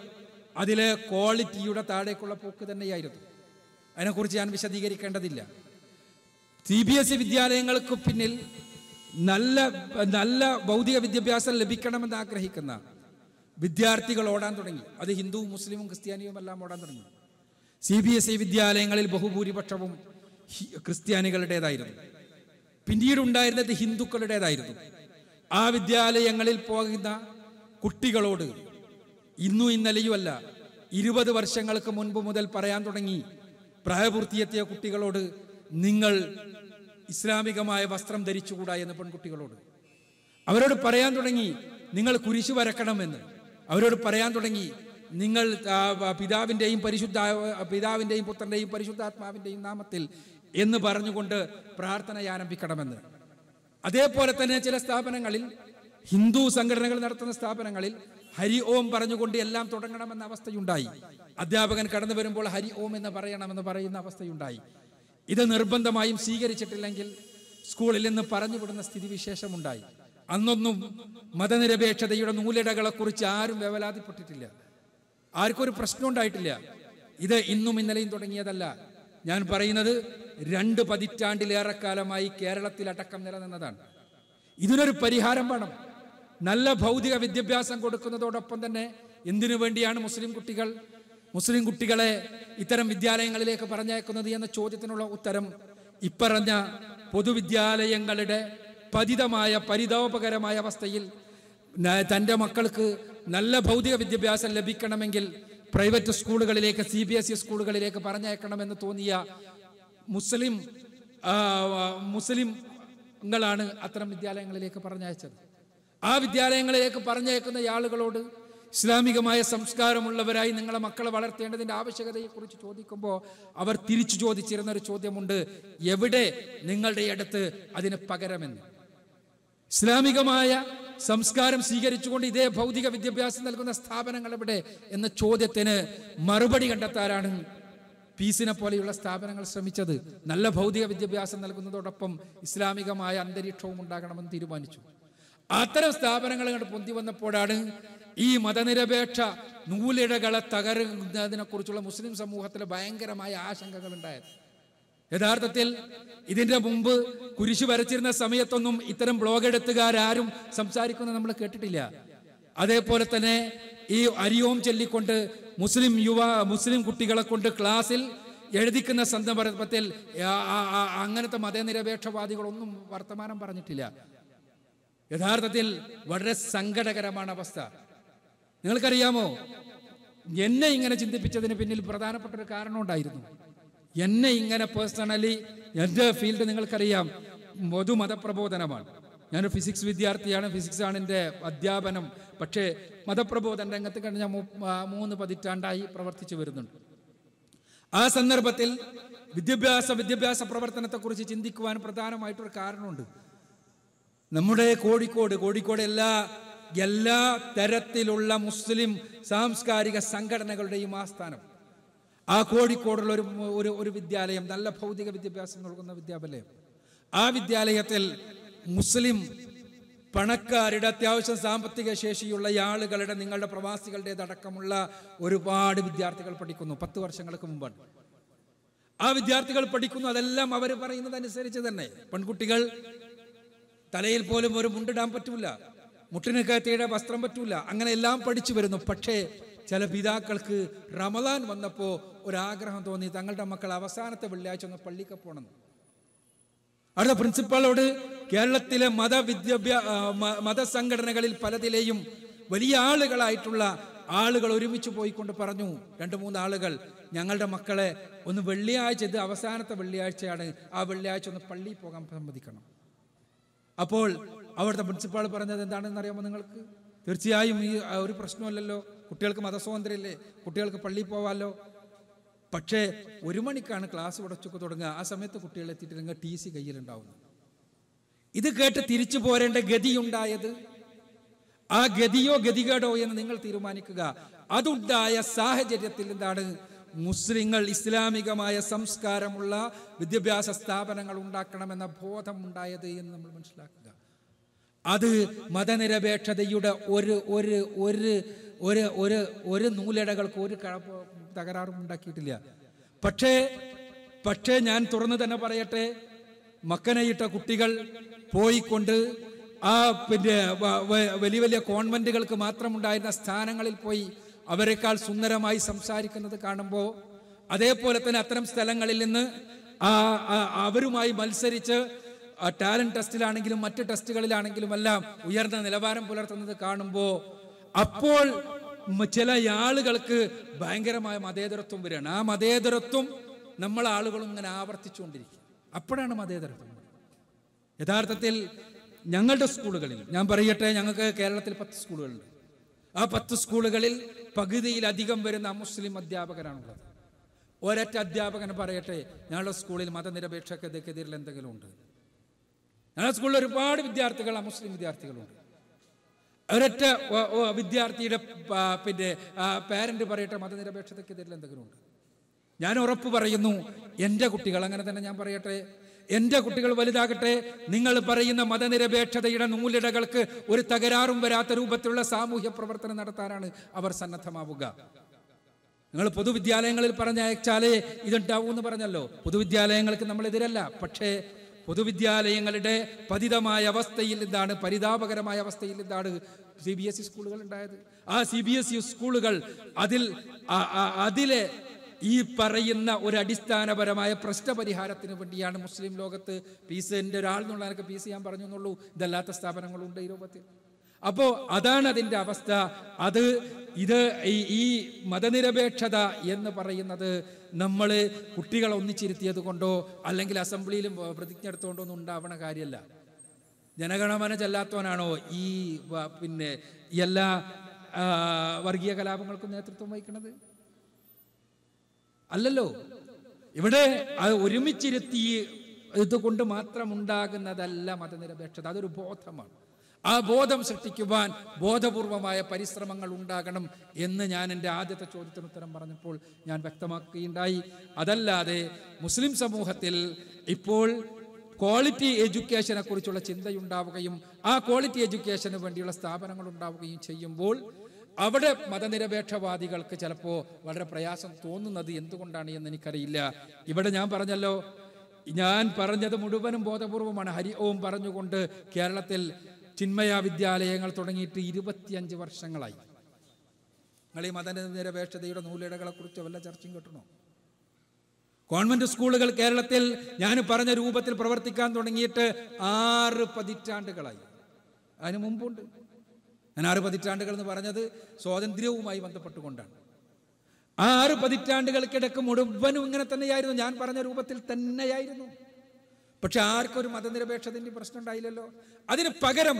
അതിൽ ക്വാളിറ്റിയുടെ താഴേക്കുള്ള പോക്ക് തന്നെയായിരുന്നു അതിനെക്കുറിച്ച് ഞാൻ വിശദീകരിക്കേണ്ടതില്ല സി ബി എസ് ഇ വിദ്യാലയങ്ങൾക്ക് പിന്നിൽ നല്ല നല്ല ഭൗതിക വിദ്യാഭ്യാസം ലഭിക്കണമെന്ന് ആഗ്രഹിക്കുന്ന വിദ്യാർത്ഥികൾ ഓടാൻ തുടങ്ങി അത് ഹിന്ദുവും മുസ്ലിമും ക്രിസ്ത്യാനിയും എല്ലാം ഓടാൻ തുടങ്ങി സി ബി എസ് ഇ വിദ്യാലയങ്ങളിൽ ബഹുഭൂരിപക്ഷവും ക്രിസ്ത്യാനികളുടേതായിരുന്നു ഉണ്ടായിരുന്നത് ഹിന്ദുക്കളുടേതായിരുന്നു ആ വിദ്യാലയങ്ങളിൽ പോകുന്ന കുട്ടികളോട് ഇന്നും അല്ല ഇരുപത് വർഷങ്ങൾക്ക് മുൻപ് മുതൽ പറയാൻ തുടങ്ങി പ്രായപൂർത്തിയെത്തിയ കുട്ടികളോട് നിങ്ങൾ ഇസ്ലാമികമായ വസ്ത്രം ധരിച്ചുകൂടാ എന്ന് പെൺകുട്ടികളോട് അവരോട് പറയാൻ തുടങ്ങി നിങ്ങൾ കുരിശു വരക്കണമെന്ന് അവരോട് പറയാൻ തുടങ്ങി നിങ്ങൾ പിതാവിൻ്റെയും പരിശുദ്ധ പിതാവിൻ്റെയും പുത്രൻ്റെയും പരിശുദ്ധാത്മാവിൻ്റെയും നാമത്തിൽ എന്ന് പറഞ്ഞുകൊണ്ട് പ്രാർത്ഥന ആരംഭിക്കണമെന്ന് അതേപോലെ തന്നെ ചില സ്ഥാപനങ്ങളിൽ ഹിന്ദു സംഘടനകൾ നടത്തുന്ന സ്ഥാപനങ്ങളിൽ ഹരി ഓം പറഞ്ഞുകൊണ്ട് എല്ലാം തുടങ്ങണമെന്ന അവസ്ഥയുണ്ടായി അധ്യാപകൻ കടന്നു വരുമ്പോൾ ഹരി ഓം എന്ന് പറയണമെന്ന് പറയുന്ന അവസ്ഥയുണ്ടായി ഇത് നിർബന്ധമായും സ്വീകരിച്ചിട്ടില്ലെങ്കിൽ സ്കൂളിൽ നിന്ന് പറഞ്ഞുവിടുന്ന സ്ഥിതിവിശേഷമുണ്ടായി അന്നൊന്നും മതനിരപേക്ഷതയുടെ നൂലിടകളെക്കുറിച്ച് ആരും വേവലാതിപ്പെട്ടിട്ടില്ല ആർക്കും ഒരു പ്രശ്നം ഉണ്ടായിട്ടില്ല ഇത് ഇന്നും ഇന്നലെയും തുടങ്ങിയതല്ല ഞാൻ പറയുന്നത് രണ്ട് പതിറ്റാണ്ടിലേറെ കാലമായി കേരളത്തിലടക്കം നിലനിന്നതാണ് ഇതിനൊരു പരിഹാരം വേണം നല്ല ഭൗതിക വിദ്യാഭ്യാസം കൊടുക്കുന്നതോടൊപ്പം തന്നെ എന്തിനു വേണ്ടിയാണ് മുസ്ലിം കുട്ടികൾ മുസ്ലിം കുട്ടികളെ ഇത്തരം വിദ്യാലയങ്ങളിലേക്ക് പറഞ്ഞയക്കുന്നത് എന്ന ചോദ്യത്തിനുള്ള ഉത്തരം ഇപ്പറഞ്ഞ പൊതുവിദ്യാലയങ്ങളുടെ പതിതമായ പരിതാപകരമായ അവസ്ഥയിൽ തൻ്റെ മക്കൾക്ക് നല്ല ഭൗതിക വിദ്യാഭ്യാസം ലഭിക്കണമെങ്കിൽ പ്രൈവറ്റ് സ്കൂളുകളിലേക്ക് സി ബി എസ് ഇ സ്കൂളുകളിലേക്ക് പറഞ്ഞേക്കണമെന്ന് തോന്നിയ മുസ്ലിം ങ്ങളാണ് അത്തരം വിദ്യാലയങ്ങളിലേക്ക് പറഞ്ഞയച്ചത് ആ വിദ്യാലയങ്ങളിലേക്ക് പറഞ്ഞയക്കുന്ന ആളുകളോട് ഇസ്ലാമികമായ സംസ്കാരമുള്ളവരായി നിങ്ങളെ മക്കളെ വളർത്തേണ്ടതിൻ്റെ ആവശ്യകതയെക്കുറിച്ച് ചോദിക്കുമ്പോൾ അവർ തിരിച്ചു ചോദിച്ചിരുന്ന ഒരു ചോദ്യമുണ്ട് എവിടെ നിങ്ങളുടെ അടുത്ത് അതിന് പകരമെന്ന് ഇസ്ലാമികമായ സംസ്കാരം സ്വീകരിച്ചുകൊണ്ട് ഇതേ ഭൗതിക വിദ്യാഭ്യാസം നൽകുന്ന സ്ഥാപനങ്ങൾ എവിടെ എന്ന ചോദ്യത്തിന് മറുപടി കണ്ടെത്താനാണ് പീസിനെ പോലെയുള്ള സ്ഥാപനങ്ങൾ ശ്രമിച്ചത് നല്ല ഭൗതിക വിദ്യാഭ്യാസം നൽകുന്നതോടൊപ്പം ഇസ്ലാമികമായ അന്തരീക്ഷവും ഉണ്ടാകണമെന്ന് തീരുമാനിച്ചു അത്തരം സ്ഥാപനങ്ങൾ ഇങ്ങോട്ട് പൊന്തി വന്നപ്പോഴാണ് ഈ മതനിരപേക്ഷ നൂലിഴകളെ തകരുന്നതിനെ കുറിച്ചുള്ള മുസ്ലിം സമൂഹത്തിൽ ഭയങ്കരമായ ആശങ്കകൾ ഉണ്ടായത് യഥാർത്ഥത്തിൽ ഇതിന്റെ മുമ്പ് കുരിശു വരച്ചിരുന്ന സമയത്തൊന്നും ഇത്തരം ബ്ലോഗ് എടുത്തുകാരും സംസാരിക്കുന്നത് നമ്മൾ കേട്ടിട്ടില്ല അതേപോലെ തന്നെ ഈ അരിയോം ചൊല്ലിക്കൊണ്ട് മുസ്ലിം യുവ മുസ്ലിം കുട്ടികളെ കൊണ്ട് ക്ലാസ്സിൽ എഴുതിക്കുന്ന സന്ദർഭത്തിൽ അങ്ങനത്തെ മതനിരപേക്ഷവാദികളൊന്നും വർത്തമാനം പറഞ്ഞിട്ടില്ല യഥാർത്ഥത്തിൽ വളരെ സങ്കടകരമാണ് അവസ്ഥ നിങ്ങൾക്കറിയാമോ എന്നെ ഇങ്ങനെ ചിന്തിപ്പിച്ചതിന് പിന്നിൽ പ്രധാനപ്പെട്ട ഒരു കാരണം ഉണ്ടായിരുന്നു എന്നെ ഇങ്ങനെ പേഴ്സണലി എൻ്റെ ഫീൽഡ് നിങ്ങൾക്കറിയാം പൊതുമതപ്രബോധനമാണ് ഞാൻ ഫിസിക്സ് വിദ്യാർത്ഥിയാണ് ഫിസിക്സാണ് എൻ്റെ അധ്യാപനം പക്ഷേ മതപ്രബോധന രംഗത്ത് കഴിഞ്ഞ മൂന്ന് പതിറ്റാണ്ടായി പ്രവർത്തിച്ചു വരുന്നുണ്ട് ആ സന്ദർഭത്തിൽ വിദ്യാഭ്യാസ വിദ്യാഭ്യാസ പ്രവർത്തനത്തെക്കുറിച്ച് ചിന്തിക്കുവാൻ പ്രധാനമായിട്ടൊരു കാരണമുണ്ട് നമ്മുടെ കോഴിക്കോട് കോഴിക്കോട് എല്ലാ എല്ലാ തരത്തിലുള്ള മുസ്ലിം സാംസ്കാരിക സംഘടനകളുടെയും ആസ്ഥാനം ആ കോഴിക്കോടുള്ള ഒരു ഒരു ഒരു വിദ്യാലയം നല്ല ഭൗതിക വിദ്യാഭ്യാസം നൽകുന്ന വിദ്യാലയം ആ വിദ്യാലയത്തിൽ മുസ്ലിം പണക്കാരുടെ അത്യാവശ്യം സാമ്പത്തിക ശേഷിയുള്ള ആളുകളുടെ നിങ്ങളുടെ പ്രവാസികളുടേതടക്കമുള്ള ഒരുപാട് വിദ്യാർത്ഥികൾ പഠിക്കുന്നു പത്ത് വർഷങ്ങൾക്ക് മുമ്പാണ് ആ വിദ്യാർത്ഥികൾ പഠിക്കുന്നു അതെല്ലാം അവർ പറയുന്നത് അനുസരിച്ച് തന്നെ പെൺകുട്ടികൾ തലയിൽ പോലും ഒരു മുണ്ടിടാൻ പറ്റൂല മുട്ടിന് കയറ്റിയുടെ വസ്ത്രം പറ്റൂല അങ്ങനെ എല്ലാം പഠിച്ചു വരുന്നു പക്ഷേ ചില പിതാക്കൾക്ക് റമദാൻ വന്നപ്പോൾ ഒരാഗ്രഹം തോന്നി തങ്ങളുടെ മക്കൾ അവസാനത്തെ വെള്ളിയാഴ്ച ഒന്ന് പള്ളിക്ക് പോകണം അടുത്ത പ്രിൻസിപ്പാളോട് കേരളത്തിലെ മതവിദ്യാഭ്യാസ മതസംഘടനകളിൽ പലതിലെയും വലിയ ആളുകളായിട്ടുള്ള ആളുകൾ ഒരുമിച്ച് പോയിക്കൊണ്ട് പറഞ്ഞു രണ്ട് മൂന്ന് ആളുകൾ ഞങ്ങളുടെ മക്കളെ ഒന്ന് വെള്ളിയാഴ്ച ഇത് അവസാനത്തെ വെള്ളിയാഴ്ചയാണ് ആ വെള്ളിയാഴ്ച ഒന്ന് പള്ളിയിൽ പോകാൻ സമ്മതിക്കണം അപ്പോൾ അവിടുത്തെ പ്രിൻസിപ്പാൾ പറഞ്ഞത് എന്താണെന്ന് അറിയാമോ നിങ്ങൾക്ക് തീർച്ചയായും ഈ ഒരു പ്രശ്നമല്ലല്ലോ കുട്ടികൾക്ക് മതസ്വാതന്ത്ര്യമല്ലേ കുട്ടികൾക്ക് പള്ളിയിൽ പോവാമല്ലോ പക്ഷേ ഒരു മണിക്കാണ് ക്ലാസ് ഉടച്ചൊക്കെ തുടങ്ങുക ആ സമയത്ത് കുട്ടികൾ എത്തിയിട്ട് നിങ്ങൾ ടി സി കയ്യിലുണ്ടാവുന്നു ഇത് കേട്ട് തിരിച്ചു പോരേണ്ട ഗതിയുണ്ടായത് ആ ഗതിയോ ഗതികേടോ എന്ന് നിങ്ങൾ തീരുമാനിക്കുക അതുണ്ടായ സാഹചര്യത്തിൽ എന്താണ് മുസ്ലിങ്ങൾ ഇസ്ലാമികമായ സംസ്കാരമുള്ള വിദ്യാഭ്യാസ സ്ഥാപനങ്ങൾ ഉണ്ടാക്കണമെന്ന ബോധം ഉണ്ടായത് എന്ന് നമ്മൾ മനസ്സിലാക്കുക അത് മതനിരപേക്ഷതയുടെ ഒരു ഒരു ഒരു ഒരു ഒരു ഒരു നൂലടകൾക്ക് ഒരു തകരാറും ഉണ്ടാക്കിയിട്ടില്ല പക്ഷേ പക്ഷേ ഞാൻ തുറന്നു തന്നെ പറയട്ടെ മക്കനയിട്ട കുട്ടികൾ പോയിക്കൊണ്ട് ആ പിന്നെ വലിയ വലിയ കോൺവെന്റുകൾക്ക് മാത്രമുണ്ടായിരുന്ന സ്ഥാനങ്ങളിൽ പോയി അവരെക്കാൾ സുന്ദരമായി സംസാരിക്കുന്നത് കാണുമ്പോൾ അതേപോലെ തന്നെ അത്തരം സ്ഥലങ്ങളിൽ നിന്ന് ആ അവരുമായി മത്സരിച്ച് ടാലന്റ് ടെസ്റ്റിലാണെങ്കിലും മറ്റ് ടെസ്റ്റുകളിലാണെങ്കിലും എല്ലാം ഉയർന്ന നിലവാരം പുലർത്തുന്നത് കാണുമ്പോൾ അപ്പോൾ ചില ആളുകൾക്ക് ഭയങ്കരമായ മതേതരത്വം വരികയാണ് ആ മതേതരത്വം നമ്മൾ ആളുകൾ ഇങ്ങനെ ആവർത്തിച്ചുകൊണ്ടിരിക്കും അപ്പോഴാണ് മതേതരത്വം യഥാർത്ഥത്തിൽ ഞങ്ങളുടെ സ്കൂളുകളിൽ ഞാൻ പറയട്ടെ ഞങ്ങൾക്ക് കേരളത്തിൽ പത്ത് സ്കൂളുകളുണ്ട് ആ പത്ത് സ്കൂളുകളിൽ പകുതിയിലധികം വരുന്ന മുസ്ലിം അധ്യാപകരാണുള്ളത് ഒരൊറ്റ അധ്യാപകൻ പറയട്ടെ ഞങ്ങളുടെ സ്കൂളിൽ മതനിരപേക്ഷക്കെതിരിൽ എന്തെങ്കിലും ഉണ്ട് ഞങ്ങളുടെ സ്കൂളിൽ ഒരുപാട് വിദ്യാർത്ഥികൾ മുസ്ലിം വിദ്യാർത്ഥികളുണ്ട് ഒരൊറ്റ വിദ്യാർത്ഥിയുടെ പിന്നെ പാരന്റ് പറയട്ടെ മതനിരപേക്ഷതയ്ക്കെതിരിൽ എന്തെങ്കിലും ഉണ്ട് ഞാൻ ഉറപ്പ് പറയുന്നു എൻ്റെ കുട്ടികൾ അങ്ങനെ തന്നെ ഞാൻ പറയട്ടെ എന്റെ കുട്ടികൾ വലുതാകട്ടെ നിങ്ങൾ പറയുന്ന മതനിരപേക്ഷതയുടെ നൂലിടകൾക്ക് ഒരു തകരാറും വരാത്ത രൂപത്തിലുള്ള സാമൂഹ്യ പ്രവർത്തനം നടത്താനാണ് അവർ സന്നദ്ധമാവുക നിങ്ങൾ പൊതുവിദ്യാലയങ്ങളിൽ പറഞ്ഞയച്ചാലേ ഇതുണ്ടാവൂ എന്ന് പറഞ്ഞല്ലോ പൊതുവിദ്യാലയങ്ങൾക്ക് എതിരല്ല പക്ഷേ പൊതുവിദ്യാലയങ്ങളുടെ പതിതമായ അവസ്ഥയിൽ നിന്നാണ് പരിതാപകരമായ അവസ്ഥയിൽ നിന്നാണ് സി ബി എസ് ഇ സ്കൂളുകൾ ഉണ്ടായത് ആ സി ബി എസ് ഇ സ്കൂളുകൾ അതിൽ അതിലെ ഈ പറയുന്ന ഒരു അടിസ്ഥാനപരമായ പ്രശ്നപരിഹാരത്തിന് വേണ്ടിയാണ് മുസ്ലിം ലോകത്ത് പീസ് എൻ്റെ ഒരാൾ എന്നുള്ള എനിക്ക് സി ഞാൻ പറഞ്ഞു എന്നുള്ളൂ ഇതല്ലാത്ത സ്ഥാപനങ്ങളുണ്ട് ഈ രൂപത്തിൽ അപ്പോൾ അതാണ് അതിൻ്റെ അവസ്ഥ അത് ഇത് ഈ മതനിരപേക്ഷത എന്ന് പറയുന്നത് നമ്മൾ കുട്ടികളെ ഒന്നിച്ചിരുത്തിയത് കൊണ്ടോ അല്ലെങ്കിൽ അസംബ്ലിയിലും പ്രതിജ്ഞ എടുത്തുകൊണ്ടോ ഒന്നും ഉണ്ടാവണ കാര്യമല്ല ജനഗണമന ചെല്ലാത്തവനാണോ ഈ പിന്നെ എല്ലാ വർഗീയ കലാപങ്ങൾക്കും നേതൃത്വം വഹിക്കുന്നത് അല്ലല്ലോ ഇവിടെ ഒരുമിച്ചിരുത്തി ഇതുകൊണ്ട് ഉണ്ടാകുന്നതല്ല മതനിരപേക്ഷത അതൊരു ബോധമാണ് ആ ബോധം സൃഷ്ടിക്കുവാൻ ബോധപൂർവമായ പരിശ്രമങ്ങൾ ഉണ്ടാകണം എന്ന് ഞാൻ എൻ്റെ ആദ്യത്തെ ചോദ്യത്തിന് ഉത്തരം പറഞ്ഞപ്പോൾ ഞാൻ വ്യക്തമാക്കുകയുണ്ടായി അതല്ലാതെ മുസ്ലിം സമൂഹത്തിൽ ഇപ്പോൾ ക്വാളിറ്റി എഡ്യൂക്കേഷനെ കുറിച്ചുള്ള ചിന്തയുണ്ടാവുകയും ആ ക്വാളിറ്റി എഡ്യൂക്കേഷന് വേണ്ടിയുള്ള സ്ഥാപനങ്ങൾ ഉണ്ടാവുകയും ചെയ്യുമ്പോൾ അവിടെ മതനിരപേക്ഷവാദികൾക്ക് ചിലപ്പോൾ വളരെ പ്രയാസം തോന്നുന്നത് എന്തുകൊണ്ടാണ് എന്ന് എനിക്കറിയില്ല ഇവിടെ ഞാൻ പറഞ്ഞല്ലോ ഞാൻ പറഞ്ഞത് മുഴുവനും ബോധപൂർവമാണ് ഹരി ഓം പറഞ്ഞുകൊണ്ട് കേരളത്തിൽ ചിന്മയ വിദ്യാലയങ്ങൾ തുടങ്ങിയിട്ട് ഇരുപത്തിയഞ്ച് വർഷങ്ങളായി നിങ്ങൾ ഈ മതനിരപേക്ഷതയുടെ കുറിച്ച് വല്ല ചർച്ചയും കിട്ടണോ ഗവൺമെന്റ് സ്കൂളുകൾ കേരളത്തിൽ ഞാൻ പറഞ്ഞ രൂപത്തിൽ പ്രവർത്തിക്കാൻ തുടങ്ങിയിട്ട് ആറ് പതിറ്റാണ്ടുകളായി അതിന് മുമ്പുണ്ട് ഞാൻ ആറ് പതിറ്റാണ്ടുകൾ എന്ന് പറഞ്ഞത് സ്വാതന്ത്ര്യവുമായി ബന്ധപ്പെട്ടുകൊണ്ടാണ് ആ ആറ് പതിറ്റാണ്ടുകൾക്കിടക്ക് മുഴുവനും ഇങ്ങനെ തന്നെയായിരുന്നു ഞാൻ പറഞ്ഞ രൂപത്തിൽ തന്നെയായിരുന്നു പക്ഷെ ആർക്കൊരു മതനിരപേക്ഷതൻ്റെ പ്രശ്നം ഉണ്ടായില്ലല്ലോ അതിന് പകരം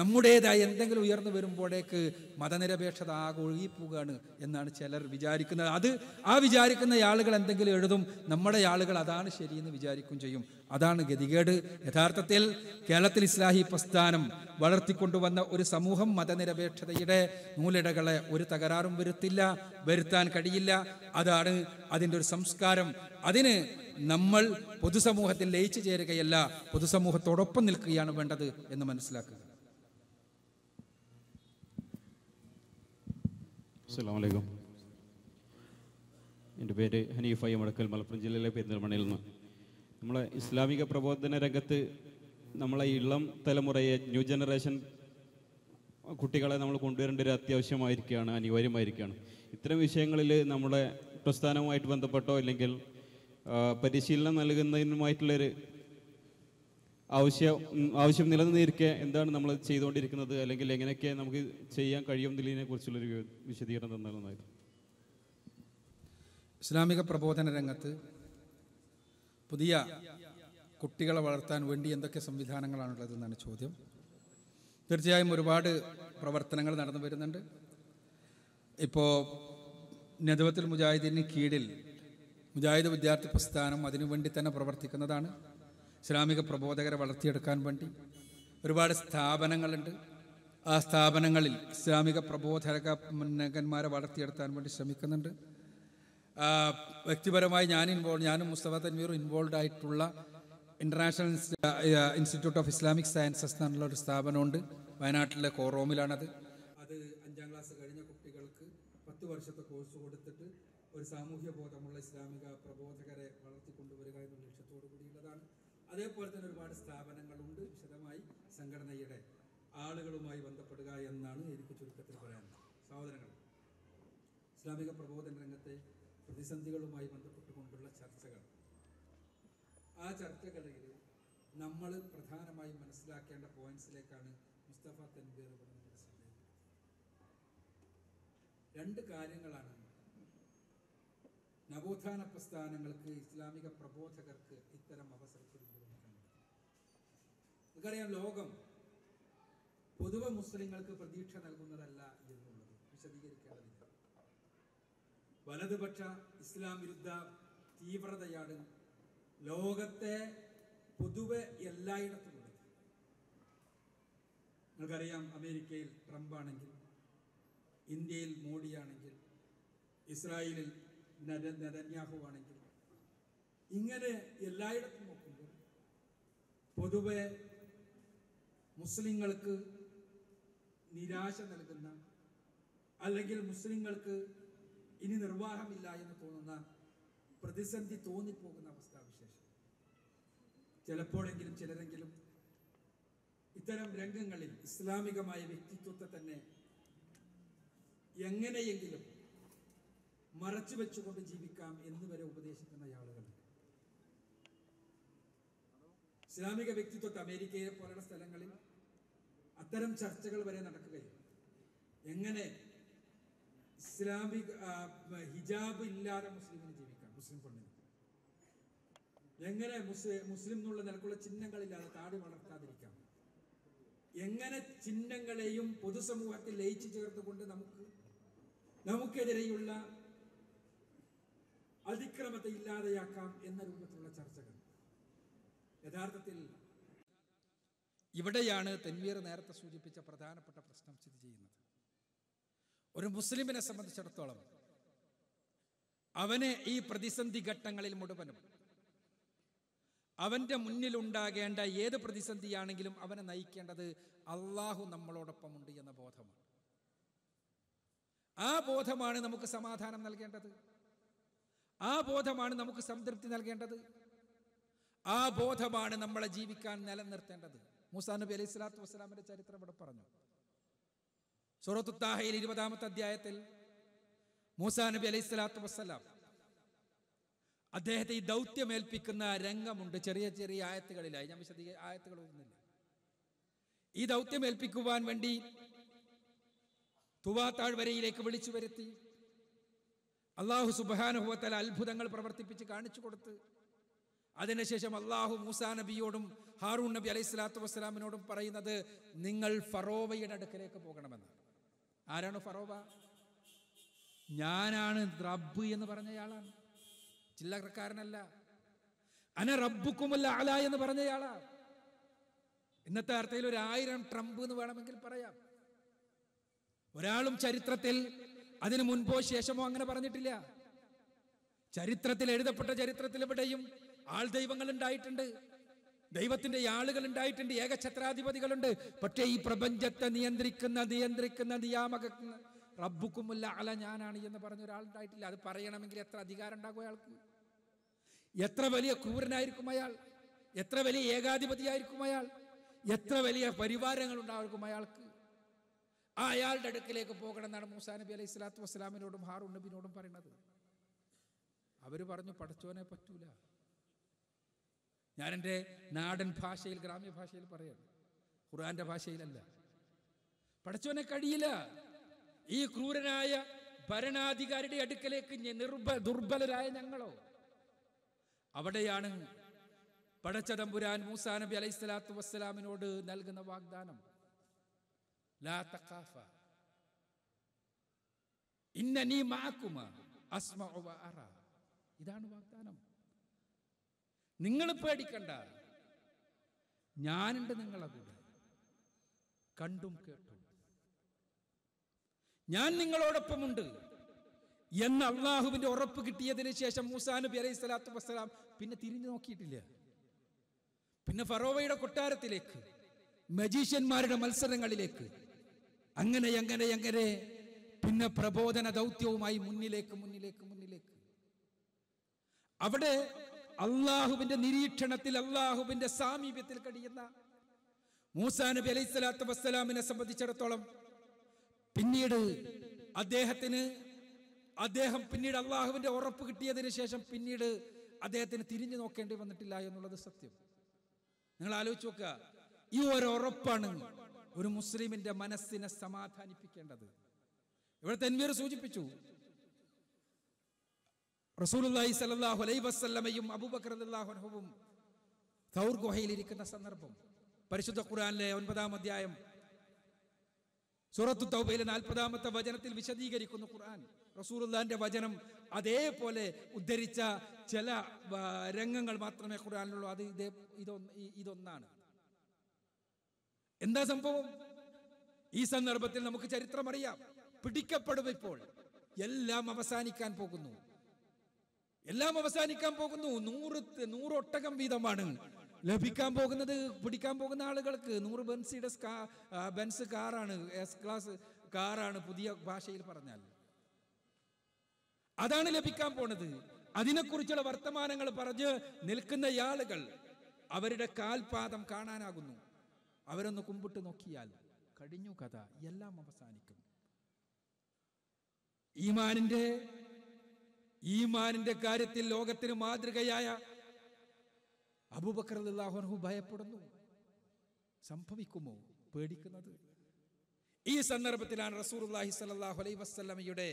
നമ്മുടേതായ എന്തെങ്കിലും ഉയർന്നു വരുമ്പോഴേക്ക് മതനിരപേക്ഷത ആകെ ഒഴുകിപ്പോവുകയാണ് എന്നാണ് ചിലർ വിചാരിക്കുന്നത് അത് ആ വിചാരിക്കുന്ന ആളുകൾ എന്തെങ്കിലും എഴുതും നമ്മുടെ ആളുകൾ അതാണ് ശരിയെന്ന് വിചാരിക്കും ചെയ്യും അതാണ് ഗതികേട് യഥാർത്ഥത്തിൽ കേരളത്തിൽ ഇസ്ലാഹി പ്രസ്ഥാനം വളർത്തിക്കൊണ്ടുവന്ന ഒരു സമൂഹം മതനിരപേക്ഷതയുടെ നൂലിടകളെ ഒരു തകരാറും വരുത്തില്ല വരുത്താൻ കഴിയില്ല അതാണ് അതിൻ്റെ ഒരു സംസ്കാരം അതിന് നമ്മൾ പൊതുസമൂഹത്തിൽ ലയിച്ചു ചേരുകയല്ല പൊതുസമൂഹത്തോടൊപ്പം നിൽക്കുകയാണ് വേണ്ടത് എന്ന് മനസ്സിലാക്കുക അസ്സാം വലൈക്കും എൻ്റെ പേര് ഹനീഫ മടക്കൽ മലപ്പുറം ജില്ലയിലെ പെരിന്തൽമണ്ണയിൽ നിന്ന് നമ്മളെ ഇസ്ലാമിക പ്രബോധന രംഗത്ത് നമ്മളെ ഇളം തലമുറയെ ന്യൂ ജനറേഷൻ കുട്ടികളെ നമ്മൾ കൊണ്ടുവരേണ്ട ഒരു അത്യാവശ്യമായിരിക്കുകയാണ് അനിവാര്യമായിരിക്കുകയാണ് ഇത്തരം വിഷയങ്ങളിൽ നമ്മുടെ പ്രസ്ഥാനവുമായിട്ട് ബന്ധപ്പെട്ടോ അല്ലെങ്കിൽ പരിശീലനം നൽകുന്നതിനുമായിട്ടുള്ളൊരു ആവശ്യം ആവശ്യം നിലനിന്നിരിക്കെ എന്താണ് നമ്മൾ ചെയ്തുകൊണ്ടിരിക്കുന്നത് അല്ലെങ്കിൽ എങ്ങനെയൊക്കെ നമുക്ക് ചെയ്യാൻ കഴിയും എന്നുള്ളതിനെ കുറിച്ചുള്ളൊരു വിശദീകരണം തന്നാലൊന്നായിരുന്നു ഇസ്ലാമിക പ്രബോധന രംഗത്ത് പുതിയ കുട്ടികളെ വളർത്താൻ വേണ്ടി എന്തൊക്കെ എന്നാണ് ചോദ്യം തീർച്ചയായും ഒരുപാട് പ്രവർത്തനങ്ങൾ നടന്നു വരുന്നുണ്ട് ഇപ്പോൾ നദുവത്തുൽ മുജാഹിദിന് കീഴിൽ മുജാഹിദ് വിദ്യാർത്ഥി പ്രസ്ഥാനം അതിനുവേണ്ടി തന്നെ പ്രവർത്തിക്കുന്നതാണ് ഇസ്ലാമിക പ്രബോധകരെ വളർത്തിയെടുക്കാൻ വേണ്ടി ഒരുപാട് സ്ഥാപനങ്ങളുണ്ട് ആ സ്ഥാപനങ്ങളിൽ ഇസ്ലാമിക പ്രബോധക മുന്നകന്മാരെ വളർത്തിയെടുക്കാൻ വേണ്ടി ശ്രമിക്കുന്നുണ്ട് വ്യക്തിപരമായി ഞാൻ ഇൻവോൾവ് ഞാനും മുസ്തഫ തൻവീറും ഇൻവോൾവ് ആയിട്ടുള്ള international institute of Islamic sciences എന്നുള്ള ഒരു സ്ഥാപനമുണ്ട് വയനാട്ടിലെ കോറോമിലാണത് അത് അഞ്ചാം ക്ലാസ് കഴിഞ്ഞ കുട്ടികൾക്ക് പത്ത് വർഷത്തെ കോഴ്സ് കൊടുത്തിട്ട് ഒരു സാമൂഹ്യ ബോധമുള്ള ഇസ്ലാമിക പ്രബോധകരെ വളർത്തിക്കൊണ്ടുവരിക എന്നുള്ള അതേപോലെ തന്നെ ഒരുപാട് സ്ഥാപനങ്ങളുണ്ട് വിശദമായി സംഘടനയുടെ ആളുകളുമായി ബന്ധപ്പെടുക എന്നാണ് എനിക്ക് ചുരുക്കത്തിൽ പറയാനുള്ളത് സഹോദരങ്ങൾ ഇസ്ലാമിക പ്രബോധന രംഗത്തെ പ്രതിസന്ധികളുമായി ബന്ധപ്പെട്ടുകൊണ്ടുള്ള ചർച്ചകൾ ആ ചർച്ചകളിൽ നമ്മൾ പ്രധാനമായും മനസ്സിലാക്കേണ്ട പോയിന്റ്സിലേക്കാണ് മുസ്തഫ തൻവീർ ഇവിടെ രണ്ട് കാര്യങ്ങളാണ് നവോത്ഥാന പ്രസ്ഥാനങ്ങൾക്ക് ഇസ്ലാമിക പ്രബോധകർക്ക് ഇത്തരം അവസരം നമുക്കറിയാം ലോകം പൊതുവെ മുസ്ലിങ്ങൾക്ക് പ്രതീക്ഷ നൽകുന്നതല്ല എന്നുള്ളത് വിശദീകരിക്കേണ്ടതില്ല വലതുപക്ഷ ഇസ്ലാം വിരുദ്ധ തീവ്രതയാണ് ലോകത്തെ പൊതുവെ എല്ലായിടത്തും ഉള്ളത് നിങ്ങൾക്കറിയാം അമേരിക്കയിൽ ട്രംപാണെങ്കിൽ ഇന്ത്യയിൽ മോഡിയാണെങ്കിൽ ഇസ്രായേലിൽ നെതന്യാഹു ആണെങ്കിൽ ഇങ്ങനെ എല്ലായിടത്തും നോക്കുമ്പോൾ പൊതുവെ മുസ്ലിങ്ങൾക്ക് നിരാശ നൽകുന്ന അല്ലെങ്കിൽ മുസ്ലിങ്ങൾക്ക് ഇനി നിർവാഹമില്ല എന്ന് തോന്നുന്ന പ്രതിസന്ധി തോന്നിപ്പോകുന്ന അവസ്ഥാവിശേഷം ചിലപ്പോഴെങ്കിലും ചിലരെങ്കിലും ഇത്തരം രംഗങ്ങളിൽ ഇസ്ലാമികമായ വ്യക്തിത്വത്തെ തന്നെ എങ്ങനെയെങ്കിലും മറച്ചു വെച്ചുകൊണ്ട് ജീവിക്കാം എന്ന് വരെ ഉപദേശിക്കുന്ന ആളുകളുണ്ട് ഇസ്ലാമിക വ്യക്തിത്വത്തെ അമേരിക്കയെ പോലുള്ള സ്ഥലങ്ങളിൽ അത്തരം ചർച്ചകൾ വരെ നടക്കുകയും എങ്ങനെ ഇസ്ലാമിക ഹിജാബ് ഇല്ലാതെ മുസ്ലിമിന് ജീവിക്കാം മുസ്ലിം പെണ്ണിന് എങ്ങനെ മുസ്ലിം എന്നുള്ള നിലക്കുള്ള ചിഹ്നങ്ങളില്ലാതെ താടി വളർത്താതിരിക്കാം എങ്ങനെ ചിഹ്നങ്ങളെയും പൊതുസമൂഹത്തിൽ ലയിച്ചു ചേർത്തുകൊണ്ട് നമുക്ക് നമുക്കെതിരെയുള്ള അതിക്രമത്തെ ഇല്ലാതെയാക്കാം എന്ന രൂപത്തിലുള്ള ചർച്ചകൾ യഥാർത്ഥത്തിൽ ഇവിടെയാണ് തെൻവീർ നേരത്തെ സൂചിപ്പിച്ച പ്രധാനപ്പെട്ട പ്രശ്നം സ്ഥിതി ചെയ്യുന്നത് ഒരു മുസ്ലിമിനെ സംബന്ധിച്ചിടത്തോളം അവനെ ഈ പ്രതിസന്ധി ഘട്ടങ്ങളിൽ മുഴുവനും അവന്റെ മുന്നിലുണ്ടാകേണ്ട ഏത് പ്രതിസന്ധിയാണെങ്കിലും അവനെ നയിക്കേണ്ടത് അള്ളാഹു നമ്മളോടൊപ്പമുണ്ട് എന്ന ബോധമാണ് ആ ബോധമാണ് നമുക്ക് സമാധാനം നൽകേണ്ടത് ആ ബോധമാണ് നമുക്ക് സംതൃപ്തി നൽകേണ്ടത് ആ ബോധമാണ് നമ്മളെ ജീവിക്കാൻ നിലനിർത്തേണ്ടത് മൂസാ നബി അലൈഹി സ്വലാത്തു വസ്സലാമിന്റെ ചരിത്രം ഇവിടെ പറഞ്ഞു സൂറത്തു താഹയിൽ ഇരുപതാമത്തെ അധ്യായത്തിൽ മൂസാ നബി അലൈഹി സ്വലാത്തു വസ്സലാം അദ്ദേഹത്തെ ഈ ദൗത്യമേൽപ്പിക്കുന്ന രംഗമുണ്ട് ചെറിയ ചെറിയ ആയത്തുകളിലായി ഞാൻ വിശദീ ആയത്തുകൾ ഒന്നുമില്ല ഈ ദൗത്യമേൽപ്പിക്കുവാൻ വേണ്ടി തുവാ താഴ്വരയിലേക്ക് വിളിച്ചു വരുത്തി അള്ളാഹു സുബാനുഭവത്തല അത്ഭുതങ്ങൾ പ്രവർത്തിപ്പിച്ച് കാണിച്ചു കൊടുത്ത് അതിനുശേഷം അള്ളാഹു മൂസാ നബിയോടും ഹാറൂൺ നബി അലൈഹി സ്വലാത്തു വസ്സലാമിനോടും പറയുന്നത് നിങ്ങൾ ഫറോവയുടെ അടുക്കലേക്ക് പോകണമെന്ന് ആരാണ് ഫറോവ ഞാനാണ് റബ്ബ് എന്ന് പറഞ്ഞയാളാണ് ചില്ലറക്കാരനല്ല അന റബ്ബുക്കുമല്ല അല എന്ന് പറഞ്ഞയാളാ ഇന്നത്തെ അർത്ഥയിൽ ഒരു ആയിരം ട്രംപ് എന്ന് വേണമെങ്കിൽ പറയാം ഒരാളും ചരിത്രത്തിൽ അതിനു മുൻപോ ശേഷമോ അങ്ങനെ പറഞ്ഞിട്ടില്ല ചരിത്രത്തിൽ എഴുതപ്പെട്ട ചരിത്രത്തിൽ എവിടെയും ആൾ ദൈവങ്ങൾ ഉണ്ടായിട്ടുണ്ട് ദൈവത്തിന്റെ ആളുകൾ ഉണ്ടായിട്ടുണ്ട് ഏകഛത്രാധിപതികളുണ്ട് പക്ഷേ ഈ പ്രപഞ്ചത്തെ നിയന്ത്രിക്കുന്ന നിയന്ത്രിക്കുന്ന നിയാമക റബ്ബുക്കുമില്ല അല ഞാനാണ് എന്ന് പറഞ്ഞ ഒരാൾ ഉണ്ടായിട്ടില്ല അത് പറയണമെങ്കിൽ എത്ര അധികാരം ഉണ്ടാകും അയാൾക്ക് എത്ര വലിയ ക്രൂരനായിരിക്കും അയാൾ എത്ര വലിയ ഏകാധിപതിയായിരിക്കും അയാൾ എത്ര വലിയ പരിവാരങ്ങൾ ഉണ്ടാവും അയാൾക്ക് ആ അയാളുടെ അടുക്കിലേക്ക് എന്നാണ് മൂസാ നബി അലൈഹി സ്വലാത്തു വസ്സലാമിനോടും ഹാറു നബിനോടും പറയുന്നത് അവര് പറഞ്ഞു പഠിച്ചോനെ പറ്റൂല ഞാനെൻ്റെ നാടൻ ഭാഷയിൽ ഗ്രാമീണ ഭാഷയിൽ പറയാം ഖുർആൻ്റെ ഭാഷയിലല്ല പഠിച്ചവനെ കഴിയില്ല ഈ ക്രൂരനായ ഭരണാധികാരിയുടെ അടുക്കലേക്ക് നിർബ ദുർബലരായ ഞങ്ങളോ അവിടെയാണ് പടച്ച തമ്പുരാൻ മൂസാ നബി അലൈഹി സ്വലാത്തു വസ്സലാമിനോട് നൽകുന്ന വാഗ്ദാനം ലാ തക്കാഫ ഇന്ന നീ മാക്കുമ ഇതാണ് വാഗ്ദാനം നിങ്ങൾ പേടിക്കണ്ട ഞാനുണ്ട് നിങ്ങളെ കൂടെ കണ്ടും കേട്ടും ഞാൻ നിങ്ങളോടൊപ്പമുണ്ട് എന്ന് അള്ളാഹുവിന്റെ ഉറപ്പ് കിട്ടിയതിന് ശേഷം മൂസാ നബി അലൈഹി സ്വലാത്തു വസ്സലാം പിന്നെ തിരിഞ്ഞു നോക്കിയിട്ടില്ല പിന്നെ ഫറോവയുടെ കൊട്ടാരത്തിലേക്ക് മജീഷ്യന്മാരുടെ മത്സരങ്ങളിലേക്ക് അങ്ങനെ അങ്ങനെ അങ്ങനെ പിന്നെ പ്രബോധന ദൗത്യവുമായി മുന്നിലേക്ക് മുന്നിലേക്ക് മുന്നിലേക്ക് അവിടെ അള്ളാഹുവിന്റെ നിരീക്ഷണത്തിൽ അള്ളാഹുവിന്റെ സാമീപ്യത്തിൽ കഴിയുന്ന മൂസാ നബി അലൈഹി സ്വലാത്തു വസ്സലാമിനെ സംബന്ധിച്ചിടത്തോളം പിന്നീട് അദ്ദേഹത്തിന് അദ്ദേഹം പിന്നീട് അള്ളാഹുവിന്റെ ഉറപ്പ് കിട്ടിയതിന് ശേഷം പിന്നീട് അദ്ദേഹത്തിന് തിരിഞ്ഞു നോക്കേണ്ടി വന്നിട്ടില്ല എന്നുള്ളത് സത്യം നിങ്ങൾ ആലോചിച്ച് നോക്കുക ഈ ഒരു ഉറപ്പാണ് ഒരു മുസ്ലിമിന്റെ മനസ്സിനെ സമാധാനിപ്പിക്കേണ്ടത് ഇവിടെ തൻവീർ സൂചിപ്പിച്ചു റസൂലുല്ലാഹി സല്ലാഹു അലൈ വസ്ല്ലമയും അബൂബക്രഹുവും തൗർ ഗുഹയിൽ ഇരിക്കുന്ന സന്ദർഭം പരിശുദ്ധ ഖുറാനിലെ ഒൻപതാം അധ്യായം സൂറത്തു തൗബയിലെ നാൽപ്പതാമത്തെ വചനത്തിൽ വിശദീകരിക്കുന്നു ഖുർആൻ റസൂലുല്ലാന്റെ വചനം അതേപോലെ ഉദ്ധരിച്ച ചില രംഗങ്ങൾ മാത്രമേ ഖുർആനിലുള്ളൂ അത് ഇതേ ഇതൊന്നാണ് എന്താ സംഭവം ഈ സന്ദർഭത്തിൽ നമുക്ക് ചരിത്രം അറിയാം പിടിക്കപ്പെടും ഇപ്പോൾ എല്ലാം അവസാനിക്കാൻ പോകുന്നു എല്ലാം അവസാനിക്കാൻ പോകുന്നു നൂറ് നൂറൊട്ടകം വീതമാണ് ലഭിക്കാൻ പോകുന്നത് പിടിക്കാൻ പോകുന്ന ആളുകൾക്ക് നൂറ് ബെൻസിയുടെ ബെൻസ് കാറാണ് എസ് ക്ലാസ് കാറാണ് പുതിയ ഭാഷയിൽ പറഞ്ഞാൽ അതാണ് ലഭിക്കാൻ പോണത് അതിനെക്കുറിച്ചുള്ള വർത്തമാനങ്ങൾ പറഞ്ഞ് നിൽക്കുന്ന ആളുകൾ അവരുടെ കാൽപാദം കാണാനാകുന്നു അവരൊന്ന് കുമ്പിട്ട് നോക്കിയാൽ കഴിഞ്ഞു കഥ എല്ലാം അവസാനിക്കും ഈമാനിന്റെ ഈമാനിന്റെ കാര്യത്തിൽ ലോകത്തിന് മാതൃകയായ അബൂബക്കർ ഭയപ്പെടുന്നു സംഭവിക്കുമോ പേടിക്കുന്നത് ഈ സന്ദർഭത്തിലാണ് റസൂർഹി സലാഹു അലൈ വസ്ലമയുടെ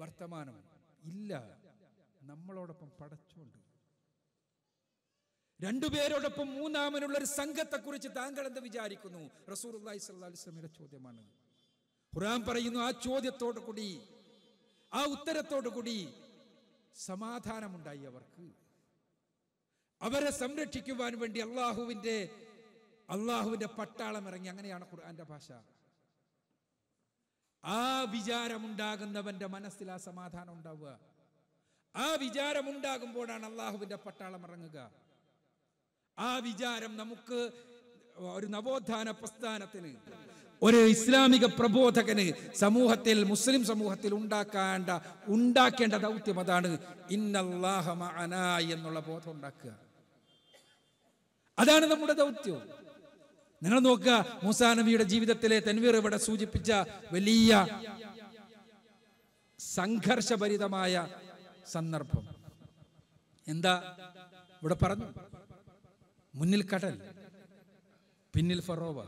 വർത്തമാനം ഇല്ല നമ്മളോടൊപ്പം പടച്ചോണ്ട് രണ്ടുപേരോടൊപ്പം മൂന്നാമനുള്ള ഒരു കുറിച്ച് താങ്കൾ എന്ത് വിചാരിക്കുന്നു റസൂർ അള്ളാഹി സല്ലാ ചോദ്യമാണ് ഖുറാൻ പറയുന്നു ആ ചോദ്യത്തോടു കൂടി ആ ഉത്തരത്തോടു കൂടി സമാധാനമുണ്ടായി അവർക്ക് അവരെ സംരക്ഷിക്കുവാൻ വേണ്ടി അള്ളാഹുവിൻ്റെ അള്ളാഹുവിൻ്റെ പട്ടാളം ഇറങ്ങി അങ്ങനെയാണ് ഖുർആന്റെ ഭാഷ ആ വിചാരമുണ്ടാകുന്നവന്റെ മനസ്സിൽ ആ സമാധാനം ഉണ്ടാവുക ആ വിചാരമുണ്ടാകുമ്പോഴാണ് അള്ളാഹുവിന്റെ പട്ടാളം ഇറങ്ങുക ആ വിചാരം നമുക്ക് ഒരു നവോത്ഥാന പ്രസ്ഥാനത്തിന് ഒരു ഇസ്ലാമിക പ്രബോധകന് സമൂഹത്തിൽ മുസ്ലിം സമൂഹത്തിൽ ഉണ്ടാക്കേണ്ട ഉണ്ടാക്കേണ്ട ദൗത്യം അതാണ് ഇന്നല്ലാഹന എന്നുള്ള ബോധം ഉണ്ടാക്കുക അതാണ് നമ്മുടെ ദൗത്യം നിങ്ങൾ നോക്കുക മൂസാ നബിയുടെ ജീവിതത്തിലെ തൻവീർ ഇവിടെ സൂചിപ്പിച്ച വലിയ സംഘർഷഭരിതമായ സന്ദർഭം എന്താ ഇവിടെ പറഞ്ഞു മുന്നിൽ കടൽ പിന്നിൽ ഫറോവ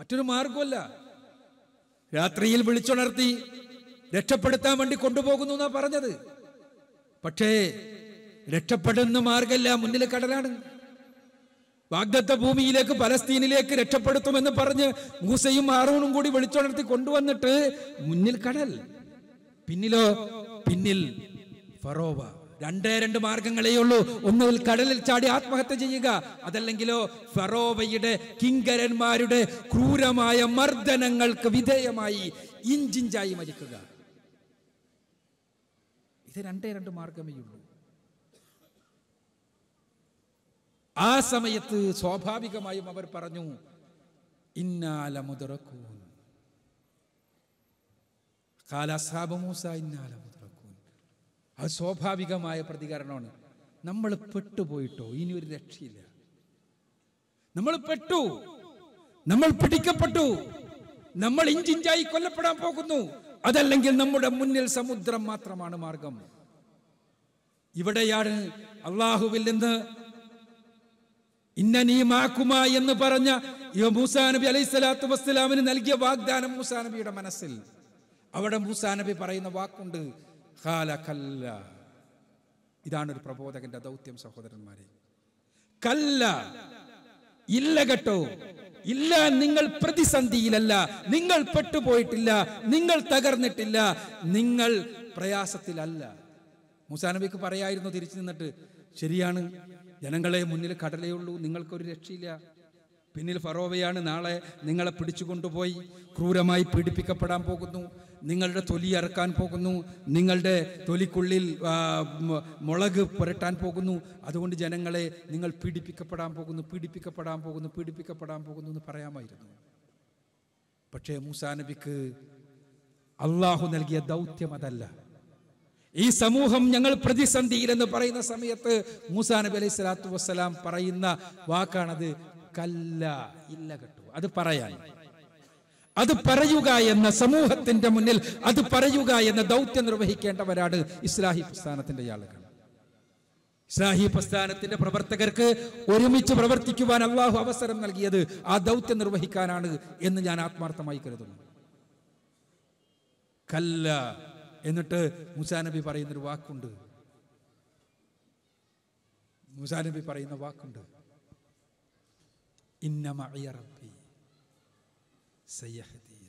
മറ്റൊരു മാർഗമല്ല രാത്രിയിൽ വിളിച്ചുണർത്തി രക്ഷപ്പെടുത്താൻ വേണ്ടി കൊണ്ടുപോകുന്നു എന്നാ പറഞ്ഞത് പക്ഷേ രക്ഷപ്പെടുന്ന മാർഗമല്ല മുന്നിൽ കടലാണ് വാഗ്ദത്ത ഭൂമിയിലേക്ക് പലസ്തീനിലേക്ക് രക്ഷപ്പെടുത്തുമെന്ന് പറഞ്ഞ് മൂസയും ആറൂണും കൂടി വിളിച്ചുണർത്തി കൊണ്ടുവന്നിട്ട് മുന്നിൽ കടൽ പിന്നിലോ പിന്നിൽ ഫറോവ രണ്ടേ രണ്ട് മാർഗങ്ങളേ ഉള്ളൂ ഒന്നുകിൽ കടലിൽ ചാടി ആത്മഹത്യ ചെയ്യുക അതല്ലെങ്കിലോ ഫറോവയുടെ കിങ്കരന്മാരുടെ ക്രൂരമായ മർദ്ദനങ്ങൾക്ക് വിധേയമായി ഇഞ്ചിഞ്ചായി മരിക്കുക ഇത് രണ്ടേ രണ്ട് മാർഗമേ ഉള്ളൂ ആ സമയത്ത് സ്വാഭാവികമായും അവർ പറഞ്ഞു ഇന്നാല മുതറക്കൂ കാലാസാബ് മൂസ ഇന്നാല അത് സ്വാഭാവികമായ പ്രതികരണമാണ് നമ്മൾ പെട്ടുപോയിട്ടോ ഇനി ഒരു രക്ഷയില്ല നമ്മൾ പെട്ടു നമ്മൾ പിടിക്കപ്പെട്ടു നമ്മൾ ഇഞ്ചിഞ്ചായി കൊല്ലപ്പെടാൻ പോകുന്നു അതല്ലെങ്കിൽ നമ്മുടെ മുന്നിൽ സമുദ്രം മാത്രമാണ് മാർഗം ഇവിടെയാണ് അള്ളാഹുവിൽ നിന്ന് ഇന്നനീമാക്കുമ എന്ന് പറഞ്ഞ മൂസാനബി നബി അലൈഹി സ്വലാത്തു വസ്സലാമിന് നൽകിയ വാഗ്ദാനം മൂസാനബിയുടെ നബിയുടെ മനസ്സിൽ അവിടെ മൂസാനബി നബി പറയുന്ന വാക്കുണ്ട് കല്ല ഇതാണ് ഒരു പ്രബോധകന്റെ ദൗത്യം സഹോദരന്മാരെ കല്ല ഇല്ല കേട്ടോ ഇല്ല നിങ്ങൾ പ്രതിസന്ധിയിലല്ല നിങ്ങൾ പെട്ടുപോയിട്ടില്ല നിങ്ങൾ തകർന്നിട്ടില്ല നിങ്ങൾ പ്രയാസത്തിലല്ല മുസാനബിക്ക് പറയായിരുന്നു തിരിച്ചു നിന്നിട്ട് ശരിയാണ് ജനങ്ങളെ മുന്നിൽ കടലേ ഉള്ളൂ നിങ്ങൾക്കൊരു രക്ഷയില്ല പിന്നിൽ ഫറോവയാണ് നാളെ നിങ്ങളെ പിടിച്ചുകൊണ്ടുപോയി ക്രൂരമായി പീഡിപ്പിക്കപ്പെടാൻ പോകുന്നു നിങ്ങളുടെ തൊലി അറക്കാൻ പോകുന്നു നിങ്ങളുടെ തൊലിക്കുള്ളിൽ മുളക് പുരട്ടാൻ പോകുന്നു അതുകൊണ്ട് ജനങ്ങളെ നിങ്ങൾ പീഡിപ്പിക്കപ്പെടാൻ പോകുന്നു പീഡിപ്പിക്കപ്പെടാൻ പോകുന്നു പീഡിപ്പിക്കപ്പെടാൻ പോകുന്നു എന്ന് പറയാമായിരുന്നു പക്ഷേ മൂസാ നബിക്ക് അള്ളാഹു നൽകിയ ദൗത്യം അതല്ല ഈ സമൂഹം ഞങ്ങൾ എന്ന് പറയുന്ന സമയത്ത് മൂസാ നബി അലൈഹി സ്വലാത്തു വസ്സലാം പറയുന്ന വാക്കാണത് കല്ല ഇല്ല കേട്ടു അത് പറയാൻ അത് പറയുക എന്ന സമൂഹത്തിന്റെ മുന്നിൽ അത് പറയുക എന്ന ദൗത്യം നിർവഹിക്കേണ്ടവരാണ് ഇസ്ലാഹി പ്രസ്ഥാനത്തിന്റെ ആളുകൾ ഇസ്ലാഹി പ്രസ്ഥാനത്തിന്റെ പ്രവർത്തകർക്ക് ഒരുമിച്ച് പ്രവർത്തിക്കുവാൻ അള്ളാഹു അവസരം നൽകിയത് ആ ദൗത്യം നിർവഹിക്കാനാണ് എന്ന് ഞാൻ ആത്മാർത്ഥമായി കരുതുന്നു കല്ല എന്നിട്ട് മുസാ നബി പറയുന്നൊരു വാക്കുണ്ട് മുസാ നബി പറയുന്ന വാക്കുണ്ട് ഇന്നമയറപ്പി സയ്യഹദീൻ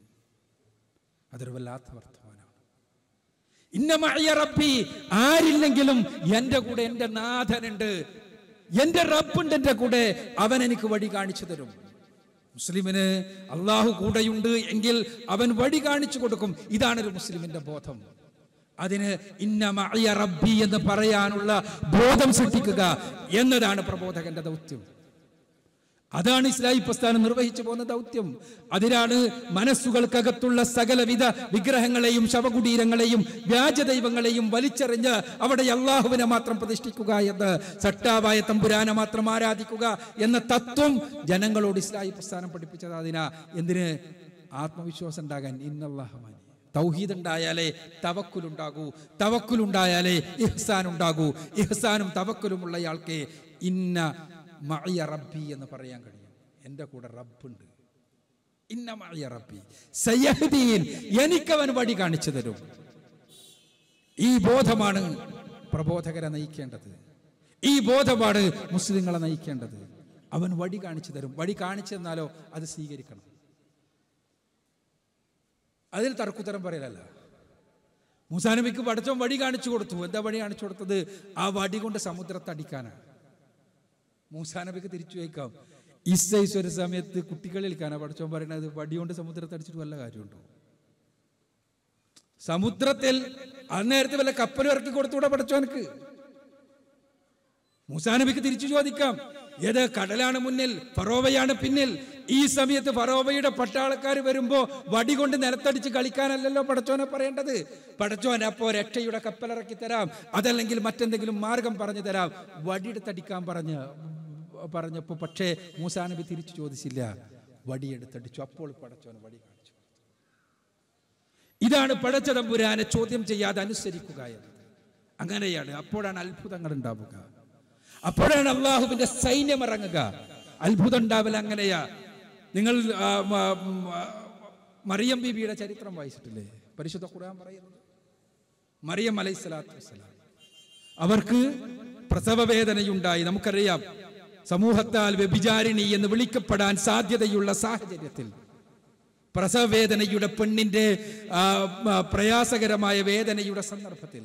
അതൊരു വല്ലാത്ത വർത്തമാനമാണ് റബ്ബി ആരില്ലെങ്കിലും എൻ്റെ കൂടെ എൻ്റെ നാഥനുണ്ട് എൻ്റെ റബ്ബുണ്ട് എൻ്റെ കൂടെ അവൻ എനിക്ക് വഴി കാണിച്ചു തരും മുസ്ലിമിന് അള്ളാഹു കൂടെയുണ്ട് എങ്കിൽ അവൻ വഴി കാണിച്ചു കൊടുക്കും ഇതാണ് ഒരു മുസ്ലിമിന്റെ ബോധം അതിന് ഇന്ന റബ്ബി എന്ന് പറയാനുള്ള ബോധം സൃഷ്ടിക്കുക എന്നതാണ് പ്രബോധകന്റെ ദൗത്യം അതാണ് ഇസ്ലാഹി പ്രസ്ഥാനം നിർവഹിച്ചു പോകുന്ന ദൗത്യം അതിനാണ് മനസ്സുകൾക്കകത്തുള്ള സകലവിധ വിഗ്രഹങ്ങളെയും ശവകുടീരങ്ങളെയും വ്യാജ ദൈവങ്ങളെയും വലിച്ചെറിഞ്ഞ് അവിടെ അള്ളാഹുവിനെ മാത്രം പ്രതിഷ്ഠിക്കുക എന്ന് സട്ടാവായ തമ്പുരാനെ മാത്രം ആരാധിക്കുക എന്ന തത്വം ജനങ്ങളോട് ഇസ്ലാഹി പ്രസ്ഥാനം പഠിപ്പിച്ചത് അതിനാ എന്തിന് ആത്മവിശ്വാസം ഉണ്ടാകാൻ ഇന്നല്ലാഹമാനി തൗഹീദുണ്ടായാലേ തവക്കുലുണ്ടാകൂ തവക്കുലുണ്ടായാലേ ഇഹ്സാൻ ഉണ്ടാകൂ ഇഹ്സാനും തവക്കുലുമുള്ളയാൾക്ക് ഇന്ന മഅയ റബ്ബി എന്ന് പറയാൻ കഴിയും എൻ്റെ കൂടെ റബ്ബുണ്ട് ഇന്ന മഅയ റബ്ബി സയ്യഹദീൻ എനിക്കവൻ വഴി കാണിച്ചു തരും ഈ ബോധമാണ് പ്രബോധകരെ നയിക്കേണ്ടത് ഈ ബോധമാണ് മുസ്ലിങ്ങളെ നയിക്കേണ്ടത് അവൻ വഴി കാണിച്ചു തരും വഴി കാണിച്ചു തന്നാലോ അത് സ്വീകരിക്കണം അതിൽ തർക്കുത്തരം പറയലല്ല മുസാനബിക്ക് പടച്ചോൻ വഴി കാണിച്ചു കൊടുത്തു എന്താ വഴി കാണിച്ചു കൊടുത്തത് ആ വടി കൊണ്ട് സമുദ്രത്തടിക്കാനാണ് മൂസാനബിക്ക് തിരിച്ചു വയ്ക്കാം ഈസൈസ് ഒരു സമയത്ത് കുട്ടികൾ കാണാൻ പഠിച്ചോ പറയുന്നത് വടികൊണ്ട് സമുദ്രത്തെ അടിച്ചിട്ട് വല്ല കാര്യമുണ്ടോ സമുദ്രത്തിൽ അന്നേരത്തെ വല്ല കപ്പലും ഇറക്കി കൊടുത്തൂടെ എനിക്ക് മൂസാനബിക്ക് തിരിച്ചു ചോദിക്കാം ഏത് കടലാണ് മുന്നിൽ ഫറോവയാണ് പിന്നിൽ ഈ സമയത്ത് ഫറോവയുടെ പട്ടാളക്കാർ വരുമ്പോ വടി കൊണ്ട് നിലത്തടിച്ച് കളിക്കാനല്ലല്ലോ പടച്ചോനെ പറയേണ്ടത് പടച്ചോൻ അപ്പോ രക്ഷയുടെ കപ്പലിറക്കി തരാം അതല്ലെങ്കിൽ മറ്റെന്തെങ്കിലും മാർഗം പറഞ്ഞു തരാം വടിയെടുത്തടിക്കാൻ പറഞ്ഞ പറഞ്ഞപ്പോൾ പക്ഷേ മൂസാനബി നബി തിരിച്ചു ചോദിച്ചില്ല വടിയെടുത്തടിച്ചു അപ്പോൾ പടച്ചോൻ വടി കാണിച്ചു ഇതാണ് പടച്ചതമ്പുരാനെ ചോദ്യം ചെയ്യാതെ അനുസരിക്കുക എന്നത് അങ്ങനെയാണ് അപ്പോഴാണ് അത്ഭുതങ്ങൾ ഉണ്ടാവുക അപ്പോഴാണ് അള്ളാഹുവിന്റെ സൈന്യം ഇറങ്ങുക അത്ഭുതം ഉണ്ടാവൽ അങ്ങനെയാ നിങ്ങൾ മറിയം ബീബിയുടെ ചരിത്രം വായിച്ചിട്ടില്ലേ പരിശുദ്ധ ഖുർആൻ പറയുന്നത് മറിയം അലൈഹിസ്സലാത്തു വസ്സലാം അവർക്ക് പ്രസവ വേദനയുണ്ടായി നമുക്കറിയാം സമൂഹത്താൽ വ്യഭിചാരിണി എന്ന് വിളിക്കപ്പെടാൻ സാധ്യതയുള്ള സാഹചര്യത്തിൽ പ്രസവവേദനയുടെ പെണ്ണിന്റെ പ്രയാസകരമായ വേദനയുടെ സന്ദർഭത്തിൽ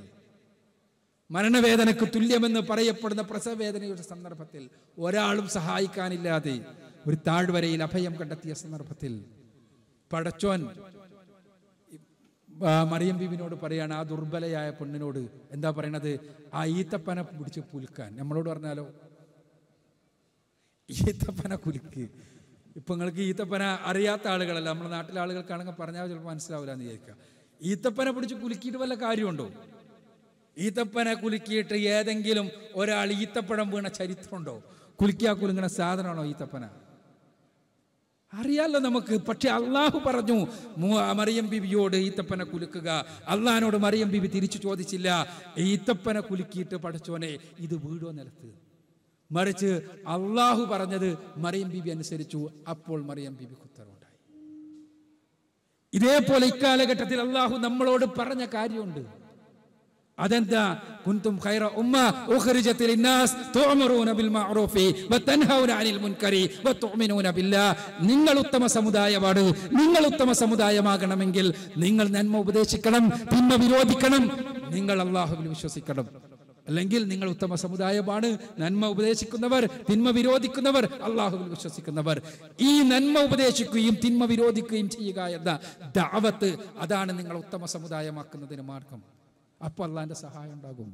മരണവേദനക്ക് തുല്യമെന്ന് പറയപ്പെടുന്ന പ്രസവവേദനയുടെ സന്ദർഭത്തിൽ ഒരാളും സഹായിക്കാനില്ലാതെ ഒരു താഴ്വരയിൽ അഭയം കണ്ടെത്തിയ സന്ദർഭത്തിൽ പടച്ചോൻ മറിയം ബീവിനോട് പറയാണ് ആ ദുർബലയായ പെണ്ണിനോട് എന്താ പറയണത് ആ ഈത്തപ്പന പിടിച്ച് പുൽക്കാൻ നമ്മളോട് പറഞ്ഞാലോ ഈത്തപ്പന കുലുക്ക് ഇപ്പം നിങ്ങൾക്ക് ഈത്തപ്പന അറിയാത്ത ആളുകളല്ല നമ്മുടെ നാട്ടിലെ ആളുകൾക്കാണെങ്കിൽ പറഞ്ഞാൽ ചിലപ്പോൾ മനസ്സിലാവില്ല എന്ന് വിചാരിക്കാം ഈത്തപ്പന പിടിച്ച് കുലുക്കിയിട്ട് വല്ല കാര്യമുണ്ടോ ഈത്തപ്പന കുലുക്കിയിട്ട് ഏതെങ്കിലും ഒരാൾ ഈത്തപ്പഴം വീണ ചരിത്രമുണ്ടോ കുലുക്കിയാ കുലുങ്ങണ സാധനമാണോ ഈത്തപ്പന അറിയാലോ നമുക്ക് പക്ഷെ അള്ളാഹു പറഞ്ഞു മറിയം ബിബിയോട് ഈത്തപ്പന കുലുക്കുക അള്ളഹാനോട് മറിയം ബിബി തിരിച്ചു ചോദിച്ചില്ല ഈത്തപ്പന കുലുക്കിയിട്ട് പഠിച്ചോനെ ഇത് വീടോ നിലത്ത് മറിച്ച് അള്ളാഹു പറഞ്ഞത് മറിയം ബിബി അനുസരിച്ചു അപ്പോൾ മറിയം ബിബിക്ക് ഉത്തരവുണ്ടായി ഇതേപോലെ ഇക്കാലഘട്ടത്തിൽ അള്ളാഹു നമ്മളോട് പറഞ്ഞ കാര്യമുണ്ട് അതെന്താ കുന്തും ഖൈറ ഉമ്മ ഉഖ്രിജത്തിൽ ഇന്നാസ് തുഅമറൂന ബിൽ മഅറൂഫി വ തൻഹൗന അനിൽ മുൻകരി തുഅ്മിനൂന ബില്ലാ നിങ്ങൾ ഉത്തമ സമുദായമാണ് നിങ്ങൾ ഉത്തമ സമുദായമാകണമെങ്കിൽ നിങ്ങൾ നന്മ ഉപദേശിക്കണം തിന്മ വിരോധിക്കണം നിങ്ങൾ അള്ളാഹുവിൽ വിശ്വസിക്കണം അല്ലെങ്കിൽ നിങ്ങൾ ഉത്തമ സമുദായമാണ് നന്മ ഉപദേശിക്കുന്നവർ തിന്മ വിരോധിക്കുന്നവർ അള്ളാഹുവിൽ വിശ്വസിക്കുന്നവർ ഈ നന്മ ഉപദേശിക്കുകയും തിന്മ വിരോധിക്കുകയും ചെയ്യുക എന്ന ദാവത്ത് അതാണ് നിങ്ങൾ ഉത്തമ സമുദായമാക്കുന്നതിന് മാർഗം അപ്പോൾ അള്ളാന്റെ സഹായം ഉണ്ടാകും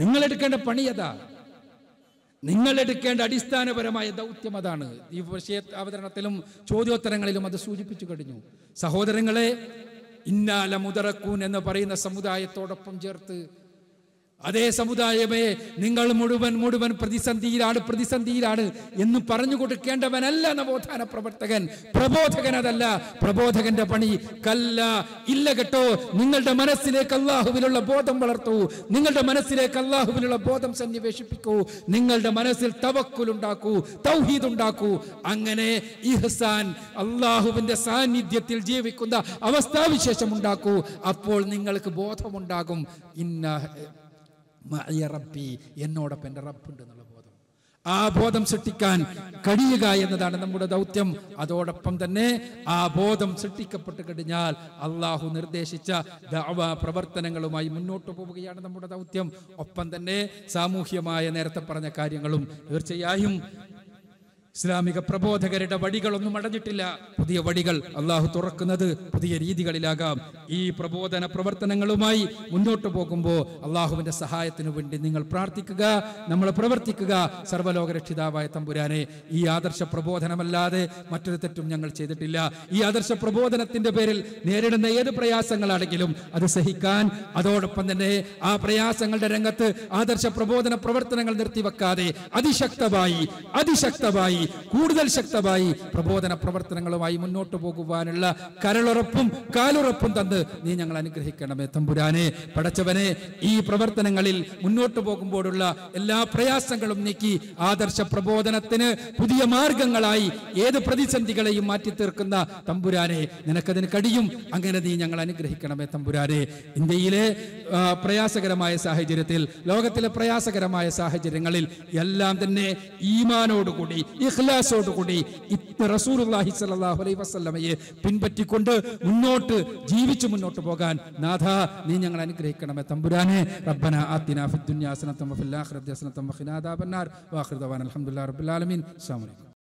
നിങ്ങൾ എടുക്കേണ്ട പണി അതാ നിങ്ങൾ എടുക്കേണ്ട അടിസ്ഥാനപരമായ ദൗത്യം അതാണ് ഈ വിഷയ അവതരണത്തിലും ചോദ്യോത്തരങ്ങളിലും അത് സൂചിപ്പിച്ചു കഴിഞ്ഞു സഹോദരങ്ങളെ ഇന്നാല മുതറക്കൂൻ എന്ന് പറയുന്ന സമുദായത്തോടൊപ്പം ചേർത്ത് അതേ സമുദായമേ നിങ്ങൾ മുഴുവൻ മുഴുവൻ പ്രതിസന്ധിയിലാണ് പ്രതിസന്ധിയിലാണ് എന്ന് പറഞ്ഞു കൊടുക്കേണ്ടവനല്ല നവോത്ഥാന പ്രവർത്തകൻ പ്രബോധകൻ അതല്ല പ്രബോധകന്റെ പണി കല്ല ഇല്ല കേട്ടോ നിങ്ങളുടെ മനസ്സിലേക്ക് അള്ളാഹുവിലുള്ള ബോധം വളർത്തു നിങ്ങളുടെ മനസ്സിലേക്ക് അള്ളാഹുവിലുള്ള ബോധം സന്നിവേശിപ്പിക്കൂ നിങ്ങളുടെ മനസ്സിൽ തവക്കുലുണ്ടാക്കൂ തൗഹീദ് ഉണ്ടാക്കൂ അങ്ങനെ ഇഹ്സാൻ അള്ളാഹുവിന്റെ സാന്നിധ്യത്തിൽ ജീവിക്കുന്ന അവസ്ഥാവിശേഷം ഉണ്ടാക്കൂ അപ്പോൾ നിങ്ങൾക്ക് ബോധമുണ്ടാകും ഇന്ന മഅയ റബ്ബി എന്നോടൊപ്പം എൻ്റെ റബ്ബുണ്ട് എന്നുള്ള ബോധം ആ ബോധം സൃഷ്ടിക്കാൻ കഴിയുക എന്നതാണ് നമ്മുടെ ദൗത്യം അതോടൊപ്പം തന്നെ ആ ബോധം സൃഷ്ടിക്കപ്പെട്ട് കഴിഞ്ഞാൽ അള്ളാഹു നിർദ്ദേശിച്ച ദാവ പ്രവർത്തനങ്ങളുമായി മുന്നോട്ട് പോവുകയാണ് നമ്മുടെ ദൗത്യം ഒപ്പം തന്നെ സാമൂഹ്യമായ നേരത്തെ പറഞ്ഞ കാര്യങ്ങളും തീർച്ചയായും ഇസ്ലാമിക പ്രബോധകരുടെ വടികളൊന്നും അടഞ്ഞിട്ടില്ല പുതിയ വടികൾ അള്ളാഹു തുറക്കുന്നത് പുതിയ രീതികളിലാകാം ഈ പ്രബോധന പ്രവർത്തനങ്ങളുമായി മുന്നോട്ട് പോകുമ്പോൾ അള്ളാഹുവിന്റെ സഹായത്തിനു വേണ്ടി നിങ്ങൾ പ്രാർത്ഥിക്കുക നമ്മൾ പ്രവർത്തിക്കുക സർവ്വലോകരക്ഷിതാവായ തമ്പുരാനെ ഈ ആദർശ പ്രബോധനമല്ലാതെ മറ്റൊരു തെറ്റും ഞങ്ങൾ ചെയ്തിട്ടില്ല ഈ ആദർശ പ്രബോധനത്തിന്റെ പേരിൽ നേരിടുന്ന ഏത് പ്രയാസങ്ങളാണെങ്കിലും അത് സഹിക്കാൻ അതോടൊപ്പം തന്നെ ആ പ്രയാസങ്ങളുടെ രംഗത്ത് ആദർശ പ്രബോധന പ്രവർത്തനങ്ങൾ നിർത്തിവെക്കാതെ അതിശക്തമായി അതിശക്തമായി കൂടുതൽ ശക്തമായി പ്രബോധന പ്രവർത്തനങ്ങളുമായി മുന്നോട്ട് പോകുവാനുള്ള കരളുറപ്പും കാലുറപ്പും തന്ന് നീ ഞങ്ങൾ അനുഗ്രഹിക്കണമേ തമ്പുരാനെ പടച്ചവനെ ഈ പ്രവർത്തനങ്ങളിൽ മുന്നോട്ട് പോകുമ്പോഴുള്ള എല്ലാ പ്രയാസങ്ങളും നീക്കി ആദർശ പ്രബോധനത്തിന് പുതിയ മാർഗങ്ങളായി ഏത് പ്രതിസന്ധികളെയും മാറ്റി തീർക്കുന്ന തമ്പുരാനെ നിനക്കതിന് കഴിയും അങ്ങനെ നീ ഞങ്ങൾ അനുഗ്രഹിക്കണമേ തമ്പുരാനെ ഇന്ത്യയിലെ പ്രയാസകരമായ സാഹചര്യത്തിൽ ലോകത്തിലെ പ്രയാസകരമായ സാഹചര്യങ്ങളിൽ എല്ലാം തന്നെ ഈമാനോടുകൂടി ഇഖ്ലാസോടുകൂടി റസൂലുള്ളാഹി സ്വല്ലല്ലാഹു അലൈഹി വസല്ലമയെ പിൻപറ്റിക്കൊണ്ട് മുന്നോട്ട് ജീവിച്ചു മുന്നോട്ട് പോകാൻ നാഥ നീ ഞങ്ങൾ അനുഗ്രഹിക്കണമേ തമ്പുരാനെ റബ്ബന ആത്തിന ഫിദ്ദുനിയ ഹസനതം വഫിൽ ആഖിറതി ഹസനതം വഖിനാ അദാബന്നാർ വാഖിർ റബ്ബിൽ ആലമീൻ